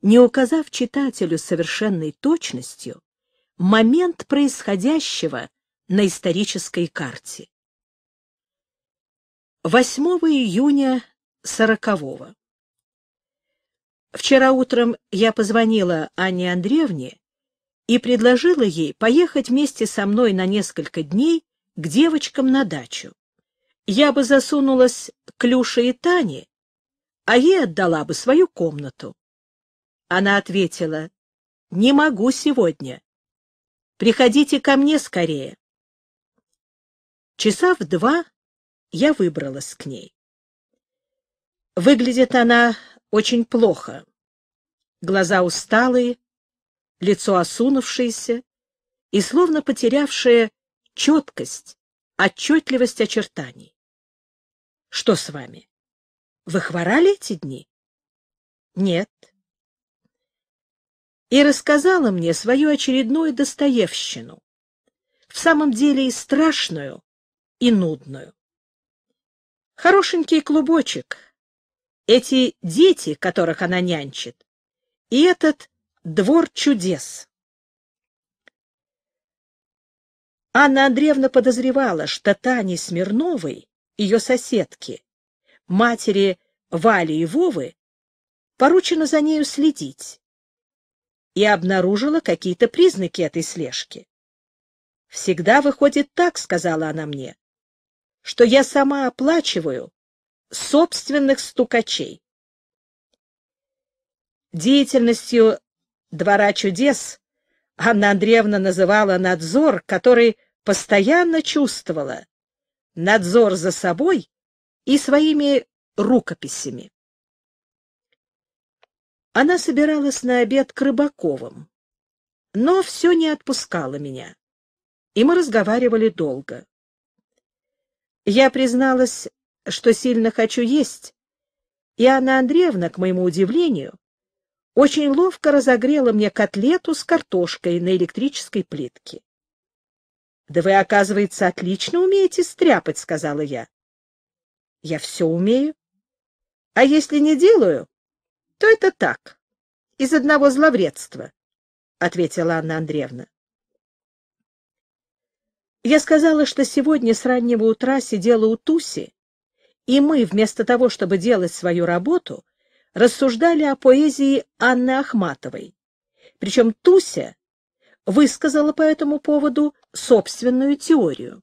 не указав читателю совершенной точностью момент происходящего на исторической карте. 8 июня сорокового. Вчера утром я позвонила Анне Андреевне и предложила ей поехать вместе со мной на несколько дней к девочкам на дачу. Я бы засунулась к Люше и Тане, а ей отдала бы свою комнату. Она ответила, «Не могу сегодня. Приходите ко мне скорее». Часа в два я выбралась к ней. Выглядит она очень плохо. Глаза усталые, лицо осунувшееся и словно потерявшее четкость, отчетливость очертаний. Что с вами? Вы хворали эти дни? Нет. И рассказала мне свою очередную достоевщину, в самом деле и страшную, и нудную. Хорошенький клубочек, эти дети, которых она нянчит, и этот двор чудес. Анна Андреевна подозревала, что Тани Смирновой, ее соседке, матери Вали и Вовы, поручено за нею следить, и обнаружила какие-то признаки этой слежки. «Всегда выходит так», — сказала она мне, — «что я сама оплачиваю собственных стукачей». Деятельностью «Двора чудес» Анна Андреевна называла надзор, который постоянно чувствовала. Надзор за собой и своими рукописями. Она собиралась на обед к Рыбаковым, но все не отпускала меня, и мы разговаривали долго. Я призналась, что сильно хочу есть, и Анна Андреевна, к моему удивлению, очень ловко разогрела мне котлету с картошкой на электрической плитке. — Да вы, оказывается, отлично умеете стряпать, — сказала я. — Я все умею. А если не делаю, то это так, из одного зловредства, — ответила Анна Андреевна. Я сказала, что сегодня с раннего утра сидела у Туси, и мы, вместо того, чтобы делать свою работу, — рассуждали о поэзии Анны Ахматовой. Причем Туся высказала по этому поводу собственную теорию.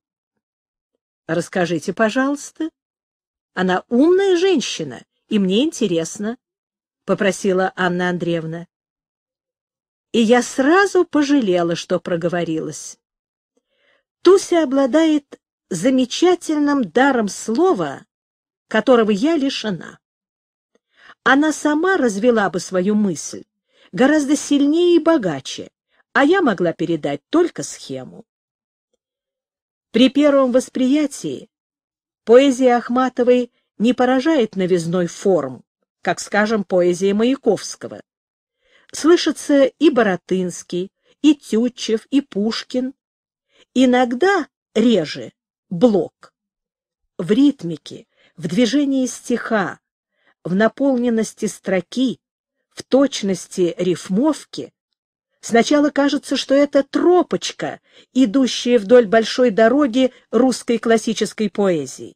«Расскажите, пожалуйста. Она умная женщина, и мне интересно», — попросила Анна Андреевна. И я сразу пожалела, что проговорилась. Туся обладает замечательным даром слова, которого я лишена она сама развела бы свою мысль гораздо сильнее и богаче, а я могла передать только схему. При первом восприятии поэзия Ахматовой не поражает новизной форм, как, скажем, поэзия Маяковского. Слышатся и Боротынский, и Тютчев, и Пушкин. Иногда, реже, Блок. В ритмике, в движении стиха, в наполненности строки, в точности рифмовки, сначала кажется, что это тропочка, идущая вдоль большой дороги русской классической поэзии.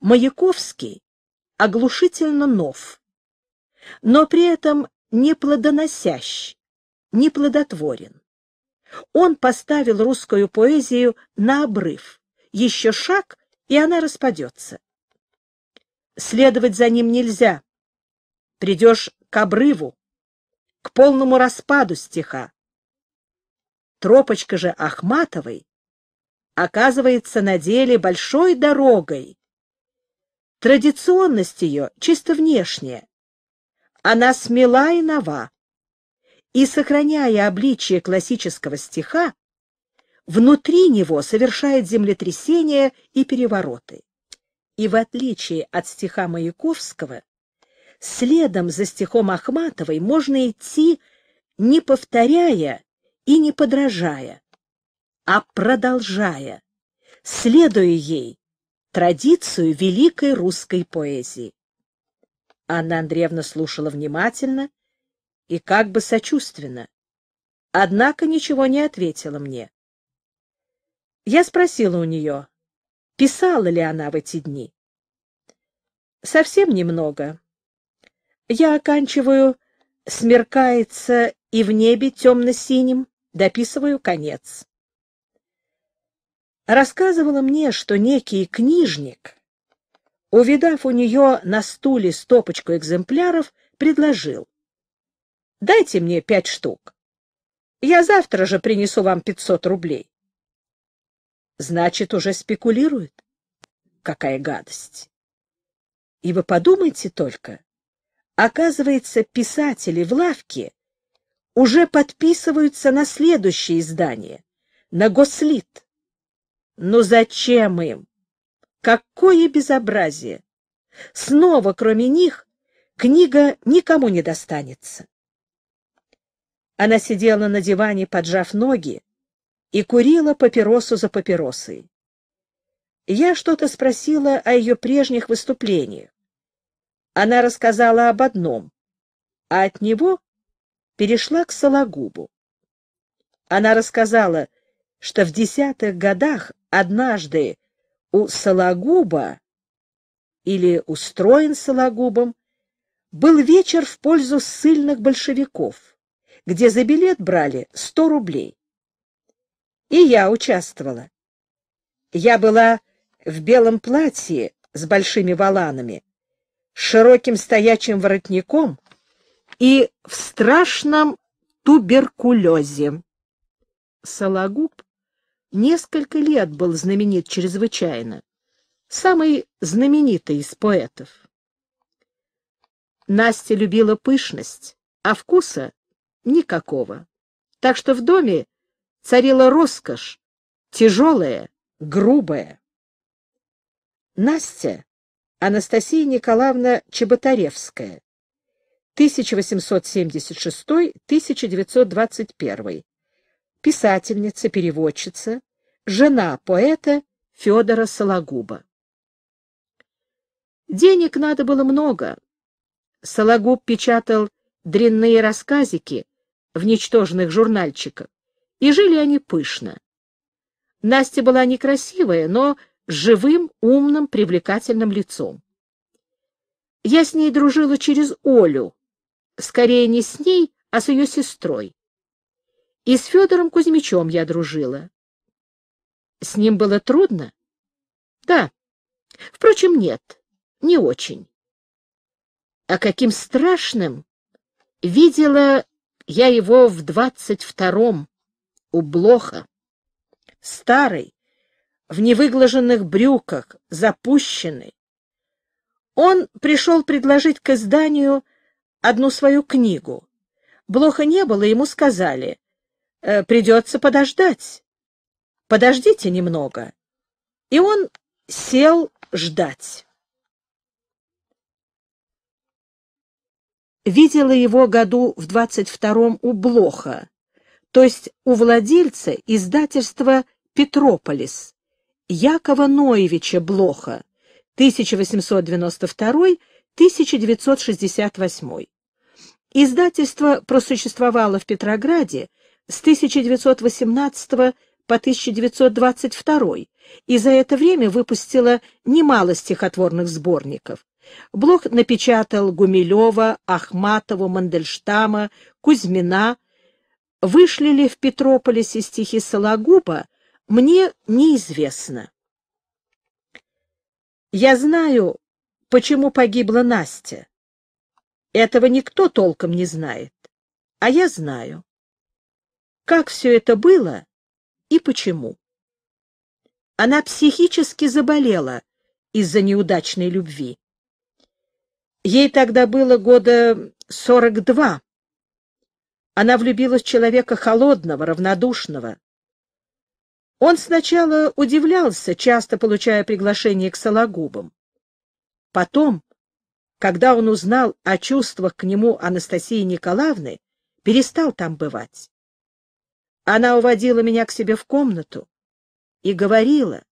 Маяковский оглушительно нов, но при этом не плодоносящ, не плодотворен. Он поставил русскую поэзию на обрыв. Еще шаг, и она распадется следовать за ним нельзя. Придешь к обрыву, к полному распаду стиха. Тропочка же Ахматовой оказывается на деле большой дорогой. Традиционность ее чисто внешняя. Она смела и нова. И, сохраняя обличие классического стиха, внутри него совершает землетрясения и перевороты. И в отличие от стиха Маяковского, следом за стихом Ахматовой можно идти, не повторяя и не подражая, а продолжая, следуя ей, традицию великой русской поэзии. Анна Андреевна слушала внимательно и как бы сочувственно, однако ничего не ответила мне. Я спросила у нее, Писала ли она в эти дни? Совсем немного. Я оканчиваю «Смеркается и в небе темно-синим», дописываю конец. Рассказывала мне, что некий книжник, увидав у нее на стуле стопочку экземпляров, предложил. «Дайте мне пять штук. Я завтра же принесу вам пятьсот рублей». Значит, уже спекулирует? Какая гадость! И вы подумайте только. Оказывается, писатели в лавке уже подписываются на следующее издание, на Гослит. Но зачем им? Какое безобразие! Снова, кроме них, книга никому не достанется. Она сидела на диване, поджав ноги, и курила папиросу за папиросой. Я что-то спросила о ее прежних выступлениях. Она рассказала об одном, а от него перешла к Сологубу. Она рассказала, что в десятых годах однажды у Сологуба или устроен Сологубом был вечер в пользу ссыльных большевиков, где за билет брали сто рублей. И я участвовала. Я была в белом платье с большими воланами, с широким стоячим воротником и в страшном туберкулезе. Сологуб несколько лет был знаменит чрезвычайно, самый знаменитый из поэтов. Настя любила пышность, а вкуса — никакого. Так что в доме царила роскошь, тяжелая, грубая. Настя Анастасия Николаевна Чеботаревская, 1876-1921, писательница, переводчица, жена поэта Федора Сологуба. Денег надо было много. Сологуб печатал дрянные рассказики в ничтожных журнальчиках и жили они пышно. Настя была некрасивая, но живым, умным, привлекательным лицом. Я с ней дружила через Олю, скорее не с ней, а с ее сестрой. И с Федором Кузьмичем я дружила. С ним было трудно? Да. Впрочем, нет, не очень. А каким страшным видела я его в двадцать втором, у Блоха. Старый, в невыглаженных брюках, запущенный. Он пришел предложить к изданию одну свою книгу. Блоха не было, ему сказали, «Э, «Придется подождать. Подождите немного». И он сел ждать. Видела его году в двадцать втором у Блоха то есть у владельца издательства «Петрополис» Якова Ноевича Блоха, 1892-1968. Издательство просуществовало в Петрограде с 1918 по 1922 и за это время выпустило немало стихотворных сборников. Блох напечатал Гумилева, Ахматову, Мандельштама, Кузьмина, вышли ли в Петрополисе стихи Сологуба, мне неизвестно. Я знаю, почему погибла Настя. Этого никто толком не знает, а я знаю. Как все это было и почему? Она психически заболела из-за неудачной любви. Ей тогда было года сорок два. Она влюбилась в человека холодного, равнодушного. Он сначала удивлялся, часто получая приглашение к Сологубам. Потом, когда он узнал о чувствах к нему Анастасии Николаевны, перестал там бывать. Она уводила меня к себе в комнату и говорила,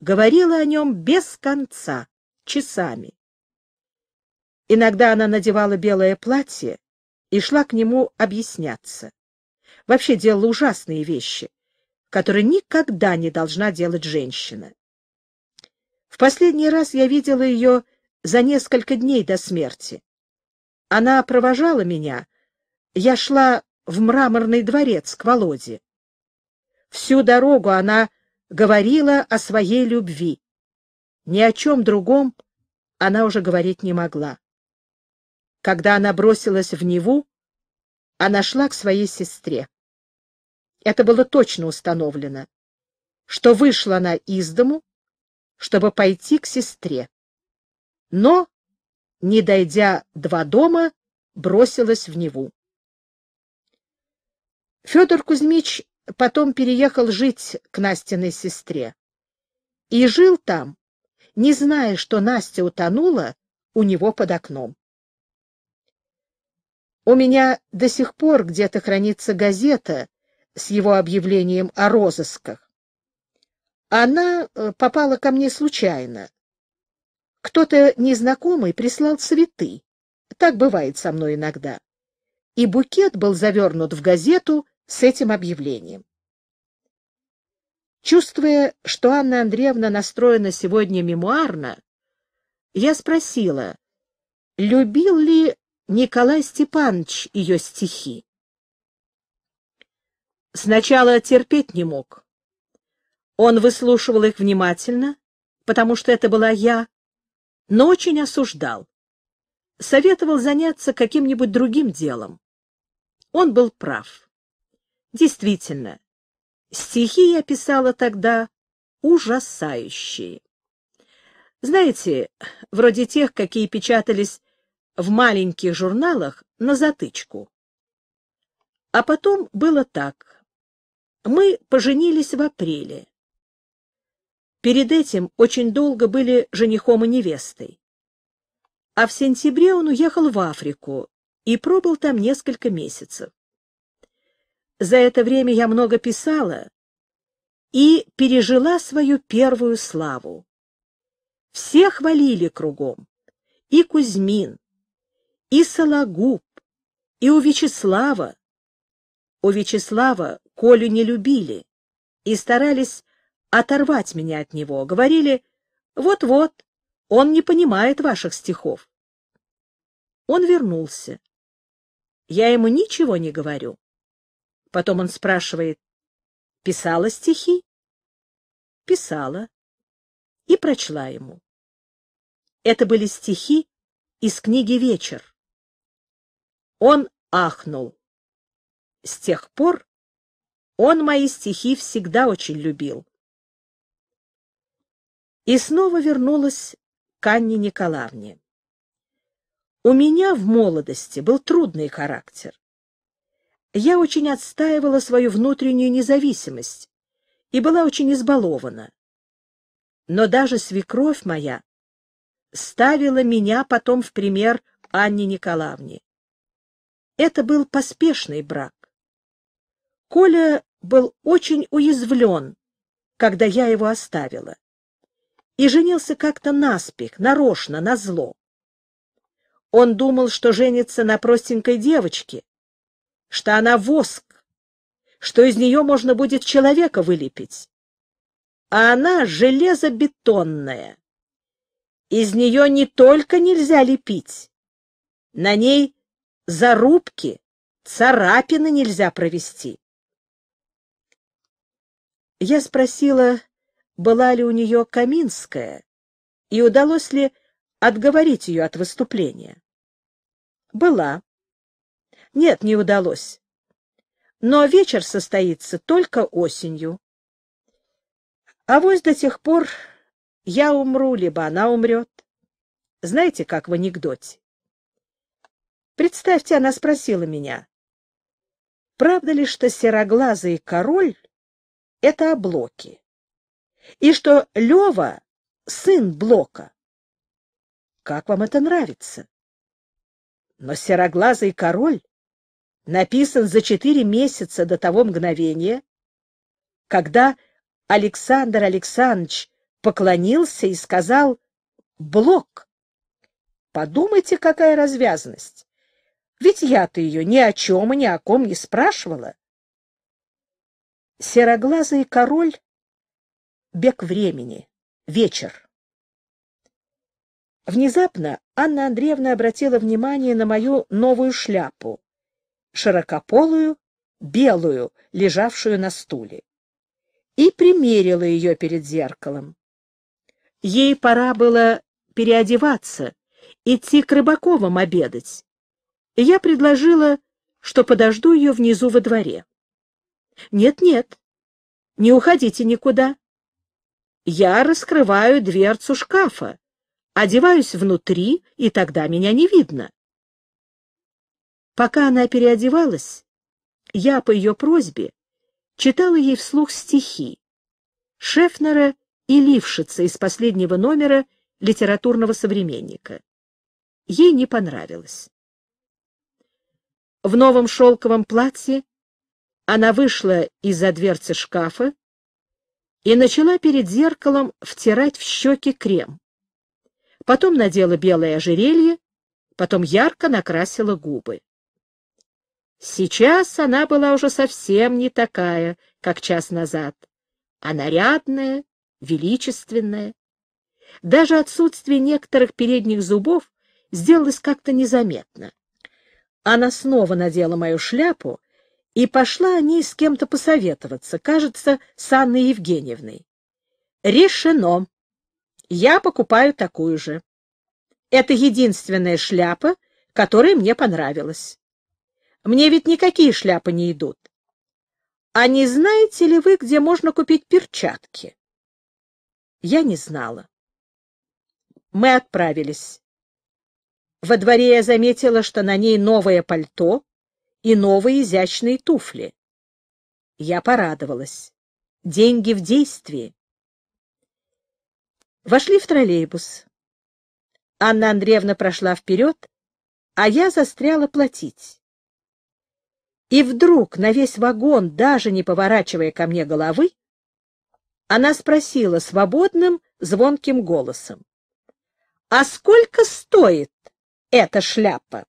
говорила о нем без конца, часами. Иногда она надевала белое платье и шла к нему объясняться. Вообще делала ужасные вещи, которые никогда не должна делать женщина. В последний раз я видела ее за несколько дней до смерти. Она провожала меня. Я шла в мраморный дворец к Володе. Всю дорогу она говорила о своей любви. Ни о чем другом она уже говорить не могла. Когда она бросилась в Неву, она шла к своей сестре. Это было точно установлено, что вышла она из дому, чтобы пойти к сестре. Но, не дойдя два дома, бросилась в Неву. Федор Кузьмич потом переехал жить к Настиной сестре. И жил там, не зная, что Настя утонула у него под окном. У меня до сих пор где-то хранится газета с его объявлением о розысках. Она э, попала ко мне случайно. Кто-то незнакомый прислал цветы. Так бывает со мной иногда. И букет был завернут в газету с этим объявлением. Чувствуя, что Анна Андреевна настроена сегодня мемуарно, я спросила, любил ли Николай Степанович ее стихи. Сначала терпеть не мог. Он выслушивал их внимательно, потому что это была я, но очень осуждал. Советовал заняться каким-нибудь другим делом. Он был прав. Действительно, стихи я писала тогда ужасающие. Знаете, вроде тех, какие печатались в маленьких журналах на затычку. А потом было так. Мы поженились в апреле. Перед этим очень долго были женихом и невестой. А в сентябре он уехал в Африку и пробыл там несколько месяцев. За это время я много писала и пережила свою первую славу. Все хвалили кругом. И Кузьмин, и Сологуб, и у Вячеслава. У Вячеслава Колю не любили и старались оторвать меня от него. Говорили, вот-вот, он не понимает ваших стихов. Он вернулся. Я ему ничего не говорю. Потом он спрашивает, писала стихи? Писала. И прочла ему. Это были стихи из книги «Вечер». Он ахнул. С тех пор он мои стихи всегда очень любил. И снова вернулась к Анне Николаевне. У меня в молодости был трудный характер. Я очень отстаивала свою внутреннюю независимость и была очень избалована. Но даже свекровь моя ставила меня потом в пример Анне Николаевне. Это был поспешный брак. Коля был очень уязвлен, когда я его оставила, и женился как-то наспех, нарочно, зло. Он думал, что женится на простенькой девочке, что она воск, что из нее можно будет человека вылепить. А она железобетонная. Из нее не только нельзя лепить, на ней зарубки, царапины нельзя провести. Я спросила, была ли у нее Каминская, и удалось ли отговорить ее от выступления. Была. Нет, не удалось. Но вечер состоится только осенью. А вот до тех пор я умру, либо она умрет. Знаете, как в анекдоте? Представьте, она спросила меня, правда ли, что сероглазый король — это облоки, и что Лева — сын Блока? Как вам это нравится? Но сероглазый король написан за четыре месяца до того мгновения, когда Александр Александрович поклонился и сказал «Блок». Подумайте, какая развязность. Ведь я-то ее ни о чем и ни о ком не спрашивала. Сероглазый король. Бег времени. Вечер. Внезапно Анна Андреевна обратила внимание на мою новую шляпу, широкополую, белую, лежавшую на стуле, и примерила ее перед зеркалом. Ей пора было переодеваться, идти к Рыбаковым обедать и я предложила, что подожду ее внизу во дворе. «Нет-нет, не уходите никуда. Я раскрываю дверцу шкафа, одеваюсь внутри, и тогда меня не видно». Пока она переодевалась, я по ее просьбе читала ей вслух стихи Шефнера и Лившица из последнего номера литературного современника. Ей не понравилось. В новом шелковом платье она вышла из-за дверцы шкафа и начала перед зеркалом втирать в щеки крем. Потом надела белое ожерелье, потом ярко накрасила губы. Сейчас она была уже совсем не такая, как час назад, а нарядная, величественная. Даже отсутствие некоторых передних зубов сделалось как-то незаметно. Она снова надела мою шляпу, и пошла ней с кем-то посоветоваться, кажется, с Анной Евгеньевной. Решено. Я покупаю такую же. Это единственная шляпа, которая мне понравилась. Мне ведь никакие шляпы не идут. А не знаете ли вы, где можно купить перчатки? Я не знала. Мы отправились. Во дворе я заметила, что на ней новое пальто и новые изящные туфли. Я порадовалась. Деньги в действии. Вошли в троллейбус. Анна Андреевна прошла вперед, а я застряла платить. И вдруг на весь вагон, даже не поворачивая ко мне головы, она спросила свободным звонким голосом. — А сколько стоит эта шляпа?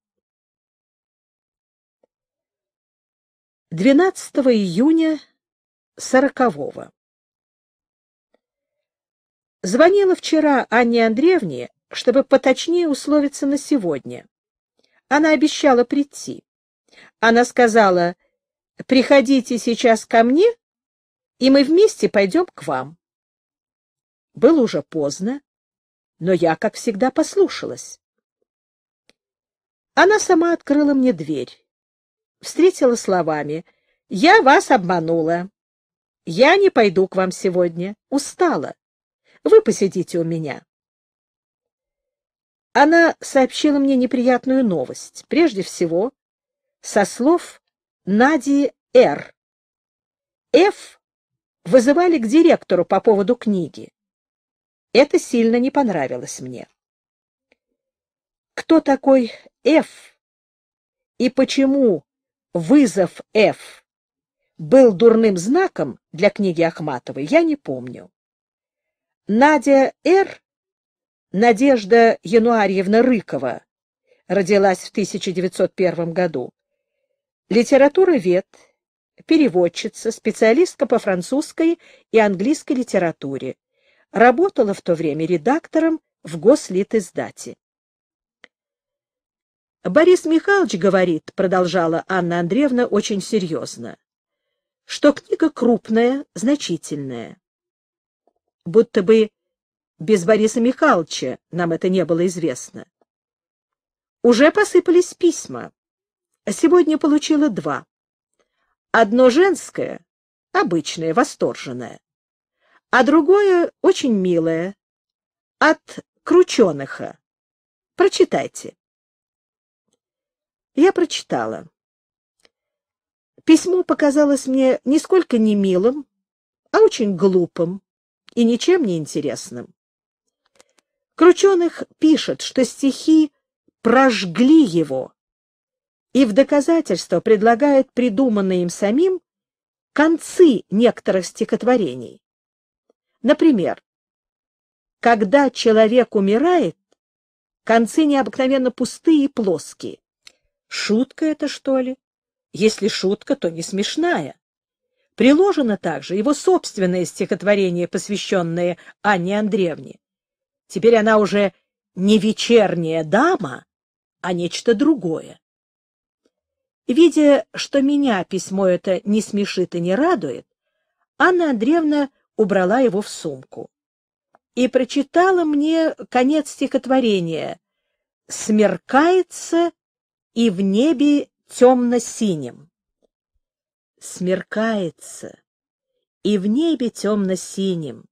12 июня сорокового. Звонила вчера Анне Андреевне, чтобы поточнее условиться на сегодня. Она обещала прийти. Она сказала, приходите сейчас ко мне, и мы вместе пойдем к вам. Было уже поздно, но я, как всегда, послушалась. Она сама открыла мне дверь. Встретила словами «Я вас обманула. Я не пойду к вам сегодня. Устала. Вы посидите у меня». Она сообщила мне неприятную новость. Прежде всего, со слов Нади Р. Ф вызывали к директору по поводу книги. Это сильно не понравилось мне кто такой Ф и почему вызов Ф был дурным знаком для книги Ахматовой, я не помню. Надя Р. Надежда Януарьевна Рыкова родилась в 1901 году. Литературовед, переводчица, специалистка по французской и английской литературе. Работала в то время редактором в Гослитиздате. «Борис Михайлович говорит, — продолжала Анна Андреевна очень серьезно, — что книга крупная, значительная. Будто бы без Бориса Михайловича нам это не было известно. Уже посыпались письма. Сегодня получила два. Одно женское, обычное, восторженное, а другое очень милое, от Крученыха. Прочитайте. Я прочитала. Письмо показалось мне нисколько не милым, а очень глупым и ничем не интересным. Крученых пишет, что стихи прожгли его, и в доказательство предлагает придуманные им самим концы некоторых стихотворений. Например, «Когда человек умирает, концы необыкновенно пустые и плоские. Шутка это, что ли? Если шутка, то не смешная. Приложено также его собственное стихотворение, посвященное Анне Андреевне. Теперь она уже не вечерняя дама, а нечто другое. Видя, что меня письмо это не смешит и не радует, Анна Андреевна убрала его в сумку и прочитала мне конец стихотворения «Смеркается и в небе темно-синим. Смеркается, и в небе темно-синим,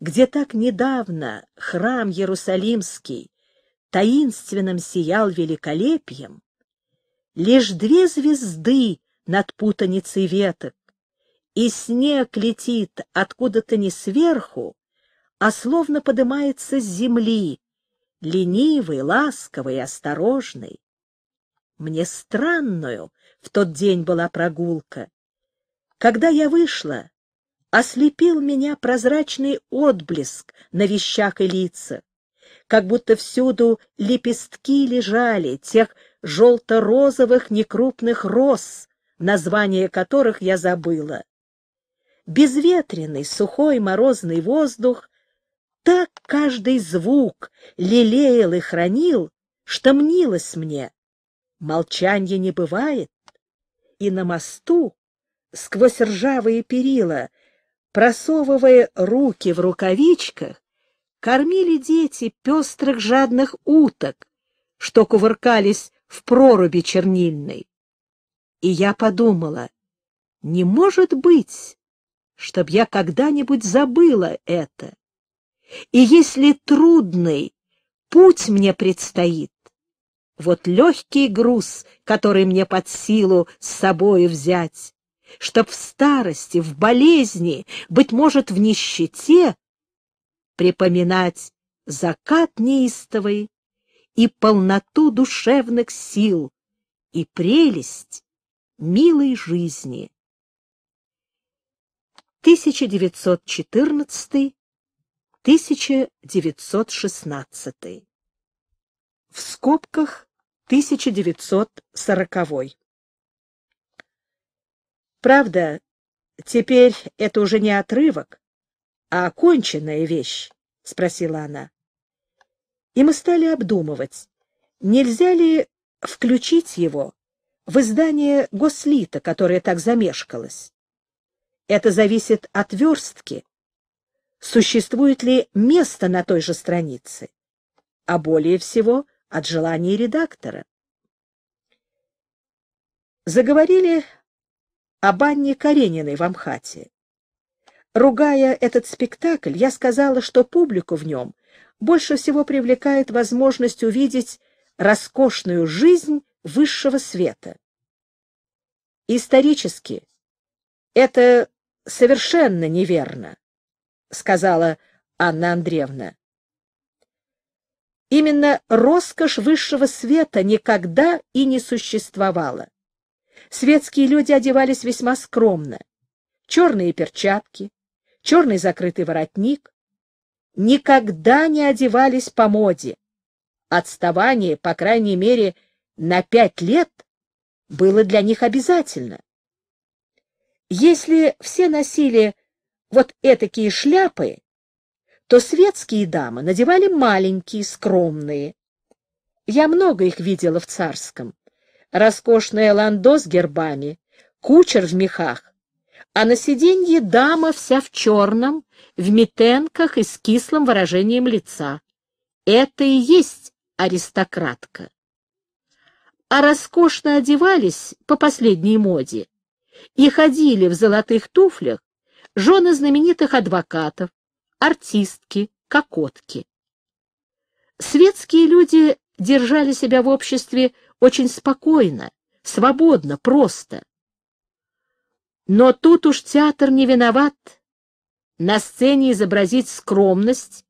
где так недавно храм Иерусалимский таинственным сиял великолепием, лишь две звезды над путаницей веток, и снег летит откуда-то не сверху, а словно поднимается с земли, ленивый, ласковый, осторожный. Мне странную в тот день была прогулка. Когда я вышла, ослепил меня прозрачный отблеск на вещах и лицах, как будто всюду лепестки лежали тех желто-розовых некрупных роз, название которых я забыла. Безветренный, сухой, морозный воздух так каждый звук лелеял и хранил, что мнилось мне, Молчания не бывает, и на мосту, сквозь ржавые перила, просовывая руки в рукавичках, кормили дети пестрых жадных уток, что кувыркались в проруби чернильной. И я подумала, не может быть, чтоб я когда-нибудь забыла это. И если трудный путь мне предстоит, вот легкий груз, который мне под силу с собою взять, Чтоб в старости, в болезни, быть может, в нищете, Припоминать закат неистовый и полноту душевных сил и прелесть милой жизни. 1914-1916 В скобках 1940. Правда, теперь это уже не отрывок, а оконченная вещь, спросила она. И мы стали обдумывать, нельзя ли включить его в издание Гослита, которое так замешкалось. Это зависит от верстки, существует ли место на той же странице, а более всего — от желания редактора. Заговорили об Анне Карениной в Амхате. Ругая этот спектакль, я сказала, что публику в нем больше всего привлекает возможность увидеть роскошную жизнь высшего света. Исторически это совершенно неверно, сказала Анна Андреевна. Именно роскошь высшего света никогда и не существовала. Светские люди одевались весьма скромно. Черные перчатки, черный закрытый воротник. Никогда не одевались по моде. Отставание, по крайней мере, на пять лет было для них обязательно. Если все носили вот этакие шляпы, то светские дамы надевали маленькие, скромные. Я много их видела в царском. Роскошное ландо с гербами, кучер в мехах, а на сиденье дама вся в черном, в метенках и с кислым выражением лица. Это и есть аристократка. А роскошно одевались по последней моде и ходили в золотых туфлях жены знаменитых адвокатов, артистки, кокотки. Светские люди держали себя в обществе очень спокойно, свободно, просто. Но тут уж театр не виноват. На сцене изобразить скромность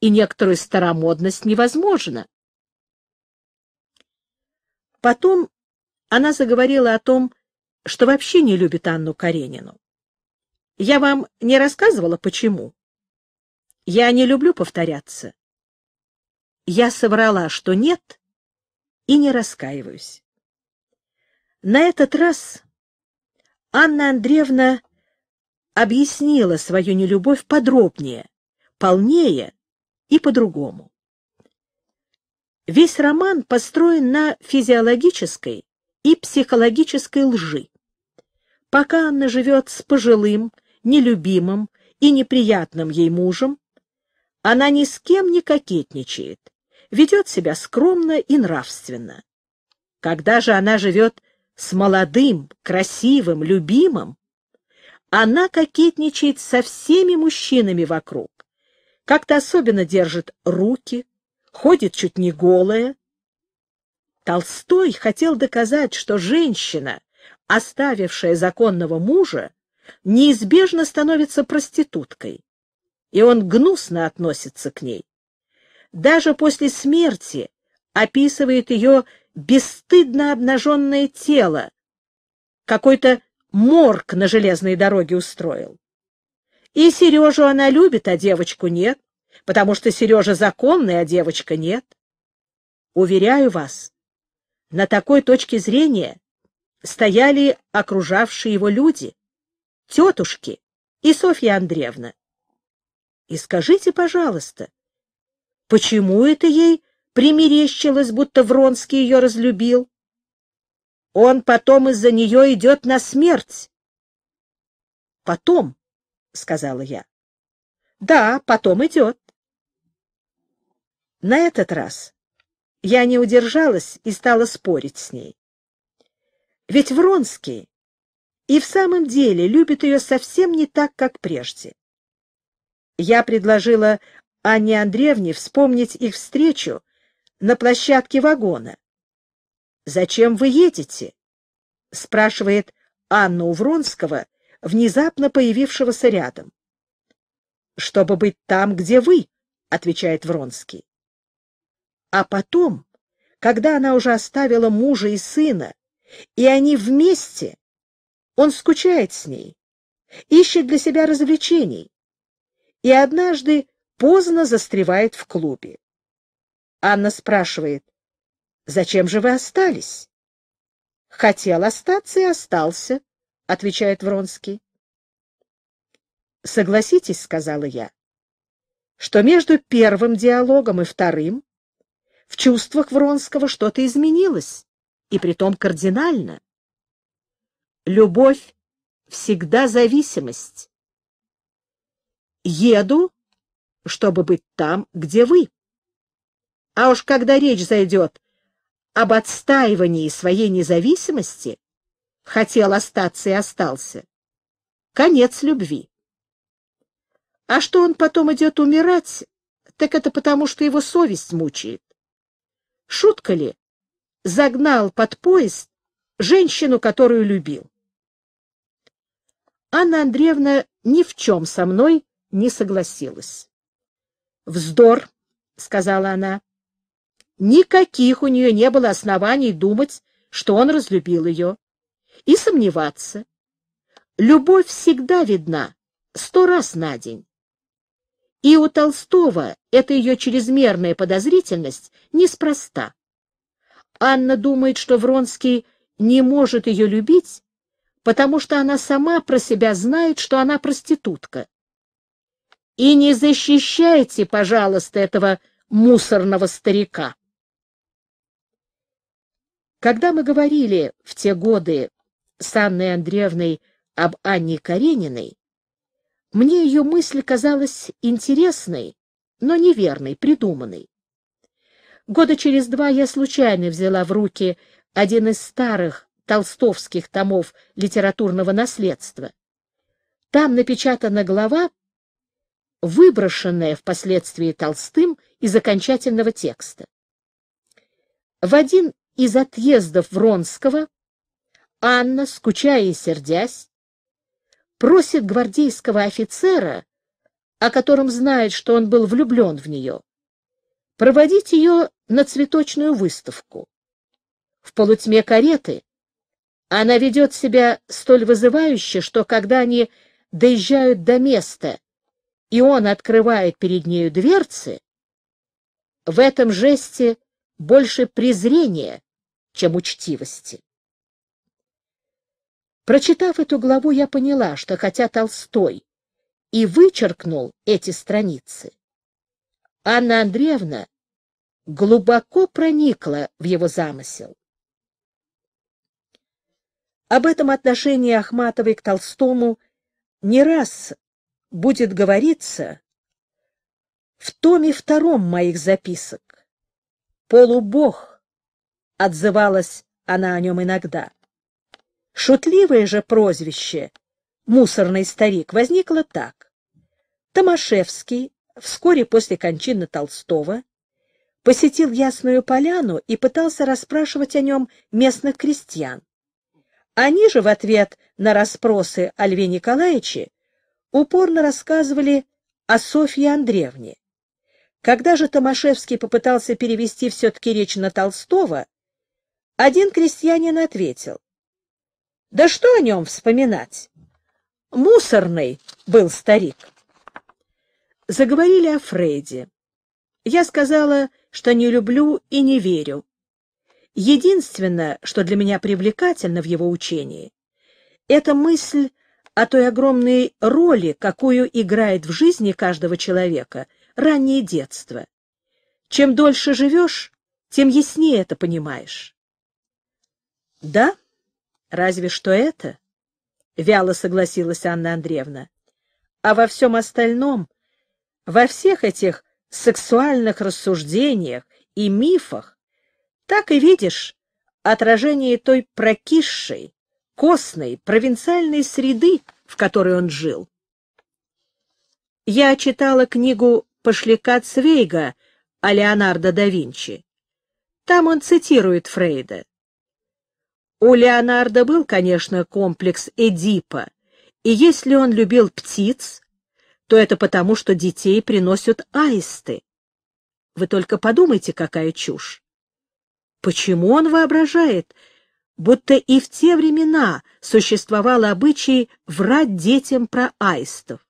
и некоторую старомодность невозможно. Потом она заговорила о том, что вообще не любит Анну Каренину. Я вам не рассказывала, почему. Я не люблю повторяться. Я соврала, что нет, и не раскаиваюсь. На этот раз Анна Андреевна объяснила свою нелюбовь подробнее, полнее и по-другому. Весь роман построен на физиологической и психологической лжи. Пока Анна живет с пожилым, нелюбимым и неприятным ей мужем, она ни с кем не кокетничает, ведет себя скромно и нравственно. Когда же она живет с молодым, красивым, любимым, она кокетничает со всеми мужчинами вокруг, как-то особенно держит руки, ходит чуть не голая. Толстой хотел доказать, что женщина, оставившая законного мужа, неизбежно становится проституткой и он гнусно относится к ней. Даже после смерти описывает ее бесстыдно обнаженное тело. Какой-то морг на железной дороге устроил. И Сережу она любит, а девочку нет, потому что Сережа законный, а девочка нет. Уверяю вас, на такой точке зрения стояли окружавшие его люди, тетушки и Софья Андреевна. И скажите, пожалуйста, почему это ей примерещилось, будто Вронский ее разлюбил? Он потом из-за нее идет на смерть. — Потом, — сказала я. — Да, потом идет. На этот раз я не удержалась и стала спорить с ней. Ведь Вронский и в самом деле любит ее совсем не так, как прежде. Я предложила Анне Андреевне вспомнить их встречу на площадке вагона. «Зачем вы едете?» — спрашивает Анна Увронского, внезапно появившегося рядом. «Чтобы быть там, где вы», — отвечает Вронский. А потом, когда она уже оставила мужа и сына, и они вместе, он скучает с ней, ищет для себя развлечений, и однажды поздно застревает в клубе. Анна спрашивает, «Зачем же вы остались?» «Хотел остаться и остался», — отвечает Вронский. «Согласитесь», — сказала я, что между первым диалогом и вторым в чувствах Вронского что-то изменилось, и притом кардинально. Любовь всегда зависимость, Еду, чтобы быть там, где вы. А уж когда речь зайдет об отстаивании своей независимости, хотел остаться и остался. Конец любви. А что он потом идет умирать, так это потому, что его совесть мучает. Шутка ли? Загнал под поезд женщину, которую любил. Анна Андреевна ни в чем со мной не согласилась. «Вздор», — сказала она. Никаких у нее не было оснований думать, что он разлюбил ее, и сомневаться. Любовь всегда видна, сто раз на день. И у Толстого эта ее чрезмерная подозрительность неспроста. Анна думает, что Вронский не может ее любить, потому что она сама про себя знает, что она проститутка. И не защищайте, пожалуйста, этого мусорного старика. Когда мы говорили в те годы с Анной Андреевной об Анне Карениной, мне ее мысль казалась интересной, но неверной, придуманной. Года через два я случайно взяла в руки один из старых толстовских томов литературного наследства. Там напечатана глава выброшенное впоследствии Толстым из окончательного текста. В один из отъездов Вронского Анна, скучая и сердясь, просит гвардейского офицера, о котором знает, что он был влюблен в нее, проводить ее на цветочную выставку. В полутьме кареты она ведет себя столь вызывающе, что когда они доезжают до места, и он открывает перед нею дверцы, в этом жесте больше презрения, чем учтивости. Прочитав эту главу, я поняла, что хотя Толстой и вычеркнул эти страницы, Анна Андреевна глубоко проникла в его замысел. Об этом отношении Ахматовой к Толстому не раз будет говориться в том и втором моих записок. «Полубог», — отзывалась она о нем иногда. Шутливое же прозвище «мусорный старик» возникло так. Томашевский вскоре после кончины Толстого посетил Ясную Поляну и пытался расспрашивать о нем местных крестьян. Они же в ответ на расспросы о Льве Николаевиче упорно рассказывали о Софье Андреевне. Когда же Томашевский попытался перевести все-таки речь на Толстого, один крестьянин ответил. «Да что о нем вспоминать? Мусорный был старик». Заговорили о Фрейде. Я сказала, что не люблю и не верю. Единственное, что для меня привлекательно в его учении, это мысль о той огромной роли, какую играет в жизни каждого человека раннее детство. Чем дольше живешь, тем яснее это понимаешь. Да, разве что это, — вяло согласилась Анна Андреевна. А во всем остальном, во всех этих сексуальных рассуждениях и мифах, так и видишь отражение той прокисшей, костной, провинциальной среды, в которой он жил. Я читала книгу Пошляка Цвейга о Леонардо да Винчи. Там он цитирует Фрейда. У Леонардо был, конечно, комплекс Эдипа, и если он любил птиц, то это потому, что детей приносят аисты. Вы только подумайте, какая чушь. Почему он воображает, будто и в те времена существовал обычай врать детям про аистов.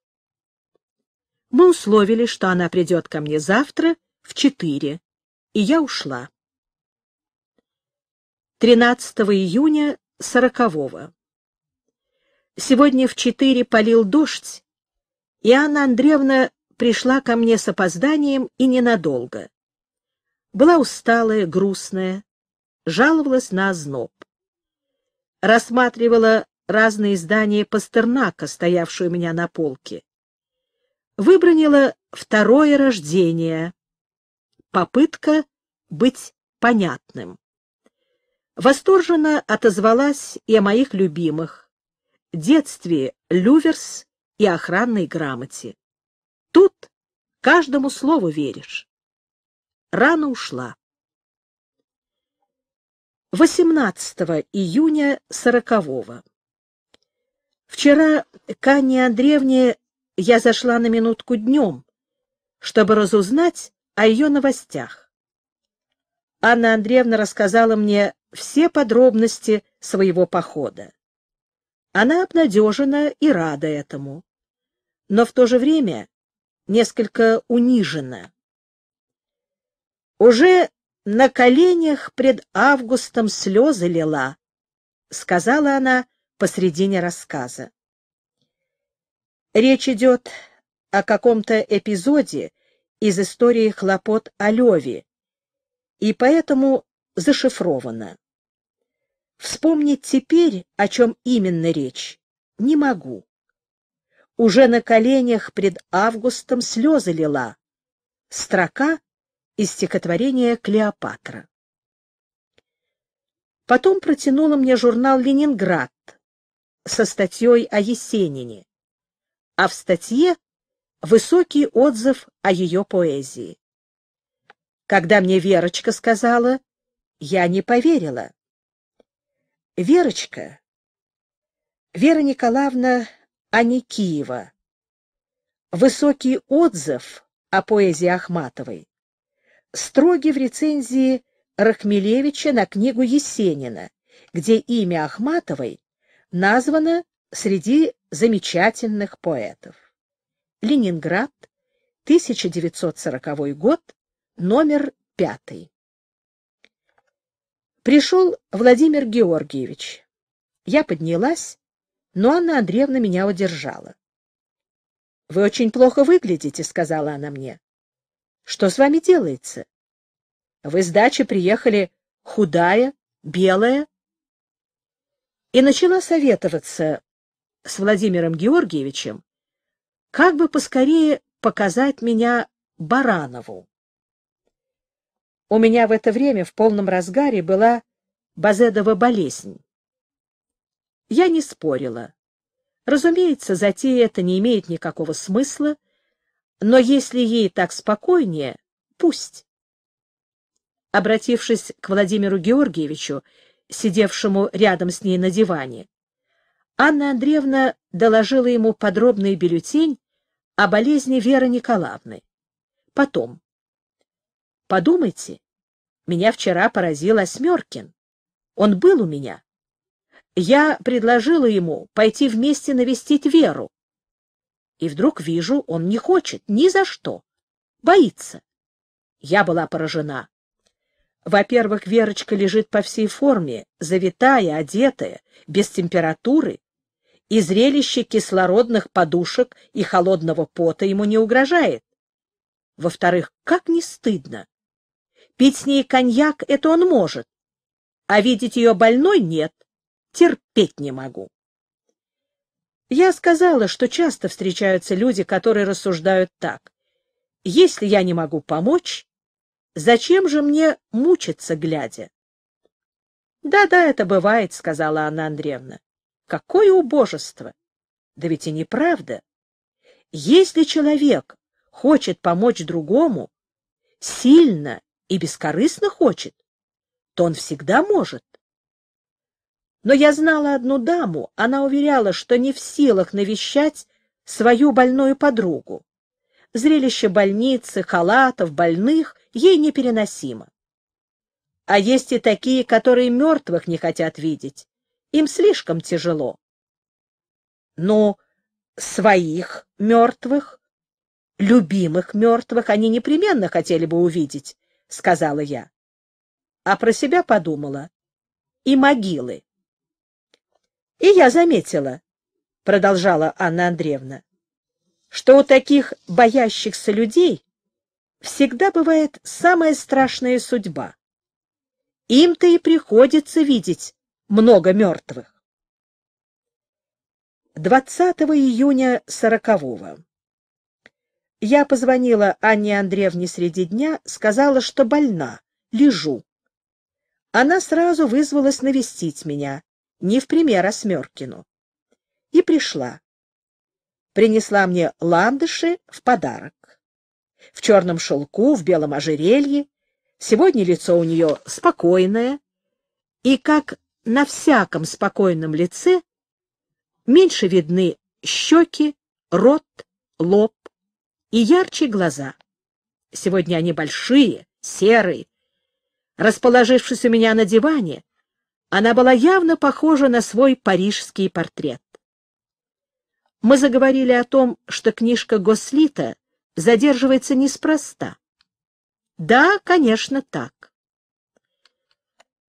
Мы условили, что она придет ко мне завтра в четыре, и я ушла. 13 июня сорокового. Сегодня в четыре полил дождь, и Анна Андреевна пришла ко мне с опозданием и ненадолго. Была усталая, грустная, жаловалась на озноб рассматривала разные издания Пастернака, стоявшие у меня на полке. Выбронила «Второе рождение», попытка быть понятным. Восторженно отозвалась и о моих любимых, детстве Люверс и охранной грамоте. Тут каждому слову веришь. Рано ушла. 18 июня 40-го. Вчера к Анне Андреевне я зашла на минутку днем, чтобы разузнать о ее новостях. Анна Андреевна рассказала мне все подробности своего похода. Она обнадежена и рада этому, но в то же время несколько унижена. Уже на коленях пред Августом слезы лила, — сказала она посредине рассказа. Речь идет о каком-то эпизоде из истории хлопот о Леве, и поэтому зашифровано. Вспомнить теперь, о чем именно речь, не могу. Уже на коленях пред Августом слезы лила. Строка — из стихотворения «Клеопатра». Потом протянула мне журнал «Ленинград» со статьей о Есенине, а в статье высокий отзыв о ее поэзии. Когда мне Верочка сказала, я не поверила. Верочка, Вера Николаевна Аникиева, высокий отзыв о поэзии Ахматовой строги в рецензии Рахмелевича на книгу Есенина, где имя Ахматовой названо среди замечательных поэтов. Ленинград, 1940 год, номер пятый. Пришел Владимир Георгиевич. Я поднялась, но Анна Андреевна меня удержала. — Вы очень плохо выглядите, — сказала она мне. Что с вами делается? Вы с дачи приехали худая, белая? И начала советоваться с Владимиром Георгиевичем, как бы поскорее показать меня Баранову. У меня в это время в полном разгаре была Базедова болезнь. Я не спорила. Разумеется, затея это не имеет никакого смысла, но если ей так спокойнее, пусть. Обратившись к Владимиру Георгиевичу, сидевшему рядом с ней на диване, Анна Андреевна доложила ему подробный бюллетень о болезни Веры Николаевны. Потом. «Подумайте, меня вчера поразил Осьмеркин. Он был у меня. Я предложила ему пойти вместе навестить Веру. И вдруг вижу, он не хочет ни за что. Боится. Я была поражена. Во-первых, Верочка лежит по всей форме, завитая, одетая, без температуры, и зрелище кислородных подушек и холодного пота ему не угрожает. Во-вторых, как не стыдно. Пить с ней коньяк — это он может, а видеть ее больной — нет, терпеть не могу. Я сказала, что часто встречаются люди, которые рассуждают так. Если я не могу помочь, зачем же мне мучиться, глядя? «Да-да, это бывает», — сказала Анна Андреевна. «Какое убожество! Да ведь и неправда. Если человек хочет помочь другому, сильно и бескорыстно хочет, то он всегда может. Но я знала одну даму, она уверяла, что не в силах навещать свою больную подругу. Зрелище больницы, халатов, больных ей непереносимо. А есть и такие, которые мертвых не хотят видеть. Им слишком тяжело. Но своих мертвых, любимых мертвых они непременно хотели бы увидеть, — сказала я. А про себя подумала. И могилы. И я заметила, — продолжала Анна Андреевна, — что у таких боящихся людей всегда бывает самая страшная судьба. Им-то и приходится видеть много мертвых. 20 июня 40-го. Я позвонила Анне Андреевне среди дня, сказала, что больна, лежу. Она сразу вызвалась навестить меня не в пример Осмеркину. И пришла. Принесла мне ландыши в подарок. В черном шелку, в белом ожерелье. Сегодня лицо у нее спокойное. И как на всяком спокойном лице меньше видны щеки, рот, лоб и ярче глаза. Сегодня они большие, серые. Расположившись у меня на диване, она была явно похожа на свой парижский портрет. Мы заговорили о том, что книжка Гослита задерживается неспроста. Да, конечно, так.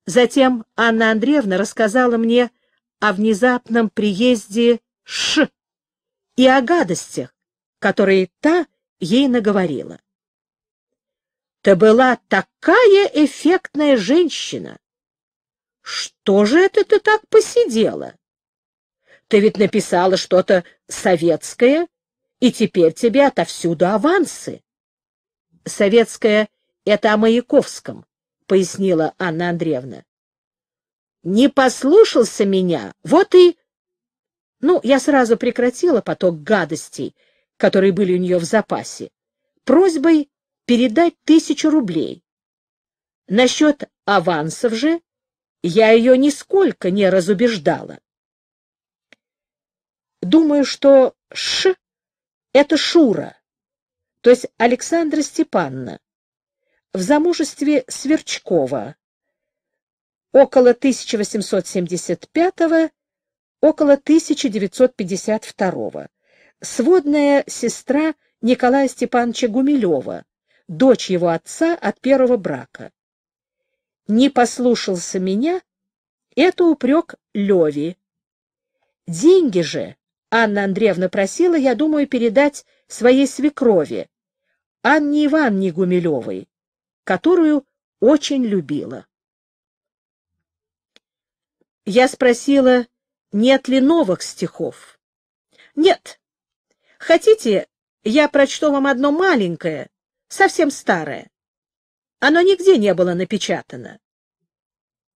Затем Анна Андреевна рассказала мне о внезапном приезде Ш и о гадостях, которые та ей наговорила. Ты была такая эффектная женщина, что же это ты так посидела? Ты ведь написала что-то советское, и теперь тебе отовсюду авансы. Советское — это о Маяковском, — пояснила Анна Андреевна. Не послушался меня, вот и... Ну, я сразу прекратила поток гадостей, которые были у нее в запасе, просьбой передать тысячу рублей. Насчет авансов же я ее нисколько не разубеждала. Думаю, что «ш» — это Шура, то есть Александра Степановна, в замужестве Сверчкова, около 1875 около 1952 сводная сестра Николая Степановича Гумилева, дочь его отца от первого брака не послушался меня, это упрек Леви. Деньги же Анна Андреевна просила, я думаю, передать своей свекрови, Анне Ивановне Гумилевой, которую очень любила. Я спросила, нет ли новых стихов. Нет. Хотите, я прочту вам одно маленькое, совсем старое. Оно нигде не было напечатано.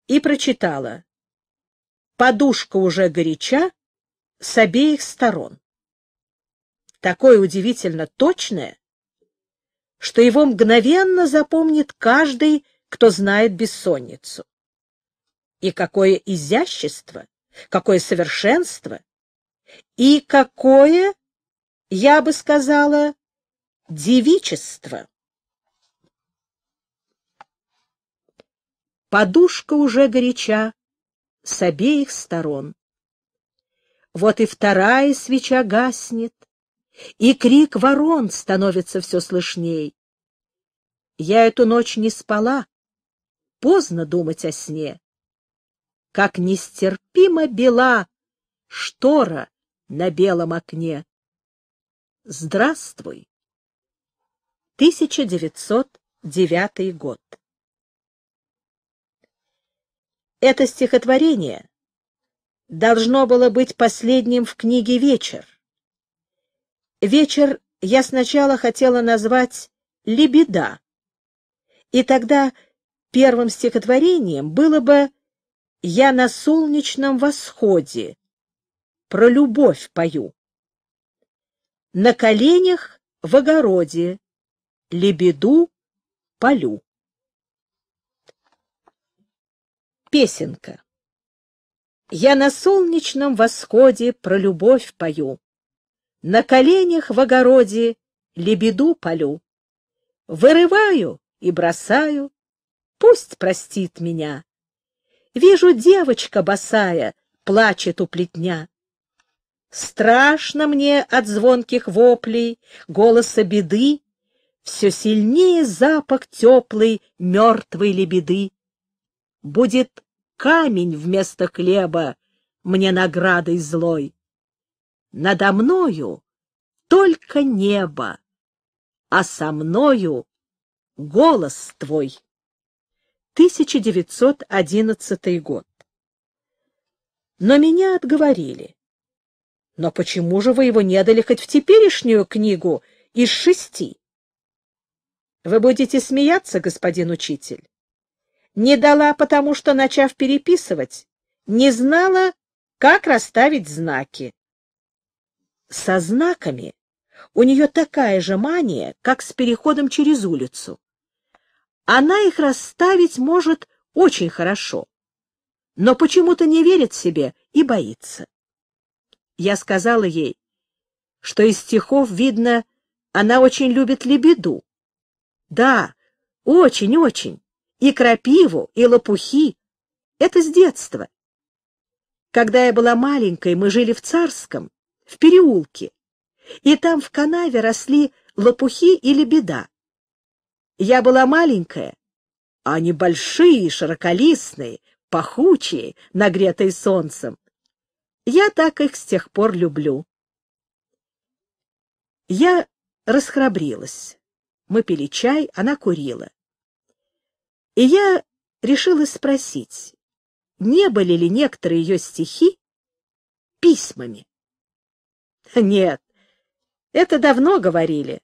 И прочитала. Подушка уже горяча с обеих сторон. Такое удивительно точное, что его мгновенно запомнит каждый, кто знает бессонницу. И какое изящество, какое совершенство, и какое, я бы сказала, девичество. подушка уже горяча с обеих сторон. Вот и вторая свеча гаснет, и крик ворон становится все слышней. Я эту ночь не спала, поздно думать о сне. Как нестерпимо бела штора на белом окне. Здравствуй! 1909 год. Это стихотворение должно было быть последним в книге «Вечер». «Вечер» я сначала хотела назвать «Лебеда», и тогда первым стихотворением было бы «Я на солнечном восходе про любовь пою». «На коленях в огороде лебеду полю». Песенка. Я на солнечном восходе про любовь пою, На коленях в огороде лебеду полю, Вырываю и бросаю, пусть простит меня. Вижу, девочка босая плачет у плетня. Страшно мне от звонких воплей, голоса беды, Все сильнее запах теплый мертвой лебеды будет камень вместо хлеба мне наградой злой. Надо мною только небо, а со мною голос твой. 1911 год. Но меня отговорили. Но почему же вы его не дали хоть в теперешнюю книгу из шести? Вы будете смеяться, господин учитель. Не дала, потому что, начав переписывать, не знала, как расставить знаки. Со знаками у нее такая же мания, как с переходом через улицу. Она их расставить может очень хорошо, но почему-то не верит себе и боится. Я сказала ей, что из стихов видно, она очень любит лебеду. Да, очень-очень и крапиву, и лопухи. Это с детства. Когда я была маленькой, мы жили в Царском, в переулке, и там в канаве росли лопухи или беда. Я была маленькая, а они большие, широколистные, пахучие, нагретые солнцем. Я так их с тех пор люблю. Я расхрабрилась. Мы пили чай, она курила. И я решила спросить, не были ли некоторые ее стихи письмами? Нет, это давно говорили.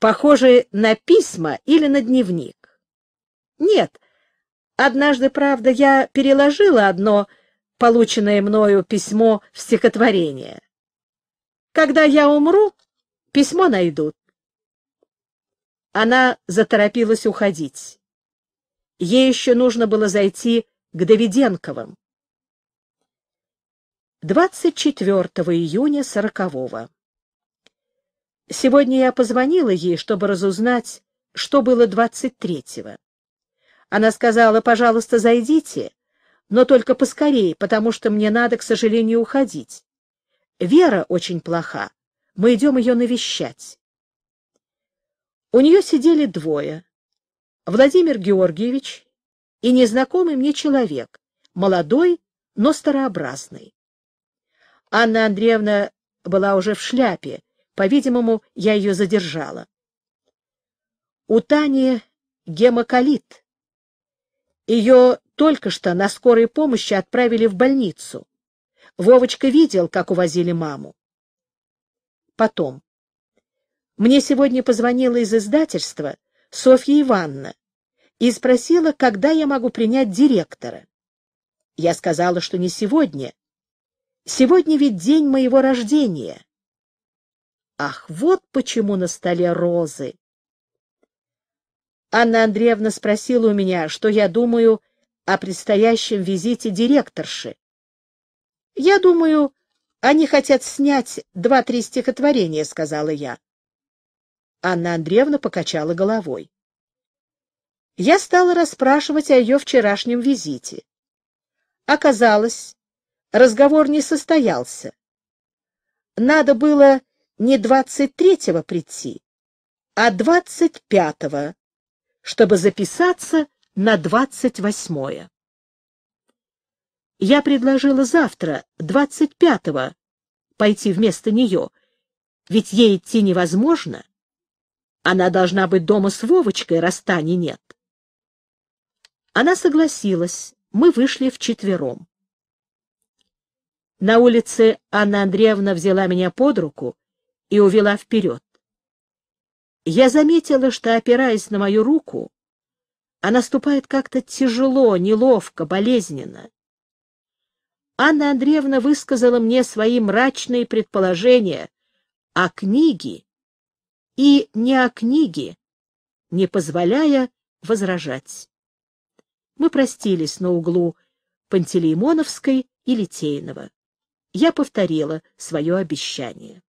Похожи на письма или на дневник. Нет, однажды, правда, я переложила одно полученное мною письмо в стихотворение. Когда я умру, письмо найдут. Она заторопилась уходить. Ей еще нужно было зайти к Давиденковым. 24 июня 40-го. Сегодня я позвонила ей, чтобы разузнать, что было 23-го. Она сказала, пожалуйста, зайдите, но только поскорее, потому что мне надо, к сожалению, уходить. Вера очень плоха, мы идем ее навещать. У нее сидели двое. Владимир Георгиевич и незнакомый мне человек, молодой, но старообразный. Анна Андреевна была уже в шляпе, по-видимому, я ее задержала. У Тани гемоколит. Ее только что на скорой помощи отправили в больницу. Вовочка видел, как увозили маму. Потом. Мне сегодня позвонила из издательства Софья Ивановна и спросила, когда я могу принять директора. Я сказала, что не сегодня. Сегодня ведь день моего рождения. Ах, вот почему на столе розы. Анна Андреевна спросила у меня, что я думаю о предстоящем визите директорши. Я думаю, они хотят снять два-три стихотворения, сказала я. Анна Андреевна покачала головой. Я стала расспрашивать о ее вчерашнем визите. Оказалось, разговор не состоялся. Надо было не двадцать третьего прийти, а двадцать пятого, чтобы записаться на двадцать восьмое. Я предложила завтра, двадцать пятого, пойти вместо нее, ведь ей идти невозможно. Она должна быть дома с Вовочкой, расстани нет. Она согласилась. Мы вышли вчетвером. На улице Анна Андреевна взяла меня под руку и увела вперед. Я заметила, что, опираясь на мою руку, она ступает как-то тяжело, неловко, болезненно. Анна Андреевна высказала мне свои мрачные предположения о книге, и не о книге, не позволяя возражать. Мы простились на углу Пантелеймоновской и Литейного. Я повторила свое обещание.